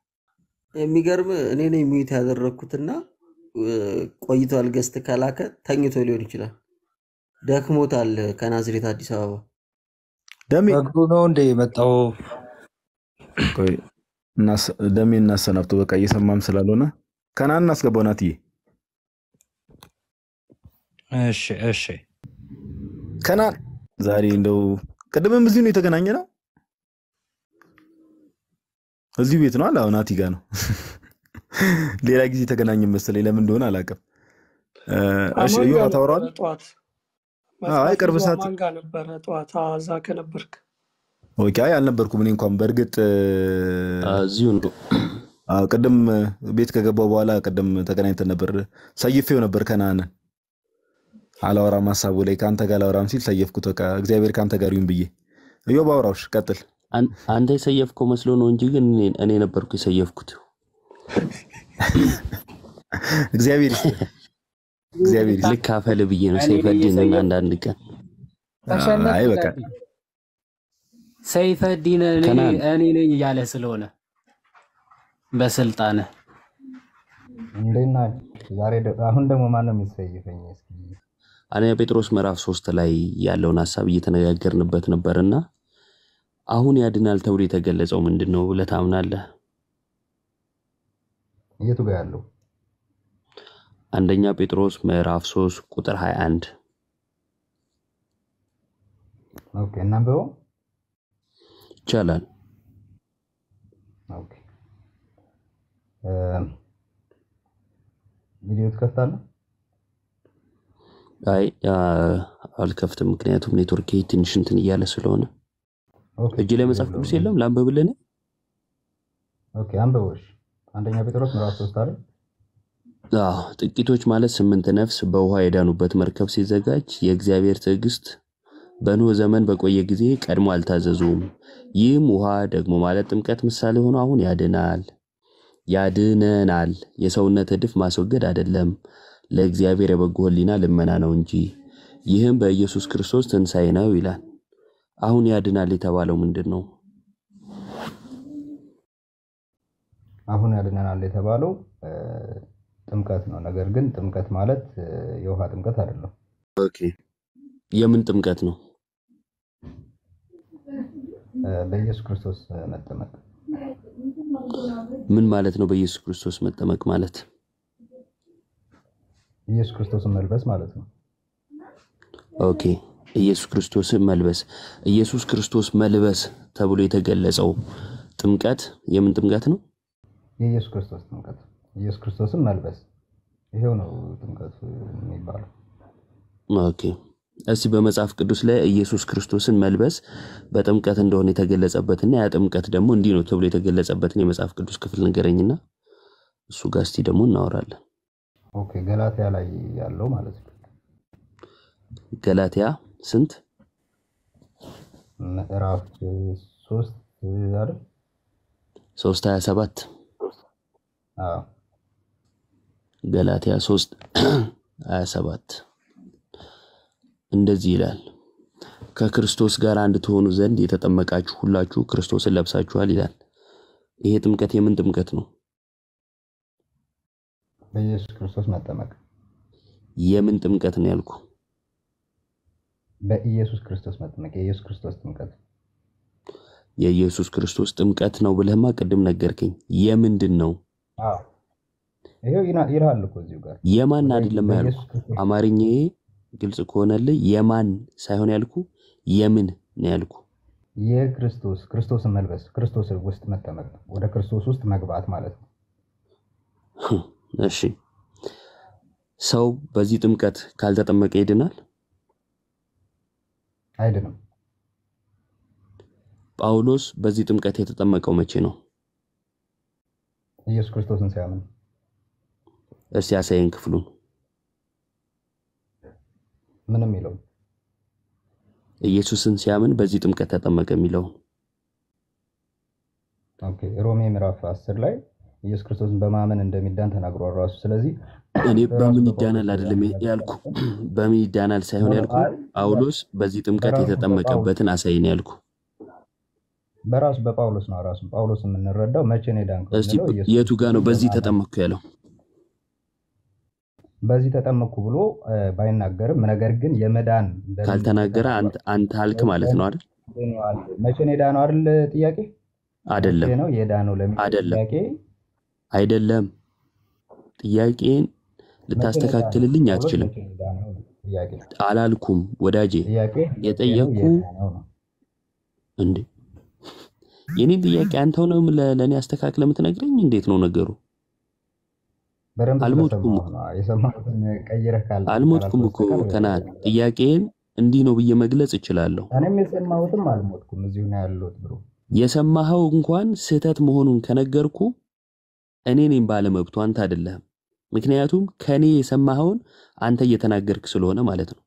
የሚገርም እኔ ነኝ ሚዩት ያደረግኩትና ቆይቷል። ገዝት ከላከ ተኝቶ ሊሆን ይችላል። ደክሞታል። ከናዝሬት አዲስ አበባ ደሜ እግሩ ነው እንደ የመጣው ደሜ እናሰናብቶ በቃ እየሰማም ስላልሆነ ከናን እናስገባውናትዬ እሺ እሺ ከናን ዛሬ እንደው ቅድምም እዚሁ ነው የተገናኘ ነው። እዚሁ ቤት ነው አለ። አሁን ናቲ ጋ ነው። ሌላ ጊዜ ተገናኘ መሰለኝ፣ ለምን እንደሆነ አላውቅም። ዮና ታወራዋል። አይ ቅርብ ሰዓት ነበረ ጠዋት እዛ ከነበርክ ኦኬ። አይ አልነበርኩም እኔ እንኳን በእርግጥ እዚሁ እንዶ ቅድም ቤት ከገባው በኋላ ቅድም ተገናኝተን ነበር። ሰይፌው ነበር ከናንን አላወራም ሀሳቡ ላይ ከአንተ ጋር አላወራም ሲል ሰየፍኩት። በቃ እግዚአብሔር ከአንተ ጋር ይሁን ብዬ እዮ ባውራውሽ ቀጥል። አንተ የሰየፍከው መስሎ ነው እንጂ ግን እኔ ነበርኩ የሰየፍኩት። እግዚአብሔር እግዚአብሔር ልካፈል ብዬ ነው ሰይፈዲንን አንዳንድ ቀን አይ በቃ ሰይፈዲን እኔ ነኝ እያለ ስለሆነ በስልጣነ እንዴና ዛሬ አሁን ደግሞ ማነው የሚሰይፈኝ? አንደኛ ጴጥሮስ ምዕራፍ ሶስት ላይ ያለውን ሀሳብ እየተነጋገርንበት ነበርና አሁን ያድናል ተብሎ የተገለጸው ምንድን ነው ብለህ ታምናለህ? የቱ ጋር ያለው? አንደኛ ጴጥሮስ ምዕራፍ ሶስት ቁጥር 21 እናንብበው ይቻላል። ቪዲዮ ትከፍታለህ? አይ አልከፍትም፣ ምክንያቱም ኔትወርክ ትንሽ እንትን እያለ ስለሆነ። እጅ ላይ መጽሐፍ ቅዱስ የለም ላንብብልን? አንብቦች አንደኛ ጴጥሮስ ምዕራፍ ሶስት አለ ጥቂቶች ማለት ስምንት ነፍስ በውሃ የዳኑበት መርከብ ሲዘጋጅ የእግዚአብሔር ትዕግስት በኖህ ዘመን በቆየ ጊዜ ቀድሞ አልታዘዙም። ይህም ውሃ ደግሞ ማለት ጥምቀት ምሳሌ ሆኖ አሁን ያድናል ያድነናል። የሰውነት እድፍ ማስወገድ አይደለም ለእግዚአብሔር የበጎ ህሊና ልመና ነው እንጂ ይህም በኢየሱስ ክርስቶስ ትንሣኤ ነው ይላል። አሁን ያድናል የተባለው ምንድን ነው? አሁን ያድነናል የተባለው ጥምቀት ነው። ነገር ግን ጥምቀት ማለት የውሃ ጥምቀት አይደለም። የምን ጥምቀት ነው? በኢየሱስ ክርስቶስ መጠመቅ ምን ማለት ነው? በኢየሱስ ክርስቶስ መጠመቅ ማለት ኢየሱስ ክርስቶስን መልበስ ማለት ነው። ኦኬ ኢየሱስ ክርስቶስን መልበስ ኢየሱስ ክርስቶስ መልበስ ተብሎ የተገለጸው ጥምቀት የምን ጥምቀት ነው? የኢየሱስ ክርስቶስ ጥምቀት። ኢየሱስ ክርስቶስን መልበስ ይሄው ነው ጥምቀት የሚባለው። ኦኬ እስቲ በመጽሐፍ ቅዱስ ላይ ኢየሱስ ክርስቶስን መልበስ በጥምቀት እንደሆነ የተገለጸበትና ያ ጥምቀት ደግሞ እንዲህ ነው ተብሎ የተገለጸበትን የመጽሐፍ ቅዱስ ክፍል ንገረኝና እሱ ጋር እስቲ ደግሞ እናወራለን። ኦኬ ገላትያ ላይ ያለው ማለት ነው። ገላትያ ስንት ምዕራፍ ሶስት አይደል? ሶስት ሀያ ሰባት ገላትያ ሶስት ሀያ ሰባት እንደዚህ ይላል ከክርስቶስ ጋር አንድ ትሆኑ ዘንድ የተጠመቃችሁ ሁላችሁ ክርስቶስን ለብሳችኋል ይላል። ይሄ ጥምቀት የምን ጥምቀት ነው? በኢየሱስ ክርስቶስ መጠመቅ። የምን ጥምቀት ነው ያልኩ? በኢየሱስ ክርስቶስ መጠመቅ፣ የኢየሱስ ክርስቶስ ጥምቀት። የኢየሱስ ክርስቶስ ጥምቀት ነው ብለህማ ቅድም ነገርከኝ። የምንድን ነው? ይልሃል እኮ እዚሁ ጋር የማን አይደለም ያልኩ። አማርኛዬ ግልጽ ከሆነልህ የማን ሳይሆን ያልኩ የምን ነው ያልኩ። የክርስቶስ ክርስቶስን መልበስ፣ ክርስቶስ ውስጥ መጠመቅ፣ ወደ ክርስቶስ ውስጥ መግባት ማለት ነው። እሺ ሰው በዚህ ጥምቀት ካልተጠመቀ ይድናል? አይድንም። ጳውሎስ በዚህ ጥምቀት የተጠመቀው መቼ ነው? ኢየሱስ ክርስቶስን ሲያምን። እስቲ ያሳየን ክፍሉን። ምንም ይለው ኢየሱስን ሲያምን በዚህ ጥምቀት ተጠመቀ የሚለውን ሮሜ ምዕራፍ አስር ላይ ኢየሱስ ክርስቶስን በማመን እንደሚዳን ተናግሯል ራሱ። ስለዚህ እኔ በምን ይዳናል አይደለም ያልኩ፣ በምን ይዳናል ሳይሆን ያልኩ ጳውሎስ በዚህ ጥምቀት የተጠመቀበትን አሳይን ያልኩ በራሱ በጳውሎስ ነው። ራሱ ጳውሎስ የምንረዳው መቼ ነው የዳንከው? የቱ ጋ ነው በዚህ ተጠመቅኩ ያለው? በዚህ ተጠመቅኩ ብሎ ባይናገርም ነገር ግን የመዳን ካልተናገረ አንተ አልክ ማለት ነው አይደል? መቼ ነው የዳነው አይደል? ጥያቄ አይደለም ነው የዳነው ለሚ ጥያቄ አይደለም። ጥያቄን ልታስተካክልልኝ አትችልም አላልኩም ወዳጄ። የጠየቅኩ እንዴ የኔን ጥያቄ አንተው ነው ለእኔ አስተካክለ የምትነግረኝ? እንዴት ነው ነገሩ? አልሞትኩም እኮ ከና ጥያቄን እንዲህ ነው ብዬ መግለጽ እችላለሁ። የሰማሁትም አልሞትኩም፣ እዚሁ ነው ያለሁት። የሰማኸው እንኳን ስህተት መሆኑን ከነገርኩ እኔ እኔም ባለመብቱ አንተ አይደለህም። ምክንያቱም ከኔ የሰማኸውን አንተ እየተናገርክ ስለሆነ ማለት ነው።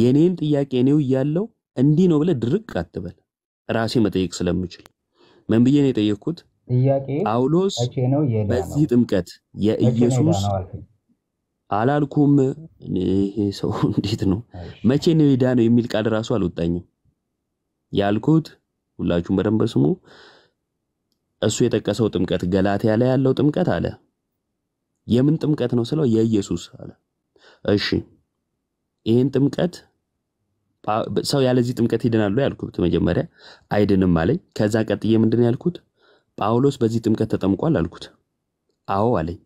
የኔን ጥያቄ እኔው እያለው እንዲህ ነው ብለህ ድርቅ አትበል። ራሴ መጠየቅ ስለምችል ምን ብዬ ነው የጠየቅኩት? ጳውሎስ በዚህ ጥምቀት የኢየሱስ አላልኩም። ይሄ ሰው እንዴት ነው? መቼ ነው የዳነው የሚል ቃል ራሱ አልወጣኝም ያልኩት። ሁላችሁም በደንብ ስሙ። እሱ የጠቀሰው ጥምቀት ገላትያ ላይ ያለው ጥምቀት አለ። የምን ጥምቀት ነው ስለው የኢየሱስ አለ። እሺ ይህን ጥምቀት ሰው ያለዚህ ጥምቀት ይድናል ወይ ያልኩት፣ መጀመሪያ አይድንም አለኝ። ከዛ ቀጥዬ ምንድን ያልኩት ጳውሎስ በዚህ ጥምቀት ተጠምቋል አልኩት። አዎ አለኝ።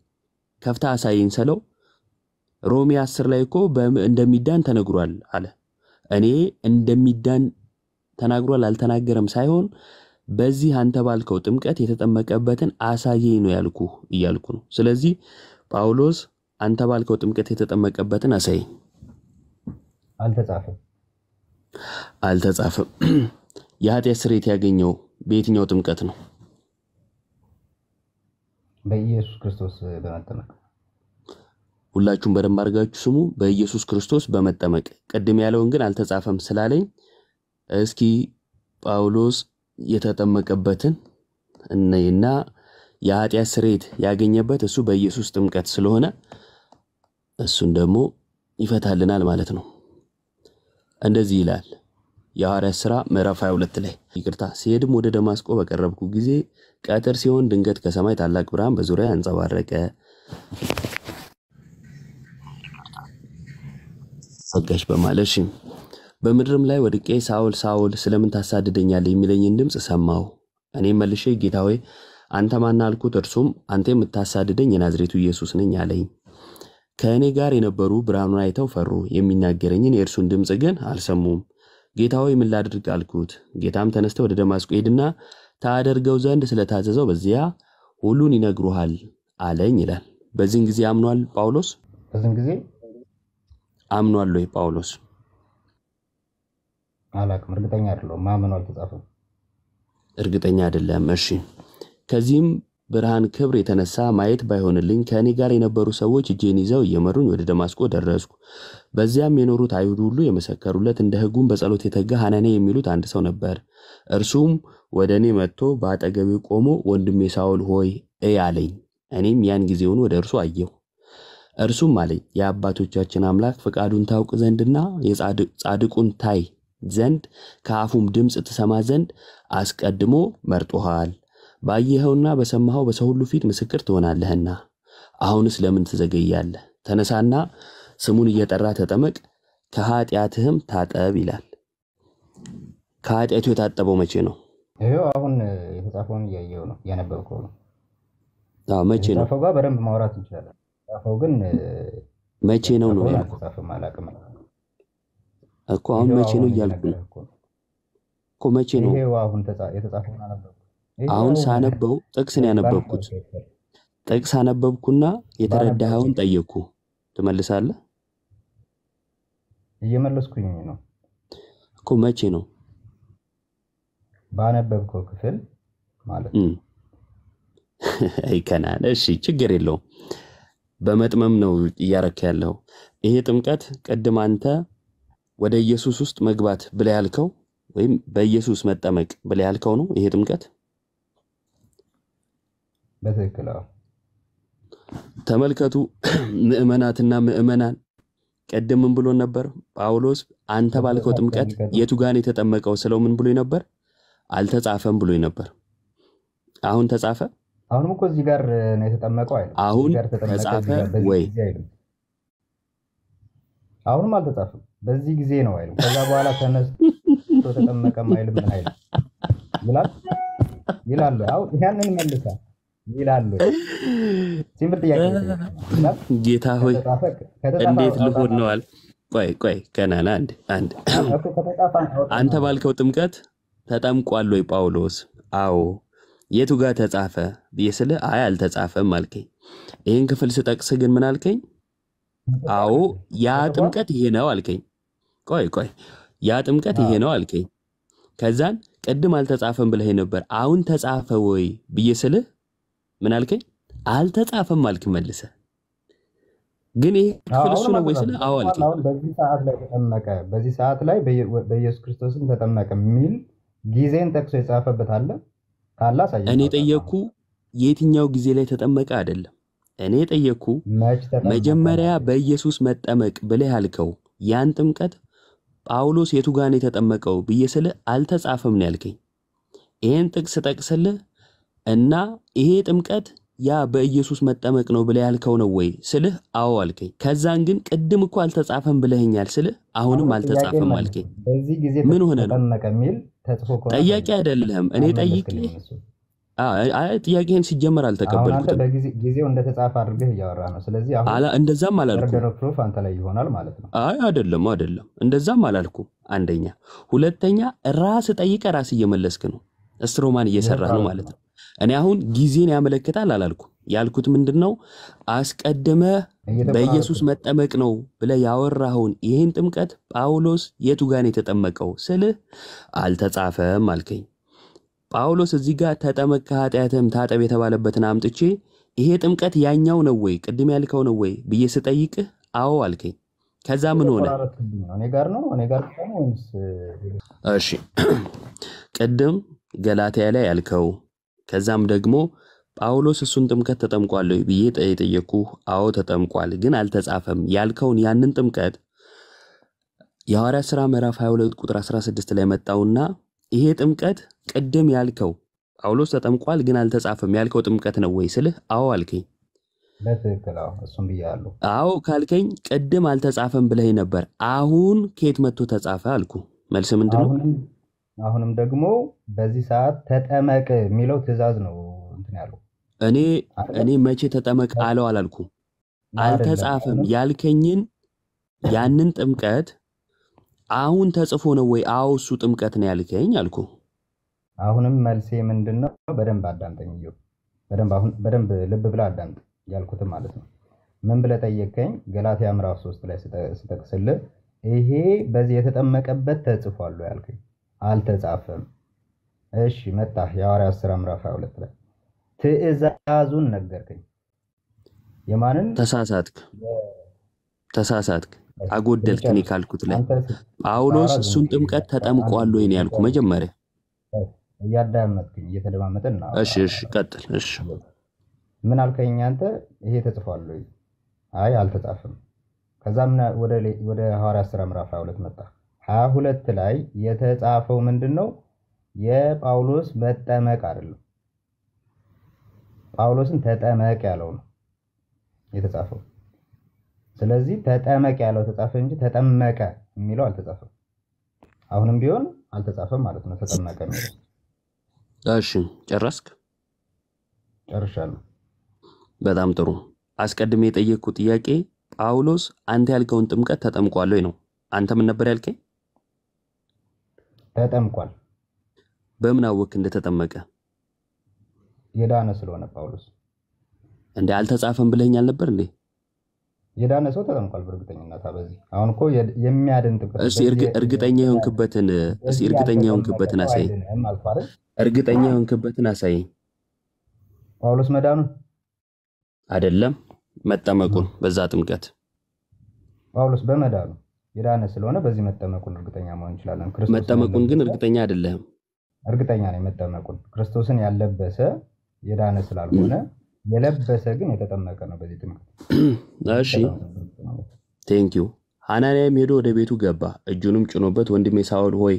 ከፍታ አሳየኝ ስለው ሮሜ አስር ላይ እኮ እንደሚዳን ተነግሯል አለ። እኔ እንደሚዳን ተናግሯል አልተናገረም ሳይሆን በዚህ አንተ ባልከው ጥምቀት የተጠመቀበትን አሳየኝ ነው ያልኩ እያልኩ ነው። ስለዚህ ጳውሎስ አንተ ባልከው ጥምቀት የተጠመቀበትን አሳየኝ አልተጻፈም አልተጻፈም። የኃጢአት ስርየት ያገኘው በየትኛው ጥምቀት ነው? በኢየሱስ ክርስቶስ በመጠመቅ። ሁላችሁም በደንብ አድርጋችሁ ስሙ። በኢየሱስ ክርስቶስ በመጠመቅ። ቅድም ያለውን ግን አልተጻፈም ስላለኝ እስኪ ጳውሎስ የተጠመቀበትን እና የኃጢአት ስርየት ያገኘበት እሱ በኢየሱስ ጥምቀት ስለሆነ እሱን ደግሞ ይፈታልናል ማለት ነው። እንደዚህ ይላል የሐዋርያት ሥራ ምዕራፍ 22 ላይ ይቅርታ። ሲሄድም ወደ ደማስቆ በቀረብኩ ጊዜ ቀትር ሲሆን ድንገት ከሰማይ ታላቅ ብርሃን በዙሪያ አንጸባረቀ። ፈጋሽ በማለሽ በምድርም ላይ ወድቄ ሳውል ሳውል ስለምን ታሳድደኛለህ የሚለኝን ድምፅ ሰማሁ። እኔም መልሼ ጌታ ሆይ አንተ ማን አልኩት። እርሱም አንተ የምታሳድደኝ የናዝሬቱ ኢየሱስ ነኝ አለኝ። ከእኔ ጋር የነበሩ ብርሃኑን አይተው ፈሩ፣ የሚናገረኝን የእርሱን ድምፅ ግን አልሰሙም። ጌታ ሆይ ምን ላድርግ አልኩት። ጌታም ተነስተ ወደ ደማስቆ ሄድና ታደርገው ዘንድ ስለታዘዘው በዚያ ሁሉን ይነግሩሃል አለኝ ይላል። በዚህን ጊዜ አምኗል ጳውሎስ። በዚህን ጊዜ አምኗል ወይ ጳውሎስ? አላቅም፣ እርግጠኛ አይደለሁም። ማመኑ አልተጻፈም። እርግጠኛ አይደለም። እሺ ከዚህም ብርሃን ክብር የተነሳ ማየት ባይሆንልኝ ከእኔ ጋር የነበሩ ሰዎች እጄን ይዘው እየመሩኝ ወደ ደማስቆ ደረስኩ። በዚያም የኖሩት አይሁድ ሁሉ የመሰከሩለት እንደ ሕጉም በጸሎት የተጋ ሐናኔ የሚሉት አንድ ሰው ነበር። እርሱም ወደ እኔ መጥቶ በአጠገቤ ቆሞ ወንድሜ ሳውል ሆይ እይ አለኝ። እኔም ያን ጊዜውን ወደ እርሱ አየሁ። እርሱም አለኝ የአባቶቻችን አምላክ ፈቃዱን ታውቅ ዘንድና የጻድቁን ታይ ዘንድ ከአፉም ድምፅ ትሰማ ዘንድ አስቀድሞ መርጦሃል። ባየኸውና በሰማኸው በሰው ሁሉ ፊት ምስክር ትሆናለህና። አሁንስ ለምን ትዘገያለህ? ተነሳና ስሙን እየጠራ ተጠመቅ፣ ከኃጢአትህም ታጠብ ይላል። ከኃጢአቱ የታጠበው መቼ ነው? ይኸው አሁን የተጻፈውን እያየው ነው፣ እያነበብከው ነው። መቼ ነው? ጋር በደንብ ማውራት እንችላለን። ጻፈው ግን መቼ ነው ነው ያልኩህ እኮ አሁን መቼ ነው እያልኩ ነው እኮ መቼ ነው አሁን ሳነበው ጥቅስ ነው ያነበብኩት። ጥቅስ አነበብኩና የተረዳኸውን ጠየቅኩ። ትመልሳለህ? እየመለስኩኝ ነው እኮ መቼ ነው ባነበብከው ክፍል ማለት ነው። ይከናል። እሺ ችግር የለውም። በመጥመም ነው እያረክ ያለው ይሄ ጥምቀት ቅድም አንተ ወደ ኢየሱስ ውስጥ መግባት ብለህ ያልከው ወይም በኢየሱስ መጠመቅ ብለህ ያልከው ነው ይሄ ጥምቀት? በትክክል ተመልከቱ ምእመናትና ምእመናን ቀደም ምን ብሎ ነበር ጳውሎስ? አንተ ባልከው ጥምቀት የቱ ጋን የተጠመቀው ስለው ምን ብሎ ነበር? አልተጻፈም ብሎ ነበር። አሁን ተጻፈ? አሁንም እኮ እዚህ ጋር ነው የተጠመቀው። አሁን ተጻፈ ወይ? አሁንም አልተጻፈም። በዚህ ጊዜ ነው አይልም። ከዛ በኋላ ተነስቶ ተቀመቀም አይልም። ምን አይልም ይላል ይላሉ። አሁን ያንን መልሳ ይላሉ። ሲምፕል ጥያቄ ጌታ ሆይ እንዴት ልሆን ነዋል? ቆይ ቆይ ገና አንድ አንድ አንተ ባልከው ጥምቀት ተጠምቋል ወይ ጳውሎስ? አዎ። የቱ ጋር ተጻፈ ብዬ ስለ አይ አልተጻፈም አልከኝ። ይህን ክፍል ስጠቅስ ግን ምን አልከኝ? አዎ ያ ጥምቀት ይሄ ነው አልከኝ። ቆይ ቆይ ያ ጥምቀት ይሄ ነው አልከኝ። ከዛን ቅድም አልተጻፈም ብለህ ነበር አሁን ተጻፈ ወይ ብዬ ስልህ ምን አልከኝ? አልተጻፈም አልክ መልሰ። ግን ይሄ ክፍል እሱ ነው ወይ ስልህ አዎ አልከኝ። በዚህ ሰዓት ላይ ተጠመቀ፣ በዚህ ሰዓት ላይ በኢየሱስ ክርስቶስን ተጠመቀ የሚል ጊዜን ጠቅሶ የጻፈበት አለ ካላ ሳይ እኔ ጠየቅኩ። የትኛው ጊዜ ላይ ተጠመቀ አይደለም እኔ ጠየቅኩ። መጀመሪያ በኢየሱስ መጠመቅ ብለህ አልከው ያን ጥምቀት ጳውሎስ የቱ ጋን የተጠመቀው ብዬ ስል አልተጻፈም ነው ያልከኝ። ይህን ጥቅስ ጠቅስልህ እና ይሄ ጥምቀት ያ በኢየሱስ መጠመቅ ነው ብለህ ያልከው ነው ወይ ስልህ አዎ አልከኝ። ከዛን ግን ቅድም እኮ አልተጻፈም ብለህኛል ስልህ አሁንም አልተጻፈም አልከኝ። ምን ሆነ ነው? ጠያቂ አይደለህም እኔ ጠይቄ ጥያቄህን ሲጀመር አልተቀበልኩትም። ጊዜው እንደተጻፈ አድርገህ እያወራ ነው። ስለዚህ እንደዛም አላልኩም። አንተ ላይ ይሆናል ማለት ነው። አይ አይደለም፣ አይደለም፣ እንደዛም አላልኩ። አንደኛ፣ ሁለተኛ ራስ ጠይቀ ራስ እየመለስክ ነው። እስትሮማን እየሰራ ነው ማለት ነው። እኔ አሁን ጊዜን ያመለክታል አላልኩ። ያልኩት ምንድን ነው አስቀድመ በኢየሱስ መጠመቅ ነው ብለ ያወራኸውን ይህን ጥምቀት ጳውሎስ የቱ ጋን የተጠመቀው ስልህ አልተጻፈም አልከኝ። ጳውሎስ እዚህ ጋር ተጠመቅ ከኃጢአትህም ታጠብ የተባለበትን አምጥቼ ይሄ ጥምቀት ያኛው ነው ወይ ቅድም ያልከው ነው ወይ ብዬ ስጠይቅህ አዎ አልከኝ። ከዛ ምን ሆነ? እሺ ቅድም ገላትያ ላይ ያልከው ከዛም ደግሞ ጳውሎስ እሱን ጥምቀት ተጠምቋል ብዬ የጠየቅኩህ አዎ ተጠምቋል፣ ግን አልተጻፈም ያልከውን ያንን ጥምቀት የሐዋርያ ሥራ ምዕራፍ 22 ቁጥር 16 ላይ መጣውና ይሄ ጥምቀት ቅድም ያልከው ጳውሎስ ተጠምቋል ግን አልተጻፈም ያልከው ጥምቀት ነው ወይ ስልህ አዎ አልከኝ። አዎ ካልከኝ ቅድም አልተጻፈም ብለህ ነበር። አሁን ከየት መጥቶ ተጻፈ አልኩ። መልስ ምንድን ነው? አሁንም ደግሞ በዚህ ሰዓት ተጠመቅ የሚለው ትእዛዝ ነው እንትን ያለው። እኔ እኔ መቼ ተጠመቅ አለው አላልኩ። አልተጻፈም ያልከኝን ያንን ጥምቀት አሁን ተጽፎ ነው ወይ? አዎ እሱ ጥምቀት ነው ያልከኝ አልኩ። አሁንም መልሴ ምንድን ነው? በደንብ አዳምጠኝ፣ በደንብ ልብ ብላ አዳምጥ ያልኩትም ማለት ነው። ምን ብለህ ጠየቀኝ? ገላትያ ምዕራፍ ሶስት ላይ ስጠቅስልህ ይሄ በዚህ የተጠመቀበት ተጽፏል ያልከኝ፣ አልተጻፈም። እሺ መጣህ። የሐዋርያት ሥራ ምዕራፍ 22 ላይ ትእዛዙን ነገርከኝ። የማንን ተሳሳትክ? ተሳሳትክ አጎደልክ እኔ ካልኩት ላይ ጳውሎስ እሱን ጥምቀት ተጠምቋል ወይ ነው ያልኩ መጀመሪያ። እያዳመጥኩኝ እየተደማመጥን ነው። እሺ እሺ፣ ቀጥል። እሺ ምን አልከኝ አንተ? ይሄ ተጽፏል ወይ? አይ አልተጻፈም። ከዛም ወደ ሐዋርያት ሥራ ምዕራፍ 22 መጣ። 22 ላይ የተጻፈው ምንድን ነው? የጳውሎስ መጠመቅ አይደለም። ጳውሎስን ተጠመቅ ያለው ነው የተጻፈው ስለዚህ ተጠመቀ ያለው ተጻፈ እንጂ ተጠመቀ የሚለው አልተጻፈም። አሁንም ቢሆን አልተጻፈም ማለት ነው። ተጠመቀ የሚለው እሺ። ጨረስክ? ጨርሻለሁ። በጣም ጥሩ። አስቀድሜ የጠየቅኩ ጥያቄ ጳውሎስ አንተ ያልከውን ጥምቀት ተጠምቋል ወይ ነው። አንተ ምን ነበር ያልከኝ? ተጠምቋል። በምን አወክ እንደተጠመቀ? የዳነ ስለሆነ ጳውሎስ እንደ አልተጻፈም ብለኸኝ አልነበር እንዴ? የዳነ ሰው ተጠምቋል በእርግጠኝነት። በዚህ አሁን እኮ የሚያድን ጥምቀት እርግጠኛ የሆንክበትን እርግጠኛ የሆንክበትን አሳይ፣ እርግጠኛ የሆንክበትን አሳይ። ጳውሎስ መዳኑን አይደለም መጠመቁን፣ በዛ ጥምቀት ጳውሎስ በመዳኑ የዳነ ስለሆነ በዚህ መጠመቁን እርግጠኛ መሆን እንችላለን። መጠመቁን ግን እርግጠኛ አይደለም። እርግጠኛ ነኝ መጠመቁን ክርስቶስን ያለበሰ የዳነ ስላልሆነ የለበሰ ግን የተጠመቀ ነው። በዚህ ጥምቀት እሺ፣ ቴንኪው። ሐናንያም ሄዶ ወደ ቤቱ ገባ፣ እጁንም ጭኖበት ወንድሜ ሳውል ሆይ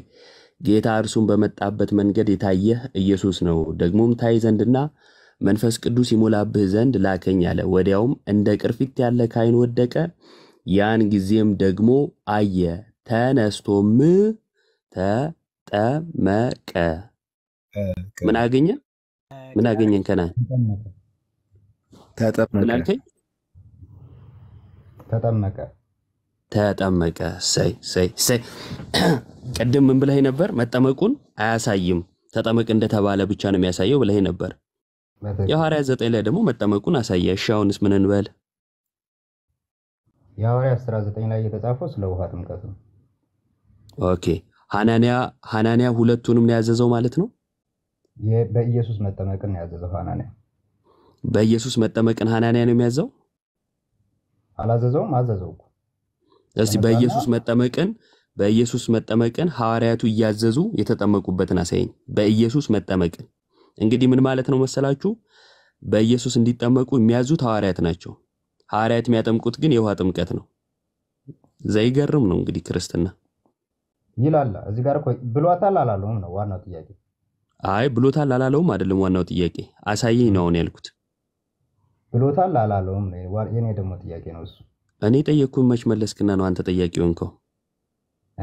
ጌታ እርሱን በመጣበት መንገድ የታየህ ኢየሱስ ነው፣ ደግሞም ታይ ዘንድና መንፈስ ቅዱስ ይሞላብህ ዘንድ ላከኝ አለ። ወዲያውም እንደ ቅርፊት ያለ ካይን ወደቀ። ያን ጊዜም ደግሞ አየ፣ ተነስቶም ተጠመቀ። ምን አገኘ? ምን አገኘን? ከናን ተጠመቀ ተጠመቀ ተጠመቀ። ሰይ ሰይ ሰይ። ቅድም ምን ብለህ ነበር? መጠመቁን አያሳይም ተጠመቅ እንደተባለ ብቻ ነው የሚያሳየው ብለህ ነበር። የሐዋርያት ዘጠኝ ላይ ደግሞ መጠመቁን አሳየ። እሺ አሁንስ ምን እንበል? የሐዋርያት ሥራ ዘጠኝ ላይ የተጻፈው ስለ ውሃ ጥምቀት ነው። ኦኬ። ሐናንያ ሐናንያ ሁለቱንም ያዘዘው ማለት ነው። በኢየሱስ መጠመቅን ያዘዘው ሐናንያ በኢየሱስ መጠመቅን ሐናንያ ነው የሚያዘው? አላዘዘውም? አዘዘው። እስቲ በኢየሱስ መጠመቅን በኢየሱስ መጠመቅን ሐዋርያቱ እያዘዙ የተጠመቁበትን አሳየኝ። በኢየሱስ መጠመቅን እንግዲህ ምን ማለት ነው መሰላችሁ? በኢየሱስ እንዲጠመቁ የሚያዙት ሐዋርያት ናቸው። ሐዋርያት የሚያጠምቁት ግን የውሃ ጥምቀት ነው። ዘይገርም ነው እንግዲህ ክርስትና ይላል። እዚህ ጋር ብሏታል አላለውም ነው ዋናው ጥያቄ። አይ ብሎታል አላለውም አይደለም ዋናው ጥያቄ። አሳየኝ ነው አሁን ያልኩት። ብሎታል አላለውም? የኔ ደግሞ ጥያቄ ነው እሱ። እኔ ጠየቅኩን መች መለስክና ነው አንተ ጠያቂ ሆንከው?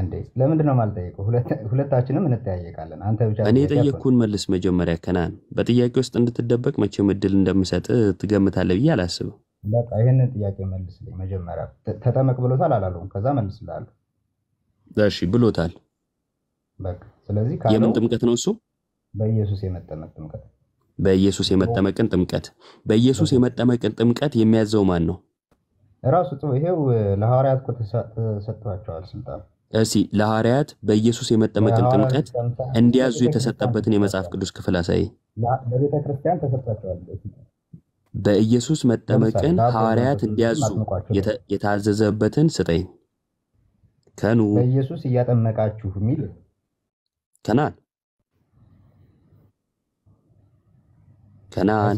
እንዴ ለምንድን ነው የማልጠየቀው? ሁለታችንም እንጠያየቃለን። አንተ ብቻ እኔ የጠየቅኩን መልስ መጀመሪያ። ከናን በጥያቄ ውስጥ እንድትደበቅ መቼም እድል እንደምሰጥ ትገምታለህ ብዬ አላስብም። በቃ ይህንን ጥያቄ መልስልኝ መጀመሪያ። ተጠመቅ ብሎታል አላለውም? ከዛ ላሉ። እሺ ብሎታል። በቃ ስለዚህ የምን ጥምቀት ነው እሱ? በኢየሱስ የመጠመቅ ጥምቀት በኢየሱስ የመጠመቅን ጥምቀት በኢየሱስ የመጠመቅን ጥምቀት የሚያዘው ማን ነው? ራሱ ይሄው ለሐዋርያት እኮ ተሰጥቷቸዋል ስልጣን። እሺ ለሐዋርያት በኢየሱስ የመጠመቅን ጥምቀት እንዲያዙ የተሰጠበትን የመጽሐፍ ቅዱስ ክፍል አሳይ። በቤተ ክርስቲያን ተሰጥቷቸዋል። በኢየሱስ መጠመቅን ሐዋርያት እንዲያዙ የታዘዘበትን ስጠኝ። ከኑ በኢየሱስ እያጠመቃችሁ የሚል ከናን ከነአን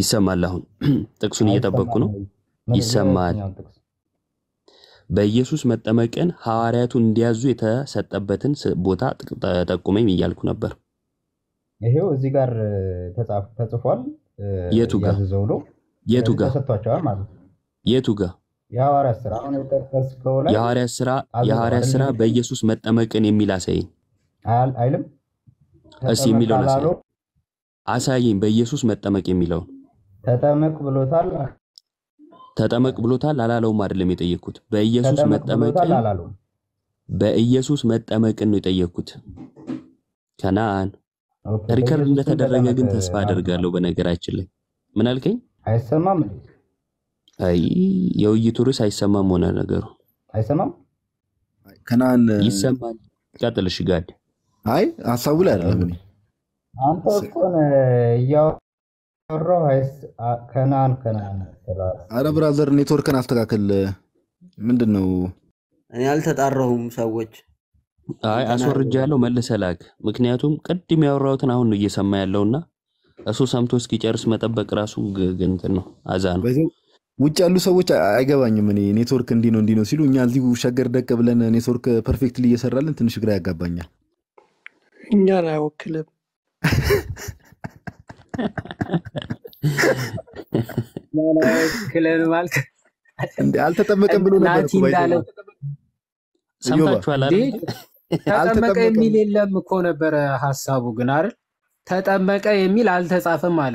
ይሰማል። አሁን ጥቅሱን እየጠበቅኩ ነው። ይሰማል። በኢየሱስ መጠመቅን ሐዋርያቱ እንዲያዙ የተሰጠበትን ቦታ ጠቁመኝ እያልኩ ነበር። ይሄው እዚህ ጋር ተጽፏል። የቱ ጋር የቱ ጋር የቱ ጋር የሐዋርያት ስራ በኢየሱስ መጠመቅን የሚል አሳይን አይልም። እስኪ የሚለውን አሳይ። አሳየኝ በኢየሱስ መጠመቅ የሚለውን ተጠመቅ ብሎታል ተጠመቅ ብሎታል አላለውም አይደለም የጠየቅኩት በኢየሱስ መጠመቅ በኢየሱስ መጠመቅን ነው የጠየቅኩት ከናን ሪከርድ እንደተደረገ ግን ተስፋ አደርጋለሁ በነገራችን ላይ ምን አልከኝ አይሰማም አይ የውይይቱ ርዕስ አይሰማም ሆነ ነገሩ አይሰማም ከናን ይሰማል ቀጥል ጋድ አይ ሀሳቡ ላይ አይደለም አንተ እኮ ነህ እያወራሁ ከናን ከናን። አረ ብራዘር ኔትወርክን አስተካክል። ምንድን ነው እኔ አልተጣራሁም። ሰዎች አይ አስወርጃ ያለው መልሰህ ላክ። ምክንያቱም ቅድም ያወራሁትን አሁን እየሰማ ያለውና እሱ ሰምቶ እስኪጨርስ መጠበቅ ራሱ እንትን ነው፣ አዛ ነው። ውጭ ያሉ ሰዎች አይገባኝም። እኔ ኔትወርክ እንዲህ ነው እንዲህ ነው ሲሉ እኛ እዚሁ ሸገር ደቅ ብለን ኔትወርክ ፐርፌክትሊ እየሰራለን ትንሽ ግራ ያጋባኛል። እኛን አይወክልም። ክለን ማለት አልተጠመቀም ብሎ ነበር። ሰምታችኋል? ተጠመቀ የሚል የለም እኮ ነበረ ሀሳቡ ግን አይደል? ተጠመቀ የሚል አልተጻፈም አለ።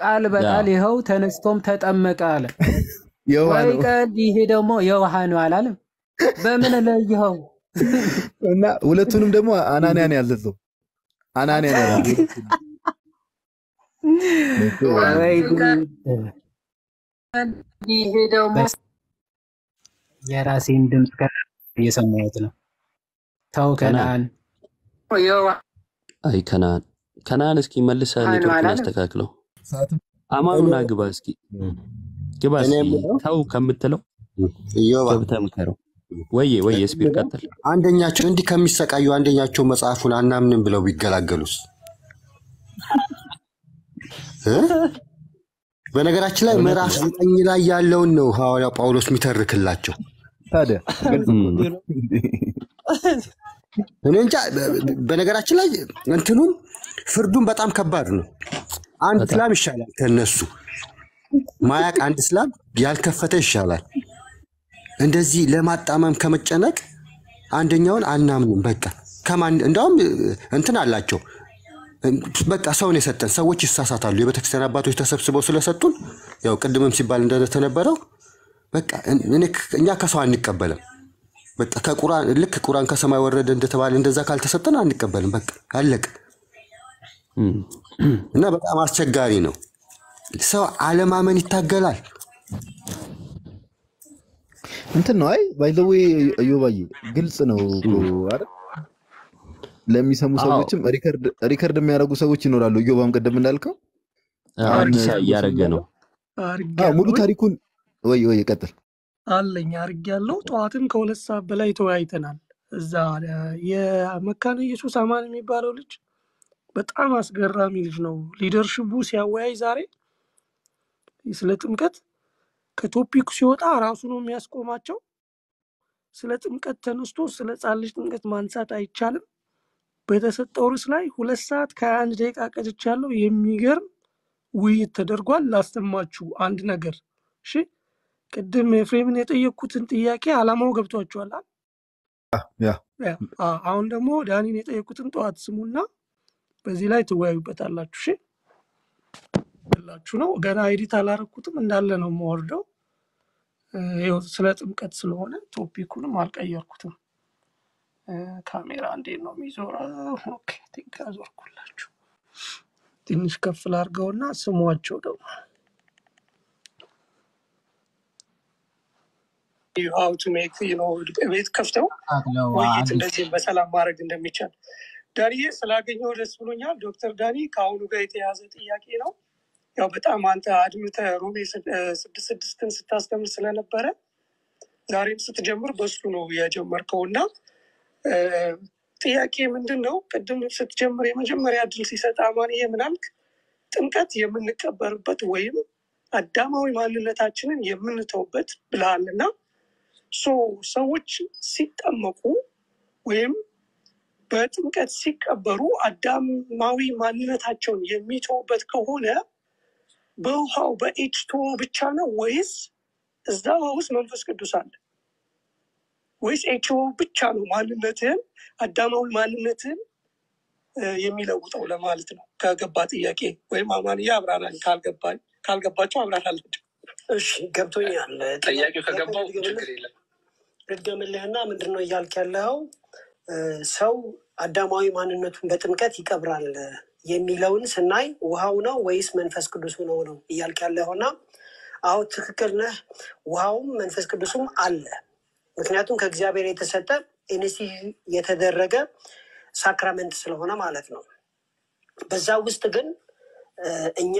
ቃል በቃል ይኸው ተነስቶም ተጠመቀ አለ። ወይ ቀን ይሄ ደግሞ የውሃ ነው አላለም። በምን ለይኸው እና ሁለቱንም ደግሞ አናንያን ያዘዘው አናንያ ነው። የራሴን ድምፅ እየሰማሁት ነው። ተው ከነአን አይ ከነአን ከነአን፣ እስኪ መልሰህ ኔትወርክን አስተካክለው። ግባ እስኪ ግባ፣ ተው ከምትለው ገብተህ ምከረው። ወይ ወይ የስፒር ቀጥል። አንደኛቸው እንዲህ ከሚሰቃዩ አንደኛቸው መጽሐፉን አናምንም ብለው ቢገላገሉስ? በነገራችን ላይ ምዕራፍ ዘጠኝ ላይ ያለውን ነው ሐዋርያው ጳውሎስ የሚተርክላቸው። እኔ እንጃ። በነገራችን ላይ እንትኑም ፍርዱን በጣም ከባድ ነው። አንድ እስላም ይሻላል ከነሱ ማያቅ አንድ እስላም ያልከፈተ ይሻላል። እንደዚህ ለማጣመም ከመጨነቅ አንደኛውን አናምንም። በቃ ከማን እንዳውም እንትን አላቸው። በቃ ሰውን የሰጠን ሰዎች ይሳሳታሉ። የቤተክርስቲያን አባቶች ተሰብስበው ስለሰጡን ያው ቅድምም ሲባል እንደተነበረው በቃ እኛ ከሰው አንቀበልም። በቃ ከቁርአን ልክ ቁርአን ከሰማይ ወረደ እንደተባለ እንደዛ ካልተሰጠን አንቀበልም። በቃ አለቅ እና በጣም አስቸጋሪ ነው። ሰው አለማመን ይታገላል። እንትን ነው። አይ ባይ ዘ ዌይ እዮባዬ ግልጽ ነው አይደል? ለሚሰሙ ሰዎችም ሪከርድ የሚያደርጉ ሰዎች ይኖራሉ። እዮባም ቅድም እንዳልከው እያደረገ ነው። ሙሉ ታሪኩን ወይ ወይ ቀጥል አለኝ አርግ ጠዋትም ከሁለት ሰዓት በላይ ተወያይተናል። እዛ የመካነ ኢየሱስ አማን የሚባለው ልጅ በጣም አስገራሚ ልጅ ነው። ሊደርሽቡ ሲያወያይ ዛሬ ስለ ጥምቀት ከቶፒክ ሲወጣ ራሱ ነው የሚያስቆማቸው። ስለ ጥምቀት ተነስቶ ስለ ሕፃን ጥምቀት ማንሳት አይቻልም። በተሰጠው ርዕስ ላይ ሁለት ሰዓት ከአንድ ደቂቃ ቀጭች ያለው የሚገርም ውይይት ተደርጓል። ላሰማችሁ አንድ ነገር እሺ። ቅድም ፍሬምን የጠየቅኩትን ጥያቄ አላማው ገብቷችኋል። አሁን ደግሞ ዳኒን የጠየቁትን ጠዋት ስሙና በዚህ ላይ ትወያዩበታላችሁ። ላችሁ ነው ገና ኤዲት አላረኩትም፣ እንዳለ ነው መወርደው ስለ ጥምቀት ስለሆነ ቶፒኩንም አልቀየርኩትም። ካሜራ እንዴት ነው የሚዞረው? ኦኬ ቲንክ አዞርኩላችሁ። ትንሽ ስሟቸው ደግሞ ቤት ከፍተው ውይይት እንደዚህ በሰላም ማድረግ እንደሚቻል ዳኒ ስላገኘው ደስ ብሎኛል። ዶክተር ዳኒ ከአሁኑ ጋር የተያያዘ ጥያቄ ነው። ያው በጣም አንተ አድምተ ሮሜ ስድስት ስድስትን ስታስተምር ስለነበረ ዛሬም ስትጀምር በሱ ነው የጀመርከው እና ጥያቄ ምንድን ነው? ቅድም ስትጀምር የመጀመሪያ ድል ሲሰጥ አማንዬ ምናልክ ጥምቀት የምንቀበርበት ወይም አዳማዊ ማንነታችንን የምንተውበት ብለሃል እና ሰዎች ሲጠመቁ ወይም በጥምቀት ሲቀበሩ አዳማዊ ማንነታቸውን የሚተውበት ከሆነ በውሃው ቱ ብቻ ነው ወይስ እዛ ውሃ ውስጥ መንፈስ ቅዱስ አለ ወይስ ኤችቶ ብቻ ነው ማንነትህን አዳማዊ ማንነትህን የሚለውጠው ለማለት ነው። ከገባ ጥያቄ ወይም አማንያ አብራራኝ ካልገባቸው አብራናለች። እሺ ገብቶኛል። ጥያቄው ከገባው ችግር የለም። ምንድን ነው እያልክ ያለው ሰው አዳማዊ ማንነቱን በጥምቀት ይቀብራል የሚለውን ስናይ ውሃው ነው ወይስ መንፈስ ቅዱሱ ነው ነው እያልክ ያለውና፣ አሁ ትክክል ነህ። ውሃውም መንፈስ ቅዱሱም አለ። ምክንያቱም ከእግዚአብሔር የተሰጠ ኢንስቲት የተደረገ ሳክራመንት ስለሆነ ማለት ነው። በዛ ውስጥ ግን እኛ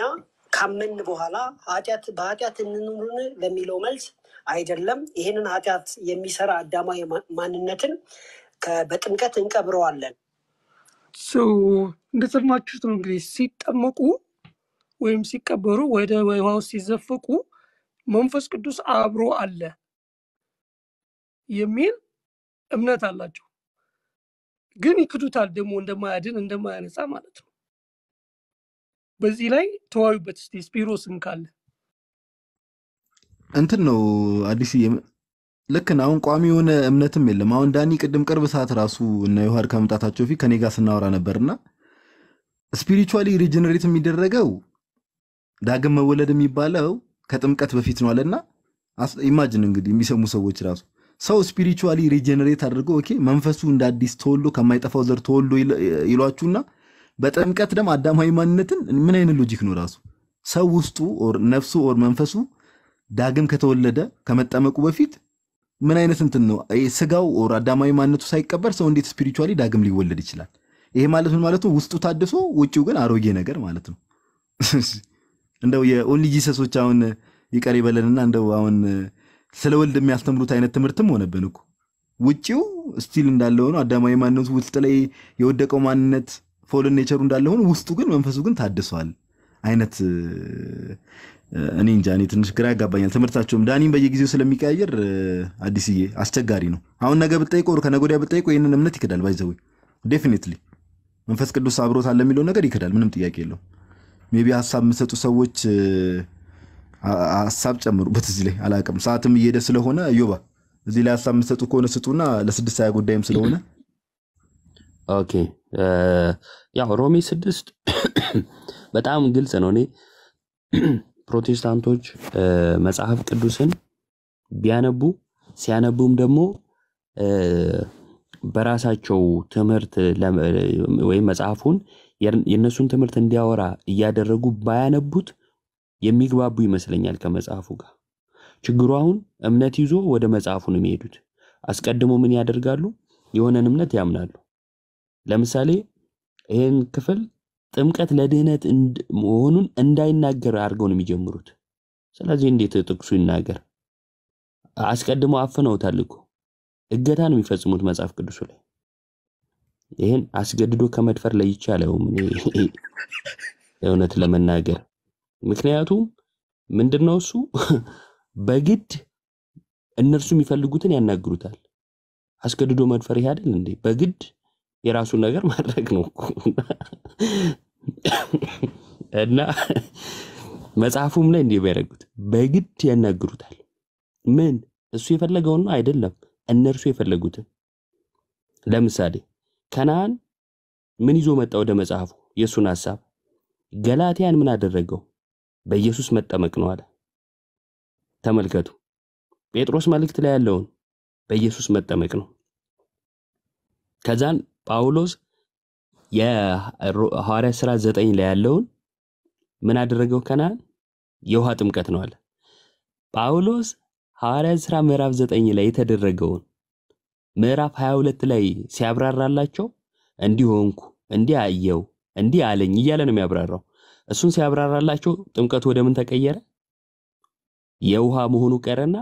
ካመን በኋላ ኃጢአት በኃጢአት እንኑርን ለሚለው መልስ አይደለም። ይህንን ኃጢአት የሚሰራ አዳማዊ ማንነትን በጥምቀት እንቀብረዋለን። እንደሰማችሁት ነው እንግዲህ ሲጠመቁ ወይም ሲቀበሩ ወደ ውሃ ውስጥ ሲዘፈቁ መንፈስ ቅዱስ አብሮ አለ የሚል እምነት አላቸው። ግን ይክዱታል ደግሞ እንደማያድን እንደማያነጻ ማለት ነው። በዚህ ላይ ተዋዩበት እስቲ። ስፒሮስን ካለ እንትን ነው አዲስ ልክን አሁን ቋሚ የሆነ እምነትም የለም። አሁን ዳኒ ቅድም ቅርብ ሰዓት ራሱ እና ዮሐድ ከመምጣታቸው ፊት ከኔ ጋር ስናወራ ነበርና ስፒሪቹዋሊ ሪጀነሬት የሚደረገው ዳግም መወለድ የሚባለው ከጥምቀት በፊት ነው አለና ኢማጅን እንግዲህ የሚሰሙ ሰዎች ራሱ ሰው ስፒሪቹዋሊ ሪጀነሬት አድርጎ ኦኬ መንፈሱ እንደ አዲስ ተወልዶ ከማይጠፋው ዘር ተወልዶ ይሏችሁና በጥምቀት ደም አዳማዊ ማንነትን ምን አይነት ሎጂክ ነው? ራሱ ሰው ውስጡ ነፍሱ ኦር መንፈሱ ዳግም ከተወለደ ከመጠመቁ በፊት ምን አይነት እንትን ነው ስጋው ኦር አዳማዊ ማንነቱ ሳይቀበር ሰው እንዴት ስፒሪቹዋሊ ዳግም ሊወለድ ይችላል? ይሄ ማለት ምን ማለት ነው? ውስጡ ታድሶ ውጭው ግን አሮጌ ነገር ማለት ነው። እንደው የኦንሊ ጂሰሶች አሁን ይቀር ይበለንና እንደው አሁን ስለ ወልድ የሚያስተምሩት አይነት ትምህርትም ሆነብን እኮ ውጭው ስቲል እንዳለ ሆኖ አዳማዊ ማንነቱ ውስጥ ላይ የወደቀው ማንነት ፎልን ኔቸሩ እንዳለ ሆኖ ውስጡ ግን መንፈሱ ግን ታድሷል አይነት እኔ እንጃ እኔ ትንሽ ግራ ያጋባኛል ትምህርታቸውም ዳኒም በየጊዜው ስለሚቀያየር አዲስዬ አስቸጋሪ ነው። አሁን ነገ ብጠይቆ ከነገ ወዲያ ብጠይቆ ይህንን እምነት ይክዳል። ባይዘወይ ዴፊኒትሊ መንፈስ ቅዱስ አብሮት ለሚለው የሚለው ነገር ይክዳል። ምንም ጥያቄ የለው ሜቢ ሀሳብ የምሰጡ ሰዎች ሀሳብ ጨምሩበት እዚህ ላይ አላውቅም። ሰዓትም እየሄደ ስለሆነ ዮባ እዚህ ላይ ሀሳብ የምሰጡ ከሆነ ስጡና ለስድስት ሀያ ጉዳይም ስለሆነ ኦኬ ያው ሮሜ ስድስት በጣም ግልጽ ነው እኔ ፕሮቴስታንቶች መጽሐፍ ቅዱስን ቢያነቡ ሲያነቡም ደግሞ በራሳቸው ትምህርት ወይም መጽሐፉን የእነሱን ትምህርት እንዲያወራ እያደረጉ ባያነቡት የሚግባቡ ይመስለኛል ከመጽሐፉ ጋር። ችግሩ አሁን እምነት ይዞ ወደ መጽሐፉ ነው የሚሄዱት። አስቀድሞ ምን ያደርጋሉ? የሆነን እምነት ያምናሉ። ለምሳሌ ይህን ክፍል ጥምቀት ለድህነት መሆኑን እንዳይናገር አድርገው ነው የሚጀምሩት። ስለዚህ እንዴት ጥቅሱ ይናገር? አስቀድሞ አፍነውታል እኮ እገታ ነው የሚፈጽሙት መጽሐፍ ቅዱሱ ላይ። ይህን አስገድዶ ከመድፈር ለይቼ አላየውም እውነት ለመናገር ምክንያቱም ምንድነው እሱ በግድ እነርሱ የሚፈልጉትን ያናግሩታል። አስገድዶ መድፈር ይሄ አይደል እንዴ? በግድ የራሱን ነገር ማድረግ ነው እኮ እና መጽሐፉም ላይ እንዲህ ያደረጉት በግድ ያናግሩታል። ምን እሱ የፈለገውን ነው አይደለም፣ እነርሱ የፈለጉትን። ለምሳሌ ከነአን ምን ይዞ መጣ ወደ መጽሐፉ? የእሱን ሀሳብ? ገላትያን ምን አደረገው? በኢየሱስ መጠመቅ ነው አለ። ተመልከቱ፣ ጴጥሮስ መልእክት ላይ ያለውን በኢየሱስ መጠመቅ ነው። ከዛን ጳውሎስ የሐዋርያ ስራ ዘጠኝ ላይ ያለውን ምን አደረገው? ከና የውሃ ጥምቀት ነው አለ። ጳውሎስ ሐዋርያ ስራ ምዕራፍ ዘጠኝ ላይ የተደረገውን ምዕራፍ 22 ላይ ሲያብራራላቸው እንዲህ ሆንኩ፣ እንዲህ አየው፣ እንዲህ አለኝ እያለ ነው የሚያብራራው። እሱን ሲያብራራላቸው ጥምቀቱ ወደ ምን ተቀየረ? የውሃ መሆኑ ቀረና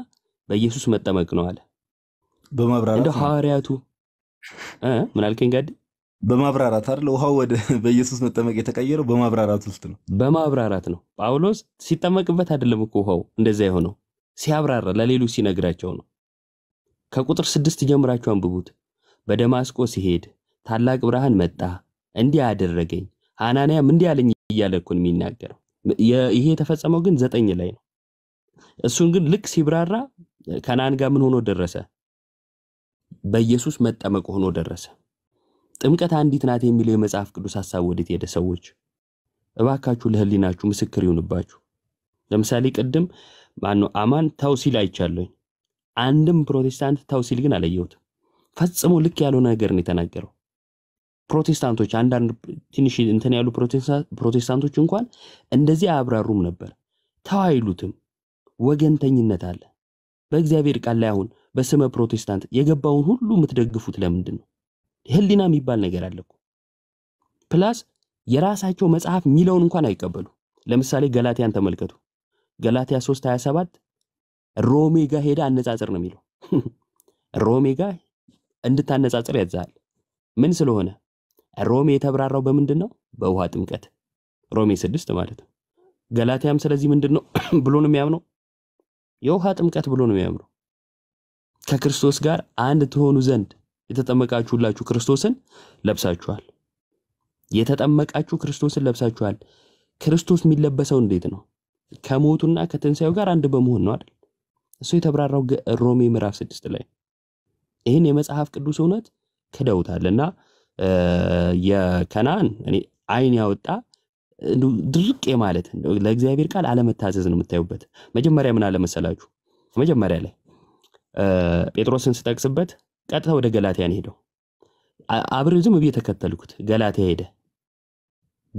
በኢየሱስ መጠመቅ ነው አለ። በማብራራት እንደ ሐዋርያቱ ምን አልከኝ ጋዴ በማብራራት አይደል? ውሃው ወደ በኢየሱስ መጠመቅ የተቀየረው በማብራራት ውስጥ ነው። በማብራራት ነው። ጳውሎስ ሲጠመቅበት አይደለም እኮ ውሃው እንደዛ የሆነው ሲያብራራ፣ ለሌሎች ሲነግራቸው ነው። ከቁጥር ስድስት ጀምራችሁ አንብቡት። በደማስቆ ሲሄድ ታላቅ ብርሃን መጣ፣ እንዲህ አደረገኝ፣ ሐናንያም እንዲህ አለኝ እያለ እኮ ነው የሚናገረው። ይሄ የተፈጸመው ግን ዘጠኝ ላይ ነው። እሱን ግን ልክ ሲብራራ ከናን ጋር ምን ሆኖ ደረሰ? በኢየሱስ መጠመቅ ሆኖ ደረሰ። ጥምቀት አንዲት ናት የሚለው የመጽሐፍ ቅዱስ ሐሳብ ወዴት ሄደ? ሰዎች እባካችሁ ለህሊናችሁ ምስክር ይሁንባችሁ። ለምሳሌ ቅድም ማነው አማን ተው ሲል አይቻለኝ። አንድም ፕሮቴስታንት ተው ሲል ግን አላየሁትም። ፈጽሞ ልክ ያልሆነ ነገር ነው የተናገረው። ፕሮቴስታንቶች አንዳንድ ትንሽ እንትን ያሉ ፕሮቴስታንቶች እንኳን እንደዚህ አያብራሩም ነበር። ተው አይሉትም። ወገንተኝነት አለ በእግዚአብሔር ቃል ላይ። አሁን በስመ ፕሮቴስታንት የገባውን ሁሉ የምትደግፉት ለምንድን ነው? ህሊና የሚባል ነገር አለ እኮ። ፕላስ የራሳቸው መጽሐፍ የሚለውን እንኳን አይቀበሉ። ለምሳሌ ገላትያን ተመልከቱ። ገላትያ 3 27 ሮሜ ጋር ሄደ አነጻጽር ነው የሚለው። ሮሜ ጋር እንድታነጻጽር ያዛል። ምን ስለሆነ ሮሜ የተብራራው በምንድን ነው? በውሃ ጥምቀት ሮሜ ስድስት ማለት ነው። ገላትያም ስለዚህ ምንድን ነው ብሎ ነው የሚያምነው? የውሃ ጥምቀት ብሎ ነው የሚያምነው። ከክርስቶስ ጋር አንድ ትሆኑ ዘንድ የተጠመቃችሁላችሁ ክርስቶስን ለብሳችኋል። የተጠመቃችሁ ክርስቶስን ለብሳችኋል። ክርስቶስ የሚለበሰው እንዴት ነው? ከሞቱና ከትንሣኤው ጋር አንድ በመሆን ነው አይደል? እሱ የተብራራው ሮሜ ምዕራፍ ስድስት ላይ ይህን የመጽሐፍ ቅዱስ እውነት ክደውታል እና የከናን እኔ አይን ያወጣ ድርቅ ማለት ለእግዚአብሔር ቃል አለመታዘዝ ነው የምታዩበት። መጀመሪያ ምን አለመሰላችሁ? መጀመሪያ ላይ ጴጥሮስን ስጠቅስበት ቀጥታ ወደ ገላትያን ሄደው አብሬው ዝም ብዬ ተከተልኩት። ገላትያ ሄደ።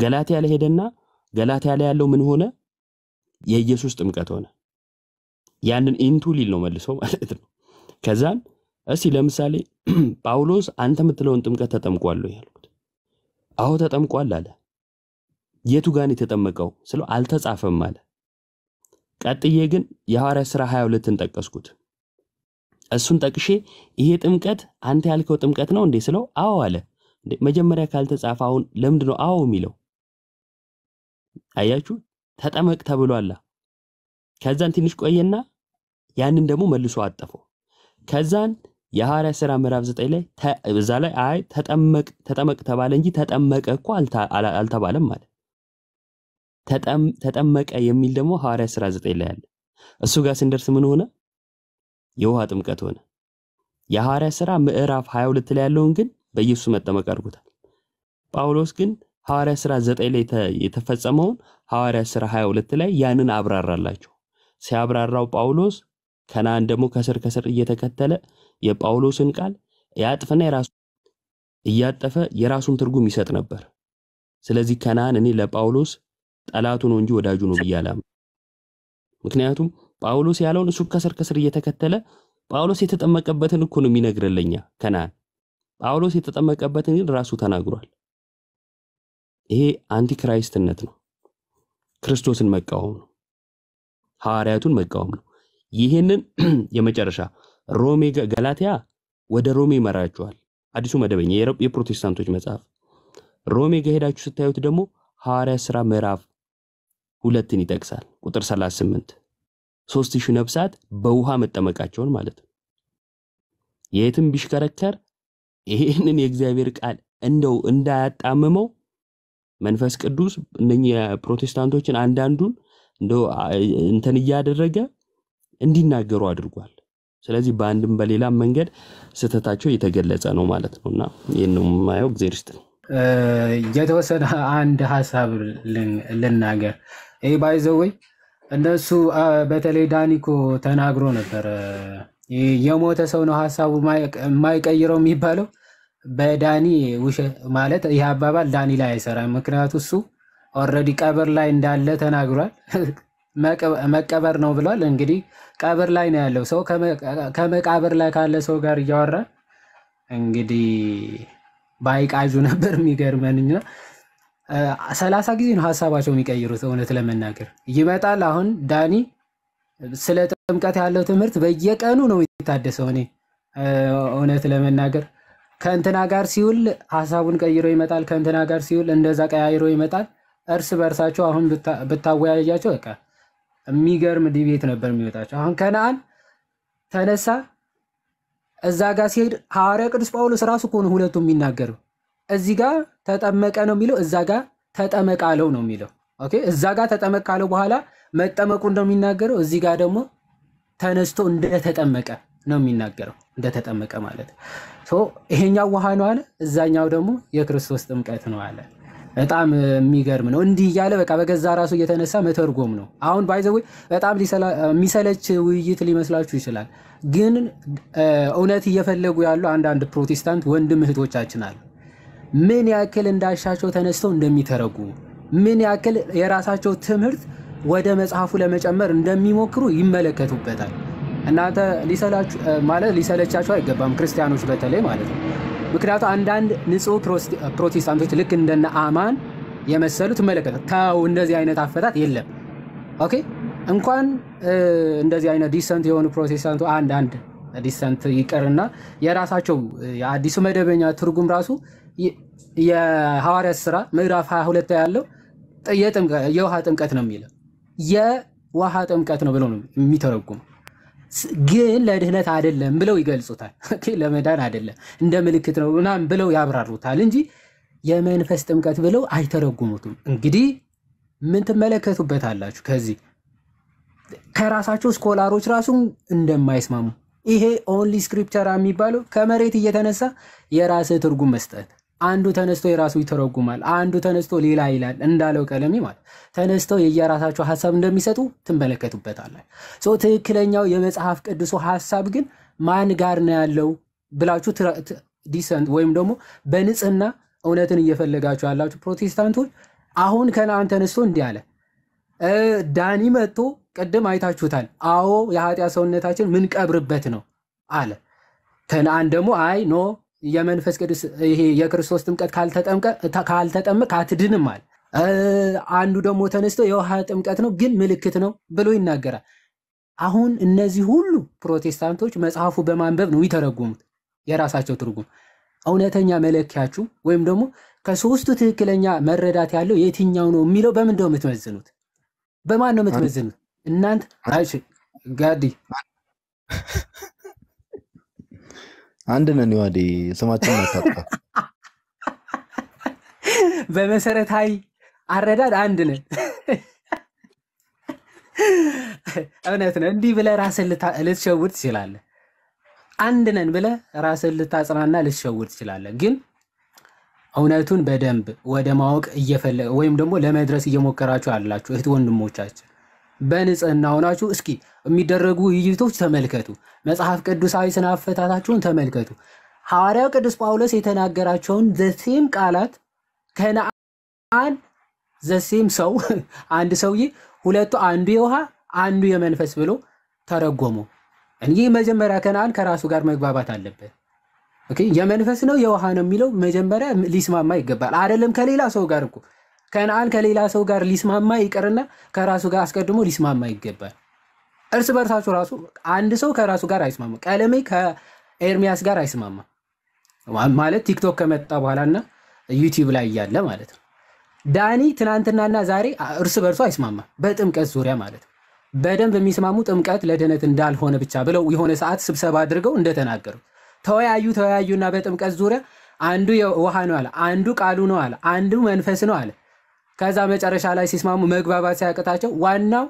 ገላትያ ላይ ሄደና ገላትያ ላይ ያለው ምን ሆነ? የኢየሱስ ጥምቀት ሆነ። ያንን ኢንቱ ሊል ነው መልሶ ማለት ነው። ከዛን እስቲ ለምሳሌ ጳውሎስ አንተ የምትለውን ጥምቀት ተጠምቋል ያልኩት፣ አዎ ተጠምቋል አለ። የቱ ጋን የተጠመቀው ስለው አልተጻፈም አለ። ቀጥዬ ግን የሐዋርያ ሥራ 22ን ጠቀስኩት። እሱን ጠቅሼ ይሄ ጥምቀት አንተ ያልከው ጥምቀት ነው እንዴ ስለው አዎ አለ። መጀመሪያ ካልተጻፈ አሁን ነው አዎ የሚለው? አያችሁ ተጠመቅ ተብሏላ። ከዛን ትንሽ ቆየና ያንን ደግሞ መልሶ አጠፈው። ከዛን የሐዋርያ ሥራ ምዕራፍ ዘጠኝ ላይ እዛ ላይ አይ ተጠመቅ ተጠመቅ ተባለ እንጂ ተጠመቀ እኮ አልተባለም ማለት ተጠመቀ የሚል ደግሞ ሐዋርያ ሥራ ዘጠኝ ላይ አለ። እሱ ጋር ስንደርስ ምን ሆነ? የውሃ ጥምቀት ሆነ። የሐዋርያ ሥራ ምዕራፍ 22 ላይ ያለውን ግን በኢየሱስ መጠመቅ አድርጎታል። ጳውሎስ ግን ሐዋርያ ሥራ 9 ላይ የተፈጸመውን ሐዋርያ ሥራ 22 ላይ ያንን አብራራላቸው። ሲያብራራው ጳውሎስ ከናን ደግሞ ከስር ከስር እየተከተለ የጳውሎስን ቃል ያጥፍና የራሱ እያጠፈ የራሱን ትርጉም ይሰጥ ነበር። ስለዚህ ከናን እኔ ለጳውሎስ ጠላቱ ነው እንጂ ወዳጁ ነው ብዬ ምክንያቱም ጳውሎስ ያለውን እሱ ከስር ከስር እየተከተለ ጳውሎስ የተጠመቀበትን እኮ ነው የሚነግርልኛ ከነአን ጳውሎስ የተጠመቀበትን ግን ራሱ ተናግሯል። ይሄ አንቲክራይስትነት ነው። ክርስቶስን መቃወም ነው። ሐዋርያቱን መቃወም ነው። ይህንን የመጨረሻ ሮሜ ገላትያ ወደ ሮሜ ይመራችኋል። አዲሱ መደበኛ የፕሮቴስታንቶች መጽሐፍ ሮሜ ጋሄዳችሁ ስታዩት ደግሞ ሐዋርያ ስራ ምዕራፍ ሁለትን ይጠቅሳል ቁጥር 38 ሶስት ሺህ ነፍሳት በውሃ መጠመቃቸውን ማለት ነው። የትም ቢሽከረከር ይህንን የእግዚአብሔር ቃል እንደው እንዳያጣምመው መንፈስ ቅዱስ እነኚህ የፕሮቴስታንቶችን አንዳንዱን እንደው እንትን እያደረገ እንዲናገሩ አድርጓል። ስለዚህ በአንድም በሌላም መንገድ ስህተታቸው እየተገለጸ ነው ማለት ነው እና ይህን ነው የማየው። ጊዜ ይስጥልኝ። የተወሰነ አንድ ሀሳብ ልናገር ይህ ባይዘወይ እንደሱ በተለይ ዳኒኮ ተናግሮ ነበር። የሞተ ሰው ነው ሀሳቡ የማይቀይረው የሚባለው በዳኒ ውሸት ማለት ይህ አባባል ዳኒ ላይ አይሰራም። ምክንያቱ እሱ ኦልሬዲ ቀብር ላይ እንዳለ ተናግሯል። መቀበር ነው ብሏል። እንግዲህ ቀብር ላይ ነው ያለው ሰው ከመቃብር ላይ ካለ ሰው ጋር እያወራል እንግዲህ ባይቃዡ ነበር የሚገርመንኛ ሰላሳ ጊዜ ነው ሀሳባቸው የሚቀይሩት። እውነት ለመናገር ይመጣል። አሁን ዳኒ ስለ ጥምቀት ያለው ትምህርት በየቀኑ ነው የታደሰው። እኔ እውነት ለመናገር ከእንትና ጋር ሲውል ሀሳቡን ቀይሮ ይመጣል። ከእንትና ጋር ሲውል እንደዛ ቀያይሮ ይመጣል። እርስ በእርሳቸው አሁን ብታወያያቸው በቃ የሚገርም ዲቤት ነበር የሚወጣቸው። አሁን ከነአን ተነሳ እዛ ጋር ሲሄድ ሐዋርያ ቅዱስ ጳውሎስ ራሱ ከሆነ ሁለቱ የሚናገረው እዚህ ጋር ተጠመቀ ነው የሚለው እዛ ጋ ተጠመቃለው ነው የሚለው ኦኬ። እዛ ጋ ተጠመቅ ካለው በኋላ መጠመቁ እንደሚናገረው እዚህ ጋር ደግሞ ተነስቶ እንደተጠመቀ ነው የሚናገረው እንደተጠመቀ ማለት ይሄኛው ውሃ ነው አለ፣ እዛኛው ደግሞ የክርስቶስ ጥምቀት ነው አለ። በጣም የሚገርም ነው። እንዲህ እያለ በቃ በገዛ ራሱ እየተነሳ መተርጎም ነው። አሁን ባይዘዌ በጣም የሚሰለች ውይይት ሊመስላችሁ ይችላል፣ ግን እውነት እየፈለጉ ያሉ አንዳንድ ፕሮቴስታንት ወንድም እህቶቻችን አሉ። ምን ያክል እንዳሻቸው ተነስተው እንደሚተረጉ ምን ያክል የራሳቸው ትምህርት ወደ መጽሐፉ ለመጨመር እንደሚሞክሩ ይመለከቱበታል። እናንተ ሊሰላችሁ ማለት ሊሰለቻችሁ አይገባም፣ ክርስቲያኖች በተለይ ማለት ነው። ምክንያቱም አንዳንድ ንጹህ ፕሮቴስታንቶች ልክ እንደነ አማን የመሰሉ ትመለከታል። ተው እንደዚህ አይነት አፈታት የለም። ኦኬ እንኳን እንደዚህ አይነት ዲሰንት የሆኑ ፕሮቴስታንቱ አንዳንድ ዲሰንት ይቅርና የራሳቸው የአዲሱ መደበኛ ትርጉም ራሱ የሐዋርያት ስራ ምዕራፍ 22 ያለው የውሃ ጥምቀት ነው የሚለው የውሃ ጥምቀት ነው ብለው ነው ግን ለድህነት አይደለም ብለው ይገልጹታል። ለመዳን አይደለም እንደ ምልክት ነው ምናምን ብለው ያብራሩታል እንጂ የመንፈስ ጥምቀት ብለው አይተረጉሙትም። እንግዲህ ምን ትመለከቱበት አላችሁ? ከዚህ ከራሳቸው ስኮላሮች ራሱ እንደማይስማሙ ይሄ ኦንሊ ስክሪፕቸር የሚባለው ከመሬት እየተነሳ የራስህ ትርጉም መስጠት አንዱ ተነስቶ የራሱ ይተረጉማል፣ አንዱ ተነስቶ ሌላ ይላል። እንዳለው ቀለሜ ማለት ተነስተው የየራሳቸው ሀሳብ እንደሚሰጡ ትመለከቱበታለን። ትክክለኛው የመጽሐፍ ቅዱሱ ሀሳብ ግን ማን ጋር ነው ያለው ብላችሁ ዲሰንት ወይም ደግሞ በንጽህና እውነትን እየፈለጋችሁ ያላችሁ ፕሮቴስታንቶች፣ አሁን ከነአን ተነስቶ እንዲህ አለ። ዳኒ መጥቶ ቅድም አይታችሁታል። አዎ የኃጢአት ሰውነታችን ምንቀብርበት ነው አለ። ከነአን ደግሞ አይ ኖ የመንፈስ ቅዱስ ይሄ የክርስቶስ ጥምቀት ካልተጠመቅ አትድንም አለ። አንዱ ደግሞ ተነስቶ የውሃ ጥምቀት ነው ግን ምልክት ነው ብሎ ይናገራል። አሁን እነዚህ ሁሉ ፕሮቴስታንቶች መጽሐፉ በማንበብ ነው ይተረጉሙት የራሳቸው ትርጉም። እውነተኛ መለኪያችሁ ወይም ደግሞ ከሶስቱ ትክክለኛ መረዳት ያለው የትኛው ነው የሚለው በምን ነው የምትመዝኑት? በማን ነው የምትመዝኑት እናንተ? ጋዲ አንድ ነን። ዋዴ ስማችን አታጥፋ። በመሰረታዊ አረዳድ አንድ ነን። እውነት ነው። እንዲህ ብለህ ራስን ልትሸውድ ትችላለህ። አንድ ነን ብለህ ራስን ልታጽናና ልትሸውድ ትችላለህ። ግን እውነቱን በደንብ ወደ ማወቅ እየፈለገ ወይም ደግሞ ለመድረስ እየሞከራችሁ አላችሁ እህት ወንድሞቻችን በንጽህና ሆናችሁ እስኪ የሚደረጉ ውይይቶች ተመልከቱ። መጽሐፍ ቅዱሳዊ ስነ አፈታታችሁን ተመልከቱ። ሐዋርያው ቅዱስ ጳውሎስ የተናገራቸውን ዘሴም ቃላት ከነአን ዘሴም ሰው አንድ ሰውዬ ሁለቱ አንዱ የውሃ አንዱ የመንፈስ ብሎ ተረጎሞ ይህ መጀመሪያ ከነአን ከራሱ ጋር መግባባት አለበት። የመንፈስ ነው የውሃ ነው የሚለው መጀመሪያ ሊስማማ ይገባል። አይደለም ከሌላ ሰው ጋር እኮ ከነአን ከሌላ ሰው ጋር ሊስማማ ይቅርና ከራሱ ጋር አስቀድሞ ሊስማማ ይገባል። እርስ በርሳችሁ ራሱ አንድ ሰው ከራሱ ጋር አይስማማ። ቀለሜ ከኤርሚያስ ጋር አይስማማ ማለት ቲክቶክ ከመጣ በኋላና ዩቲዩብ ላይ እያለ ማለት ነው። ዳኒ ትናንትናና ዛሬ እርስ በርሱ አይስማማ በጥምቀት ዙሪያ ማለት ነው። በደንብ የሚስማሙ ጥምቀት ለድህነት እንዳልሆነ ብቻ ብለው የሆነ ሰዓት ስብሰባ አድርገው እንደተናገሩ ተወያዩ። ተወያዩና በጥምቀት ዙሪያ አንዱ ውሃ ነው አለ፣ አንዱ ቃሉ ነው አለ፣ አንዱ መንፈስ ነው አለ ከዛ መጨረሻ ላይ ሲስማሙ መግባባት ሲያቅታቸው ዋናው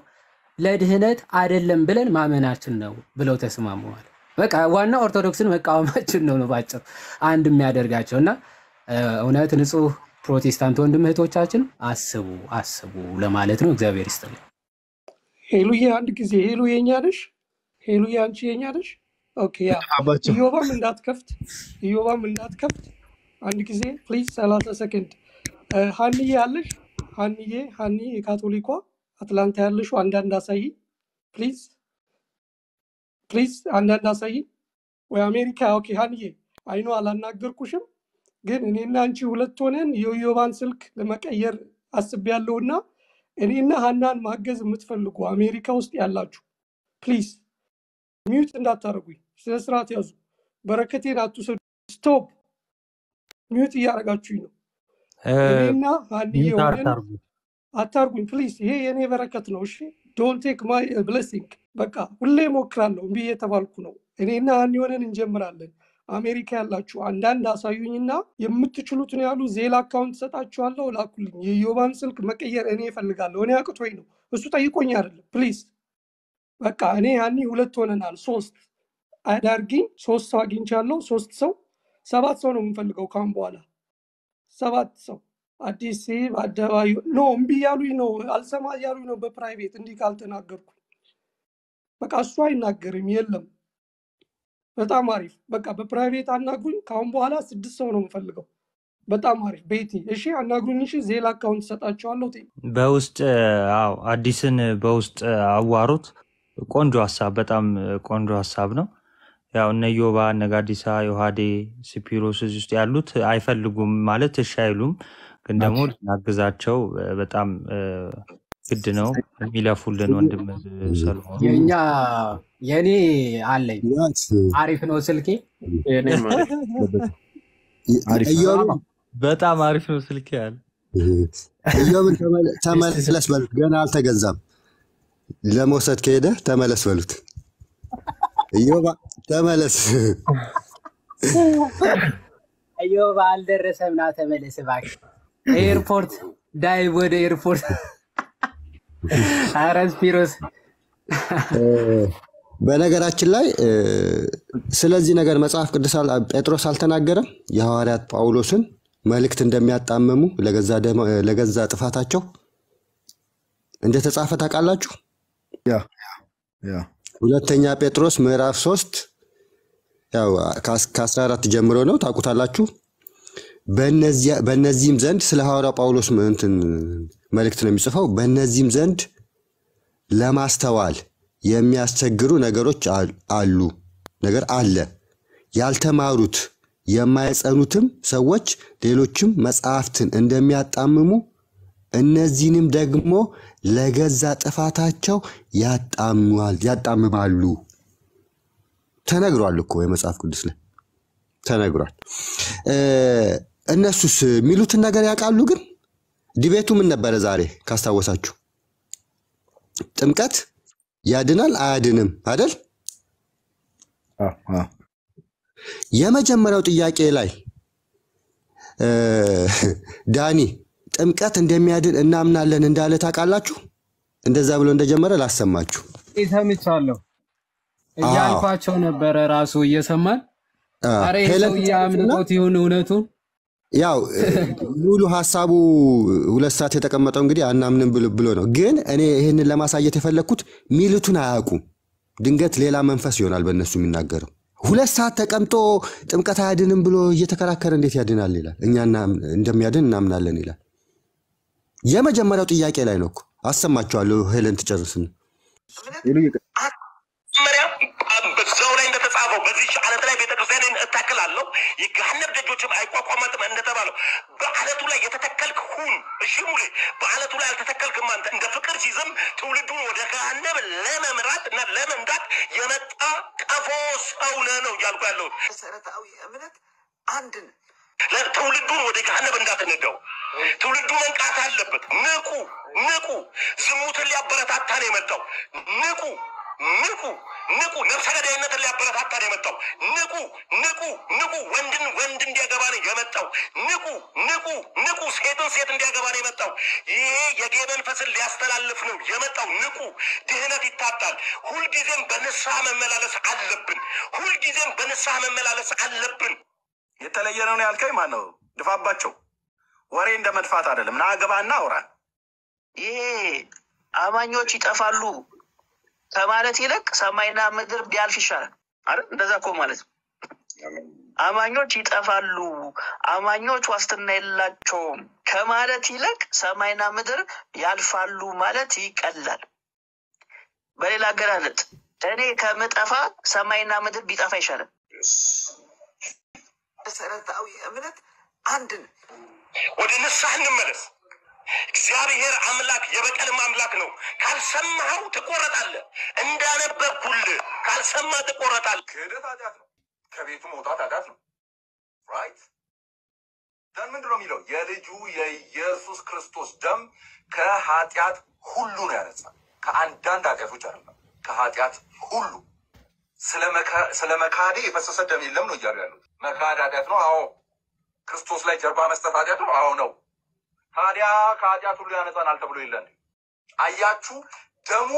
ለድህነት አይደለም ብለን ማመናችን ነው ብለው ተስማሙዋል። በቃ ዋና ኦርቶዶክስን መቃወማችን ነው ነው ባጭር አንድ የሚያደርጋቸው እና እውነት ንጹህ ፕሮቴስታንት ወንድም እህቶቻችን አስቡ አስቡ ለማለት ነው። እግዚአብሔር ይስጥልኝ። ሄሉዬ አንድ ጊዜ ሄሉ የኛ ነሽ፣ ሄሉዬ አንቺ የኛ ነሽ። ኢዮባም እንዳትከፍት፣ ኢዮባም እንዳትከፍት። አንድ ጊዜ ፕሊዝ፣ ሰላሳ ሰከንድ ሀንዬ አለሽ ሀኒዬ ሀኒ የካቶሊኳ አትላንታ ያለሽው አንዳንድ አሳይ ፕሊዝ ፕሊዝ አንዳንድ አሳይ ወይ አሜሪካ ኦኬ ሀኒዬ አይኖ አላናገርኩሽም ግን እኔና አንቺ ሁለት ሆነን የዮዮባን ስልክ ለመቀየር አስብ አስቤያለሁና እኔና ሀናን ማገዝ የምትፈልጉ አሜሪካ ውስጥ ያላችሁ ፕሊዝ ሚዩት እንዳታደርጉኝ ስነ ስርዓት ያዙ በረከቴን አትውሰዱ ስቶፕ ሚዩት እያደረጋችሁኝ ነው አታርጉኝ ፕሊስ። ይሄ የእኔ በረከት ነው። እሺ ዶን ቴክ ማይ ብለሲንግ። በቃ ሁሌ ሞክራለሁ፣ እምቢ እየተባልኩ ነው። እኔና ሀኒ የሆነን እንጀምራለን። አሜሪካ ያላችሁ አንዳንድ አሳዩኝና የምትችሉትን ያሉ ዜላ አካውንት ሰጣችኋለሁ፣ ላኩልኝ። የዮባን ስልክ መቀየር እኔ እፈልጋለሁ። እኔ አቅቶኝ ነው፣ እሱ ጠይቆኝ አይደለም። ፕሊስ በቃ እኔ ሀኒ ሁለት ሆነናል፣ ሶስት አዳርጊኝ። ሶስት ሰው አግኝቻለሁ፣ ሶስት ሰው ሰባት ሰው ነው የምንፈልገው ካሁን በኋላ ሰባት ሰው አዲስ በአደባባይ ኖ እምቢ እያሉኝ ነው፣ አልሰማ እያሉኝ ነው። በፕራይቬት እንዲህ ካልተናገርኩ በቃ እሱ አይናገርም። የለም በጣም አሪፍ። በቃ በፕራይቬት አናግሩኝ። ከአሁን በኋላ ስድስት ሰው ነው የምፈልገው። በጣም አሪፍ ቤቲ። እሺ አናግሩኝ። እሺ ዜላ አካውንት ሰጣቸዋለሁ። በውስጥ አዲስን በውስጥ አዋሩት። ቆንጆ ሀሳብ፣ በጣም ቆንጆ ሀሳብ ነው። ያው እነ ዮባ እነ ጋዲሳ ዮሐዴ ስፒሮስ እዚህ ውስጥ ያሉት አይፈልጉም ማለት እሺ አይሉም፣ ግን ደግሞ ልናግዛቸው በጣም ግድ ነው። የሚለፉልን ወንድም ሰልሞን የኔ አለኝ አሪፍ ነው ስልኬ በጣም አሪፍ ነው ስልኬ ያለ እዮብን ተመለስ በሉት ገና አልተገዛም። ለመውሰድ ከሄደ ተመለስ በሉት እዮባ ተመለስ። እዮባ አልደረሰም፣ ና ተመለስ እባክህ። ኤርፖርት ዳይቭ ወደ ኤርፖርት። ኧረ ስፒሮስ በነገራችን ላይ ስለዚህ ነገር መጽሐፍ ቅዱስ ጴጥሮስ አልተናገረም? የሐዋርያት ጳውሎስን መልእክት እንደሚያጣመሙ ለገዛ ጥፋታቸው እንደተጻፈ ታውቃላችሁ። ሁለተኛ ጴጥሮስ ምዕራፍ ሶስት ያው ከአስራ አራት ጀምሮ ነው ታውቁታላችሁ። በእነዚህም ዘንድ ስለ ሐዋርያው ጳውሎስ እንትን መልእክት ነው የሚጽፈው። በእነዚህም ዘንድ ለማስተዋል የሚያስቸግሩ ነገሮች አሉ ነገር አለ። ያልተማሩት የማይጸኑትም ሰዎች ሌሎችም መጽሐፍትን እንደሚያጣምሙ እነዚህንም ደግሞ ለገዛ ጥፋታቸው ያጣምማሉ። ተነግሯል እኮ የመጽሐፍ ቅዱስ ላይ ተነግሯል። እነሱስ የሚሉትን ነገር ያውቃሉ። ግን ዲቤቱ ምን ነበረ ዛሬ ካስታወሳችሁ? ጥምቀት ያድናል አያድንም አደል? የመጀመሪያው ጥያቄ ላይ ዳኒ ጥምቀት እንደሚያድን እናምናለን እንዳለ ታውቃላችሁ። እንደዛ ብሎ እንደጀመረ ላሰማችሁ። ሰምቻለሁ፣ እያልኳቸው ነበረ። ራሱ እየሰማን ኧረ ይሁን እውነቱ ያው ሙሉ ሀሳቡ ሁለት ሰዓት የተቀመጠው እንግዲህ አናምንም ብሎ ነው። ግን እኔ ይህንን ለማሳየት የፈለግኩት ሚልቱን አያውቁም። ድንገት ሌላ መንፈስ ይሆናል በእነሱ የሚናገረው። ሁለት ሰዓት ተቀምጦ ጥምቀት አያድንም ብሎ እየተከራከረ እንዴት ያድናል ይላል። እኛ እንደሚያድን እናምናለን ይላል። የመጀመሪያው ጥያቄ ላይ ነው እኮ አሰማችኋለሁ። ሄለን ትጨርስን። ላይ ላይ እታክላለሁ፣ የገሃነብ ደጆችም አይቋቋማትም እንደተባለው በአለቱ ላይ የተተከልክ ሁን። እሺ ሙሌ፣ በአለቱ ላይ አልተተከልክም አንተ። እንደ ፍቅር ሲዝም ትውልዱን ወደ ገሃነብ ለመምራት እና የመጣ ቀፎ ሰው ነው እያልኩ ያለሁት መሰረታዊ እምነት አንድ ነው። ትውልዱን ወደ ገሃነብ እንዳትነዳው። ትውልዱ መንቃት አለበት። ንቁ ንቁ! ዝሙትን ሊያበረታታ ነው የመጣው። ንቁ ንቁ ንቁ! ነፍሰ ገዳይነትን ሊያበረታታ ነው የመጣው። ንቁ ንቁ ንቁ! ወንድን ወንድ እንዲያገባ ነው የመጣው። ንቁ ንቁ ንቁ! ሴትን ሴት እንዲያገባ ነው የመጣው። ይሄ የጌ መንፈስን ሊያስተላልፍ ነው የመጣው። ንቁ! ድህነት ይታጣል። ሁልጊዜም በንስሐ መመላለስ አለብን። ሁልጊዜም በንስሐ መመላለስ አለብን። የተለየ ነው ያልከኝ ማን ነው? ድፋባቸው። ወሬ እንደ መድፋት አይደለም። ና ግባና አውራን። ይሄ አማኞች ይጠፋሉ ከማለት ይልቅ ሰማይና ምድር ቢያልፍ ይሻላል። አረ እንደዛ እኮ ማለት ነው። አማኞች ይጠፋሉ፣ አማኞች ዋስትና የላቸውም ከማለት ይልቅ ሰማይና ምድር ያልፋሉ ማለት ይቀላል። በሌላ አገላለጥ እኔ ከምጠፋ ሰማይና ምድር ቢጠፋ ይሻላል። መሰረታዊ እምነት አንድ ነው። ወደ ንስሐ እንመለስ። እግዚአብሔር አምላክ የበቀልም አምላክ ነው። ካልሰማኸው ትቆረጣለህ። እንዳነበብኩል ካልሰማ ትቆረጣለህ። ክህደት ኃጢአት ነው። ከቤቱ መውጣት ኃጢአት ነው። ራይት ደን ምንድን ነው የሚለው? የልጁ የኢየሱስ ክርስቶስ ደም ከኃጢአት ሁሉ ነው ያነጻ። ከአንዳንድ ኃጢአቶች አይደለም፣ ከኃጢአት ሁሉ ስለ መካዴ የፈሰሰ ደም የለም ነው እያሉ ያሉት። መካድ ኃጢአት ነው? አዎ። ክርስቶስ ላይ ጀርባ መስጠት ኃጢአት ነው? አዎ ነው። ታዲያ ከኃጢአት ሁሉ ያነጻናል ተብሎ የለን? አያችሁ፣ ደሙ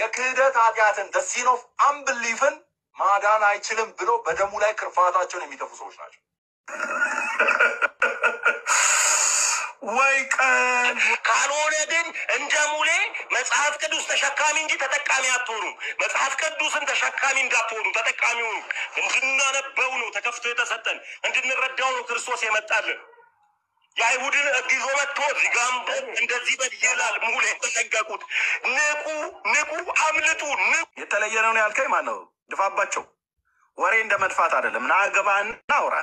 የክህደት ኃጢአትን ደሲን ኦፍ አምብሊፍን ማዳን አይችልም ብሎ በደሙ ላይ ክርፋታቸውን የሚተፉ ሰዎች ናቸው። ወይ ቀን ካልሆነ ግን እንደ ሙሌ መጽሐፍ ቅዱስ ተሸካሚ እንጂ ተጠቃሚ አትሆኑ። መጽሐፍ ቅዱስን ተሸካሚ እንዳትሆኑ ተጠቃሚ ሆኑ። እንድናነበው ነው ተከፍቶ የተሰጠን፣ እንድንረዳው ነው ክርስቶስ የመጣልን። የአይሁድን እግዞ መጥቶ ዚጋምበ እንደዚህ በል ይላል ሙሌ። የተጠንቀቁት ንቁ፣ ንቁ፣ አምልጡ። ንቁ የተለየ ነው ያልከኝ ማን ነው? ድፋባቸው። ወሬ እንደ መድፋት አይደለም። ናገባ ገባህን፣ ናውራ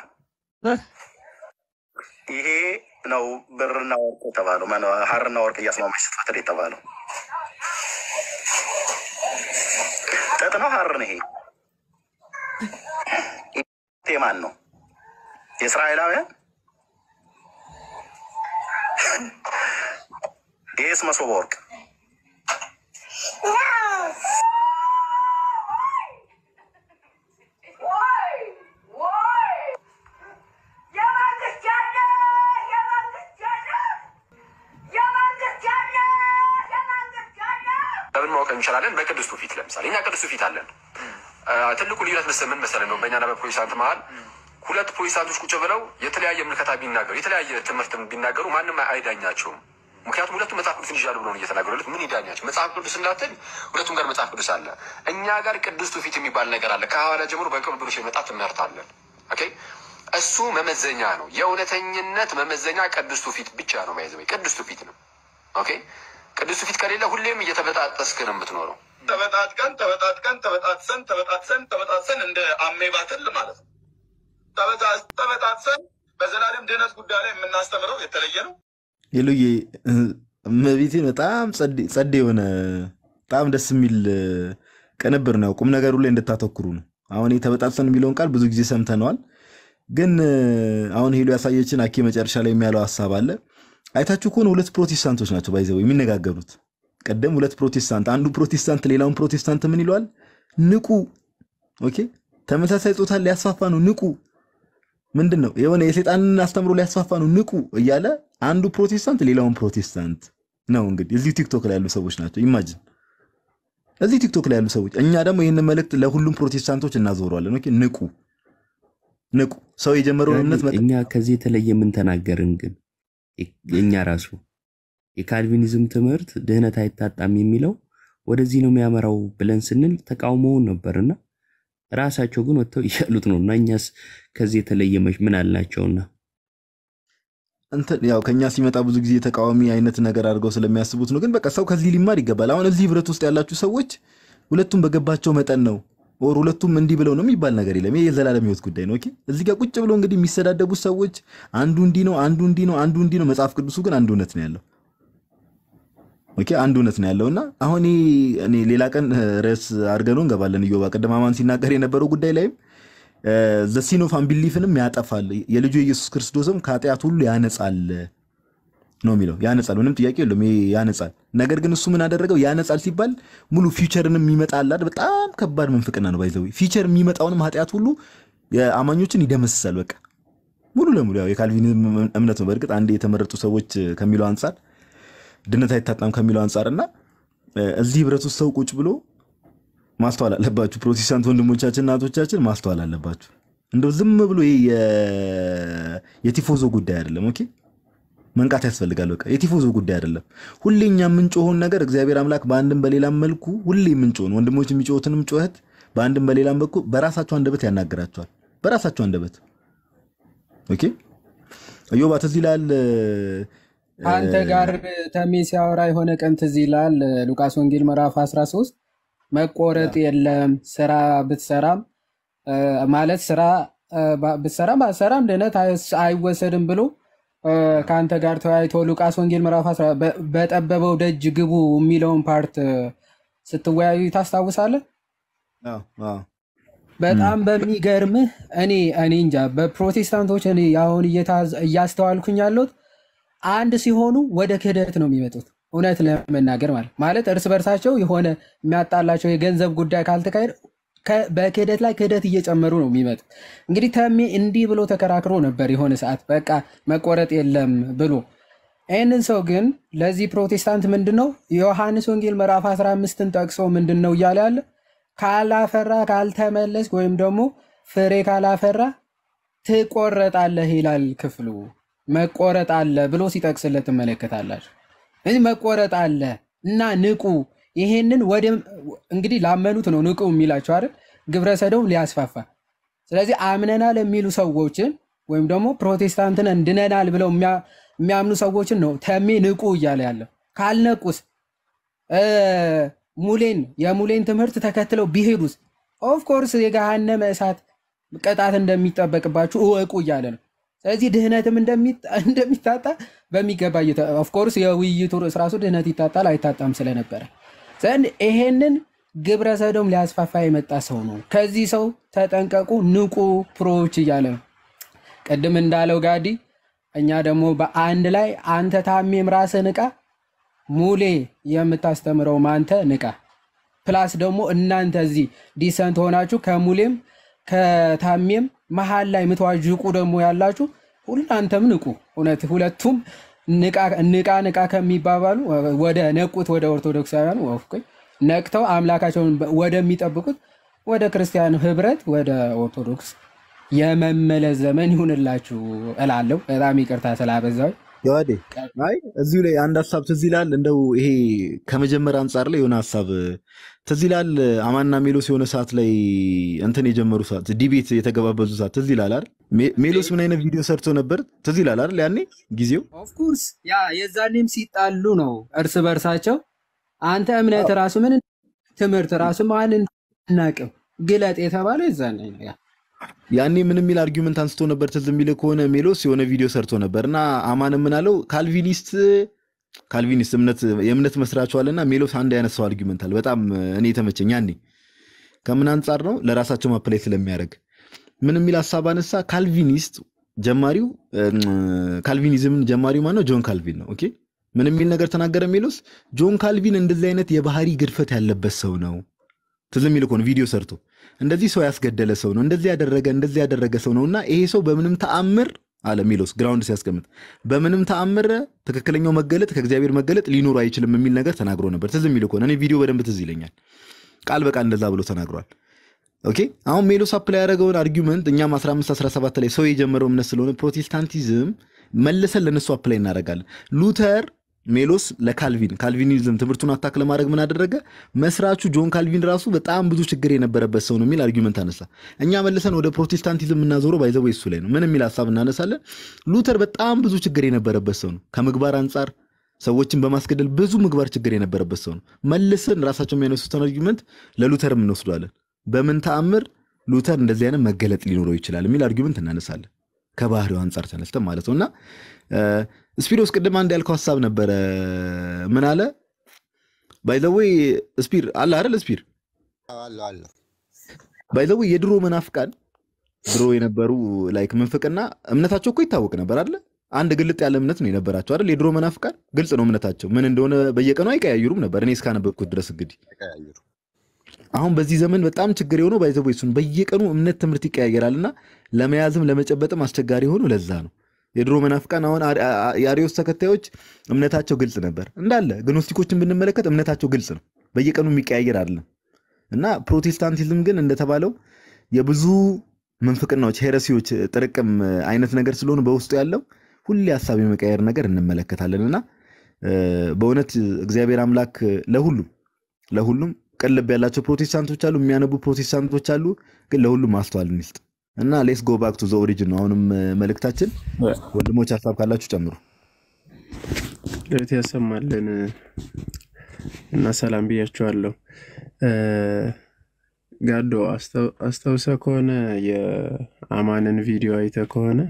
ይሄ ነው ብርና ወርቅ የተባለው ሀርና ወርቅ እያስማማች ስትፈትል የተባለው ጥጥ ነው ሀር ነው። ይሄ የማን ነው? የእስራኤላውያን ይሄስ መሶበ ወርቅ ለምን ማወቅ እንችላለን? በቅዱስቱ ፊት ለምሳሌ እኛ ቅዱስቱ ፊት አለን። ትልቁ ልዩነት ምስል ምን መሰለ ነው በእኛና በፕሮቴስታንት መሀል ሁለት ፕሮቴስታንቶች ቁጭ ብለው የተለያየ ምልከታ ቢናገሩ የተለያየ ትምህርት ቢናገሩ ማንም አይዳኛቸውም። ምክንያቱም ሁለቱም መጽሐፍ ቅዱስ እንዲያሉ ብሎ ነው እየተናገሩለት። ምን ይዳኛቸው? መጽሐፍ ቅዱስ እንዳትል ሁለቱም ጋር መጽሐፍ ቅዱስ አለ። እኛ ጋር ቅዱስቱ ፊት የሚባል ነገር አለ። ከሐዋርያ ጀምሮ በቅዱስ የመጣ ትምህርት አለን። እሱ መመዘኛ ነው። የእውነተኝነት መመዘኛ ቅዱስቱ ፊት ብቻ ነው። መያዝ ቅዱስቱ ፊት ነው። ኦኬ ቅዱስ ፊት ከሌለ ሁሌም እየተበጣጠስክ ነው የምትኖረው። ተበጣጥቀን ተበጣጥቀን ተበጣጥሰን ተበጣጥሰን ተበጣጥሰን እንደ አሜ ባትል ማለት ነው። ተበጣጥሰን በዘላለም ድህነት ጉዳይ ላይ የምናስተምረው የተለየ ነው። ሌሎዬ እመቤቴን በጣም ጸድ የሆነ በጣም ደስ የሚል ቅንብር ነው። ቁም ነገሩ ላይ እንድታተኩሩ ነው። አሁን ተበጣጥሰን የሚለውን ቃል ብዙ ጊዜ ሰምተነዋል። ግን አሁን ሄሎ ያሳየችን አኬ መጨረሻ ላይ የሚያለው ሀሳብ አለ አይታችሁ ከሆነ ሁለት ፕሮቴስታንቶች ናቸው ባይዘው የሚነጋገሩት። ቀደም ሁለት ፕሮቴስታንት አንዱ ፕሮቴስታንት ሌላውን ፕሮቴስታንት ምን ይለዋል? ንቁ። ኦኬ ተመሳሳይ ጾታ ሊያስፋፋ ነው ንቁ። ምንድን ነው የሆነ የሴጣንን አስተምሮ ሊያስፋፋ ነው ንቁ እያለ አንዱ ፕሮቴስታንት ሌላውን ፕሮቴስታንት ነው። እንግዲህ እዚህ ቲክቶክ ላይ ያሉ ሰዎች ናቸው። ኢማጅን እዚህ ቲክቶክ ላይ ያሉ ሰዎች። እኛ ደግሞ ይህን መልእክት ለሁሉም ፕሮቴስታንቶች እናዞረዋለን። ኦኬ ንቁ፣ ንቁ። ሰው የጀመረውን እምነት እኛ ከዚህ የተለየ ምን ተናገርን ግን የእኛ ራሱ የካልቪኒዝም ትምህርት ድህነት አይታጣም የሚለው ወደዚህ ነው የሚያመራው ብለን ስንል ተቃውሞውን እና ራሳቸው ግን ወጥተው እያሉት ነው። እና እኛስ ከዚህ የተለየ ምን አልናቸውና እንትን ያው ከኛ ሲመጣ ብዙ ጊዜ ተቃዋሚ አይነት ነገር አድርገው ስለሚያስቡት ነው። ግን በቃ ሰው ከዚህ ሊማር ይገባል። አሁን እዚህ ህብረት ውስጥ ያላችሁ ሰዎች ሁለቱም በገባቸው መጠን ነው ወር ሁለቱም እንዲህ ብለው ነው የሚባል ነገር የለም። ይሄ የዘላለም ህይወት ጉዳይ ነው። ኦኬ እዚህ ጋር ቁጭ ብለው እንግዲህ የሚሰዳደቡት ሰዎች አንዱ እንዲህ ነው፣ አንዱ እንዲህ ነው፣ አንዱ እንዲህ ነው። መጽሐፍ ቅዱሱ ግን አንድ እውነት ነው ያለው። ኦኬ አንድ እውነት ነው ያለውና አሁን እኔ ሌላ ቀን ርዕስ አድርገን እንገባለን። እዮባ ቅድም አማን ሲናገር የነበረው ጉዳይ ላይም ዘሲኖፋን ቢሊፍንም ያጠፋል የልጁ የኢየሱስ ክርስቶስም ከኃጢአት ሁሉ ያነጻል ነው የሚለው ያነጻል። ምንም ጥያቄ የለውም፣ ያነጻል። ነገር ግን እሱ ምን አደረገው? ያነጻል ሲባል ሙሉ ፊቸርንም ይመጣላል። በጣም ከባድ መንፍቅና ነው። ባይዘው ፊቸር የሚመጣውንም ኃጢአት ሁሉ አማኞችን ይደመስሳል። በቃ ሙሉ ለሙሉ ያው የካልቪኒዝም እምነት ነው። በእርግጥ አንድ የተመረጡ ሰዎች ከሚለው አንጻር፣ ድነት አይታጣም ከሚለው አንጻር እና እዚህ ህብረት ውስጥ ሰው ቁጭ ብሎ ማስተዋል አለባችሁ። ፕሮቴስታንት ወንድሞቻችን እናቶቻችን ማስተዋል አለባችሁ። እንደው ዝም ብሎ የቲፎዞ ጉዳይ አይደለም። ኦኬ መንቃት ያስፈልጋል። በቃ የቲፎዞ ጉዳይ አይደለም። ሁሌ እኛ የምንጮኸውን ነገር እግዚአብሔር አምላክ በአንድም በሌላም መልኩ ሁሌ የምንጮኸውን ወንድሞች የሚጮሁትንም ጩኸት በአንድም በሌላም በኩ በራሳቸው አንደበት ያናግራቸዋል። በራሳቸው አንደበት ኦኬ። እዮባ ትዝ ይላል አንተ ጋር ተሜ ሲያወራ የሆነ ቀን ትዝ ይላል ሉቃስ ወንጌል ምዕራፍ 13 መቆረጥ የለም ስራ ብትሰራም ማለት ስራ ብትሰራም ባትሰራም ድነት አይወሰድም ብሎ ከአንተ ጋር ተወያይቶ ሉቃስ ወንጌል ምዕራፍ በጠበበው ደጅ ግቡ የሚለውን ፓርት ስትወያዩ ታስታውሳለህ? በጣም በሚገርምህ እኔ እኔ እንጃ በፕሮቴስታንቶች እኔ አሁን እያስተዋልኩኝ ያለሁት አንድ ሲሆኑ ወደ ክህደት ነው የሚመጡት። እውነት ለመናገር ማለት ማለት እርስ በርሳቸው የሆነ የሚያጣላቸው የገንዘብ ጉዳይ ካልተካሄድ በክህደት ላይ ክህደት እየጨመሩ ነው የሚመጡት። እንግዲህ ተሜ እንዲህ ብሎ ተከራክሮ ነበር የሆነ ሰዓት በቃ መቆረጥ የለም ብሎ ይህንን ሰው ግን ለዚህ ፕሮቴስታንት ምንድን ነው ዮሐንስ ወንጌል ምዕራፍ 15ን ጠቅሶ ምንድን ነው እያለ ያለ ካላፈራ ካልተመለስ ወይም ደግሞ ፍሬ ካላፈራ ትቆረጣለህ ይላል ክፍሉ። መቆረጥ አለ ብሎ ሲጠቅስለት ትመለከታላችሁ። እዚህ መቆረጥ አለ እና ንቁ ይሄንን ወደ እንግዲህ ላመኑት ነው ንቁ የሚላቸው አይደል? ግብረ ሰዶም ሊያስፋፋ። ስለዚህ አምነናል የሚሉ ሰዎችን ወይም ደግሞ ፕሮቴስታንትን እንድነናል ብለው የሚያምኑ ሰዎችን ነው ተሜ ንቁ እያለ ያለው። ካልነቁስ ሙሌን የሙሌን ትምህርት ተከትለው ቢሄዱስ ኦፍኮርስ የገሃነመ እሳት ቅጣት እንደሚጠበቅባችሁ እወቁ እያለ ነው። ስለዚህ ድህነትም እንደሚታጣ በሚገባ ኦፍኮርስ የውይይቱ ርዕስ ራሱ ድህነት ይታጣል አይታጣም ስለነበረ ዘንድ ይሄንን ግብረ ሰዶም ሊያስፋፋ የመጣ ሰው ነው። ከዚህ ሰው ተጠንቀቁ፣ ንቁ ፕሮዎች እያለ ነው። ቅድም እንዳለው ጋዲ እኛ ደግሞ በአንድ ላይ አንተ ታሜም ራስ ንቃ፣ ሙሌ የምታስተምረውም አንተ ንቃ። ፕላስ ደግሞ እናንተ እዚህ ዲሰንት ሆናችሁ ከሙሌም ከታሜም መሀል ላይ የምትዋዥቁ ደግሞ ያላችሁ ሁላንተም ንቁ። እውነት ሁለቱም ንቃ ንቃ ከሚባባሉ ወደ ነቁት ወደ ኦርቶዶክሳውያኑ ወፍቅኝ ነቅተው አምላካቸውን ወደሚጠብቁት ወደ ክርስቲያን ህብረት ወደ ኦርቶዶክስ የመመለስ ዘመን ይሁንላችሁ እላለሁ። በጣም ይቅርታ ስላበዛው። የዋዴ አይ እዚሁ ላይ አንድ ሀሳብ ትዝ ይላል። እንደው ይሄ ከመጀመር አንጻር ላይ የሆነ ሀሳብ ትዝ ይላል። አማና ሜሎስ የሆነ ሰዓት ላይ እንትን የጀመሩ ሰዓት ዲቤት የተገባበዙ ሰዓት ትዝ ይላል አይደል? ሜሎስ ምን አይነት ቪዲዮ ሰርቶ ነበር ትዝ ይላል አይደል? ያኔ ጊዜው ኦፍኮርስ ያ የዛኔም ሲጣሉ ነው እርስ በርሳቸው። አንተ እምነት ራሱ ምን ትምህርት ራሱ መሀል እናቅም ግለጥ የተባለ የዛኔ ነው። ያ ያኔ ምን የሚል አርጊመንት አንስቶ ነበር? ትዝ የሚል ከሆነ ሜሎስ የሆነ ቪዲዮ ሰርቶ ነበር እና አማን የምናለው ካልቪኒስት ካልቪኒስት እምነት የእምነት መስራችኋልና ሜሎስ አንድ ያነሳው አርጊመንት አለ በጣም እኔ የተመቸኝ ያኔ ከምን አንጻር ነው ለራሳቸው ማፕላይ ስለሚያደርግ ምን የሚል ሀሳብ አነሳ? ካልቪኒስት ጀማሪው ካልቪኒዝምን ጀማሪው ማነው? ጆን ካልቪን ነው። ኦኬ ምን የሚል ነገር ተናገረ ሜሎስ? ጆን ካልቪን እንደዚህ አይነት የባህሪ ግድፈት ያለበት ሰው ነው። ትዝ የሚል ከሆነ ቪዲዮ ሰርቶ እንደዚህ ሰው ያስገደለ ሰው ነው፣ እንደዚህ ያደረገ እንደዚህ ያደረገ ሰው ነው እና ይሄ ሰው በምንም ተአምር አለ ሚሎስ ግራውንድ ሲያስቀምጥ በምንም ተአምር ትክክለኛው መገለጥ ከእግዚአብሔር መገለጥ ሊኖሩ አይችልም የሚል ነገር ተናግሮ ነበር። ትዝ የሚል ከሆነ እኔ ቪዲዮ በደንብ ትዝ ይለኛል። ቃል በቃል እንደዛ ብሎ ተናግሯል። ኦኬ አሁን ሜሎስ አፕላይ ያደረገውን አርጊመንት እኛም 15 17 ላይ ሰው የጀመረው እምነት ስለሆነ ፕሮቴስታንቲዝም መልሰን ለነሱ አፕላይ እናደርጋለን ሉተር ሜሎስ ለካልቪን ካልቪኒዝም ትምህርቱን አታክ ለማድረግ ምን አደረገ? መስራቹ ጆን ካልቪን ራሱ በጣም ብዙ ችግር የነበረበት ሰው ነው የሚል አርጊመንት አነሳ። እኛ መልሰን ወደ ፕሮቴስታንቲዝም እናዞረው ባይዘው እሱ ላይ ነው። ምን የሚል ሀሳብ እናነሳለን? ሉተር በጣም ብዙ ችግር የነበረበት ሰው ነው። ከምግባር አንጻር ሰዎችን በማስገደል ብዙ ምግባር ችግር የነበረበት ሰው ነው። መልሰን ራሳቸው የሚያነሱትን አርጊመንት ለሉተርም እንወስዷለን። በምን ተአምር ሉተር እንደዚህ አይነት መገለጥ ሊኖረው ይችላል የሚል አርጊመንት እናነሳለን። ከባህሪው አንጻር ተነስተን ማለት ነው እና ስፒድ ቅድም አንድ ያልከው ሀሳብ ነበረ። ምን አለ ባይዘዌ ስፒር አለ አይደል? ስፒር ባይ የድሮ መናፍቃን ድሮ የነበሩ ላይክ ምንፍቅና እምነታቸው እኮ ይታወቅ ነበር አለ አንድ ግልጥ ያለ እምነት ነው የነበራቸው አይደል? የድሮ መናፍቃን ግልጽ ነው እምነታቸው ምን እንደሆነ በየቀኑ አይቀያዩሩም ነበር፣ እኔ እስካነበብኩት ድረስ እንግዲህ። አሁን በዚህ ዘመን በጣም ችግር የሆነው ባይ እሱን በየቀኑ እምነት ትምህርት ይቀያየራል እና ለመያዝም ለመጨበጥም አስቸጋሪ የሆኑ ለዛ ነው የድሮ መናፍቃን አሁን የአሪዮስ ተከታዮች እምነታቸው ግልጽ ነበር እንዳለ። ግኖስቲኮችን ብንመለከት እምነታቸው ግልጽ ነው፣ በየቀኑ የሚቀያየር አይደለም። እና ፕሮቴስታንቲዝም ግን እንደተባለው የብዙ ምንፍቅናዎች፣ ሄረሲዎች ጥርቅም አይነት ነገር ስለሆኑ በውስጡ ያለው ሁሌ ሀሳብ የመቀየር ነገር እንመለከታለን። እና በእውነት እግዚአብሔር አምላክ ለሁሉም ለሁሉም ቅልብ ያላቸው ፕሮቴስታንቶች አሉ፣ የሚያነቡ ፕሮቴስታንቶች አሉ። ግን ለሁሉም ማስተዋልን ይስጥ። እና ሌስ ጎ ባክ ቱ ዘ ኦሪጅን ነው አሁንም uh, መልእክታችን። ወንድሞች ሀሳብ ካላችሁ ጨምሩ። ለት ያሰማልን uh, እና ሰላም ብያችኋለሁ። uh, ጋዶ አስታውሰ ከሆነ የአማንን ቪዲዮ አይተ ከሆነ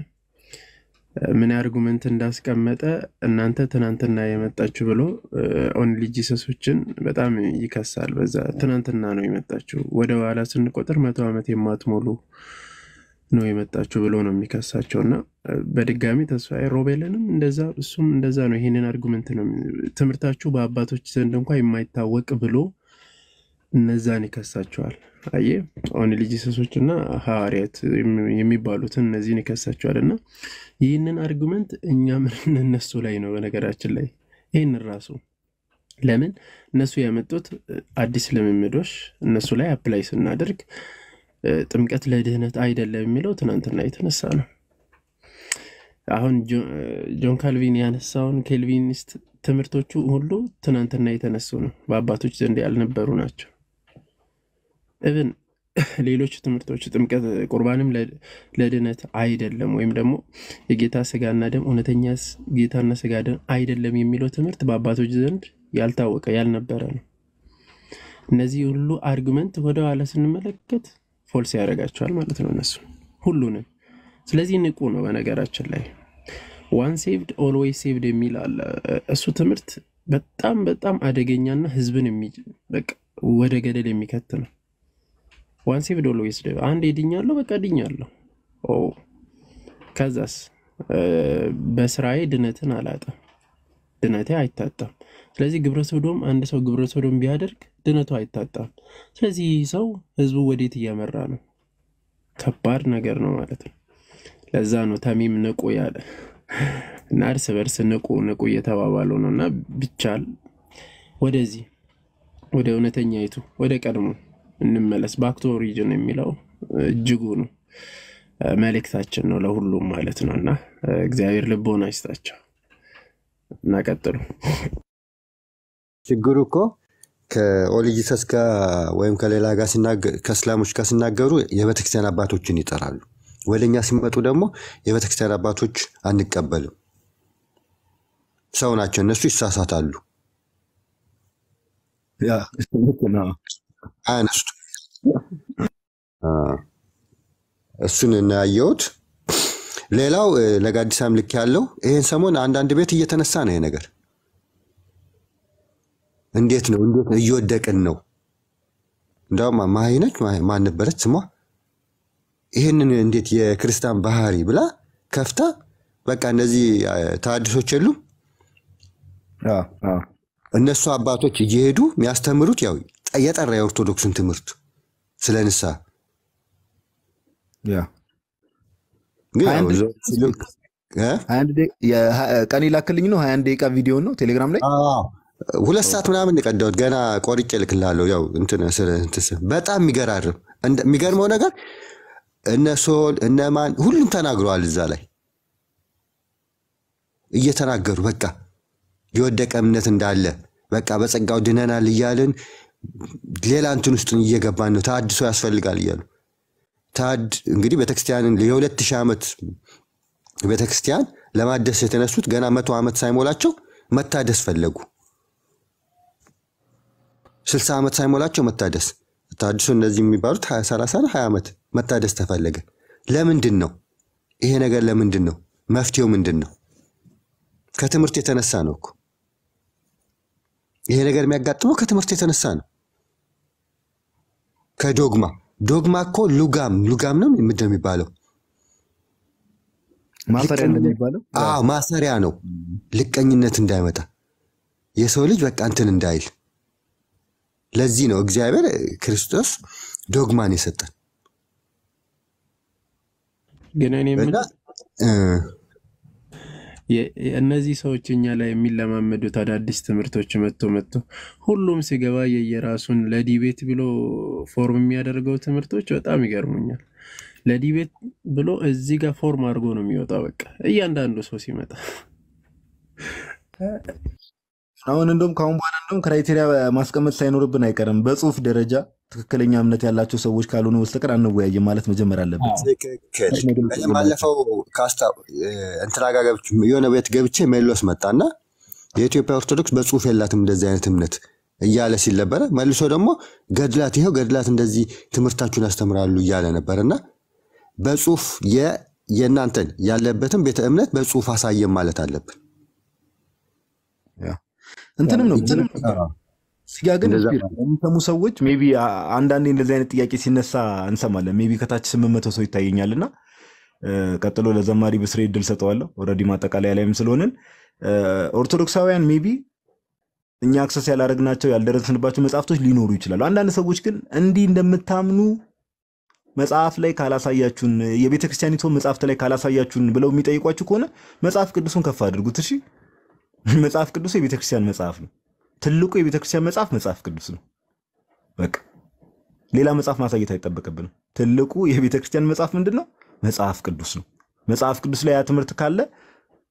ምን አርጉመንት እንዳስቀመጠ እናንተ ትናንትና የመጣችሁ ብሎ ኦንሊ ጂሰሶችን በጣም ይከሳል። በዛ ትናንትና ነው የመጣችሁ ወደ ኋላ ስንቆጥር መቶ ዓመት የማትሞሉ ነው የመጣችሁ ብሎ ነው የሚከሳቸው። እና በድጋሚ ተስፋዬ ሮቤልንም እንደዛ እሱም እንደዛ ነው። ይሄንን አርጉመንት ነው ትምህርታችሁ በአባቶች ዘንድ እንኳ የማይታወቅ ብሎ እነዛን ይከሳቸዋል። አየ አሁን ልጅ ሰሶች እና ሐዋርያት የሚባሉትን እነዚህን ይከሳቸዋል። እና ይህንን አርጉመንት እኛ ምን እነሱ ላይ ነው በነገራችን ላይ ይህን ራሱ ለምን እነሱ ያመጡት አዲስ ልምምዶች እነሱ ላይ አፕላይ ስናደርግ ጥምቀት ለድህነት አይደለም የሚለው ትናንትና የተነሳ ነው። አሁን ጆን ካልቪን ያነሳውን ኬልቪኒስት ትምህርቶቹ ሁሉ ትናንትና የተነሱ ነው፣ በአባቶች ዘንድ ያልነበሩ ናቸው። እብን ሌሎች ትምህርቶች ጥምቀት ቁርባንም ለድህነት አይደለም ወይም ደግሞ የጌታ ስጋና ደም እውነተኛ ጌታና ስጋ ደም አይደለም የሚለው ትምህርት በአባቶች ዘንድ ያልታወቀ ያልነበረ ነው። እነዚህ ሁሉ አርጉመንት ወደኋላ ስንመለከት ፖልስ ያደርጋቸዋል ማለት ነው እነሱ ሁሉንም። ስለዚህ ንቁ ነው። በነገራችን ላይ ዋን ሴቭድ ኦልዌይ ሴቭድ የሚል አለ። እሱ ትምህርት በጣም በጣም አደገኛና ህዝብን ወደ ገደል የሚከት ነው። ዋን ሴቭድ ኦልዌይ ሴቭድ፣ አንድ ድኛለሁ፣ በቃ ድኛለሁ። ከዛስ በስራዬ ድነትን አላጣም፣ ድነቴ አይታጣም። ስለዚህ ግብረ ሶዶም አንድ ሰው ግብረ ሶዶም ቢያደርግ ድነቱ አይታጣም። ስለዚህ ይህ ሰው ህዝቡ ወዴት እያመራ ነው? ከባድ ነገር ነው ማለት ነው። ለዛ ነው ተሚም ንቁ ያለ እና እርስ በርስ ንቁ ንቁ እየተባባለው ነው እና ብቻል ወደዚህ ወደ እውነተኛ ይቱ ወደ ቀድሞ እንመለስ። ባክቶ ኦሪጅን የሚለው እጅጉ ነው መልእክታችን ነው ለሁሉም ማለት ነው። እና እግዚአብሔር ልቦና ይስጣቸው። እናቀጥሉ ችግሩ እኮ ከኦሊጂሰስ ጋር ወይም ከሌላ ጋር ከእስላሞች ጋር ሲናገሩ የቤተክርስቲያን አባቶችን ይጠራሉ። ወደ እኛ ሲመጡ ደግሞ የቤተክርስቲያን አባቶች አንቀበልም፣ ሰው ናቸው፣ እነሱ ይሳሳታሉ። እሱን እናያየውት። ሌላው ለጋዲስ አምልክ ያለው ይህን ሰሞን አንዳንድ ቤት እየተነሳ ነው ይሄ ነገር እንዴት ነው እንዴት ነው እየወደቅን ነው። እንዳውም ማይ ነች ማን ነበረች ስሟ ይህንን እንዴት የክርስቲያን ባህሪ ብላ ከፍታ በቃ እነዚህ ተሐድሶች የሉም እነሱ አባቶች እየሄዱ የሚያስተምሩት ያው የጠራ የኦርቶዶክስን ትምህርት ስለ ንስሐ ቀን ይላክልኝ ነው ሀያ አንድ ደቂቃ ቪዲዮን ነው ቴሌግራም ላይ ሁለት ሰዓት ምናምን የቀዳሁት ገና ቆርጬ ልክላለሁ። ያው እንትን በጣም የሚገራርም የሚገርመው ነገር እነ ሶል እነ ማን ሁሉም ተናግረዋል። እዛ ላይ እየተናገሩ በቃ የወደቀ እምነት እንዳለ በቃ በጸጋው ድነናል እያልን ሌላ እንትን ውስጥ እየገባን ነው፣ ተሃድሶ ያስፈልጋል እያሉ ታድ እንግዲህ ቤተክርስቲያንን የሁለት ሺህ ዓመት ቤተክርስቲያን ለማደስ የተነሱት ገና መቶ ዓመት ሳይሞላቸው መታደስ ፈለጉ። ስልሳ ዓመት ሳይሞላቸው መታደስ ታድሶ እነዚህ የሚባሉት ሀያ ሰላሳ ሀያ ዓመት መታደስ ተፈለገ። ለምንድን ነው ይሄ ነገር? ለምንድን ነው መፍትሄው? ምንድን ነው? ከትምህርት የተነሳ ነው እኮ ይሄ ነገር የሚያጋጥመው ከትምህርት የተነሳ ነው። ከዶግማ ዶግማ እኮ ሉጋም ሉጋም ነው ምንድን ነው የሚባለው? ማሰሪያ ነው። ልቀኝነት እንዳይመጣ የሰው ልጅ በቃ እንትን እንዳይል ለዚህ ነው እግዚአብሔር ክርስቶስ ዶግማን የሰጠን። ግን እኔ እነዚህ ሰዎች እኛ ላይ የሚለማመዱት አዳዲስ ትምህርቶች መጥቶ መጥቶ ሁሉም ሲገባ የየራሱን ለዲቤት ብሎ ፎርም የሚያደርገው ትምህርቶች በጣም ይገርሙኛል። ለዲቤት ብሎ እዚህ ጋር ፎርም አድርጎ ነው የሚወጣው። በቃ እያንዳንዱ ሰው ሲመጣ አሁን እንደውም ከአሁን በኋላ እንደውም ክራይቴሪያ ማስቀመጥ ሳይኖርብን አይቀርም። በጽሁፍ ደረጃ ትክክለኛ እምነት ያላቸው ሰዎች ካልሆነ በስተቀር አንወያይም ማለት መጀመር አለበት። ትክክል። ባለፈው ካስታ እንትና ጋር የሆነ ቤት ገብቼ ሜሎስ መጣና የኢትዮጵያ ኦርቶዶክስ በጽሁፍ የላትም እንደዚህ አይነት እምነት እያለ ሲል ነበረ። መልሶ ደግሞ ገድላት ይኸው ገድላት እንደዚህ ትምህርታችሁን ያስተምራሉ እያለ ነበርና እና በጽሁፍ የእናንተን ያለበትን ቤተ እምነት በጽሁፍ አሳየም ማለት አለብን። እንትንም ነው ስጋ ግን የሚሰሙ ሰዎች ሜይ ቢ አንዳንዴ እንደዚህ አይነት ጥያቄ ሲነሳ እንሰማለን። ሜይ ቢ ከታች ስምንት መቶ ሰው ይታየኛል እና ቀጥሎ ለዘማሪ ብስሬ እድል ሰጠዋለሁ። ኦልሬዲ ማጠቃለያ ላይም ስለሆንን ኦርቶዶክሳውያን ሜይ ቢ እኛ አክሰስ ያላደረግናቸው ያልደረስንባቸው መጽሐፍቶች ሊኖሩ ይችላሉ። አንዳንድ ሰዎች ግን እንዲህ እንደምታምኑ መጽሐፍ ላይ ካላሳያችሁን፣ የቤተክርስቲያኒቱ መጽሐፍት ላይ ካላሳያችሁን ብለው የሚጠይቋችሁ ከሆነ መጽሐፍ ቅዱሱን ከፍ አድርጉት እሺ። መጽሐፍ ቅዱስ የቤተክርስቲያን መጽሐፍ ነው። ትልቁ የቤተክርስቲያን መጽሐፍ መጽሐፍ ቅዱስ ነው። በቃ ሌላ መጽሐፍ ማሳየት አይጠበቅብንም። ትልቁ የቤተክርስቲያን መጽሐፍ ምንድን ነው? መጽሐፍ ቅዱስ ነው። መጽሐፍ ቅዱስ ላይ ያ ትምህርት ካለ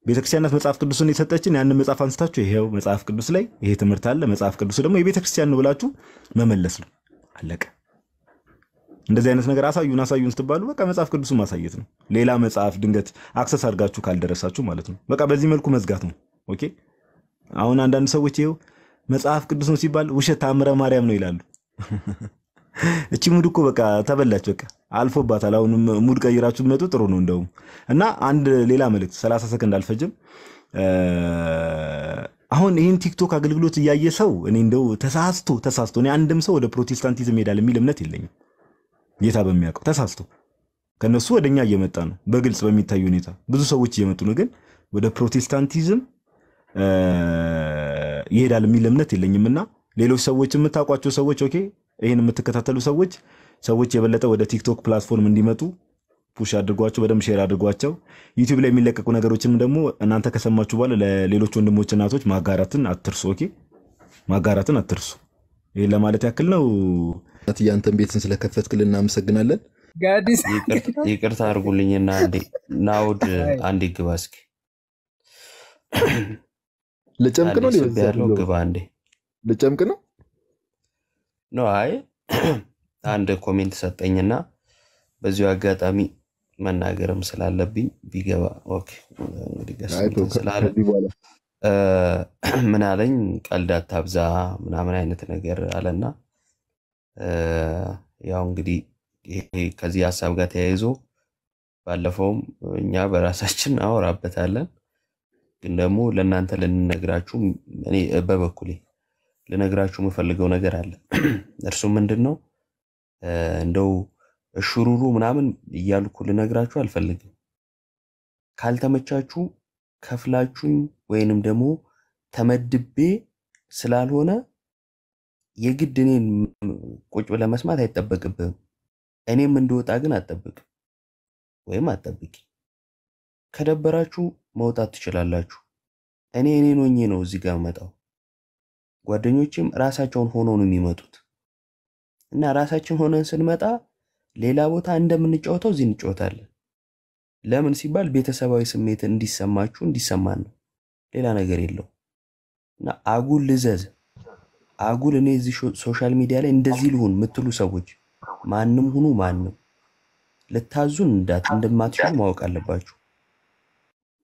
ቤተክርስቲያናት መጽሐፍ ቅዱስን የሰጠችን ያንን መጽሐፍ አንስታችሁ ይሄው መጽሐፍ ቅዱስ ላይ ይሄ ትምህርት አለ፣ መጽሐፍ ቅዱስ ደግሞ የቤተክርስቲያን ነው ብላችሁ መመለስ ነው። አለቀ። እንደዚህ አይነት ነገር አሳዩን አሳዩን ስትባሉ በቃ መጽሐፍ ቅዱስን ማሳየት ነው። ሌላ መጽሐፍ ድንገት አክሰስ አድርጋችሁ ካልደረሳችሁ ማለት ነው። በቃ በዚህ መልኩ መዝጋት ነው። ኦኬ። አሁን አንዳንድ ሰዎች ይኸው መጽሐፍ ቅዱስ ነው ሲባል ውሸት ታምረ ማርያም ነው ይላሉ። እቺ ሙድ እኮ በቃ ተበላች፣ በቃ አልፎባታል። አሁን ሙድ ቀይራችሁ መጡ ጥሩ ነው እንደውም። እና አንድ ሌላ መልእክት፣ ሰላሳ ሰከንድ አልፈጅም። አሁን ይህን ቲክቶክ አገልግሎት እያየ ሰው እኔ እንደው ተሳስቶ ተሳስቶ እኔ አንድም ሰው ወደ ፕሮቴስታንቲዝም ሄዳል የሚል እምነት የለኝም። ጌታ በሚያውቀው ተሳስቶ ከእነሱ ወደ እኛ እየመጣ ነው፣ በግልጽ በሚታይ ሁኔታ ብዙ ሰዎች እየመጡ ነው። ግን ወደ ፕሮቴስታንቲዝም ይሄዳል የሚል እምነት የለኝምና ሌሎች ሰዎች የምታውቋቸው ሰዎች ኦኬ፣ ይህን የምትከታተሉ ሰዎች ሰዎች የበለጠ ወደ ቲክቶክ ፕላትፎርም እንዲመጡ ፑሽ አድርጓቸው፣ በደንብ ሼር አድርጓቸው። ዩቲዩብ ላይ የሚለቀቁ ነገሮችንም ደግሞ እናንተ ከሰማችሁ በኋላ ለሌሎች ወንድሞች እናቶች ማጋራትን አትርሱ። ኦኬ፣ ማጋራትን አትርሱ። ይህን ለማለት ያክል ነው። ያንተን ቤትን ስለከፈትክልን እናመሰግናለን። ይቅርታ አድርጉልኝና ናውድ አንድ ግባ እስኪ ልጨምቅ ነው ያለው ግባ እንዴ ልጨምቅ ነው ኖ አይ አንድ ኮሜንት ሰጠኝና በዚሁ አጋጣሚ መናገርም ስላለብኝ ቢገባ ምን አለኝ ቀልድ አታብዛ ምናምን አይነት ነገር አለና ያው እንግዲህ ከዚህ ሀሳብ ጋር ተያይዞ ባለፈውም እኛ በራሳችን አወራበታለን ግን ደግሞ ለእናንተ ልንነግራችሁ እኔ በበኩሌ ልነግራችሁ የምፈልገው ነገር አለ። እርሱም ምንድን ነው እንደው እሽሩሩ ምናምን እያልኩ ልነግራችሁ አልፈልግም። ካልተመቻችሁ ከፍላችሁኝ ወይንም ደግሞ ተመድቤ ስላልሆነ የግድ እኔን ቁጭ ብለህ መስማት አይጠበቅብህም። እኔም እንደወጣ ግን አጠብቅ ወይም አጠብቂ ከደበራችሁ መውጣት ትችላላችሁ። እኔ እኔን ሆኜ ነው እዚህ ጋር መጣው። ጓደኞችም ራሳቸውን ሆነው ነው የሚመጡት እና ራሳችን ሆነን ስንመጣ ሌላ ቦታ እንደምንጫወተው እዚህ እንጫወታለን። ለምን ሲባል ቤተሰባዊ ስሜት እንዲሰማችሁ እንዲሰማን ነው። ሌላ ነገር የለው እና አጉል ልዘዝ አጉል እኔ እዚህ ሶሻል ሚዲያ ላይ እንደዚህ ልሁን የምትሉ ሰዎች ማንም ሁኑ ማንም ልታዙን እንዳት እንደማትችሉ ማወቅ አለባችሁ።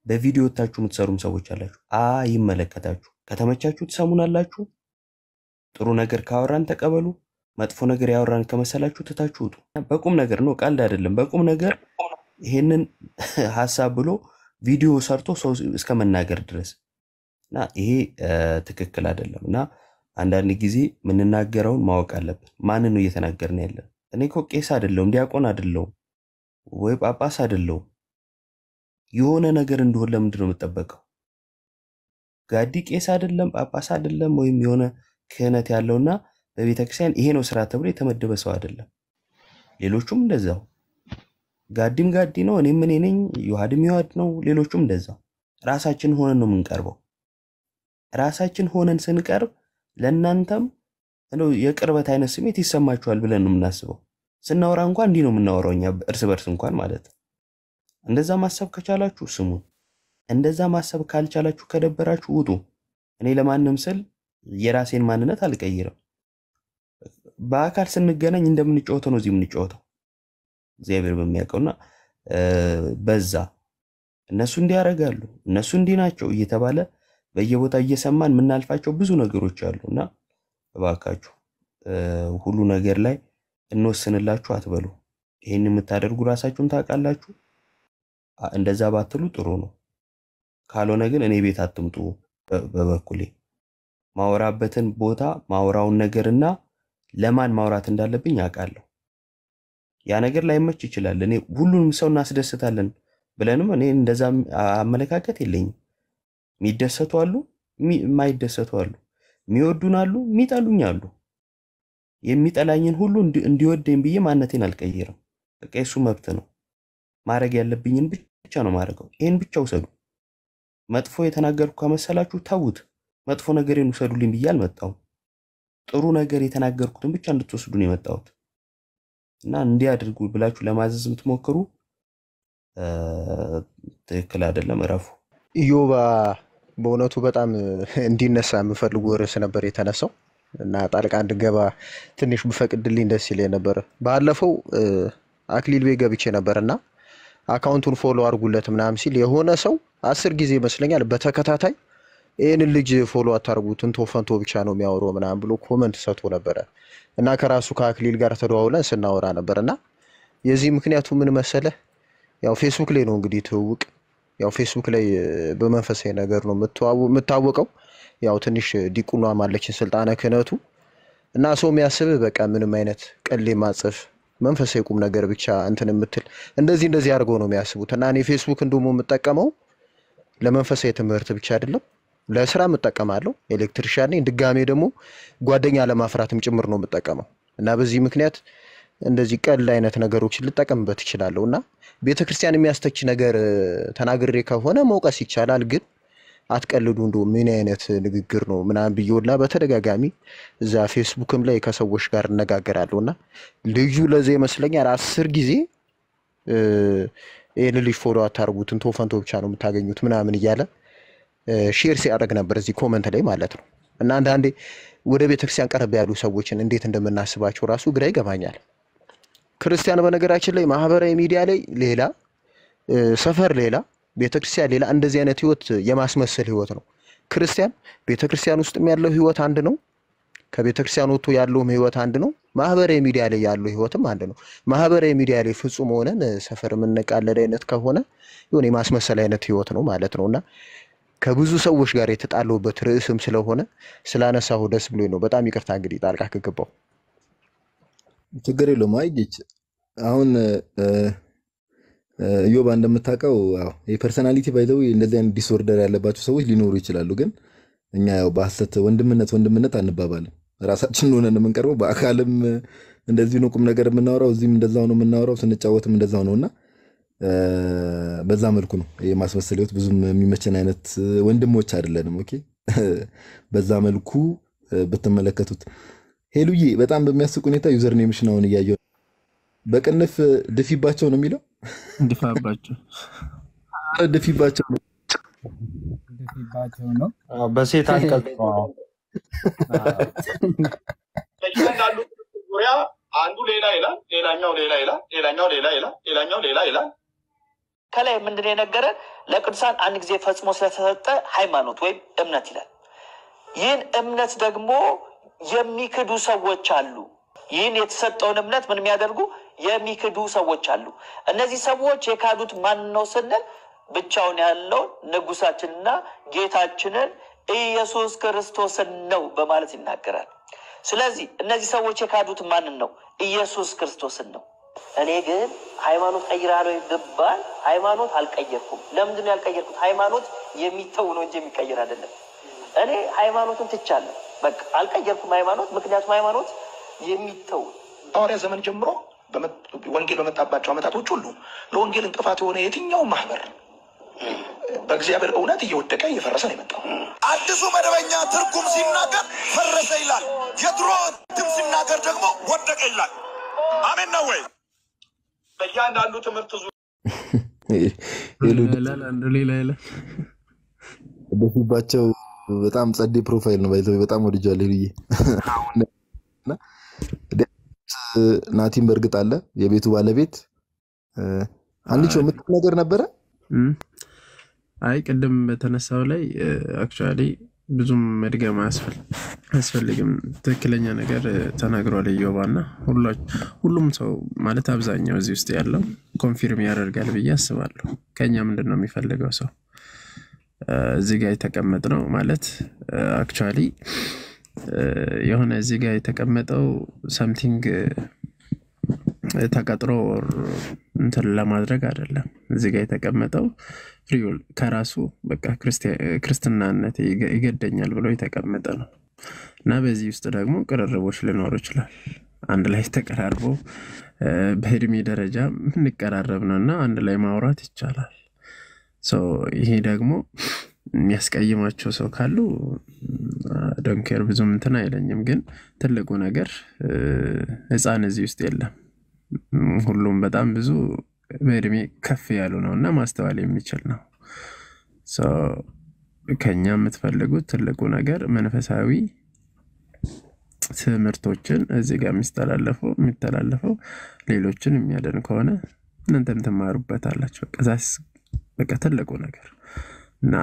በቪዲዮ ወታችሁ የምትሰሩም ሰዎች አላችሁ። አይመለከታችሁ። ከተመቻችሁ ትሰሙናላችሁ። ጥሩ ነገር ካወራን ተቀበሉ። መጥፎ ነገር ያወራን ከመሰላችሁ ትታችሁ ውጡ። በቁም ነገር ነው፣ ቀልድ አይደለም። በቁም ነገር ይሄንን ሀሳብ ብሎ ቪዲዮ ሰርቶ ሰው እስከ መናገር ድረስ እና ይሄ ትክክል አይደለም። እና አንዳንድ ጊዜ የምንናገረውን ማወቅ አለብን። ማንን ነው እየተናገርን ያለን? እኔ እኮ ቄስ አይደለሁም፣ ዲያቆን አይደለሁም፣ ወይ ጳጳስ አይደለሁም የሆነ ነገር እንደሆን ለምንድን ነው የምጠበቀው? ጋዲ ቄስ አይደለም ጳጳስ አይደለም ወይም የሆነ ክህነት ያለውና በቤተክርስቲያን ይሄ ነው ስራ ተብሎ የተመደበ ሰው አይደለም። ሌሎቹም እንደዛው ጋዲም ጋዲ ነው፣ እኔም እኔ ነኝ፣ ዮሐድም ዮሐድ ነው፣ ሌሎቹም እንደዛው። ራሳችን ሆነን ነው የምንቀርበው። ራሳችን ሆነን ስንቀርብ ለእናንተም የቅርበት አይነት ስሜት ይሰማችኋል ብለን ነው የምናስበው። ስናወራ እንኳን እንዲህ ነው የምናወራው እኛ እርስ በርስ እንኳን ማለት ነው። እንደዛ ማሰብ ከቻላችሁ ስሙን፣ እንደዛ ማሰብ ካልቻላችሁ ከደበራችሁ ውጡ። እኔ ለማንም ስል የራሴን ማንነት አልቀይርም። በአካል ስንገናኝ እንደምንጫወተው ነው እዚህ የምንጫወተው፣ እግዚአብሔር በሚያውቀውና በዛ እነሱ እንዲህ ያደርጋሉ እነሱ እንዲህ ናቸው እየተባለ በየቦታ እየሰማን የምናልፋቸው ብዙ ነገሮች አሉ እና እባካችሁ ሁሉ ነገር ላይ እንወስንላችሁ አትበሉ። ይህን የምታደርጉ ራሳችሁን ታውቃላችሁ። እንደዛ ባትሉ ጥሩ ነው። ካልሆነ ግን እኔ ቤት አትምጡ። በበኩሌ ማወራበትን ቦታ ማወራውን ነገርና ለማን ማውራት እንዳለብኝ አውቃለሁ። ያ ነገር ላይመች ይችላል። እኔ ሁሉንም ሰው እናስደስታለን ብለንም እኔ እንደዛ አመለካከት የለኝም። የሚደሰቱ አሉ፣ የማይደሰቱ አሉ፣ የሚወዱን አሉ፣ የሚጠሉኝ አሉ። የሚጠላኝን ሁሉ እንዲወደኝ ብዬ ማነቴን አልቀይርም። በቃ የሱ መብት ነው። ማድረግ ያለብኝን ብቻ ብቻ ነው ማድረገው። ይህን ብቻ ውሰዱ። መጥፎ የተናገርኩ ከመሰላችሁ ተዉት። መጥፎ ነገሬን ውሰዱልኝ ብዬ አልመጣሁም። ጥሩ ነገር የተናገርኩትን ብቻ እንድትወስዱ ነው የመጣሁት እና እንዲህ አድርጉ ብላችሁ ለማዘዝ የምትሞክሩ ትክክል አይደለም። እረፉ። ኢዮባ በእውነቱ በጣም እንዲነሳ የምፈልጉ ርዕስ ነበር የተነሳው እና ጣልቃ እንድገባ ትንሽ ብፈቅድልኝ ደስ ይለኝ ነበር። ባለፈው አክሊል ቤት ገብቼ ነበር እና አካውንቱን ፎሎ አድርጉለት ምናምን ሲል የሆነ ሰው አስር ጊዜ ይመስለኛል በተከታታይ ይህን ልጅ ፎሎ አታርጉት እንቶ ፈንቶ ብቻ ነው የሚያወረው ምናምን ብሎ ኮመንት ሰጥቶ ነበረ እና ከራሱ ከአክሊል ጋር ተደዋውለን ስናወራ ነበር እና የዚህ ምክንያቱ ምን መሰለ ያው ፌስቡክ ላይ ነው እንግዲህ ትውውቅ ያው ፌስቡክ ላይ በመንፈሳዊ ነገር ነው የምታወቀው። ያው ትንሽ ዲቁኗ ማለችን ስልጣነ ክህነቱ እና ሰው የሚያስብ በቃ ምንም አይነት ቀሌ ማጽፍ መንፈሳዊ ቁም ነገር ብቻ እንትን የምትል እንደዚህ እንደዚህ አድርገው ነው የሚያስቡት። እና እኔ ፌስቡክ እንደውም የምጠቀመው ለመንፈሳዊ ትምህርት ብቻ አይደለም፣ ለስራ የምጠቀማለሁ። ኤሌክትሪሻን ነኝ። ድጋሜ ደግሞ ጓደኛ ለማፍራትም ጭምር ነው የምጠቀመው እና በዚህ ምክንያት እንደዚህ ቀልድ አይነት ነገሮችን ልጠቀምበት እችላለሁ እና ቤተክርስቲያን የሚያስተች ነገር ተናግሬ ከሆነ መውቀስ ይቻላል ግን አትቀልዱ፣ እንዶ ምን አይነት ንግግር ነው ምናምን ብዬላ በተደጋጋሚ እዛ ፌስቡክም ላይ ከሰዎች ጋር እነጋገራለሁ እና ልዩ ለዛ ይመስለኛል አስር ጊዜ ይህን ልጅ ፎሎ አታርጉት እንቶ ፈንቶ ብቻ ነው የምታገኙት ምናምን እያለ ሼር ሲያደርግ ነበር እዚህ ኮመንት ላይ ማለት ነው። እና አንዳንዴ ወደ ቤተክርስቲያን ቀረብ ያሉ ሰዎችን እንዴት እንደምናስባቸው ራሱ ግራ ይገባኛል። ክርስቲያን በነገራችን ላይ ማህበራዊ ሚዲያ ላይ ሌላ፣ ሰፈር ሌላ፣ ቤተክርስቲያን ሌላ እንደዚህ አይነት ህይወት የማስመሰል ህይወት ነው። ክርስቲያን ቤተክርስቲያን ውስጥም ያለው ህይወት አንድ ነው። ከቤተክርስቲያን ወጥቶ ያለውም ህይወት አንድ ነው። ማህበራዊ ሚዲያ ላይ ያለው ህይወትም አንድ ነው። ማህበራዊ ሚዲያ ላይ ፍጹም ሆነን ሰፈር የምንቃለድ አይነት ከሆነ የሆነ የማስመሰል አይነት ህይወት ነው ማለት ነው እና ከብዙ ሰዎች ጋር የተጣለውበት ርዕስም ስለሆነ ስላነሳሁ ደስ ብሎ ነው። በጣም ይቅርታ እንግዲህ ጣልቃ ከገባው ችግር የለውም። አይ አሁን ዮባ እንደምታውቀው የፐርሰናሊቲ ባይዘው እንደዚህ አይነት ዲስኦርደር ያለባቸው ሰዎች ሊኖሩ ይችላሉ። ግን እኛ ያው በሐሰት ወንድምነት ወንድምነት አንባባልም። ራሳችን ሆነን የምንቀርበው በአካልም እንደዚህ ነው። ቁም ነገር የምናወራው እዚህም እንደዛው ነው የምናወራው፣ ስንጫወትም እንደዛው ነው እና በዛ መልኩ ነው የማስመሰል ህይወት ብዙም የሚመቸን አይነት ወንድሞች አይደለንም። ኦኬ በዛ መልኩ ብትመለከቱት ሄሉዬ፣ በጣም በሚያስቅ ሁኔታ ዩዘርኔምሽን አሁን እያየሁ በቅንፍ ድፊባቸው ነው የሚለው ድፋባቸው ድፊባቸው ነው ነው። በሴት ዙሪያ አንዱ ሌላ ይላል፣ ሌላኛው ሌላ ይላል፣ ሌላኛው ሌላ ይላል፣ ሌላኛው ሌላ ይላል። ከላይ ምንድን የነገረን ለቅዱሳን አንድ ጊዜ ፈጽሞ ስለተሰጠ ሃይማኖት ወይም እምነት ይላል። ይህን እምነት ደግሞ የሚክዱ ሰዎች አሉ። ይህን የተሰጠውን እምነት ምን የሚያደርጉ የሚክዱ ሰዎች አሉ። እነዚህ ሰዎች የካዱት ማን ነው ስንል ብቻውን ያለው ንጉሳችንና ጌታችንን ኢየሱስ ክርስቶስን ነው በማለት ይናገራል። ስለዚህ እነዚህ ሰዎች የካዱት ማንን ነው? ኢየሱስ ክርስቶስን ነው። እኔ ግን ሃይማኖት ቀይራለሁ ብባል ሃይማኖት አልቀየርኩም። ለምንድን ነው ያልቀየርኩት? ሃይማኖት የሚተው ነው እንጂ የሚቀየር አይደለም። እኔ ሃይማኖትን ትቻለሁ፣ በቃ አልቀየርኩም ሃይማኖት ምክንያቱም ሃይማኖት የሚተው ሐዋርያ ዘመን ጀምሮ ወንጌል በመጣባቸው ዓመታቶች ሁሉ ለወንጌል እንቅፋት የሆነ የትኛው ማህበር በእግዚአብሔር እውነት እየወደቀ እየፈረሰ ነው የመጣው። አዲሱ መደበኛ ትርጉም ሲናገር ፈረሰ ይላል። የድሮ ትም ሲናገር ደግሞ ወደቀ ይላል። አሜን ነው ወይ? በእያንዳንዱ ትምህርት ዙ በጣም ጸዴ ፕሮፋይል ነው ባይዘ በጣም ወድጃለሁ። ናቲም በእርግጥ አለ የቤቱ ባለቤት አንድ የምትል ነገር ነበረ። አይ ቅድም በተነሳው ላይ አክቹዋሊ ብዙም መድገም አያስፈልግም። ትክክለኛ ነገር ተናግሯል እዮባና ሁሉም ሰው ማለት አብዛኛው እዚህ ውስጥ ያለው ኮንፊርም ያደርጋል ብዬ አስባለሁ። ከኛ ምንድን ነው የሚፈልገው ሰው እዚህ ጋር የተቀመጥ ነው ማለት አክቹዋሊ የሆነ እዚህ ጋር የተቀመጠው ሰምቲንግ ተቀጥሮ እንትን ለማድረግ አይደለም። እዚህ ጋር የተቀመጠው ሪል ከራሱ በቃ ክርስትናነት ይገደኛል ብሎ የተቀመጠ ነው እና በዚህ ውስጥ ደግሞ ቅርርቦች ሊኖሩ ይችላል። አንድ ላይ ተቀራርቦ በእድሜ ደረጃ የምንቀራረብ ነው እና አንድ ላይ ማውራት ይቻላል። ይሄ ደግሞ የሚያስቀይማቸው ሰው ካሉ ዶንኬር ብዙም እንትን አይለኝም። ግን ትልቁ ነገር ህፃን እዚህ ውስጥ የለም። ሁሉም በጣም ብዙ በእድሜ ከፍ ያሉ ነው እና ማስተዋል የሚችል ነው። ከኛ የምትፈልጉት ትልቁ ነገር መንፈሳዊ ትምህርቶችን እዚህ ጋር የሚስተላለፈው የሚተላለፈው ሌሎችን የሚያደን ከሆነ እናንተም ትማሩበታላችሁ። በቃ ትልቁ ነገር እና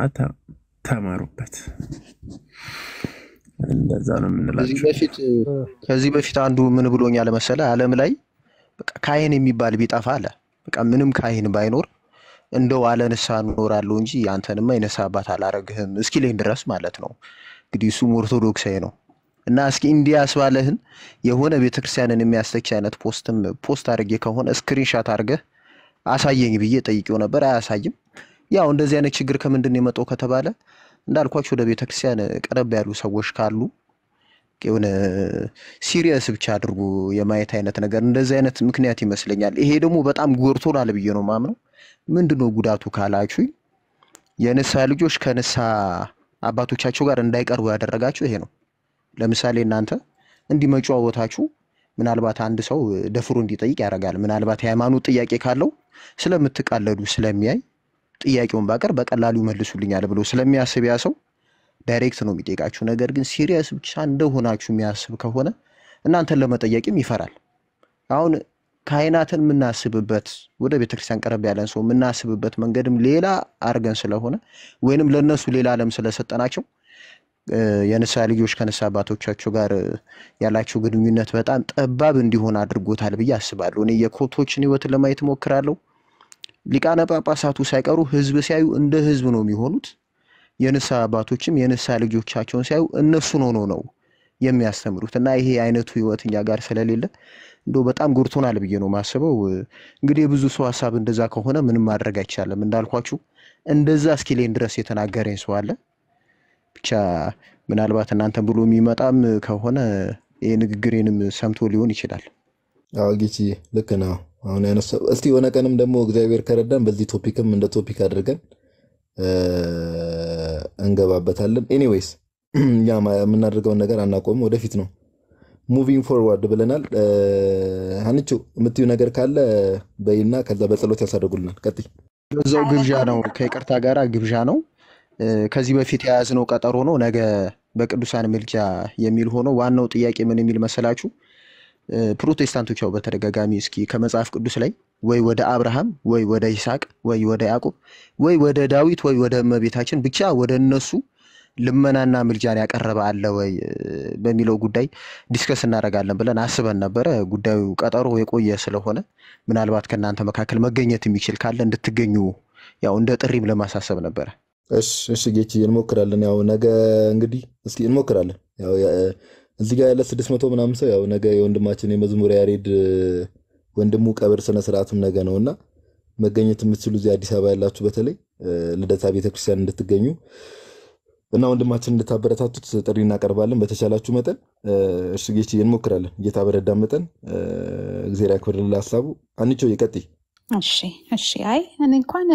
ተማሩበት። እንደዛ ነው የምንላቸው። ከዚህ በፊት አንዱ ምን ብሎኛል መሰለ፣ አለም ላይ ካህን የሚባል ቢጠፋ አለ በቃ ምንም ካህን ባይኖር እንደው አለ ንስሐ እኖራለሁ እንጂ አንተንማ የንስሐ አባት አላረግህም እስኪለኝ ድረስ ማለት ነው። እንግዲህ እሱም ኦርቶዶክሳዊ ነው እና እስኪ እንዲህ ያስባለህን የሆነ ቤተክርስቲያንን የሚያስተች አይነት ፖስትም ፖስት አድርጌ ከሆነ ስክሪንሻት አድርገህ አሳየኝ ብዬ ጠይቄው ነበር። አያሳይም ያው እንደዚህ አይነት ችግር ከምንድን ነው የመጣው ከተባለ እንዳልኳችሁ ወደ ቤተክርስቲያን ቀረብ ያሉ ሰዎች ካሉ የሆነ ሲሪየስ ብቻ አድርጎ የማየት አይነት ነገር እንደዚህ አይነት ምክንያት ይመስለኛል። ይሄ ደግሞ በጣም ጎርቶናል ብዬ ነው ማምነው። ምንድን ጉዳቱ ካላችሁኝ የነሳ ልጆች ከነሳ አባቶቻቸው ጋር እንዳይቀርቡ ያደረጋችሁ ይሄ ነው። ለምሳሌ እናንተ እንዲህ መጨዋወታችሁ ምናልባት አንድ ሰው ደፍሮ እንዲጠይቅ ያደርጋል። ምናልባት የሃይማኖት ጥያቄ ካለው ስለምትቃለዱ ስለሚያይ ጥያቄውን ባቀር በቀላሉ ይመልሱልኛል ብሎ ስለሚያስብ ያ ሰው ዳይሬክት ነው የሚጠይቃችሁ። ነገር ግን ሲሪየስ ብቻ እንደሆናችሁ የሚያስብ ከሆነ እናንተን ለመጠየቅም ይፈራል። አሁን ካህናትን የምናስብበት ወደ ቤተክርስቲያን ቀረብ ያለን ሰው የምናስብበት መንገድም ሌላ አድርገን ስለሆነ ወይንም ለእነሱ ሌላ ዓለም ስለሰጠናቸው የንስሐ ልጆች ከንስሐ አባቶቻቸው ጋር ያላቸው ግንኙነት በጣም ጠባብ እንዲሆን አድርጎታል ብዬ አስባለሁ። እኔ የኮቶችን ህይወትን ለማየት እሞክራለሁ። ሊቃነ ጳጳሳቱ ሳይቀሩ ህዝብ ሲያዩ እንደ ህዝብ ነው የሚሆኑት። የንስሐ አባቶችም የንስሐ ልጆቻቸውን ሲያዩ እነሱን ሆኖ ነው የሚያስተምሩት እና ይሄ አይነቱ ህይወት እኛ ጋር ስለሌለ እንደ በጣም ጉርቶናል ብዬ ነው ማስበው። እንግዲህ የብዙ ሰው ሀሳብ እንደዛ ከሆነ ምንም ማድረግ አይቻልም። እንዳልኳችሁ እንደዛ እስኪሌን ድረስ የተናገረኝ ሰው አለ። ብቻ ምናልባት እናንተ ብሎ የሚመጣም ከሆነ ይህ ንግግሬንም ሰምቶ ሊሆን ይችላል። አዎ ልክ ነው። አሁን ያነሳው እስቲ የሆነ ቀንም ደግሞ እግዚአብሔር ከረዳን በዚህ ቶፒክም እንደ ቶፒክ አድርገን እንገባበታለን። ኤኒዌይስ እኛ የምናደርገውን ነገር አናቆምም፣ ወደፊት ነው ሙቪንግ ፎርዋርድ ብለናል። አንቹ የምትዩ ነገር ካለ በይና ከዛ በጸሎት ያሳደጉልናል። ቀጥይ። እዛው ግብዣ ነው ከይቅርታ ጋር ግብዣ ነው። ከዚህ በፊት የያዝነው ቀጠሮ ነው ነገ በቅዱሳን ምልጃ የሚል ሆኖ ዋናው ጥያቄ ምን የሚል መሰላችሁ? ፕሮቴስታንቶች ያው በተደጋጋሚ እስኪ ከመጽሐፍ ቅዱስ ላይ ወይ ወደ አብርሃም ወይ ወደ ይስሐቅ ወይ ወደ ያዕቆብ ወይ ወደ ዳዊት ወይ ወደ እመቤታችን ብቻ ወደ እነሱ ልመናና ምልጃን ያቀረበ አለ ወይ በሚለው ጉዳይ ዲስከስ እናደርጋለን ብለን አስበን ነበረ። ጉዳዩ ቀጠሮ የቆየ ስለሆነ ምናልባት ከእናንተ መካከል መገኘት የሚችል ካለ እንድትገኙ ያው እንደ ጥሪም ለማሳሰብ ነበረ። እሺ ጌቺ እንሞክራለን። ያው ነገ እንግዲህ እስኪ እንሞክራለን እዚህ ጋር ያለ ስድስት መቶ ምናምን ሰው ያው ነገ የወንድማችን የመዝሙር ያሬድ ወንድሙ ቀብር ስነስርዓትም ነገ ነው እና መገኘት የምትችሉ እዚህ አዲስ አበባ ያላችሁ በተለይ ልደታ ቤተክርስቲያን እንድትገኙ እና ወንድማችን እንድታበረታቱት ጥሪ እናቀርባለን። በተቻላችሁ መጠን እሽጌች እንሞክራለን። ጌታ በረዳን መጠን እግዜር ያክብርልን። ሀሳቡ አንቸው ይቀጥይ። እሺ እሺ። አይ እኔ እንኳን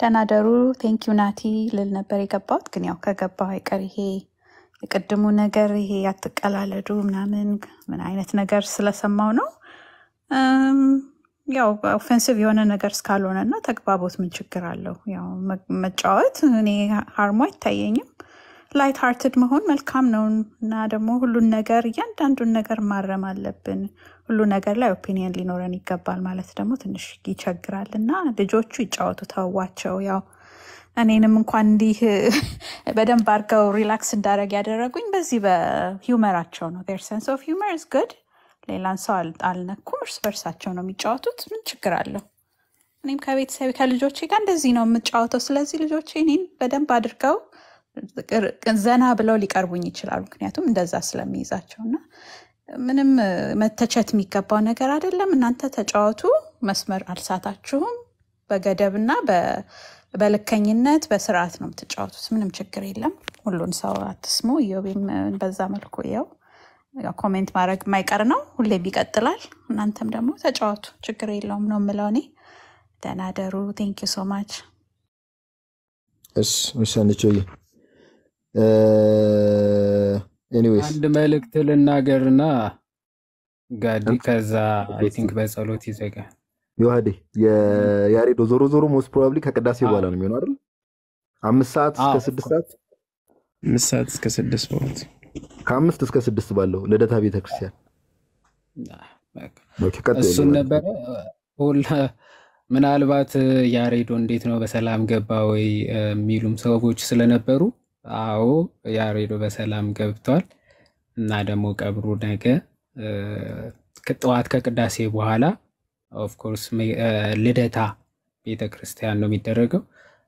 ደህና ደሩ ቴንኪዩ ናቲ ልል ነበር የገባሁት፣ ግን ያው ከገባሁ አይቀር ይሄ የቅድሙ ነገር ይሄ ያትቀላለዱ ምናምን ምን አይነት ነገር ስለሰማው ነው ያው ኦፌንሲቭ የሆነ ነገር እስካልሆነ እና ተግባቦት ምን ችግር አለው? ያው መጫወት እኔ ሀርሞ አይታየኝም። ላይት ሃርትድ መሆን መልካም ነው እና ደግሞ ሁሉን ነገር እያንዳንዱን ነገር ማረም አለብን። ሁሉ ነገር ላይ ኦፒኒየን ሊኖረን ይገባል ማለት ደግሞ ትንሽ ይቸግራል እና ልጆቹ ይጫወቱ ተዋቸው ያው እኔንም እንኳን እንዲህ በደንብ አድርገው ሪላክስ እንዳደረግ ያደረጉኝ በዚህ በሂውመራቸው ነው። ር ሰንስ ኦፍ ሂውመር ኢዝ ጉድ። ሌላን ሰው አልነኩም። እርስ በርሳቸው ነው የሚጫወቱት። ምን ችግር አለው? እኔም ከቤተሰብ ከልጆቼ ጋር እንደዚህ ነው የምጫወተው። ስለዚህ ልጆቼ እኔን በደንብ አድርገው ዘና ብለው ሊቀርቡኝ ይችላሉ። ምክንያቱም እንደዛ ስለሚይዛቸው እና ምንም መተቸት የሚገባው ነገር አይደለም። እናንተ ተጫወቱ፣ መስመር አልሳታችሁም በ። በልከኝነት በስርዓት ነው የምትጫወቱት። ምንም ችግር የለም። ሁሉን ሰው አትስሙ። እዮቤም በዛ መልኩ ው ኮሜንት ማድረግ የማይቀር ነው። ሁሌም ይቀጥላል። እናንተም ደግሞ ተጫወቱ፣ ችግር የለውም ነው የምለው እኔ። ደህና ደሩ። ቴንክ ዩ ሶ ማች። አንድ መልእክት ልናገርና ጋዲ ከዛ አይ ቲንክ በጸሎት ይዘጋል። የዋህዴ የያሬዶ ዞሮ ዞሮ ሞስት ፕሮባብሊ ከቅዳሴ በኋላ ነው የሚሆነው አይደል? አምስት ሰዓት እስከ ስድስት ሰዓት አምስት ሰዓት እስከ ስድስት ሰዓት ከአምስት እስከ ስድስት ባለው ልደታ ቤተክርስቲያን እሱን ነበረ። ምናልባት ያሬዶ እንዴት ነው በሰላም ገባ ወይ የሚሉም ሰዎች ስለነበሩ፣ አዎ ያሬዶ በሰላም ገብቷል እና ደግሞ ቀብሩ ነገ ጠዋት ከቅዳሴ በኋላ ኦፍኮርስ ልደታ ቤተ ክርስቲያን ነው የሚደረገው።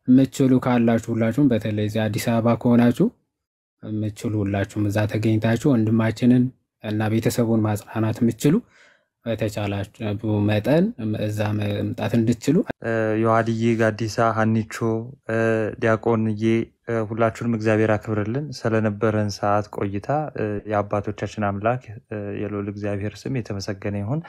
የምችሉ ካላችሁ ሁላችሁም በተለይ እዚህ አዲስ አበባ ከሆናችሁ የምችሉ ሁላችሁም እዛ ተገኝታችሁ ወንድማችንን እና ቤተሰቡን ማጽናናት የምችሉ በተቻላችሁ መጠን እዛ መምጣት እንድችሉ ዮሐድዬ ጋዲሳ፣ ሀኒቾ፣ ዲያቆንዬ ሁላችሁንም እግዚአብሔር አክብርልን። ስለነበረን ሰዓት ቆይታ የአባቶቻችን አምላክ የልዑል እግዚአብሔር ስም የተመሰገነ ይሁን።